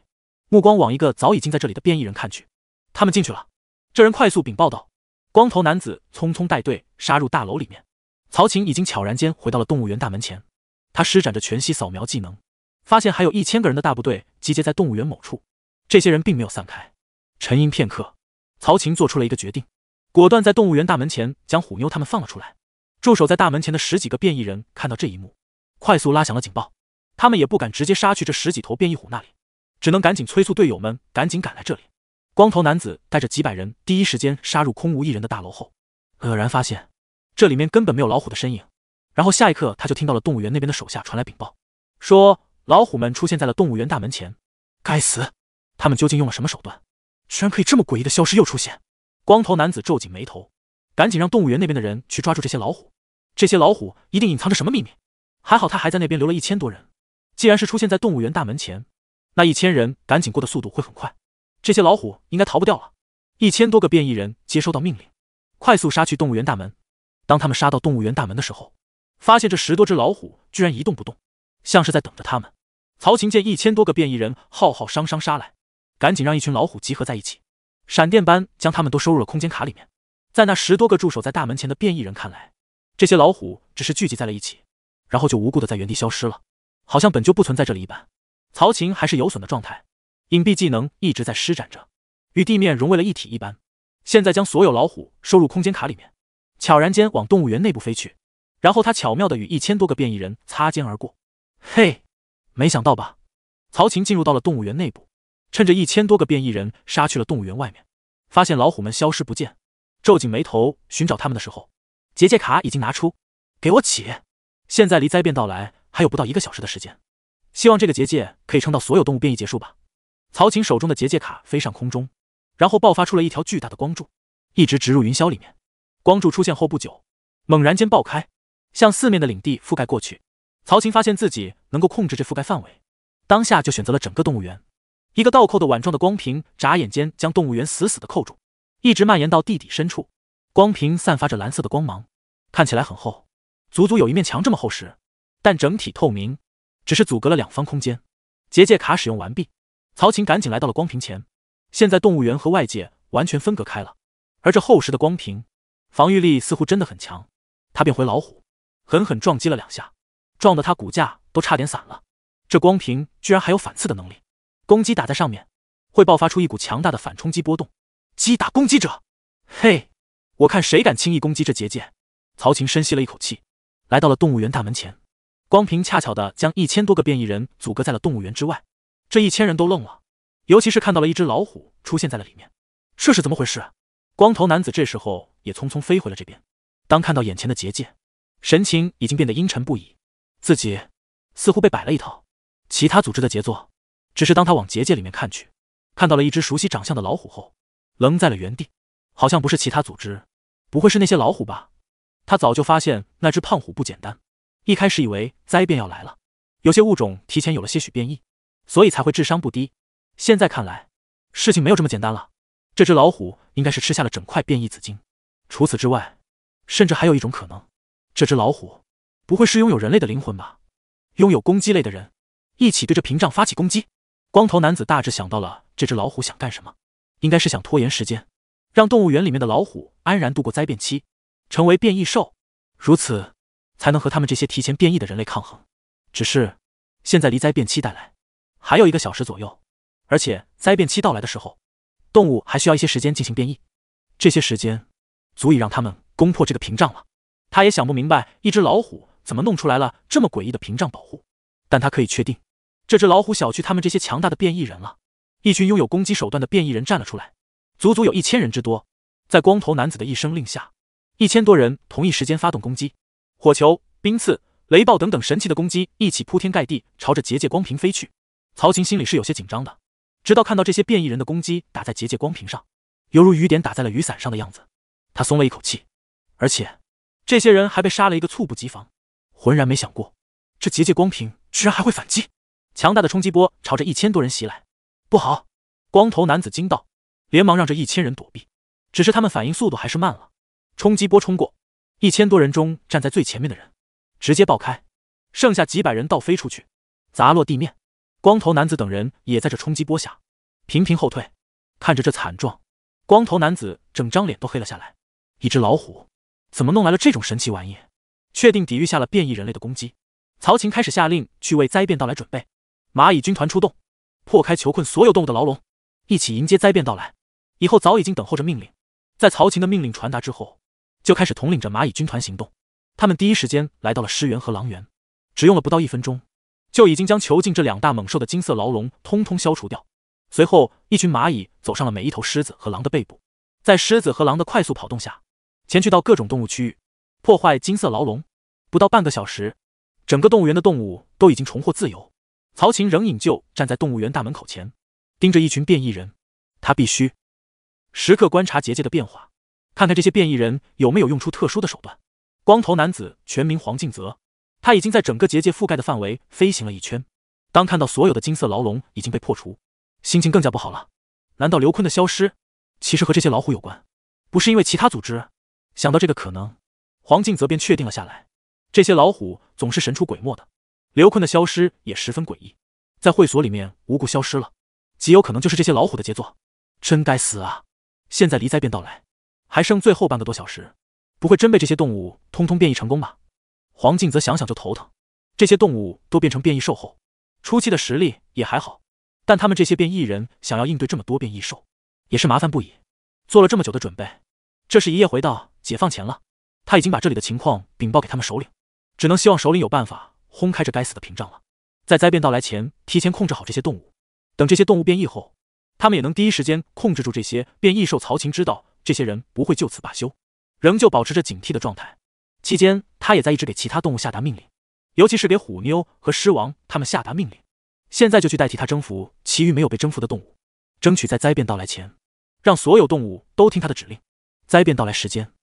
目光往一个早已经在这里的变异人看去。他们进去了。这人快速禀报道。光头男子匆匆带队杀入大楼里面。曹琴已经悄然间回到了动物园大门前，他施展着全息扫描技能。发现还有一千个人的大部队集结在动物园某处，这些人并没有散开。沉吟片刻，曹琴做出了一个决定，果断在动物园大门前将虎妞他们放了出来。驻守在大门前的十几个变异人看到这一幕，快速拉响了警报。他们也不敢直接杀去这十几头变异虎那里，只能赶紧催促队友们赶紧赶来这里。光头男子带着几百人第一时间杀入空无一人的大楼后，愕然发现这里面根本没有老虎的身影。然后下一刻，他就听到了动物园那边的手下传来禀报，说。老虎们出现在了动物园大门前，该死，他们究竟用了什么手段，居然可以这么诡异的消失又出现？光头男子皱紧眉头，赶紧让动物园那边的人去抓住这些老虎。这些老虎一定隐藏着什么秘密。还好他还在那边留了一千多人。既然是出现在动物园大门前，那一千人赶紧过的速度会很快。这些老虎应该逃不掉了。一千多个变异人接收到命令，快速杀去动物园大门。当他们杀到动物园大门的时候，发现这十多只老虎居然一动不动，像是在等着他们。曹琴见一千多个变异人浩浩汤汤杀来，赶紧让一群老虎集合在一起，闪电般将他们都收入了空间卡里面。在那十多个驻守在大门前的变异人看来，这些老虎只是聚集在了一起，然后就无故的在原地消失了，好像本就不存在这里一般。曹琴还是有损的状态，隐蔽技能一直在施展着，与地面融为了一体一般。现在将所有老虎收入空间卡里面，悄然间往动物园内部飞去，然后他巧妙的与一千多个变异人擦肩而过。嘿。没想到吧？曹琴进入到了动物园内部，趁着一千多个变异人杀去了动物园外面，发现老虎们消失不见。皱紧眉头寻找他们的时候，结界卡已经拿出，给我起！现在离灾变到来还有不到一个小时的时间，希望这个结界可以撑到所有动物变异结束吧。曹琴手中的结界卡飞上空中，然后爆发出了一条巨大的光柱，一直直入云霄里面。光柱出现后不久，猛然间爆开，向四面的领地覆盖过去。曹琴发现自己能够控制这覆盖范围，当下就选择了整个动物园。一个倒扣的碗状的光屏，眨眼间将动物园死死的扣住，一直蔓延到地底深处。光屏散发着蓝色的光芒，看起来很厚，足足有一面墙这么厚实，但整体透明，只是阻隔了两方空间。结界卡使用完毕，曹琴赶紧来到了光屏前。现在动物园和外界完全分隔开了，而这厚实的光屏，防御力似乎真的很强。他变回老虎，狠狠撞击了两下。撞得他骨架都差点散了，这光瓶居然还有反刺的能力，攻击打在上面会爆发出一股强大的反冲击波动，击打攻击者。嘿，我看谁敢轻易攻击这结界！曹晴深吸了一口气，来到了动物园大门前。光凭恰巧的将一千多个变异人阻隔在了动物园之外，这一千人都愣了，尤其是看到了一只老虎出现在了里面，这是怎么回事？光头男子这时候也匆匆飞回了这边，当看到眼前的结界，神情已经变得阴沉不已。自己似乎被摆了一套，其他组织的杰作。只是当他往结界里面看去，看到了一只熟悉长相的老虎后，愣在了原地。好像不是其他组织，不会是那些老虎吧？他早就发现那只胖虎不简单，一开始以为灾变要来了，有些物种提前有了些许变异，所以才会智商不低。现在看来，事情没有这么简单了。这只老虎应该是吃下了整块变异紫晶。除此之外，甚至还有一种可能，这只老虎。不会是拥有人类的灵魂吧？拥有攻击类的人一起对这屏障发起攻击。光头男子大致想到了这只老虎想干什么，应该是想拖延时间，让动物园里面的老虎安然度过灾变期，成为变异兽，如此才能和他们这些提前变异的人类抗衡。只是现在离灾变期带来还有一个小时左右，而且灾变期到来的时候，动物还需要一些时间进行变异，这些时间足以让他们攻破这个屏障了。他也想不明白一只老虎。怎么弄出来了这么诡异的屏障保护？但他可以确定，这只老虎小觑他们这些强大的变异人了。一群拥有攻击手段的变异人站了出来，足足有一千人之多。在光头男子的一声令下，一千多人同一时间发动攻击，火球、冰刺、雷暴等等神奇的攻击一起铺天盖地朝着结界光屏飞去。曹琴心里是有些紧张的，直到看到这些变异人的攻击打在结界光屏上，犹如雨点打在了雨伞上的样子，他松了一口气。而且，这些人还被杀了一个猝不及防。浑然没想过，这结界光屏居然还会反击！强大的冲击波朝着一千多人袭来，不好！光头男子惊道，连忙让这一千人躲避。只是他们反应速度还是慢了，冲击波冲过，一千多人中站在最前面的人直接爆开，剩下几百人倒飞出去，砸落地面。光头男子等人也在这冲击波下频频后退，看着这惨状，光头男子整张脸都黑了下来。一只老虎，怎么弄来了这种神奇玩意？确定抵御下了变异人类的攻击，曹琴开始下令去为灾变到来准备。蚂蚁军团出动，破开囚困所有动物的牢笼，一起迎接灾变到来。以后早已经等候着命令，在曹琴的命令传达之后，就开始统领着蚂蚁军团行动。他们第一时间来到了狮园和狼园，只用了不到一分钟，就已经将囚禁这两大猛兽的金色牢笼通通消除掉。随后，一群蚂蚁走上了每一头狮子和狼的背部，在狮子和狼的快速跑动下，前去到各种动物区域。破坏金色牢笼，不到半个小时，整个动物园的动物都已经重获自由。曹琴仍引咎站在动物园大门口前，盯着一群变异人。他必须时刻观察结界的变化，看看这些变异人有没有用出特殊的手段。光头男子，全名黄敬泽，他已经在整个结界覆盖的范围飞行了一圈。当看到所有的金色牢笼已经被破除，心情更加不好了。难道刘坤的消失，其实和这些老虎有关？不是因为其他组织？想到这个可能。黄静则便确定了下来，这些老虎总是神出鬼没的，刘坤的消失也十分诡异，在会所里面无故消失了，极有可能就是这些老虎的杰作。真该死啊！现在离灾便到来，还剩最后半个多小时，不会真被这些动物通通变异成功吧？黄静则想想就头疼，这些动物都变成变异兽后，初期的实力也还好，但他们这些变异人想要应对这么多变异兽，也是麻烦不已。做了这么久的准备，这是一夜回到解放前了。他已经把这里的情况禀报给他们首领，只能希望首领有办法轰开这该死的屏障了。在灾变到来前，提前控制好这些动物，等这些动物变异后，他们也能第一时间控制住这些变异兽。曹琴知道这些人不会就此罢休，仍旧保持着警惕的状态。期间，他也在一直给其他动物下达命令，尤其是给虎妞和狮王他们下达命令。现在就去代替他征服其余没有被征服的动物，争取在灾变到来前，让所有动物都听他的指令。灾变到来时间。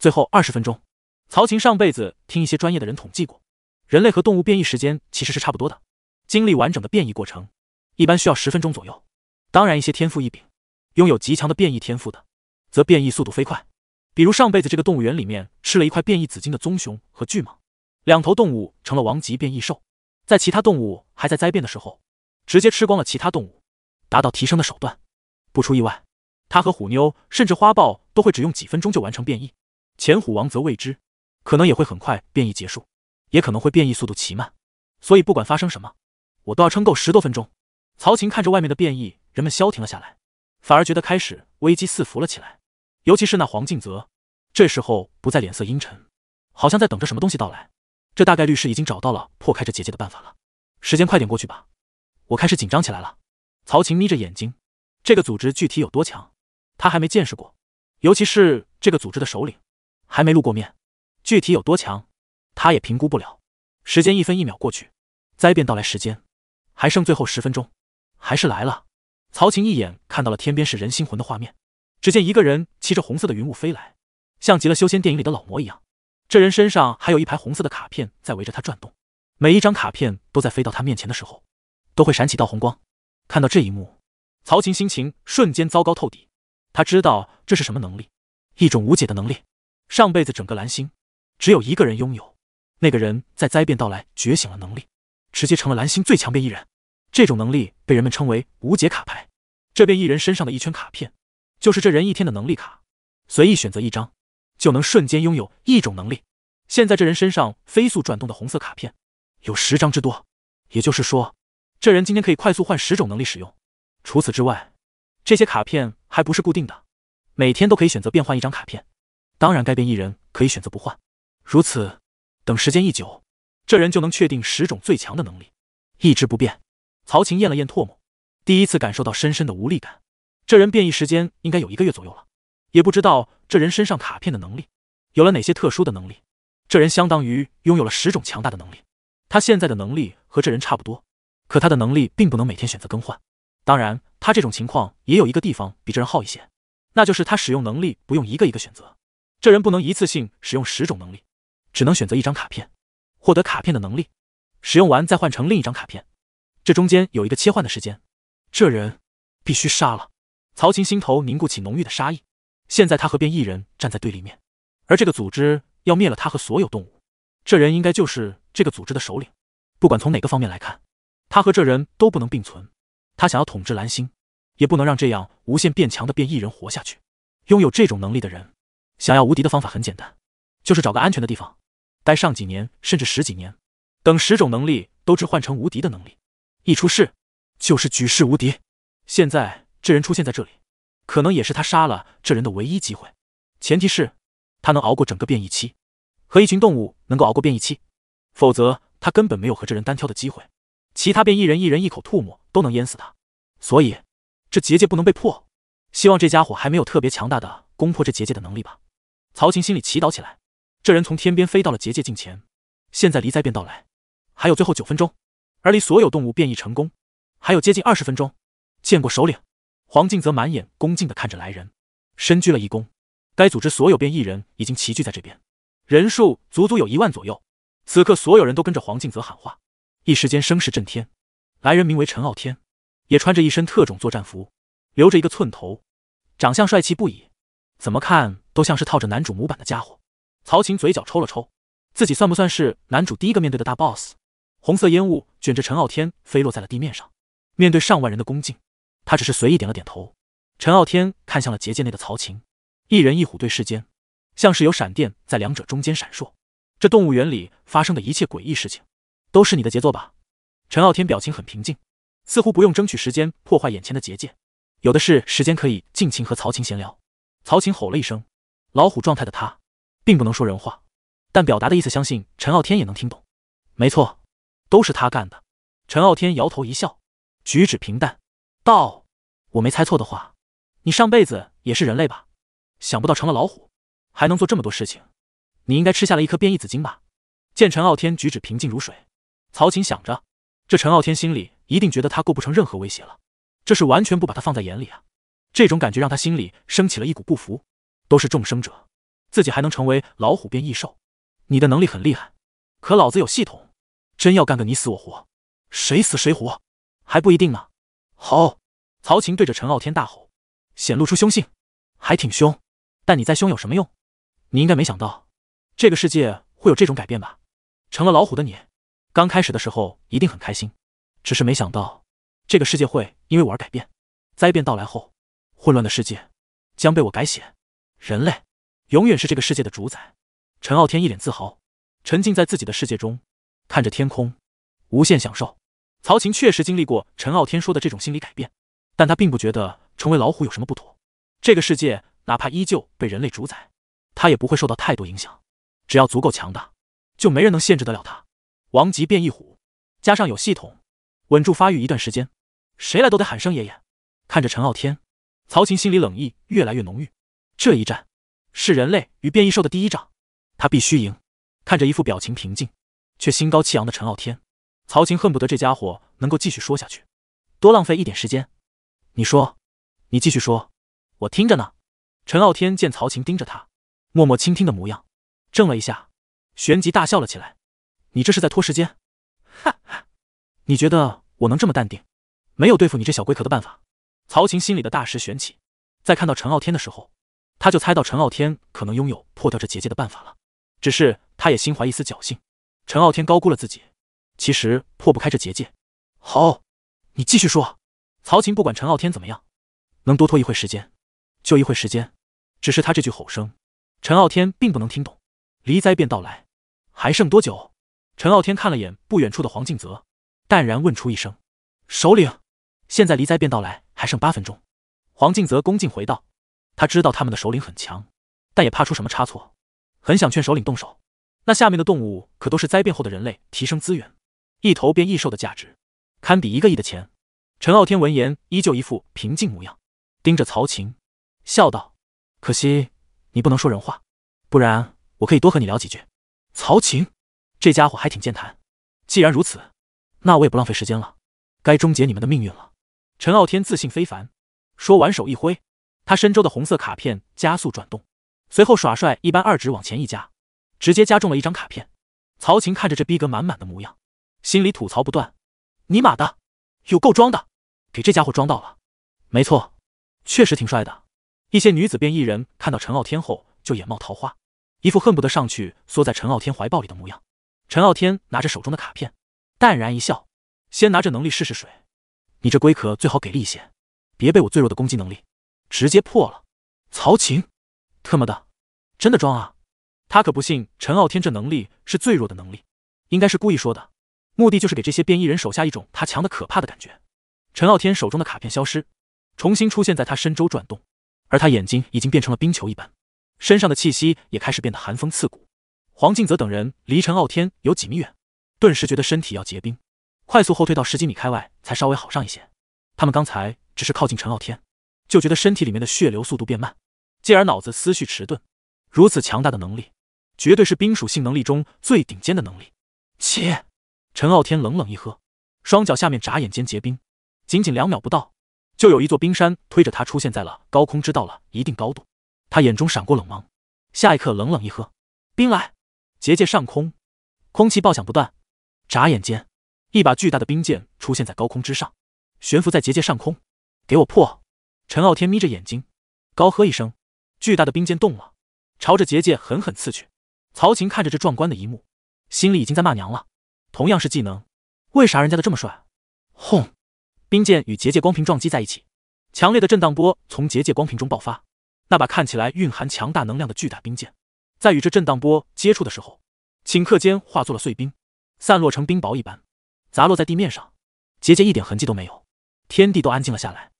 最后二十分钟，曹琴上辈子听一些专业的人统计过，人类和动物变异时间其实是差不多的。经历完整的变异过程，一般需要十分钟左右。当然，一些天赋异禀、拥有极强的变异天赋的，则变异速度飞快。比如上辈子这个动物园里面吃了一块变异紫金的棕熊和巨蟒，两头动物成了王级变异兽，在其他动物还在灾变的时候，直接吃光了其他动物，达到提升的手段。不出意外，他和虎妞甚至花豹都会只用几分钟就完成变异。前虎王则未知，可能也会很快变异结束，也可能会变异速度奇慢。所以不管发生什么，我都要撑够十多分钟。曹琴看着外面的变异，人们消停了下来，反而觉得开始危机四伏了起来。尤其是那黄静泽，这时候不再脸色阴沉，好像在等着什么东西到来。这大概率是已经找到了破开这结界的办法了。时间快点过去吧，我开始紧张起来了。曹琴眯着眼睛，这个组织具体有多强，他还没见识过，尤其是这个组织的首领。还没露过面，具体有多强，他也评估不了。时间一分一秒过去，灾变到来时间还剩最后十分钟，还是来了。曹琴一眼看到了天边是人心魂的画面，只见一个人骑着红色的云雾飞来，像极了修仙电影里的老魔一样。这人身上还有一排红色的卡片在围着他转动，每一张卡片都在飞到他面前的时候，都会闪起道红光。看到这一幕，曹琴心情瞬间糟糕透底。他知道这是什么能力，一种无解的能力。上辈子整个蓝星，只有一个人拥有。那个人在灾变到来，觉醒了能力，直接成了蓝星最强变异人。这种能力被人们称为“无解卡牌”。这变异人身上的一圈卡片，就是这人一天的能力卡。随意选择一张，就能瞬间拥有一种能力。现在这人身上飞速转动的红色卡片，有十张之多。也就是说，这人今天可以快速换十种能力使用。除此之外，这些卡片还不是固定的，每天都可以选择变换一张卡片。当然，该变一人可以选择不换。如此，等时间一久，这人就能确定十种最强的能力，一直不变。曹琴咽了咽唾沫，第一次感受到深深的无力感。这人变异时间应该有一个月左右了，也不知道这人身上卡片的能力有了哪些特殊的能力。这人相当于拥有了十种强大的能力。他现在的能力和这人差不多，可他的能力并不能每天选择更换。当然，他这种情况也有一个地方比这人好一些，那就是他使用能力不用一个一个选择。这人不能一次性使用十种能力，只能选择一张卡片，获得卡片的能力，使用完再换成另一张卡片，这中间有一个切换的时间。这人必须杀了。曹琴心头凝固起浓郁的杀意。现在他和变异人站在对立面，而这个组织要灭了他和所有动物。这人应该就是这个组织的首领。不管从哪个方面来看，他和这人都不能并存。他想要统治蓝星，也不能让这样无限变强的变异人活下去。拥有这种能力的人。想要无敌的方法很简单，就是找个安全的地方，待上几年甚至十几年，等十种能力都置换成无敌的能力，一出世就是举世无敌。现在这人出现在这里，可能也是他杀了这人的唯一机会，前提是他能熬过整个变异期，和一群动物能够熬过变异期，否则他根本没有和这人单挑的机会，其他变异人一人一口唾沫都能淹死他。所以这结界不能被破，希望这家伙还没有特别强大的攻破这结界的能力吧。曹琴心里祈祷起来，这人从天边飞到了结界境前，现在离灾变到来，还有最后九分钟，而离所有动物变异成功，还有接近二十分钟。见过首领黄静泽，满眼恭敬的看着来人，深鞠了一躬。该组织所有变异人已经齐聚在这边，人数足足有一万左右。此刻所有人都跟着黄静泽喊话，一时间声势震天。来人名为陈傲天，也穿着一身特种作战服，留着一个寸头，长相帅气不已，怎么看？都像是套着男主模板的家伙。曹晴嘴角抽了抽，自己算不算是男主第一个面对的大 BOSS？红色烟雾卷着陈傲天飞落在了地面上。面对上万人的恭敬，他只是随意点了点头。陈傲天看向了结界内的曹晴，一人一虎对视间，像是有闪电在两者中间闪烁。这动物园里发生的一切诡异事情，都是你的杰作吧？陈傲天表情很平静，似乎不用争取时间破坏眼前的结界，有的是时间可以尽情和曹晴闲聊。曹晴吼了一声。老虎状态的他，并不能说人话，但表达的意思，相信陈傲天也能听懂。没错，都是他干的。陈傲天摇头一笑，举止平淡，道：“我没猜错的话，你上辈子也是人类吧？想不到成了老虎，还能做这么多事情。你应该吃下了一颗变异紫晶吧？”见陈傲天举止平静如水，曹琴想着，这陈傲天心里一定觉得他构不成任何威胁了，这是完全不把他放在眼里啊！这种感觉让他心里升起了一股不服。都是众生者，自己还能成为老虎变异兽？你的能力很厉害，可老子有系统，真要干个你死我活，谁死谁活还不一定呢！好，曹琴对着陈傲天大吼，显露出凶性，还挺凶。但你再凶有什么用？你应该没想到这个世界会有这种改变吧？成了老虎的你，刚开始的时候一定很开心，只是没想到这个世界会因为我而改变。灾变到来后，混乱的世界将被我改写。人类，永远是这个世界的主宰。陈傲天一脸自豪，沉浸在自己的世界中，看着天空，无限享受。曹琴确实经历过陈傲天说的这种心理改变，但他并不觉得成为老虎有什么不妥。这个世界哪怕依旧被人类主宰，他也不会受到太多影响。只要足够强大，就没人能限制得了他。王级变异虎，加上有系统，稳住发育一段时间，谁来都得喊声爷爷。看着陈傲天，曹琴心里冷意越来越浓郁。这一战，是人类与变异兽的第一仗，他必须赢。看着一副表情平静，却心高气昂的陈傲天，曹晴恨不得这家伙能够继续说下去，多浪费一点时间。你说，你继续说，我听着呢。陈傲天见曹晴盯着他，默默倾听的模样，怔了一下，旋即大笑了起来。你这是在拖时间？哈哈，你觉得我能这么淡定？没有对付你这小龟壳的办法。曹晴心里的大石悬起，在看到陈傲天的时候。他就猜到陈傲天可能拥有破掉这结界的办法了，只是他也心怀一丝侥幸。陈傲天高估了自己，其实破不开这结界。好，你继续说。曹琴不管陈傲天怎么样，能多拖一会时间，就一会时间。只是他这句吼声，陈傲天并不能听懂。离灾便到来，还剩多久？陈傲天看了眼不远处的黄靖泽，淡然问出一声：“首领，现在离灾便到来，还剩八分钟。”黄靖泽恭敬回道。他知道他们的首领很强，但也怕出什么差错，很想劝首领动手。那下面的动物可都是灾变后的人类提升资源，一头变异兽的价值堪比一个亿的钱。陈傲天闻言依旧一副平静模样，盯着曹琴，笑道：“可惜你不能说人话，不然我可以多和你聊几句。”曹琴，这家伙还挺健谈，既然如此，那我也不浪费时间了，该终结你们的命运了。陈傲天自信非凡，说完手一挥。他身周的红色卡片加速转动，随后耍帅一般二指往前一夹，直接加重了一张卡片。曹琴看着这逼格满满的模样，心里吐槽不断：“尼玛的，有够装的，给这家伙装到了。”没错，确实挺帅的。一些女子便一人看到陈傲天后就眼冒桃花，一副恨不得上去缩在陈傲天怀抱里的模样。陈傲天拿着手中的卡片，淡然一笑：“先拿着能力试试水，你这龟壳最好给力一些，别被我最弱的攻击能力。”直接破了！曹晴，特么的，真的装啊！他可不信陈傲天这能力是最弱的能力，应该是故意说的，目的就是给这些变异人手下一种他强的可怕的感觉。陈傲天手中的卡片消失，重新出现在他身周转动，而他眼睛已经变成了冰球一般，身上的气息也开始变得寒风刺骨。黄静泽等人离陈傲天有几米远，顿时觉得身体要结冰，快速后退到十几米开外才稍微好上一些。他们刚才只是靠近陈傲天。就觉得身体里面的血流速度变慢，进而脑子思绪迟钝。如此强大的能力，绝对是冰属性能力中最顶尖的能力。切！陈傲天冷冷一喝，双脚下面眨眼间结冰，仅仅两秒不到，就有一座冰山推着他出现在了高空之道了一定高度。他眼中闪过冷芒，下一刻冷冷一喝：“冰来！”结界上空，空气爆响不断，眨眼间，一把巨大的冰剑出现在高空之上，悬浮在结界上空。给我破！陈傲天眯着眼睛，高喝一声，巨大的冰剑动了，朝着结界狠狠刺去。曹琴看着这壮观的一幕，心里已经在骂娘了。同样是技能，为啥人家的这么帅？轰！冰剑与结界光屏撞击在一起，强烈的震荡波从结界光屏中爆发。那把看起来蕴含强大能量的巨大冰剑，在与这震荡波接触的时候，顷刻间化作了碎冰，散落成冰雹一般，砸落在地面上。结界一点痕迹都没有，天地都安静了下来。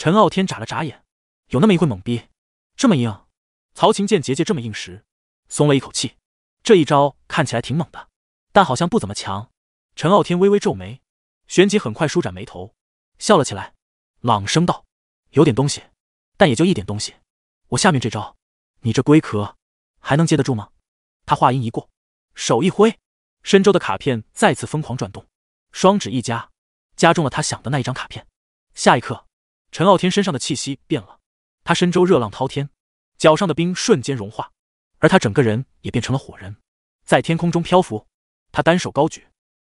陈傲天眨了眨眼，有那么一会懵逼。这么硬？曹晴见结界这么硬时，松了一口气。这一招看起来挺猛的，但好像不怎么强。陈傲天微微皱眉，旋即很快舒展眉头，笑了起来，朗声道：“有点东西，但也就一点东西。我下面这招，你这龟壳还能接得住吗？”他话音一过，手一挥，身周的卡片再次疯狂转动，双指一夹，夹中了他想的那一张卡片。下一刻。陈傲天身上的气息变了，他身周热浪滔天，脚上的冰瞬间融化，而他整个人也变成了火人，在天空中漂浮。他单手高举，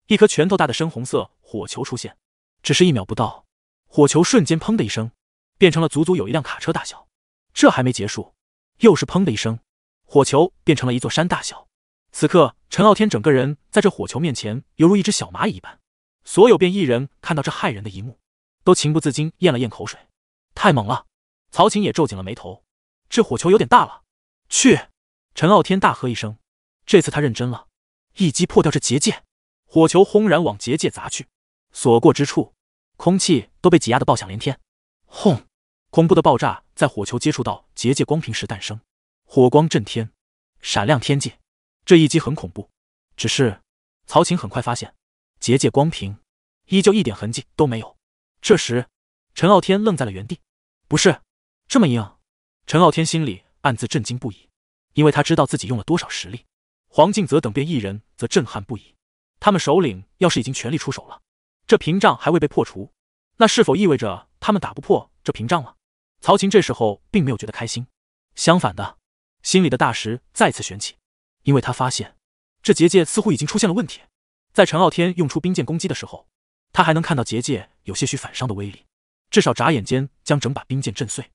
一颗拳头大的深红色火球出现。只是一秒不到，火球瞬间砰的一声，变成了足足有一辆卡车大小。这还没结束，又是砰的一声，火球变成了一座山大小。此刻，陈傲天整个人在这火球面前，犹如一只小蚂蚁一般。所有变异人看到这骇人的一幕。都情不自禁咽了咽口水，太猛了！曹晴也皱紧了眉头，这火球有点大了。去！陈傲天大喝一声，这次他认真了，一击破掉这结界，火球轰然往结界砸去，所过之处，空气都被挤压的爆响连天。轰！恐怖的爆炸在火球接触到结界光屏时诞生，火光震天，闪亮天际。这一击很恐怖，只是曹晴很快发现，结界光屏依旧一点痕迹都没有。这时，陈傲天愣在了原地，不是这么硬。陈傲天心里暗自震惊不已，因为他知道自己用了多少实力。黄静泽等变异人则震撼不已，他们首领要是已经全力出手了，这屏障还未被破除，那是否意味着他们打不破这屏障了？曹琴这时候并没有觉得开心，相反的，心里的大石再次悬起，因为他发现这结界似乎已经出现了问题。在陈傲天用出冰剑攻击的时候。他还能看到结界有些许反伤的威力，至少眨眼间将整把冰剑震碎。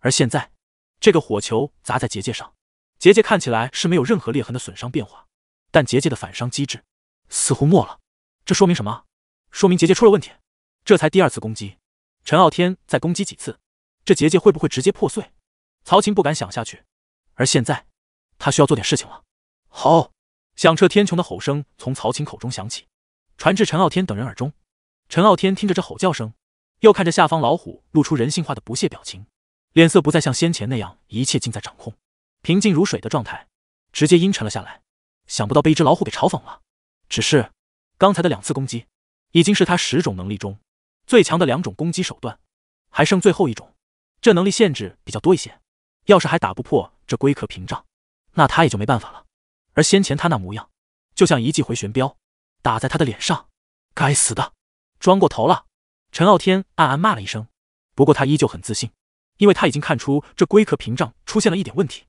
而现在，这个火球砸在结界上，结界看起来是没有任何裂痕的损伤变化，但结界的反伤机制似乎没了。这说明什么？说明结界出了问题。这才第二次攻击，陈傲天再攻击几次，这结界会不会直接破碎？曹琴不敢想下去。而现在，他需要做点事情了。好，响彻天穹的吼声从曹琴口中响起，传至陈傲天等人耳中。陈傲天听着这吼叫声，又看着下方老虎露出人性化的不屑表情，脸色不再像先前那样一切尽在掌控、平静如水的状态，直接阴沉了下来。想不到被一只老虎给嘲讽了。只是刚才的两次攻击，已经是他十种能力中最强的两种攻击手段，还剩最后一种，这能力限制比较多一些。要是还打不破这龟壳屏障，那他也就没办法了。而先前他那模样，就像一记回旋镖打在他的脸上。该死的！装过头了，陈傲天暗暗骂了一声。不过他依旧很自信，因为他已经看出这龟壳屏障出现了一点问题。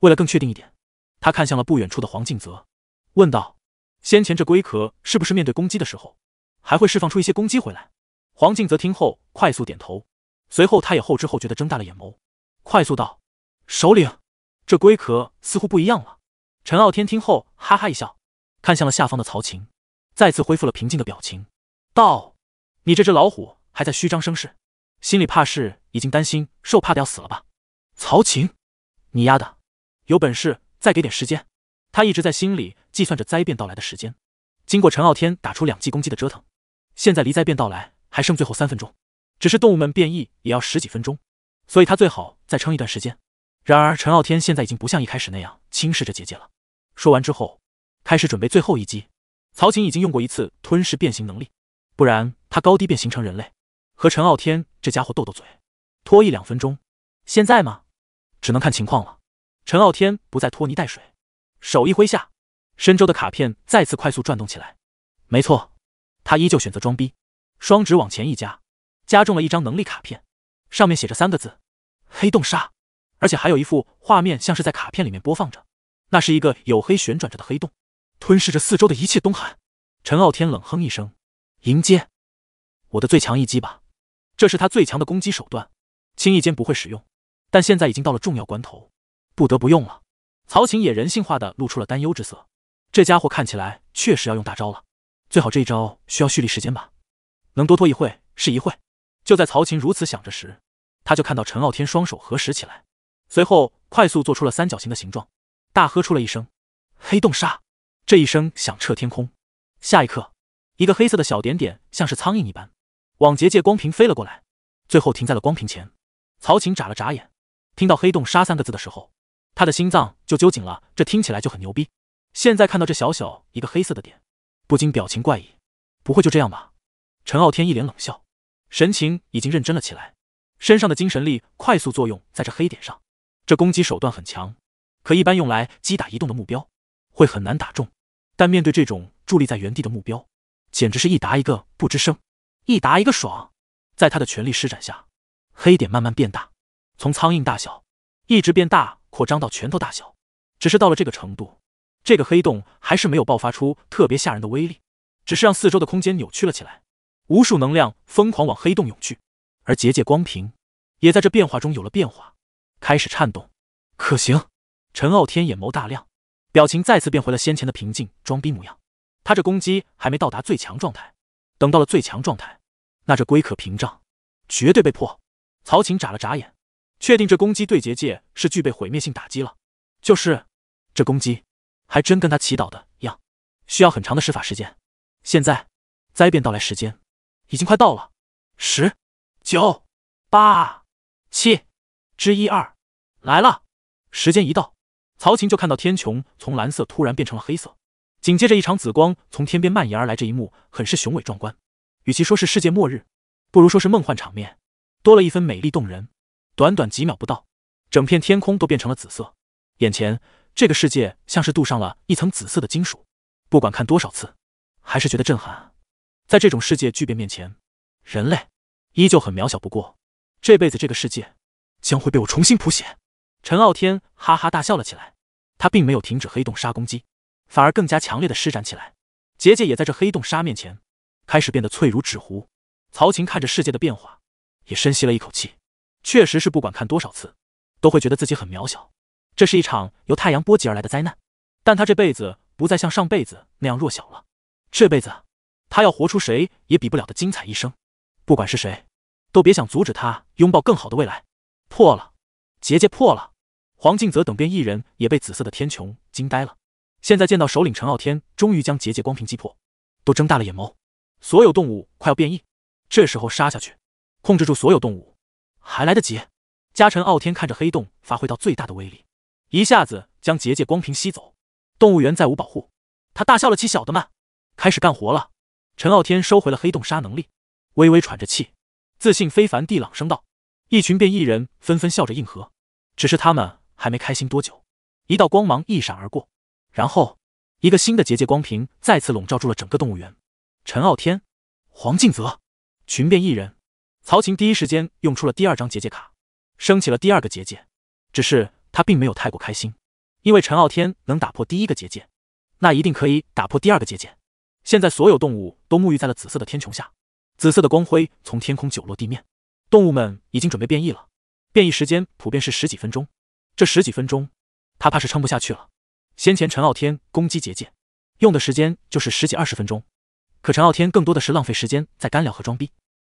为了更确定一点，他看向了不远处的黄静泽，问道：“先前这龟壳是不是面对攻击的时候，还会释放出一些攻击回来？”黄静泽听后快速点头，随后他也后知后觉的睁大了眼眸，快速道：“首领，这龟壳似乎不一样了。”陈傲天听后哈哈一笑，看向了下方的曹琴，再次恢复了平静的表情，道。你这只老虎还在虚张声势，心里怕是已经担心受怕的要死了吧？曹晴，你丫的有本事再给点时间。他一直在心里计算着灾变到来的时间。经过陈傲天打出两记攻击的折腾，现在离灾变到来还剩最后三分钟。只是动物们变异也要十几分钟，所以他最好再撑一段时间。然而陈傲天现在已经不像一开始那样轻视着结界了。说完之后，开始准备最后一击。曹晴已经用过一次吞噬变形能力，不然。他高低便形成人类，和陈傲天这家伙斗斗嘴，拖一两分钟。现在吗？只能看情况了。陈傲天不再拖泥带水，手一挥下，身周的卡片再次快速转动起来。没错，他依旧选择装逼，双指往前一夹，加重了一张能力卡片，上面写着三个字：黑洞杀。而且还有一幅画面，像是在卡片里面播放着，那是一个黝黑旋转着的黑洞，吞噬着四周的一切东海。陈傲天冷哼一声，迎接。我的最强一击吧，这是他最强的攻击手段，轻易间不会使用，但现在已经到了重要关头，不得不用了。曹琴也人性化的露出了担忧之色，这家伙看起来确实要用大招了，最好这一招需要蓄力时间吧，能多拖一会是一会。就在曹琴如此想着时，他就看到陈傲天双手合十起来，随后快速做出了三角形的形状，大喝出了一声“黑洞杀”，这一声响彻天空。下一刻，一个黑色的小点点像是苍蝇一般。往结界光屏飞了过来，最后停在了光屏前。曹晴眨了眨眼，听到“黑洞杀”三个字的时候，他的心脏就揪紧了。这听起来就很牛逼。现在看到这小小一个黑色的点，不禁表情怪异。不会就这样吧？陈傲天一脸冷笑，神情已经认真了起来，身上的精神力快速作用在这黑点上。这攻击手段很强，可一般用来击打移动的目标，会很难打中。但面对这种伫立在原地的目标，简直是一打一个不吱声。一打一个爽，在他的全力施展下，黑点慢慢变大，从苍蝇大小一直变大扩张到拳头大小。只是到了这个程度，这个黑洞还是没有爆发出特别吓人的威力，只是让四周的空间扭曲了起来，无数能量疯狂往黑洞涌去，而结界光屏也在这变化中有了变化，开始颤动。可行，陈傲天眼眸大亮，表情再次变回了先前的平静装逼模样。他这攻击还没到达最强状态。等到了最强状态，那这龟壳屏障绝对被破。曹琴眨了眨眼，确定这攻击对结界是具备毁灭性打击了。就是，这攻击还真跟他祈祷的一样，需要很长的施法时间。现在灾变到来时间已经快到了，十、九、八、七、之一二来了。时间一到，曹琴就看到天穹从蓝色突然变成了黑色。紧接着，一场紫光从天边蔓延而来，这一幕很是雄伟壮观。与其说是世界末日，不如说是梦幻场面，多了一分美丽动人。短短几秒不到，整片天空都变成了紫色，眼前这个世界像是镀上了一层紫色的金属。不管看多少次，还是觉得震撼。在这种世界巨变面前，人类依旧很渺小。不过，这辈子这个世界将会被我重新谱写。陈傲天哈哈大笑了起来，他并没有停止黑洞杀攻击。反而更加强烈的施展起来，结界也在这黑洞沙面前开始变得脆如纸糊。曹琴看着世界的变化，也深吸了一口气。确实是不管看多少次，都会觉得自己很渺小。这是一场由太阳波及而来的灾难，但他这辈子不再像上辈子那样弱小了。这辈子，他要活出谁也比不了的精彩一生。不管是谁，都别想阻止他拥抱更好的未来。破了，结界破了！黄静泽等变异人也被紫色的天穹惊呆了。现在见到首领陈傲天终于将结界光屏击破，都睁大了眼眸。所有动物快要变异，这时候杀下去，控制住所有动物还来得及。加陈傲天看着黑洞发挥到最大的威力，一下子将结界光屏吸走，动物园再无保护。他大笑了起，小的们开始干活了。陈傲天收回了黑洞杀能力，微微喘着气，自信非凡地朗声道：“一群变异人纷纷笑着应和。只是他们还没开心多久，一道光芒一闪而过。”然后，一个新的结界光屏再次笼罩住了整个动物园。陈傲天、黄静泽、群变异人、曹晴第一时间用出了第二张结界卡，升起了第二个结界。只是他并没有太过开心，因为陈傲天能打破第一个结界，那一定可以打破第二个结界。现在所有动物都沐浴在了紫色的天穹下，紫色的光辉从天空久落地面。动物们已经准备变异了，变异时间普遍是十几分钟。这十几分钟，他怕是撑不下去了。先前陈傲天攻击结界，用的时间就是十几二十分钟，可陈傲天更多的是浪费时间在干聊和装逼。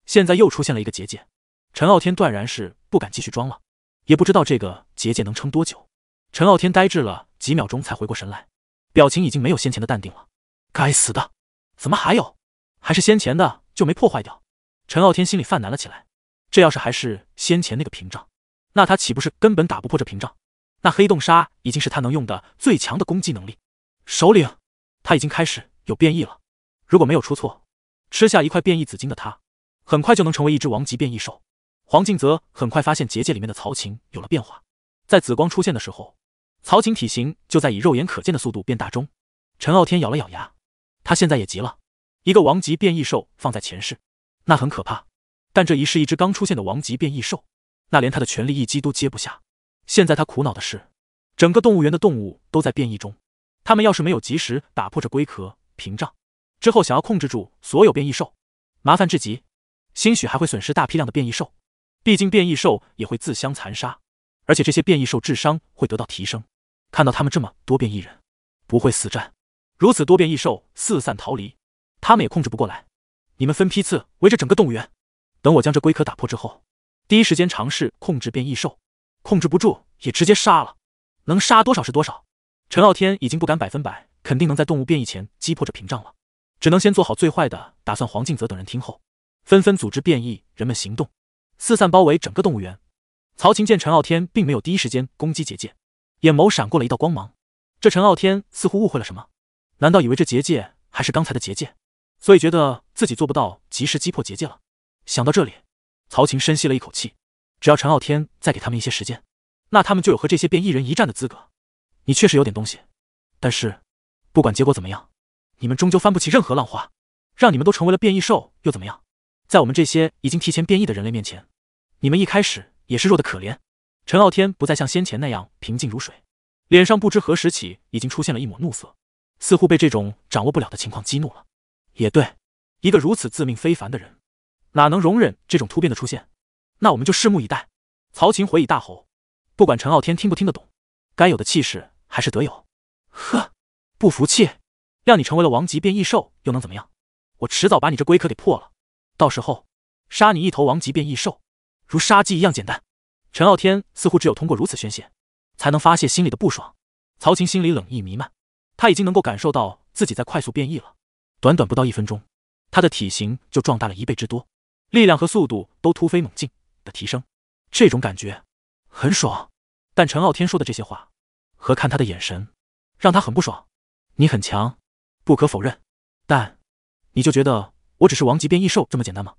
现在又出现了一个结界，陈傲天断然是不敢继续装了，也不知道这个结界能撑多久。陈傲天呆滞了几秒钟才回过神来，表情已经没有先前的淡定了。该死的，怎么还有？还是先前的就没破坏掉？陈傲天心里犯难了起来。这要是还是先前那个屏障，那他岂不是根本打不破这屏障？那黑洞沙已经是他能用的最强的攻击能力。首领，他已经开始有变异了。如果没有出错，吃下一块变异紫晶的他，很快就能成为一只王级变异兽。黄静泽很快发现结界里面的曹琴有了变化，在紫光出现的时候，曹琴体型就在以肉眼可见的速度变大中。陈傲天咬了咬牙，他现在也急了。一个王级变异兽放在前世，那很可怕，但这一世一只刚出现的王级变异兽，那连他的全力一击都接不下。现在他苦恼的是，整个动物园的动物都在变异中。他们要是没有及时打破这龟壳屏障，之后想要控制住所有变异兽，麻烦至极。兴许还会损失大批量的变异兽，毕竟变异兽也会自相残杀，而且这些变异兽智商会得到提升。看到他们这么多变异人不会死战，如此多变异兽四散逃离，他们也控制不过来。你们分批次围着整个动物园，等我将这龟壳打破之后，第一时间尝试控制变异兽。控制不住也直接杀了，能杀多少是多少。陈傲天已经不敢百分百肯定能在动物变异前击破这屏障了，只能先做好最坏的打算。黄静泽等人听后，纷纷组织变异人们行动，四散包围整个动物园。曹琴见陈傲天并没有第一时间攻击结界，眼眸闪过了一道光芒。这陈傲天似乎误会了什么？难道以为这结界还是刚才的结界，所以觉得自己做不到及时击破结界了？想到这里，曹琴深吸了一口气。只要陈傲天再给他们一些时间，那他们就有和这些变异人一战的资格。你确实有点东西，但是，不管结果怎么样，你们终究翻不起任何浪花。让你们都成为了变异兽又怎么样？在我们这些已经提前变异的人类面前，你们一开始也是弱的可怜。陈傲天不再像先前那样平静如水，脸上不知何时起已经出现了一抹怒色，似乎被这种掌握不了的情况激怒了。也对，一个如此自命非凡的人，哪能容忍这种突变的出现？那我们就拭目以待。曹琴回以大吼：“不管陈傲天听不听得懂，该有的气势还是得有。”呵，不服气？让你成为了王级变异兽又能怎么样？我迟早把你这龟壳给破了。到时候杀你一头王级变异兽，如杀鸡一样简单。陈傲天似乎只有通过如此宣泄，才能发泄心里的不爽。曹琴心里冷意弥漫，他已经能够感受到自己在快速变异了。短短不到一分钟，他的体型就壮大了一倍之多，力量和速度都突飞猛进。的提升，这种感觉很爽，但陈傲天说的这些话和看他的眼神，让他很不爽。你很强，不可否认，但你就觉得我只是王级变异兽这么简单吗？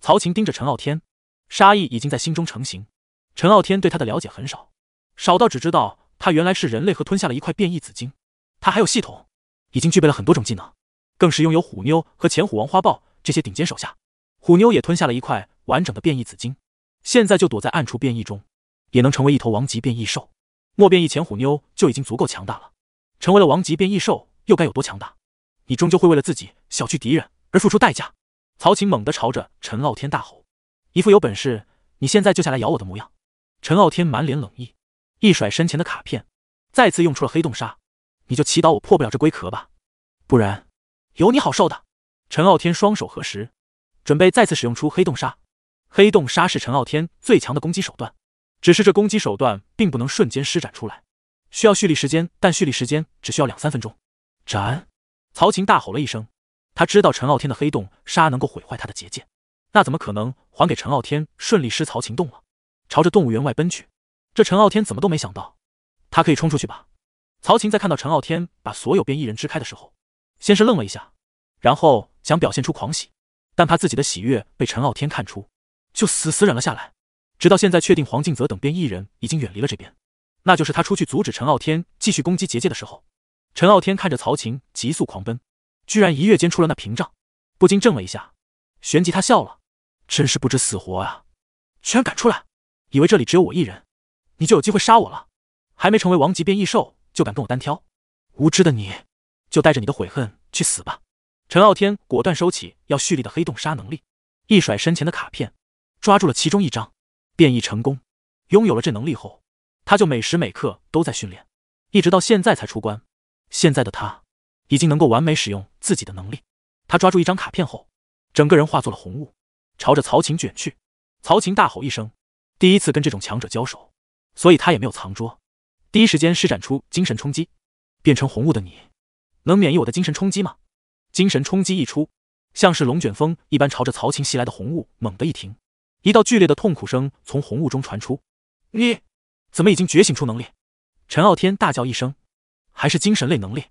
曹琴盯着陈傲天，杀意已经在心中成型。陈傲天对他的了解很少，少到只知道他原来是人类，和吞下了一块变异紫晶。他还有系统，已经具备了很多种技能，更是拥有虎妞和前虎王花豹这些顶尖手下。虎妞也吞下了一块完整的变异紫晶。现在就躲在暗处变异中，也能成为一头王级变异兽。莫变异前虎妞就已经足够强大了，成为了王级变异兽又该有多强大？你终究会为了自己小觑敌人而付出代价。曹琴猛地朝着陈傲天大吼，一副有本事你现在就下来咬我的模样。陈傲天满脸冷意，一甩身前的卡片，再次用出了黑洞沙。你就祈祷我破不了这龟壳吧，不然有你好受的。陈傲天双手合十，准备再次使用出黑洞沙。黑洞杀是陈傲天最强的攻击手段，只是这攻击手段并不能瞬间施展出来，需要蓄力时间，但蓄力时间只需要两三分钟。斩！曹琴大吼了一声，他知道陈傲天的黑洞杀能够毁坏他的结界，那怎么可能还给陈傲天顺利施？曹琴动了，朝着动物园外奔去。这陈傲天怎么都没想到，他可以冲出去吧？曹琴在看到陈傲天把所有变异人支开的时候，先是愣了一下，然后想表现出狂喜，但怕自己的喜悦被陈傲天看出。就死死忍了下来，直到现在确定黄静泽等变异人已经远离了这边，那就是他出去阻止陈傲天继续攻击结界的时候。陈傲天看着曹琴急速狂奔，居然一跃间出了那屏障，不禁怔了一下，旋即他笑了：“真是不知死活啊，居然敢出来，以为这里只有我一人，你就有机会杀我了？还没成为王级变异兽就敢跟我单挑，无知的你，就带着你的悔恨去死吧！”陈傲天果断收起要蓄力的黑洞杀能力，一甩身前的卡片。抓住了其中一张，变异成功，拥有了这能力后，他就每时每刻都在训练，一直到现在才出关。现在的他已经能够完美使用自己的能力。他抓住一张卡片后，整个人化作了红雾，朝着曹琴卷去。曹琴大吼一声，第一次跟这种强者交手，所以他也没有藏拙，第一时间施展出精神冲击。变成红雾的你，能免疫我的精神冲击吗？精神冲击一出，像是龙卷风一般朝着曹琴袭来的红雾猛地一停。一道剧烈的痛苦声从红雾中传出，你，怎么已经觉醒出能力？陈傲天大叫一声，还是精神类能力。